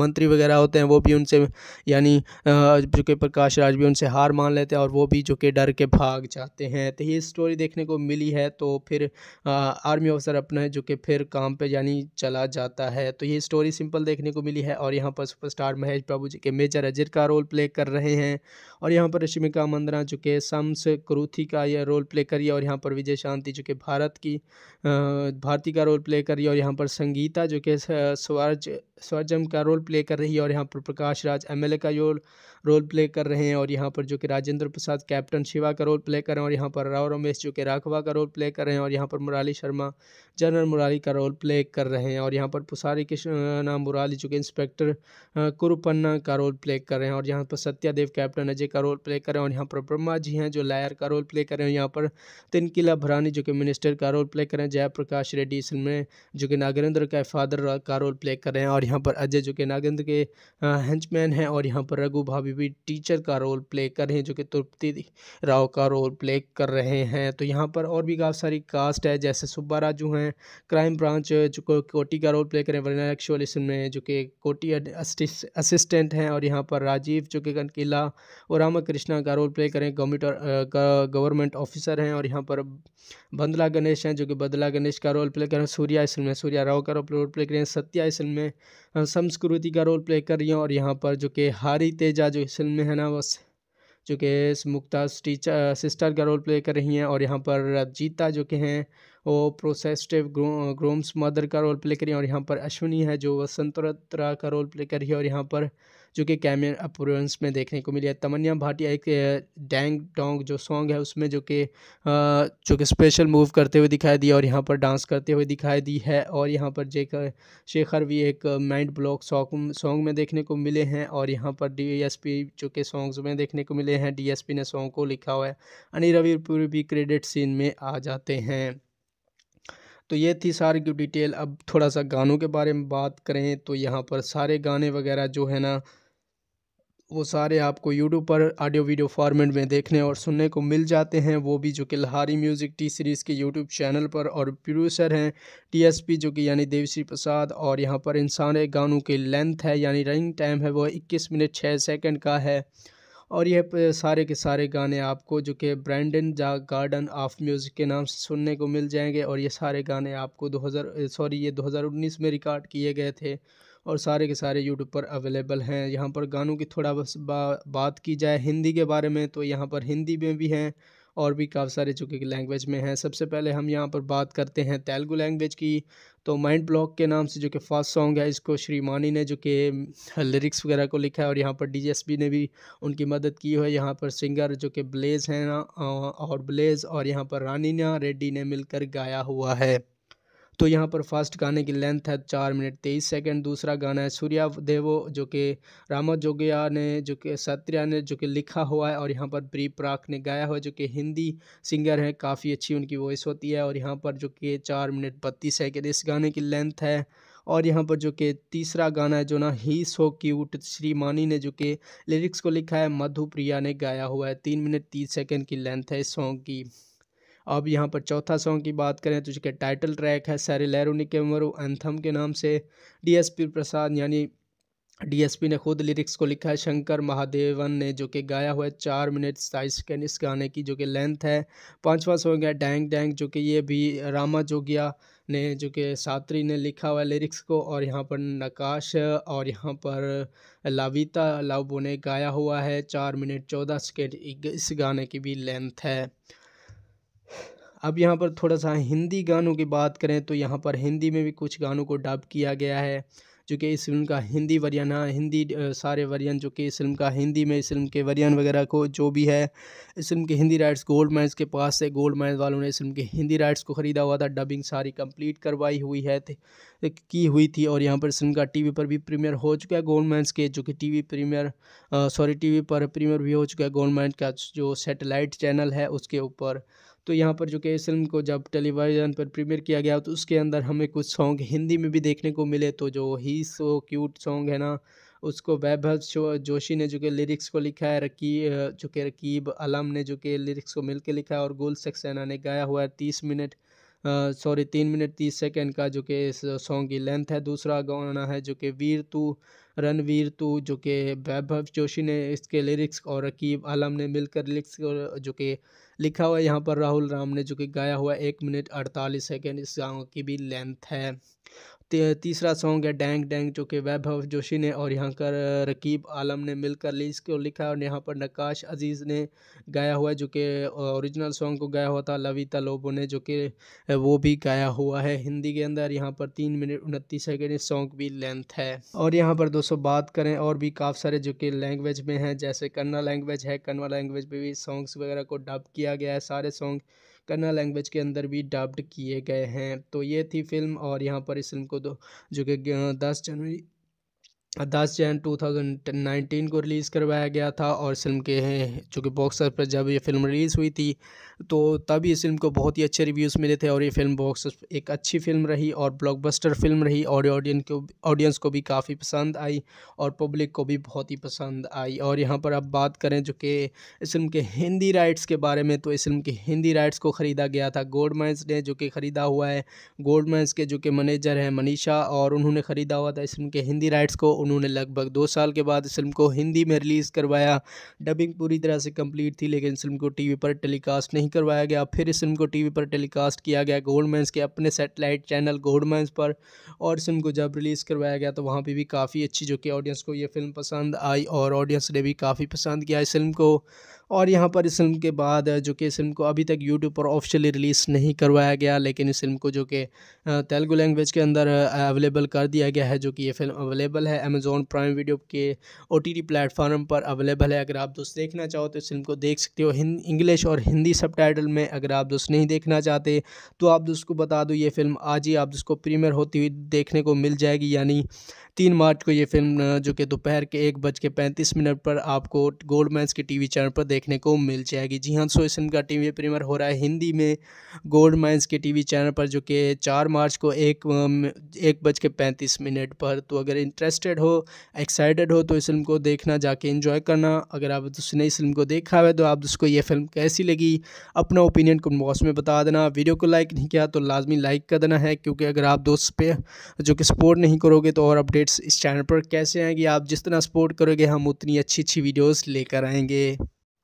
मंत्री वगैरह होते हैं वो भी उनसे यानी जो कि प्रकाश राज भी उनसे हार मान लेते हैं और वो भी जो कि डर के भाग जाते हैं तो ये स्टोरी देखने को मिली है तो फिर आर्मी आर्मी अवसर अपना है जो कि फिर काम पे यानी चला जाता है तो ये स्टोरी सिंपल देखने को मिली है और यहाँ पर सुपरस्टार महेश बाबू जी के मेजर अजीर का रोल प्ले कर रहे हैं और यहाँ पर रश्मिका मंदना जो कि सम्स क्रूथी का यह रोल प्ले करिए और यहाँ पर विजय शांति जो कि भारत की भारती का रोल प्ले करिए और यहाँ पर संगीता जो कि स्वर्ज स्वजम का रोल प्ले कर रही है और यहाँ पर प्रकाश राज एम का जो रोल प्ले कर रहे हैं और यहाँ पर जो कि राजेंद्र प्रसाद कैप्टन शिवा का रोल प्ले कर रहे हैं और यहाँ पर राव रमेश जो कि राघवा का रोल प्ले कर रहे हैं और यहाँ पर मुराली शर्मा जनरल मुरारी का रोल प्ले कर रहे हैं और यहाँ पर पुसारी कृष्ण नाम मुराली जो कि इंस्पेक्टर कुरुपन्ना का रोल प्ले कर रहे हैं और यहाँ पर सत्यादेव कैप्टन अजय का रोल प्ले कर रहे हैं और यहाँ पर ब्रह्मा जी हैं जो लायर का रोल प्ले कर रहे हैं यहाँ पर तिनकिला भरानी जो कि मिनिस्टर का रोल प्ले कर रहे हैं जयप्रकाश रेड्डी इसमें जो कि नागेंद्र का फादर का रोल प्ले कर रहे हैं और यहाँ पर अजय जो कि नागेंद्र के हैंचमैन हैं और यहाँ पर रघु भाभी भी टीचर का रोल प्ले कर रहे हैं जो कि तृप्ति राव का रोल प्ले कर रहे हैं तो यहाँ पर और भी काफ़ी सारी कास्ट है जैसे सुब्बा राजू हैं क्राइम ब्रांच जो कोटी का रोल प्ले करें वरना एक्चुअल इसमें जो कि कोटी असिस्टेंट हैं और यहाँ पर राजीव जो कि कनकीला और रामा कृष्णा का रोल प्ले करें गवर्नमेंट गवर्नमेंट ऑफिसर हैं और यहाँ पर बंदला गणेश हैं जो कि बदला गणेश का रोल प्ले करें सूर्या इसमें सूर्या राव का रोल प्ले करें सत्या इसमें में संस्कृति का रोल प्ले कर रही हैं और यहाँ पर जो कि हारी तेजा जो इस फिल्म में है ना वो जो कि मुक्ता टीचर सिस्टर का रोल प्ले कर रही हैं और यहाँ पर जीता जो कि हैं वो प्रोसेस्टिव ग्रो, ग्रोम्स मदर का रोल प्ले कर रही हैं और यहाँ पर अश्विनी है जो वसंतरा का रोल प्ले कर रही है और यहाँ पर जो कि कैमियन अपोरेंस में देखने को मिली है तमन्या भाटिया एक डैंग डोंग जो सॉन्ग है उसमें जो कि जो कि स्पेशल मूव करते हुए दिखाई दी और यहाँ पर डांस करते हुए दिखाई दी है और यहाँ पर जेकर शेखर भी एक माइंड ब्लॉक सॉन्ग सॉन्ग में देखने को मिले हैं और यहाँ पर डी जो कि सॉन्ग्स में देखने को मिले हैं डी ने सॉन्ग को लिखा हुआ है अनिल रविपुरी भी क्रेडिट सीन में आ जाते हैं तो ये थी सारी की डिटेल अब थोड़ा सा गानों के बारे में बात करें तो यहाँ पर सारे गाने वगैरह जो है ना वो सारे आपको यूट्यूब पर ऑडियो वीडियो फॉर्मेट में देखने और सुनने को मिल जाते हैं वो भी जो कि लहारी म्यूज़िक टी सीरीज़ के यूट्यूब चैनल पर और प्रोड्यूसर हैं टीएसपी जो कि यानी देवश्री प्रसाद और यहाँ पर इन सारे गानों की लेंथ है यानी रनिंग टाइम है वो 21 मिनट 6 सेकंड का है और यह सारे के सारे गाने आपको जो कि ब्रैंडन जा गार्डन ऑफ म्यूज़िक के नाम से सुनने को मिल जाएंगे और ये सारे गाने आपको 2000 सॉरी ये 2019 में रिकॉर्ड किए गए थे और सारे के सारे यूट्यूब पर अवेलेबल हैं यहाँ पर गानों की थोड़ा बस बा, बात की जाए हिंदी के बारे में तो यहाँ पर हिंदी में भी हैं और भी काफ़ी सारे जो कि लैंग्वेज में हैं सबसे पहले हम यहाँ पर बात करते हैं तेलुगु लैंग्वेज की तो माइंड ब्लॉक के नाम से जो कि फर्स्ट सॉन्ग है इसको श्रीमानी ने जो कि लिरिक्स वगैरह को लिखा है और यहाँ पर डी ने भी उनकी मदद की है यहाँ पर सिंगर जो कि ब्लेज हैं और ब्लेज और यहाँ पर रानीना रेड्डी ने मिलकर गाया हुआ है तो यहाँ पर फर्स्ट गाने की लेंथ है चार मिनट तेईस सेकंड दूसरा गाना है सूर्या देवो जो कि रामा जोगिया ने जो कि सत्रिया ने जो कि लिखा हुआ है और यहाँ पर प्री प्राक ने गाया हुआ है जो कि हिंदी सिंगर हैं काफ़ी अच्छी उनकी वॉइस होती है और यहाँ पर जो कि चार मिनट बत्तीस सेकेंड इस गाने की लेंथ है और यहाँ पर जो कि तीसरा गाना है जो ना ही सो क्यूट श्रीमानी ने जो कि लिरिक्स को लिखा है मधुप्रिया ने गाया हुआ है तीन मिनट तीस सेकेंड की लेंथ है इस सॉन्ग की अब यहाँ पर चौथा सॉन्ग की बात करें तो इसका टाइटल ट्रैक है सैरी लहरों ने एंथम के नाम से डीएसपी प्रसाद यानी डीएसपी ने खुद लिरिक्स को लिखा है शंकर महादेवन ने जो कि गाया हुआ है चार मिनट सताईस सेकेंड इस गाने की जो कि लेंथ है पाँचवा सॉन्ग है डैंग डैंग जो कि ये भी रामा जोगिया ने जो कि सात्री ने लिखा हुआ लिरिक्स को और यहाँ पर नकाश और यहाँ पर लाविता लाबो ने गाया हुआ है चार मिनट चौदह सेकेंड इस गाने की भी लेंथ है अब यहाँ पर थोड़ा सा हिंदी गानों की बात करें तो यहाँ पर हिंदी में भी कुछ गानों को डब किया गया है जो कि इस फिल्म का हिंदी वरियन है हाँ, हिंदी सारे वरियन जो कि इस फिल्म का हिंदी में इस फिल्म के वरियन वगैरह को जो भी है इस फिल्म के हिंदी राइट्स गोल्ड माइंस के पास से गोल्ड माइंस वालों ने इस फिल्म के हिंदी राइट्स को ख़रीदा हुआ था डबिंग सारी कंप्लीट करवाई हुई है की हुई थी और यहाँ पर इस फिल्म का टी पर भी प्रीमियर हो चुका है गोल्ड माइंस के जो कि वी प्रीमियर सॉरी टी पर प्रीमियर भी हो चुका है गोल्ड माइंस का जो सेटेलाइट चैनल है उसके ऊपर तो यहाँ पर जो कि इस फिल्म को जब टेलीविज़न पर प्रीमियर किया गया तो उसके अंदर हमें कुछ सॉन्ग हिंदी में भी देखने को मिले तो जो ही सो क्यूट सॉन्ग है ना उसको वैभव जोशी ने जो कि लिरिक्स को लिखा है रकी जो कि रकीब अलम ने जो कि लिरिक्स को मिलकर लिखा है और गोल सक्सेना ने गाया हुआ है तीस मिनट सॉरी तीन मिनट तीस सेकेंड का जो कि इस सॉन्ग की लेंथ है दूसरा गाना है जो कि वीर तू रणवीर तू जो कि वैभव जोशी ने इसके लिरिक्स और रकीब आलम ने मिलकर लिरिक्स जो कि लिखा हुआ है यहाँ पर राहुल राम ने जो कि गाया हुआ एक मिनट अड़तालीस सेकेंड इस सॉन्ग की भी लेंथ है तीसरा सॉन्ग है डैंग डैंग जो कि वैभव जोशी ने और यहाँ कर रकीब आलम ने मिलकर लीज को लिखा है और यहाँ पर नकाश अजीज़ ने गाया हुआ है जो कि ओरिजिनल सॉन्ग को गाया हुआ था लविता लोबो ने जो कि वो भी गाया हुआ है हिंदी के अंदर यहाँ पर तीन मिनट उनतीस सेकेंड इस सॉन्ग भी लेंथ है और यहाँ पर दोस्तों बात करें और भी काफ़ी सारे जो कि लैंग्वेज में हैं जैसे कन्ना लैंग्वेज है कन्वा लैंग्वेज में भी सॉन्ग्स वगैरह को डब किया गया है सारे सॉन्ग कन्नड़ लैंग्वेज के अंदर भी डब्ड किए गए हैं तो ये थी फ़िल्म और यहाँ पर इस फ़िल्म को दो जो कि दस जनवरी दस जैन 2019 को रिलीज़ करवाया गया था और फिल्म के हैं चूँकि बॉक्स ऑफिस पर जब ये फिल्म रिलीज़ हुई थी तो तभी इस फिल्म को बहुत ही अच्छे रिव्यूज़ मिले थे और ये फिल्म बॉक्स एक अच्छी फिल्म रही और ब्लॉकबस्टर फिल्म रही और ऑडियंस को ऑडियंस को भी काफ़ी पसंद आई और पब्लिक को भी बहुत ही पसंद आई और यहाँ पर अब बात करें जो कि इस फिल्म के हिंदी राइट्स के बारे में तो इस फिल्म के हिंदी राइट्स को ख़रीदा गया था गोल्ड माइंस ने जो कि ख़रीदा हुआ है गोल्ड माइंस के जो कि मैनेजर हैं मनीषा और उन्होंने ख़रीदा हुआ था इस फिल्म के हिंदी राइट्स को उन्होंने लगभग दो साल के बाद इस फिल्म को हिंदी में रिलीज़ करवाया डबिंग पूरी तरह से कंप्लीट थी लेकिन इस फिल्म को टीवी पर टेलीकास्ट नहीं करवाया गया फिर इस फिल्म को टीवी पर टेलीकास्ट किया गया गोल्डमैंस के अपने सेटेलाइट चैनल गोल्डमैंस पर और इस फिल्म को जब रिलीज़ करवाया गया तो वहाँ पर भी काफ़ी अच्छी जो कि ऑडियंस को ये फिल्म पसंद आई और ऑडियंस ने भी काफ़ी पसंद किया इस फिल्म को और यहाँ पर इस फिल्म के बाद जो कि इस फिल्म को अभी तक यूट्यूब पर ऑफिशियली रिलीज़ नहीं करवाया गया लेकिन इस फिल्म को जो कि तेलुगु लैंग्वेज के अंदर अवेलेबल कर दिया गया है जो कि ये फिल्म अवेलेबल है अमेज़ोन प्राइम वीडियो के ओ प्लेटफार्म पर अवेलेबल है अगर आप दोस्त देखना चाहो तो इस फिल्म को देख सकते हो इंग्लिश और हिंदी सब में अगर आप दोस्त नहीं देखना चाहते तो आप दोस्त को बता दो ये फिल्म आज ही आप जिसको प्रीमियर होती हुई देखने को मिल जाएगी यानी तीन मार्च को ये फिल्म जो कि दोपहर के एक बज के पैंतीस मिनट पर आपको गोल्ड मैंस के टी चैनल पर देख देखने को मिल जाएगी जी हाँ सोशन का टीवी प्रीमियर हो रहा है हिंदी में गोल्ड माइंस के टीवी चैनल पर जो कि चार मार्च को एक एक बज के पैंतीस मिनट पर तो अगर इंटरेस्टेड हो एक्साइटेड हो तो इस फिल्म को देखना जाके इन्जॉय करना अगर आप उसने इस फिल्म को देखा है तो आप उसको ये फिल्म कैसी लगी अपना ओपिनियन कमेंट बॉक्स में बता देना वीडियो को लाइक नहीं किया तो लाजमी लाइक कर देना है क्योंकि अगर आप दोस्त पे जो कि सपोर्ट नहीं करोगे तो और अपडेट्स इस चैनल पर कैसे आएंगी आप जिस तरह सपोर्ट करोगे हम उतनी अच्छी अच्छी वीडियोज़ लेकर आएंगे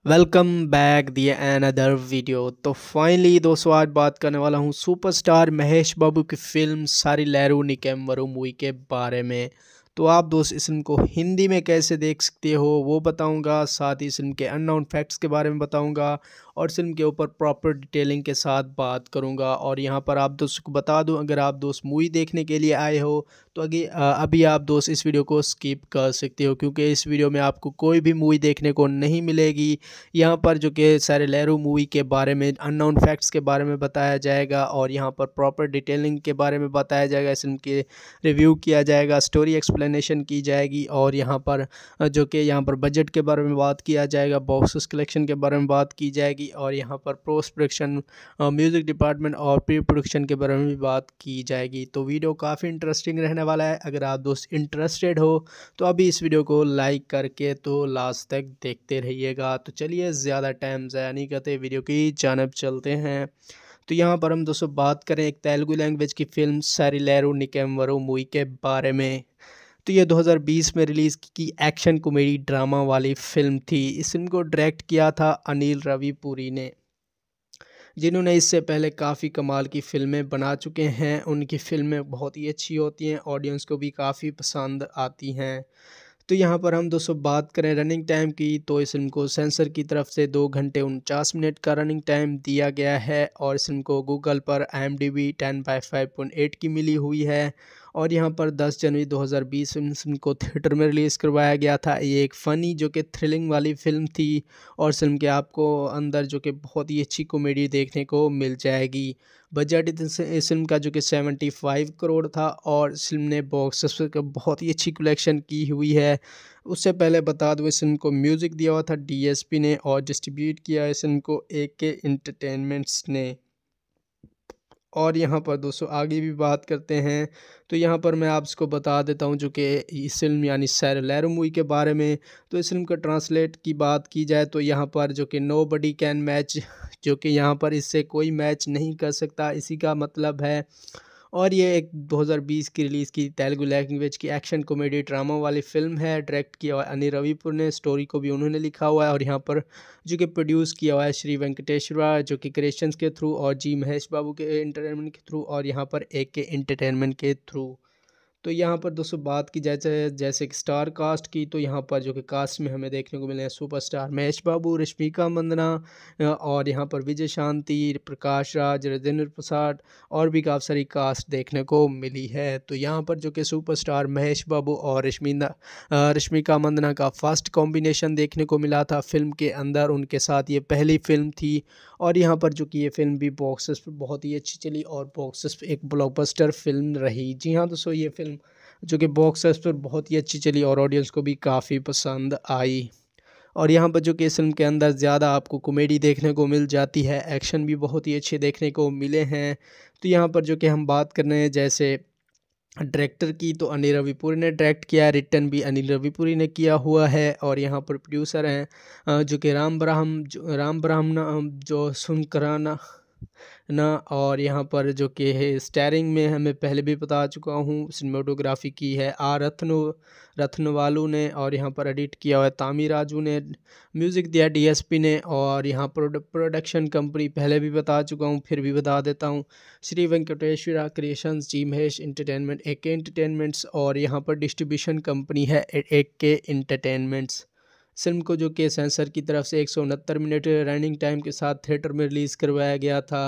वेलकम बैक दिए एन अदर वीडियो तो फाइनली दोस्तों आज बात करने वाला हूँ सुपरस्टार महेश बाबू की फ़िल्म सारी लहरू निकम वरु मूवी के बारे में तो आप दोस्त इस फिल्म को हिंदी में कैसे देख सकते हो वो बताऊंगा साथ ही फिल्म के अननाउन फैक्ट्स के बारे में बताऊंगा और फिल्म के ऊपर प्रॉपर डिटेलिंग के साथ बात करूंगा और यहाँ पर आप दोस्तों को बता दूं अगर आप दोस्त मूवी देखने के लिए आए हो तो अगे अभी आप दोस्त इस वीडियो को स्किप कर सकते हो क्योंकि इस वीडियो में आपको कोई भी मूवी देखने को नहीं मिलेगी यहाँ पर जो कि सारे लहरू मूवी के बारे में अननोन फैक्ट्स के बारे में बताया जाएगा और यहाँ पर प्रॉपर डिटेलिंग के बारे में बताया जाएगा इस फिल्म के रिव्यू किया जाएगा स्टोरी एक्सप्लेनेशन की जाएगी और यहाँ पर जो कि यहाँ पर बजट के बारे में बात किया जाएगा बॉक्स कलेक्शन के बारे में बात की जाएगी और यहाँ पर पोस्ट प्रोडक्शन म्यूज़िक डिपार्टमेंट और प्री प्रोडक्शन के बारे में भी बात की जाएगी तो वीडियो काफ़ी इंटरेस्टिंग रहने वाला है अगर आप दोस्त इंटरेस्टेड हो तो अभी इस वीडियो को लाइक करके तो लास्ट तक देखते रहिएगा तो चलिए ज़्यादा टाइम ज़ाया नहीं करते वीडियो की जानब चलते हैं तो यहाँ पर हम दोस्तों बात करें एक तेलुगु लैंग्वेज की फ़िल्म निकेम वरु मूवी के बारे में तो ये 2020 में रिलीज़ की एक्शन कॉमेडी ड्रामा वाली फ़िल्म थी इस फिल्म को डायरेक्ट किया था अनिल रवि पुरी ने जिन्होंने इससे पहले काफ़ी कमाल की फ़िल्में बना चुके हैं उनकी फ़िल्में बहुत ही अच्छी होती हैं ऑडियंस को भी काफ़ी पसंद आती हैं तो यहाँ पर हम दोस्तों बात करें रनिंग टाइम की तो इस फिल्म को सेंसर की तरफ से दो घंटे उनचास मिनट का रनिंग टाइम दिया गया है और इस फिल्म को गूगल पर I M D B ten by five point eight की मिली हुई है और यहाँ पर 10 जनवरी 2020 हज़ार फिल्म को थिएटर में रिलीज़ करवाया गया था ये एक फ़नी जो कि थ्रिलिंग वाली फ़िल्म थी और फिल्म के आपको अंदर जो कि बहुत ही अच्छी कॉमेडी देखने को मिल जाएगी बजट इस फिल्म का जो कि 75 करोड़ था और फिल्म ने बॉक्स ऑफिस का बहुत ही अच्छी कलेक्शन की हुई है उससे पहले बता दो इस फिल्म को म्यूज़िक दिया हुआ था डीएसपी ने और डिस्ट्रीब्यूट किया इस फिल्म को ए के इंटरटेनमेंट्स ने और यहाँ पर दोस्तों आगे भी बात करते हैं तो यहाँ पर मैं आपको बता देता हूँ जो कि इस फिल्म यानी सैर लहर मूवी के बारे में तो इस फिल्म का ट्रांसलेट की बात की जाए तो यहाँ पर जो कि नो बडी कैन मैच जो कि यहाँ पर इससे कोई मैच नहीं कर सकता इसी का मतलब है और ये एक 2020 की रिलीज़ की तेलुगु लैंग्वेज की एक्शन कॉमेडी ड्रामा वाली फिल्म है डायरेक्ट किया हुआ अनिल रविपुर ने स्टोरी को भी उन्होंने लिखा हुआ है और यहाँ पर जो कि प्रोड्यूस किया हुआ है श्री वेंकटेश्वरा जो कि क्रिएशंस के थ्रू और जी महेश बाबू के इंटरटेनमेंट के थ्रू और यहाँ पर ए के इंटरटेनमेंट के थ्रू तो यहाँ पर दोस्तों बात की जाए जैसे, जैसे कि स्टार कास्ट की तो यहाँ पर जो कि कास्ट में हमें देखने को मिले हैं सुपरस्टार महेश बाबू रश्मिका मंदना और यहाँ पर विजय शांति प्रकाश राज राजेंद्र प्रसाद और भी काफ़ी सारी कास्ट देखने को मिली है तो यहाँ पर जो कि सुपरस्टार महेश बाबू और रश्मिंदा रश्मिका मंदना का फर्स्ट कॉम्बिनेशन देखने को मिला था फिल्म के अंदर उनके साथ ये पहली फिल्म थी और यहाँ पर जो कि ये फिल्म भी बॉक्सेस पर बहुत ही अच्छी चली और बॉक्सेस एक ब्लॉकबस्टर फिल्म रही जी हाँ दोस्तों ये फिल्म जो कि बॉक्स ऑफिस पर बहुत ही अच्छी चली और ऑडियंस को भी काफ़ी पसंद आई और यहाँ पर जो कि इस फिल्म के अंदर ज़्यादा आपको कॉमेडी देखने को मिल जाती है एक्शन भी बहुत ही अच्छे देखने को मिले हैं तो यहाँ पर जो कि हम बात कर रहे हैं जैसे डायरेक्टर की तो अनिल रविपुरी ने डायरेक्ट किया है रिटर्न भी अनिल रविपुरी ने किया हुआ है और यहाँ पर प्रोड्यूसर हैं जो कि राम ब्राह्म राम ब्राह्मण जो सुनकराना ना और यहाँ पर जो कि है स्टेयरिंग में हमें पहले भी बता चुका हूँ सिनेमाटोग्राफी की है आर रत्नो रत्न वालू ने और यहाँ पर एडिट किया हुआ है तामी राजू ने म्यूज़िक दिया डीएसपी ने और यहाँ पर प्रोडक्शन कंपनी पहले भी बता चुका हूँ फिर भी बता देता हूँ Shri Venkateswara creations G Mahesh entertainment A K entertainments और यहाँ पर डिस्ट्रीब्यूशन कंपनी है ए के इंटरटेनमेंट्स फिल्म को जो कि सेंसर की तरफ से एक मिनट रनिंग टाइम के साथ थिएटर में रिलीज़ करवाया गया था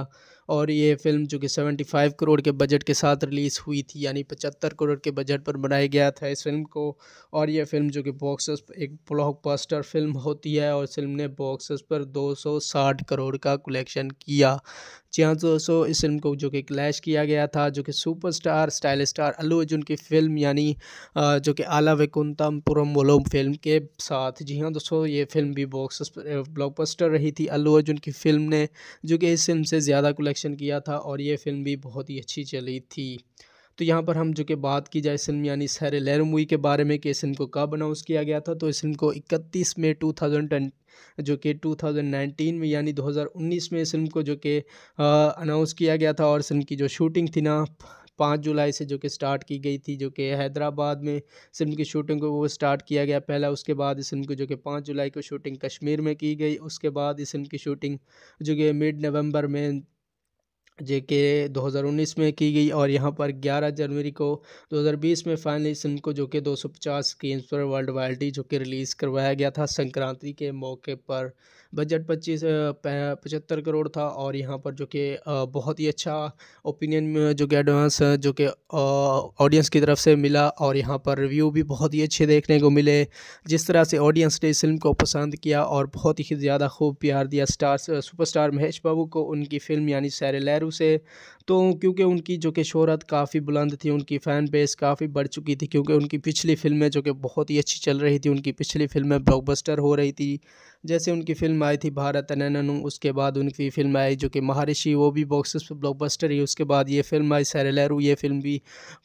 और ये फिल्म जो कि 75 करोड़ के बजट के साथ रिलीज़ हुई थी यानी 75 करोड़ के बजट पर बनाया गया था इस फिल्म को और ये फिल्म जो कि बॉक्सेस एक ब्लॉकबस्टर फिल्म होती है और फिल्म ने बॉक्सेस पर 260 करोड़ का कलेक्शन किया जी हाँ दोस्तों इस फिल्म को जो कि क्लैश किया गया था जो कि superstar style star Allu Arjun की फिल्म यानी जो कि आला वैकुंतम पुरम फिल्म के साथ जी हाँ दोस्तों ये फिल्म भी बॉक्स ब्लॉकबस्टर रही थी अल्लू अर्जुन की फिल्म ने जो कि इस फिल्म से ज़्यादा कलेक्शन किया था और ये फिल्म भी बहुत ही अच्छी चली थी तो यहाँ पर हम जो कि बात की जाए फिल्म यानी सैर लहर मूवी के बारे में कि इस फिल्म को कब अनाउंस किया गया था तो इस फिल्म को इकतीस मई टू थाउजेंड जो कि 2019 में यानी 2019 में फिल्म को जो कि अनाउंस किया गया था और फिल्म की जो शूटिंग थी ना पाँच जुलाई से जो कि स्टार्ट की गई थी जो कि हैदराबाद में फिल्म की शूटिंग को वो स्टार्ट किया गया पहला उसके बाद इस फिल्म की जो कि पाँच जुलाई को शूटिंग कश्मीर में की गई उसके बाद इस फिल्म की शूटिंग जो कि मिड नवंबर में जे के दो में की गई और यहाँ पर 11 जनवरी को 2020 में फाइनली इस को जो कि 250 स्क्रीन पर वर्ल्ड वाइड जो कि रिलीज़ करवाया गया था संक्रांति के मौके पर बजट पच्चीस पचहत्तर करोड़ था और यहाँ पर जो कि बहुत ही अच्छा ओपिनियन जो कि एडवांस जो कि ऑडियंस की तरफ से मिला और यहाँ पर रिव्यू भी बहुत ही अच्छे देखने को मिले जिस तरह से ऑडियंस ने इस फिल्म को पसंद किया और बहुत ही ज़्यादा खूब प्यार दिया स्टार सुपरस्टार महेश बाबू को उनकी फ़िल्म यानी सैर लहरू से तो क्योंकि उनकी जो कि शहरत काफ़ी बुलंद थी उनकी फ़ैन बेस काफ़ी बढ़ चुकी थी क्योंकि उनकी पिछली फिल्में जो कि बहुत ही अच्छी चल रही थी उनकी पिछली फिल्में ब्लॉकबस्टर हो रही थी जैसे उनकी फ़िल्म आई थी भारत अनननु उसके बाद उनकी फ़िल्म आई जो कि महारिषि वो भी बॉक्स पर ब्लॉकबस्टर ही उसके बाद ये फिल्म आई लहरू ये फिल्म भी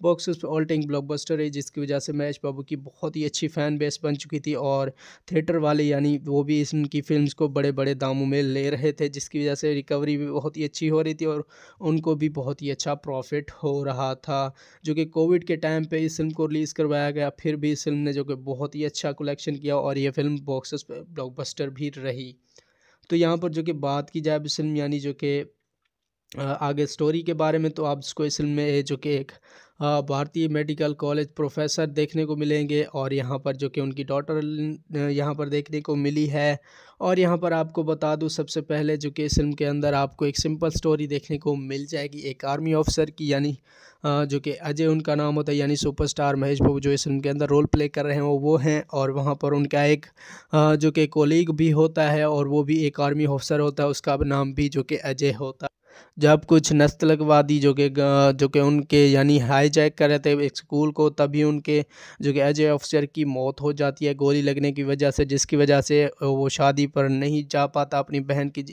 ऑफिस पर ऑल टाइम ब्लॉकबस्टर है जिसकी वजह से महेश बाबू की बहुत ही अच्छी फ़ैन बेस बन चुकी थी और थिएटर वाले यानी वो भी इस उनकी फिल्म को बड़े बड़े दामों में ले रहे थे जिसकी वजह से रिकवरी भी बहुत ही अच्छी हो रही थी और उनको भी बहुत ही अच्छा प्रॉफिट हो रहा था जो कि कोविड के टाइम पे इस फिल्म को रिलीज़ करवाया गया फिर भी इस फिल्म ने जो कि बहुत ही अच्छा कलेक्शन किया और ये फिल्म बॉक्सेस पर ब्लॉकबस्टर भी रही तो यहाँ पर जो कि बात की जाए इस फिल्म यानी जो कि आगे स्टोरी के बारे में तो आप इसको इस फिल्म में जो कि एक भारतीय मेडिकल कॉलेज प्रोफेसर देखने को मिलेंगे और यहाँ पर जो कि उनकी डॉटर यहाँ पर देखने को मिली है और यहाँ पर आपको बता दूँ सबसे पहले जो कि इस फिल्म के अंदर आपको एक सिंपल स्टोरी देखने को मिल जाएगी एक आर्मी ऑफिसर की यानी जो कि अजय उनका नाम होता है यानी सुपरस्टार महेश बाबू जो इस फिल्म के अंदर रोल प्ले कर रहे हैं वो वो हैं और वहाँ पर उनका एक जो कि कोलीग भी होता है और वो भी एक आर्मी ऑफिसर होता है उसका नाम भी जो कि अजय होता है जब कुछ नस्तलकवादी जो कि जो कि उनके यानी हाईजैक कर रहे थे एक स्कूल को तभी उनके जो कि एज ए ऑफिसर की मौत हो जाती है गोली लगने की वजह से जिसकी वजह से वो शादी पर नहीं जा पाता अपनी बहन की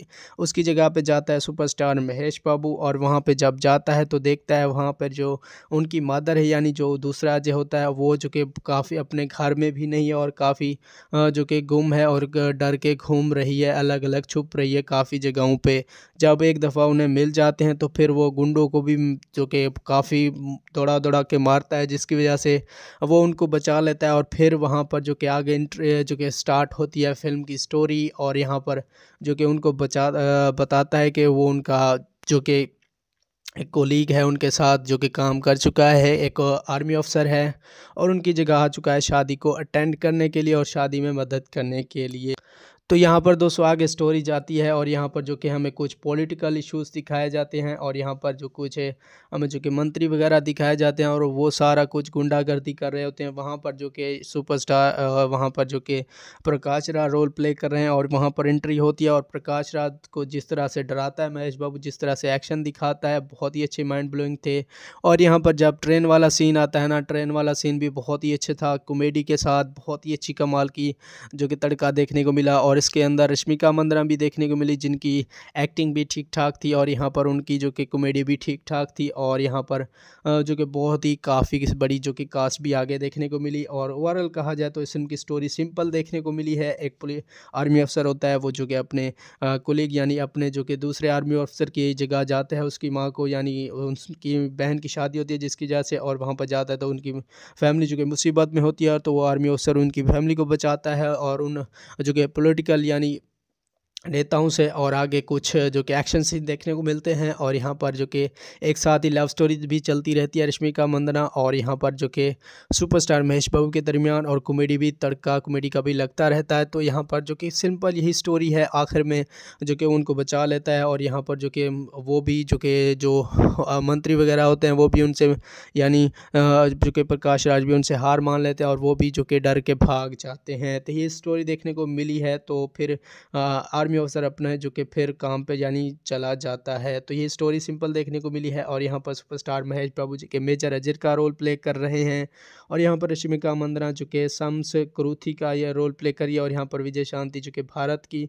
उसकी जगह पे जाता है सुपरस्टार महेश बाबू और वहाँ पे जब जाता है तो देखता है वहाँ पर जो उनकी मदर है यानी जो दूसरा अजय होता है वो जो कि काफ़ी अपने घर में भी नहीं है और काफ़ी जो कि गुम है और डर के घूम रही है अलग अलग छुप रही है काफ़ी जगहों पर जब एक दफ़ा उन्हें मिल जाते हैं तो फिर वो गुंडों को भी जो कि काफ़ी दौड़ा दौड़ा के मारता है जिसकी वजह से वो उनको बचा लेता है और फिर वहाँ पर जो कि आगे जो कि स्टार्ट होती है फिल्म की स्टोरी और यहाँ पर जो कि उनको बचा बताता है कि वो उनका जो कि एक कोलीग है उनके साथ जो कि काम कर चुका है एक आर्मी ऑफिसर है और उनकी जगह आ चुका है शादी को अटेंड करने के लिए और शादी में मदद करने के लिए तो यहाँ पर दोस्तों आगे स्टोरी जाती है और यहाँ पर जो कि हमें कुछ पॉलिटिकल इश्यूज दिखाए जाते हैं और यहाँ पर जो कुछ है हमें जो कि मंत्री वगैरह दिखाए जाते हैं और वो सारा कुछ गुंडागर्दी कर रहे होते हैं वहाँ पर जो कि सुपरस्टार वहाँ पर जो कि प्रकाश राज रोल प्ले कर रहे हैं और वहाँ पर एंट्री होती है और प्रकाश राज को जिस तरह से डराता है महेश बाबू जिस तरह से एक्शन दिखाता है बहुत ही अच्छे माइंड ब्लोइंग थे और यहाँ पर जब ट्रेन वाला सीन आता है ना ट्रेन वाला सीन भी बहुत ही अच्छा था कॉमेडी के साथ बहुत ही अच्छी कमाल की जो कि तड़का देखने को मिला और और इसके अंदर रश्मिका मंदना भी देखने को मिली जिनकी एक्टिंग भी ठीक ठाक थी और यहाँ पर उनकी जो कि कॉमेडी भी ठीक ठाक थी और यहाँ पर जो कि बहुत ही काफ़ी बड़ी जो कि कास्ट भी आगे देखने को मिली और ओवरऑल कहा जाए तो इस उनकी की स्टोरी सिंपल देखने को मिली है एक पुलिस आर्मी अफसर होता है वो जो कि अपने कुलीग यानी अपने जो कि दूसरे आर्मी अफसर की जगह जाता है उसकी माँ को यानी उनकी बहन की शादी होती है जिसकी वजह से और वहाँ पर जाता है तो उनकी फैमिली जो कि मुसीबत में होती है तो वो आर्मी अफसर उनकी फैमिली को बचाता है और उन जो कि पोलिटिकल फिज़िकल यानी नेताओं से और आगे कुछ जो कि एक्शन सीन देखने को मिलते हैं और यहाँ पर जो कि एक साथ ही लव स्टोरी भी चलती रहती है रश्मिका मंदना और यहाँ पर जो कि सुपरस्टार महेश बाबू के दरमियान और कॉमेडी भी तड़का कॉमेडी का भी लगता रहता है तो यहाँ पर जो कि सिंपल यही स्टोरी है आखिर में जो कि उनको बचा लेता है और यहाँ पर जो कि वो भी जो कि जो मंत्री वगैरह होते हैं वो भी उनसे यानी जो कि प्रकाश राज भी उनसे हार मान लेते हैं और वो भी जो कि डर के भाग जाते हैं तो ये स्टोरी देखने को मिली है तो फिर आर्मी ऑफिसर अपना है जो कि फिर काम पे यानी चला जाता है तो ये स्टोरी सिंपल देखने को मिली है और यहाँ पर सुपरस्टार महेश बाबू जी के मेजर अजय का रोल प्ले कर रहे हैं और यहाँ पर रश्मिका मंदना जो कि सम्स क्रूथी का यह रोल प्ले करी है और यहाँ पर विजय शांति जो कि भारत की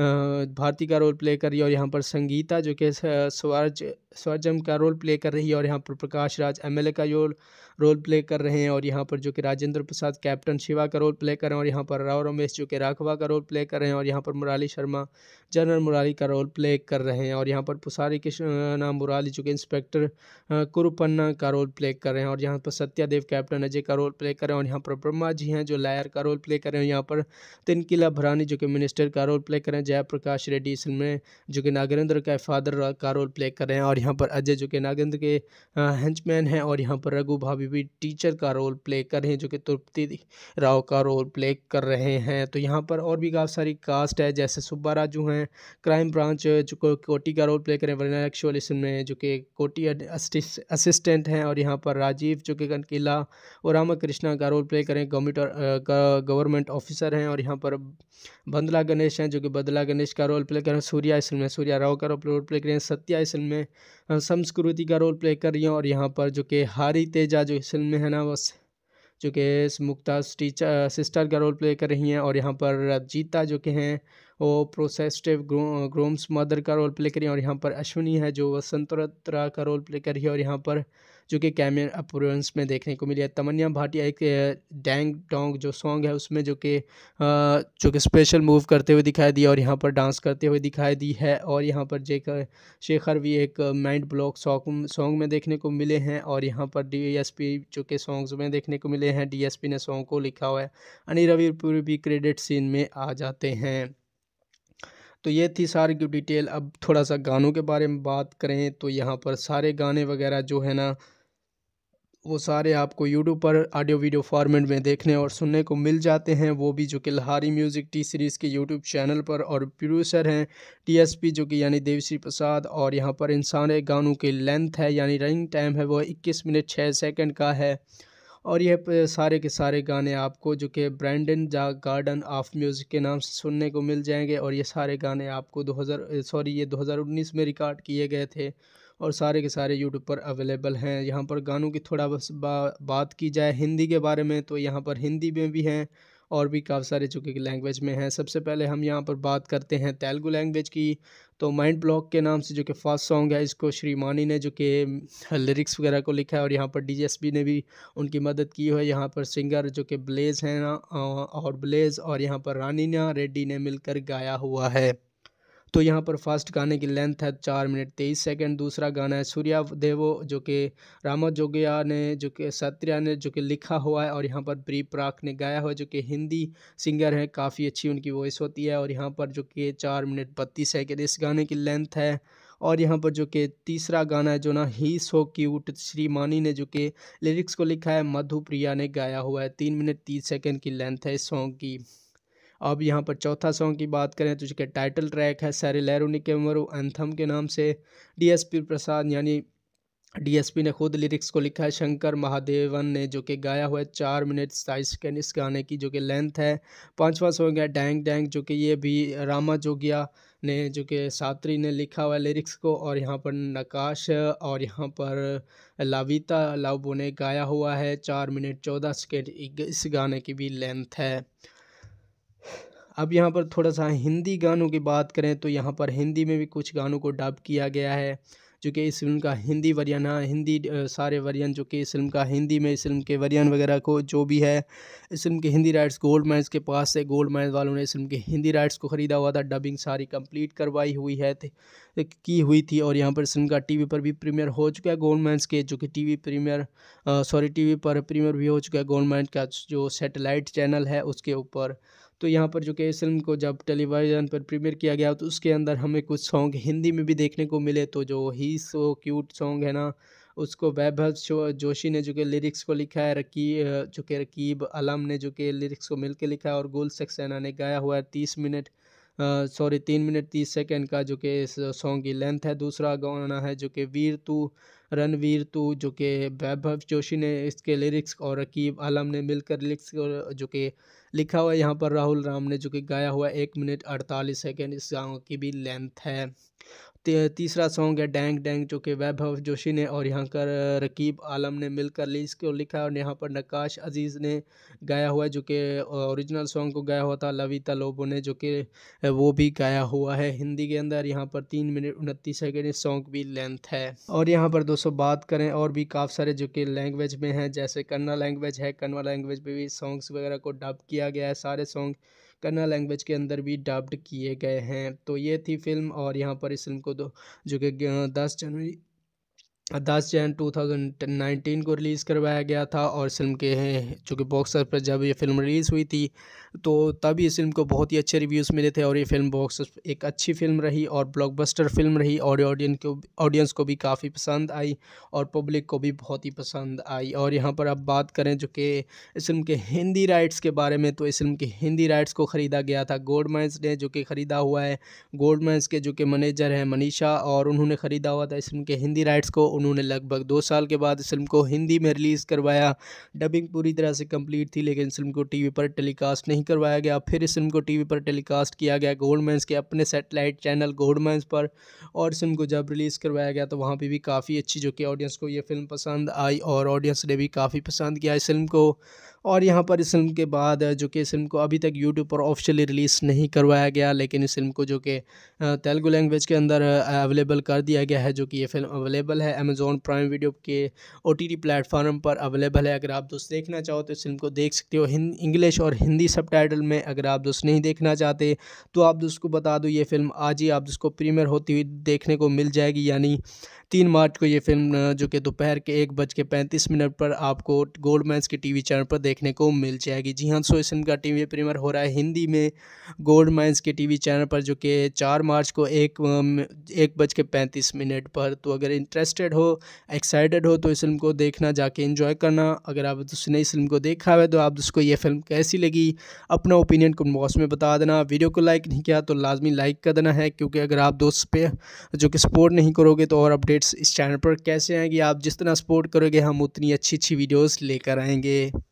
भारती का रोल प्ले करी है और यहाँ पर संगीता जो कि स्वर्ज स्वर्जम का रोल प्ले कर रही है और यहाँ पर प्रकाश राज एम का रोल रोल प्ले कर रहे हैं और यहाँ पर जो कि राजेंद्र प्रसाद कैप्टन शिवा का रोल प्ले कर रहे हैं और यहाँ पर राव रमेश जो कि राघवा का रोल प्ले कर रहे हैं और यहाँ पर मुराली शर्मा जनरल मुराली का रोल प्ले कर रहे हैं और यहाँ पर पुसारी कृष्णा मुराली जो कि इंस्पेक्टर कुरुपन्ना का रोल प्ले कर रहे हैं और यहाँ पर सत्यादेव कैप्टन अजय का रोल प्ले कर रहे हैं और यहाँ पर ब्रह्मा जी हैं जो लायर का रोल प्ले कर रहे हैं यहाँ पर तिनकिला भरानी जो कि मिनिस्टर का रोल प्ले कर रहे हैं जयप्रकाश रेड्डी इसमें जो कि नागेंद्र का फादर का रोल प्ले कर रहे हैं और यहाँ पर अजय जो कि नागेंद्र के हैंचमैन हैं और यहाँ पर रघु भाभी अभी भी टीचर का रोल प्ले कर रहे हैं जो कि तृप्ति राव का रोल प्ले कर रहे हैं तो यहाँ पर और भी काफ़ी सारी कास्ट है जैसे सुब्बा राजू हैं क्राइम ब्रांच जो को, कोटी का रोल प्ले करें वरना एक्चुअल इसमें जो कि कोटी असिस्टेंट हैं और यहाँ पर राजीव जो कि कनकिला और रामा का रोल प्ले करें गवर्नमेंट गवर्नमेंट ऑफिसर हैं और यहाँ पर बंदला गणेश हैं जो कि बदला गणेश का रोल प्ले करें सूर्या इसमें में सूर्या राव का रोल प्ले करें सत्या इसमें में संस्कृति का रोल प्ले कर रही हैं और यहाँ पर जो कि हारी तेजा जो इस फिल्म में है ना वो जो कि मुक्ता टीचर सिस्टर का रोल प्ले कर रही हैं और यहाँ पर जीता जो कि हैं वो प्रोसेस्टिव ग्रो, ग्रोम्स मदर का रोल प्ले करी और यहाँ पर अश्विनी है जो वसंतरा का रोल प्ले कर रही है और यहाँ पर जो कि कैमियन अपोरेंस में देखने को मिली है तमन्या भाटिया एक डैंग डोंग जो सॉन्ग है उसमें जो कि जो कि स्पेशल मूव करते हुए दिखाई दी और यहाँ पर डांस करते हुए दिखाई दी है और यहाँ पर जे शेखर भी एक माइंड ब्लॉक सॉन्ग सॉन्ग में देखने को मिले हैं और यहाँ पर डी जो कि सॉन्ग्स में देखने को मिले हैं डी ने सॉन्ग को लिखा हुआ है अनिल रविपुरी भी क्रेडिट सीन में आ जाते हैं तो ये थी सारी की डिटेल अब थोड़ा सा गानों के बारे में बात करें तो यहाँ पर सारे गाने वगैरह जो है ना वो सारे आपको यूट्यूब पर ऑडियो वीडियो फॉर्मेट में देखने और सुनने को मिल जाते हैं वो भी जो कि लहारी म्यूज़िक टी सीरीज़ के यूट्यूब चैनल पर और प्रोड्यूसर हैं टीएसपी जो कि यानी देवश्री प्रसाद और यहाँ पर इन सारे गानों की लेंथ है यानी रनिंग टाइम है वो 21 मिनट 6 सेकंड का है और यह सारे के सारे गाने आपको जो कि ब्रैंडन जा गार्डन ऑफ म्यूज़िक के नाम से सुनने को मिल जाएंगे और ये सारे गाने आपको दो सॉरी ये दो में रिकॉर्ड किए गए थे और सारे के सारे यूट्यूब पर अवेलेबल हैं यहाँ पर गानों की थोड़ा बस बा, बात की जाए हिंदी के बारे में तो यहाँ पर हिंदी में भी हैं और भी काफ़ी सारे चूँकि लैंग्वेज में हैं सबसे पहले हम यहाँ पर बात करते हैं तेलुगू लैंग्वेज की तो माइंड ब्लॉक के नाम से जो कि फर्स्ट सॉन्ग है इसको श्रीमानी ने जो कि लिरिक्स वगैरह को लिखा है और यहाँ पर डीएसपी ने भी उनकी मदद की है यहाँ पर सिंगर जो कि ब्लेज़ हैं ना और ब्लेज़ और यहाँ पर रानीना रेड्डी ने मिलकर गाया हुआ है तो यहाँ पर फर्स्ट गाने की लेंथ है चार मिनट तेईस सेकंड दूसरा गाना है सूर्या देवो जो कि रामा जोगिया ने जो कि सत्रिया ने जो कि लिखा हुआ है और यहाँ पर प्री प्राक ने गाया हुआ है जो कि हिंदी सिंगर हैं काफ़ी अच्छी उनकी वॉइस होती है और यहाँ पर जो कि चार मिनट बत्तीस सेकेंड इस गाने की लेंथ है और यहाँ पर जो कि तीसरा गाना है जो ना ही सो क्यूट श्रीमानी ने जो कि लिरिक्स को लिखा है मधुप्रिया ने गाया हुआ है तीन मिनट तीस सेकेंड की लेंथ है इस सॉन्ग की अब यहाँ पर चौथा सॉन्ग की बात करें तो जिसके टाइटल ट्रैक है सैरे लहरों ने कैमरो एंथम के नाम से डीएसपी प्रसाद यानी डीएसपी ने खुद लिरिक्स को लिखा है शंकर महादेवन ने जो कि गाया हुआ है चार मिनट सताईस सेकेंड इस गाने की जो कि लेंथ है पाँचवा सॉन्ग है डैंग डैंग जो कि ये भी रामा जोगिया ने जो कि सात्री ने लिखा हुआ लिरिक्स को और यहाँ पर नकाश और यहाँ पर लाविता लाबो ने गाया हुआ है चार मिनट चौदह सेकेंड इस गाने की भी लेंथ है अब यहाँ पर थोड़ा सा हिंदी गानों की बात करें तो यहाँ पर हिंदी में भी कुछ गानों को डब किया गया है जो कि इस फिल्म का हिंदी वरियन है हाँ, हिंदी सारे वरियन जो कि इस फिल्म का हिंदी में इस फिल्म के वरियन वगैरह को जो भी है इस फिल्म के हिंदी राइट्स गोल्ड माइन्स के पास से गोल्ड माइन्स वालों ने इस फिल्म के हिंदी राइट्स को ख़रीदा हुआ था डबिंग सारी कंप्लीट करवाई हुई है की हुई थी और यहाँ पर इस फिल्म का टी पर भी प्रीमियर हो चुका है गोल्ड माइन्स के जो कि वी प्रीमियर सॉरी टी पर प्रीमियर भी हो चुका है गोल्ड माइन्स का जो सेटेलाइट चैनल है उसके ऊपर तो यहाँ पर जो कि इस फिल्म को जब टेलीविज़न पर प्रीमियर किया गया तो उसके अंदर हमें कुछ सॉन्ग हिंदी में भी देखने को मिले तो जो ही सो क्यूट सॉन्ग है ना उसको वैभव जोशी ने जो कि लिरिक्स को लिखा है रकी जो कि रकीब अलम ने जो कि लिरिक्स को मिल लिखा है और गुल सक्सेना ने गाया हुआ है तीस मिनट सॉरी तीन मिनट तीस सेकेंड का जो कि इस सॉन्ग की लेंथ है दूसरा गाना है जो कि वीर तू रणवीर तू जो कि वैभव जोशी ने इसके लिरिक्स और रकीब आलम ने मिलकर लिरिक्स जो कि लिखा हुआ है यहाँ पर राहुल राम ने जो कि गाया हुआ एक मिनट अड़तालीस सेकेंड इस सॉन्ग की भी लेंथ है तीसरा सॉन्ग है डैंग डैंग जो कि वैभव जोशी ने और यहाँ कर रकीब आलम ने मिलकर लीज को लिखा है और यहाँ पर नकाश अजीज़ ने गाया हुआ है जो कि ओरिजिनल सॉन्ग को गाया हुआ था लविता लोबो ने जो कि वो भी गाया हुआ है हिंदी के अंदर यहाँ पर तीन मिनट उनतीस सेकेंड इस सॉन्ग भी लेंथ है और यहाँ पर दोस्तों बात करें और भी काफ़ी सारे जो कि लैंग्वेज में हैं जैसे कन्ना लैंग्वेज है कन्वा लैंग्वेज में भी सॉन्ग्स वगैरह को डब किया गया है सारे सॉन्ग कन्ना लैंग्वेज के अंदर भी डब्ड किए गए हैं तो ये थी फ़िल्म और यहाँ पर इस फ़िल्म को दो जो कि दस जनवरी दस जैन टू थाउजेंड नाइनटीन को रिलीज़ करवाया गया था और फिल्म के चूँकि बॉक्स पर जब ये फिल्म रिलीज़ हुई थी तो तब इस फिल्म को बहुत ही अच्छे रिव्यूज़ मिले थे और ये फिल्म बॉक्स एक अच्छी फिल्म रही और ब्लॉकबस्टर फिल्म रही और ऑडियंस को ऑडियंस को भी काफ़ी पसंद आई और पब्लिक को भी बहुत ही पसंद आई और यहाँ पर अब बात करें जो कि इस फिल्म के हिंदी राइट्स के बारे में तो इस फिल्म के हिंदी राइट्स को ख़रीदा गया था गोल्ड माइंस ने जो कि ख़रीदा हुआ है गोल्ड माइंस के जो कि मैनेजर हैं मनीषा और उन्होंने ख़रीदा हुआ था इस फिल्म के हिंदी राइट्स को उन्होंने लगभग दो साल के बाद इस फिल्म को हिंदी में रिलीज़ करवाया डबिंग पूरी तरह से कंप्लीट थी लेकिन इस फिल्म को टीवी पर टेलीकास्ट नहीं करवाया गया फिर इस फिल्म को टीवी पर टेलीकास्ट किया गया गोल्डमैंस के अपने सेटेलाइट चैनल गोल्डमैंस पर और इस फिल्म को जब रिलीज़ करवाया गया तो वहाँ पर भी काफ़ी अच्छी जो कि ऑडियंस को ये फिल्म पसंद आई और ऑडियंस ने भी काफ़ी पसंद किया इस फिल्म को और यहाँ पर इस फिल्म के बाद जो कि इस फिल्म को अभी तक यूट्यूब पर ऑफिशियली रिलीज़ नहीं करवाया गया लेकिन इस फिल्म को जो कि तेलुगु लैंग्वेज के अंदर अवेलेबल कर दिया गया है जो कि ये फिल्म अवेलेबल है अमेज़ोन प्राइम वीडियो के ओ टी प्लेटफार्म पर अवेलेबल है अगर आप दोस्त देखना चाहो तो इस फिल्म को देख सकते हो इंग्लिश और हिंदी सब में अगर आप दोस्त नहीं देखना चाहते तो आप दोस्त को बता दो ये फिल्म आज ही आप जिसको प्रीमियर होती हुई देखने को मिल जाएगी यानी तीन मार्च को ये फिल्म जो कि दोपहर के एक बज के पैंतीस मिनट पर आपको गोल्ड मैंस के टी चैनल पर देख देखने को मिल जाएगी जी हाँ सो इस फिल्म का टीवी प्रीमियर हो रहा है हिंदी में गोल्ड माइंस के टीवी चैनल पर जो कि चार मार्च को एक एक बज के पैंतीस मिनट पर तो अगर इंटरेस्टेड हो एक्साइटेड हो तो इस फिल्म को देखना जाके इन्जॉय करना अगर आप उसने इस फिल्म को देखा है तो आप उसको ये फिल्म कैसी लगी अपना ओपिनियन कमेंट बॉक्स में बता देना वीडियो को लाइक नहीं किया तो लाजमी लाइक कर देना है क्योंकि अगर आप दोस्त पे जो कि सपोर्ट नहीं करोगे तो और अपडेट्स इस चैनल पर कैसे आएंगी आप जितना सपोर्ट करोगे हम उतनी अच्छी अच्छी वीडियोस लेकर आएंगे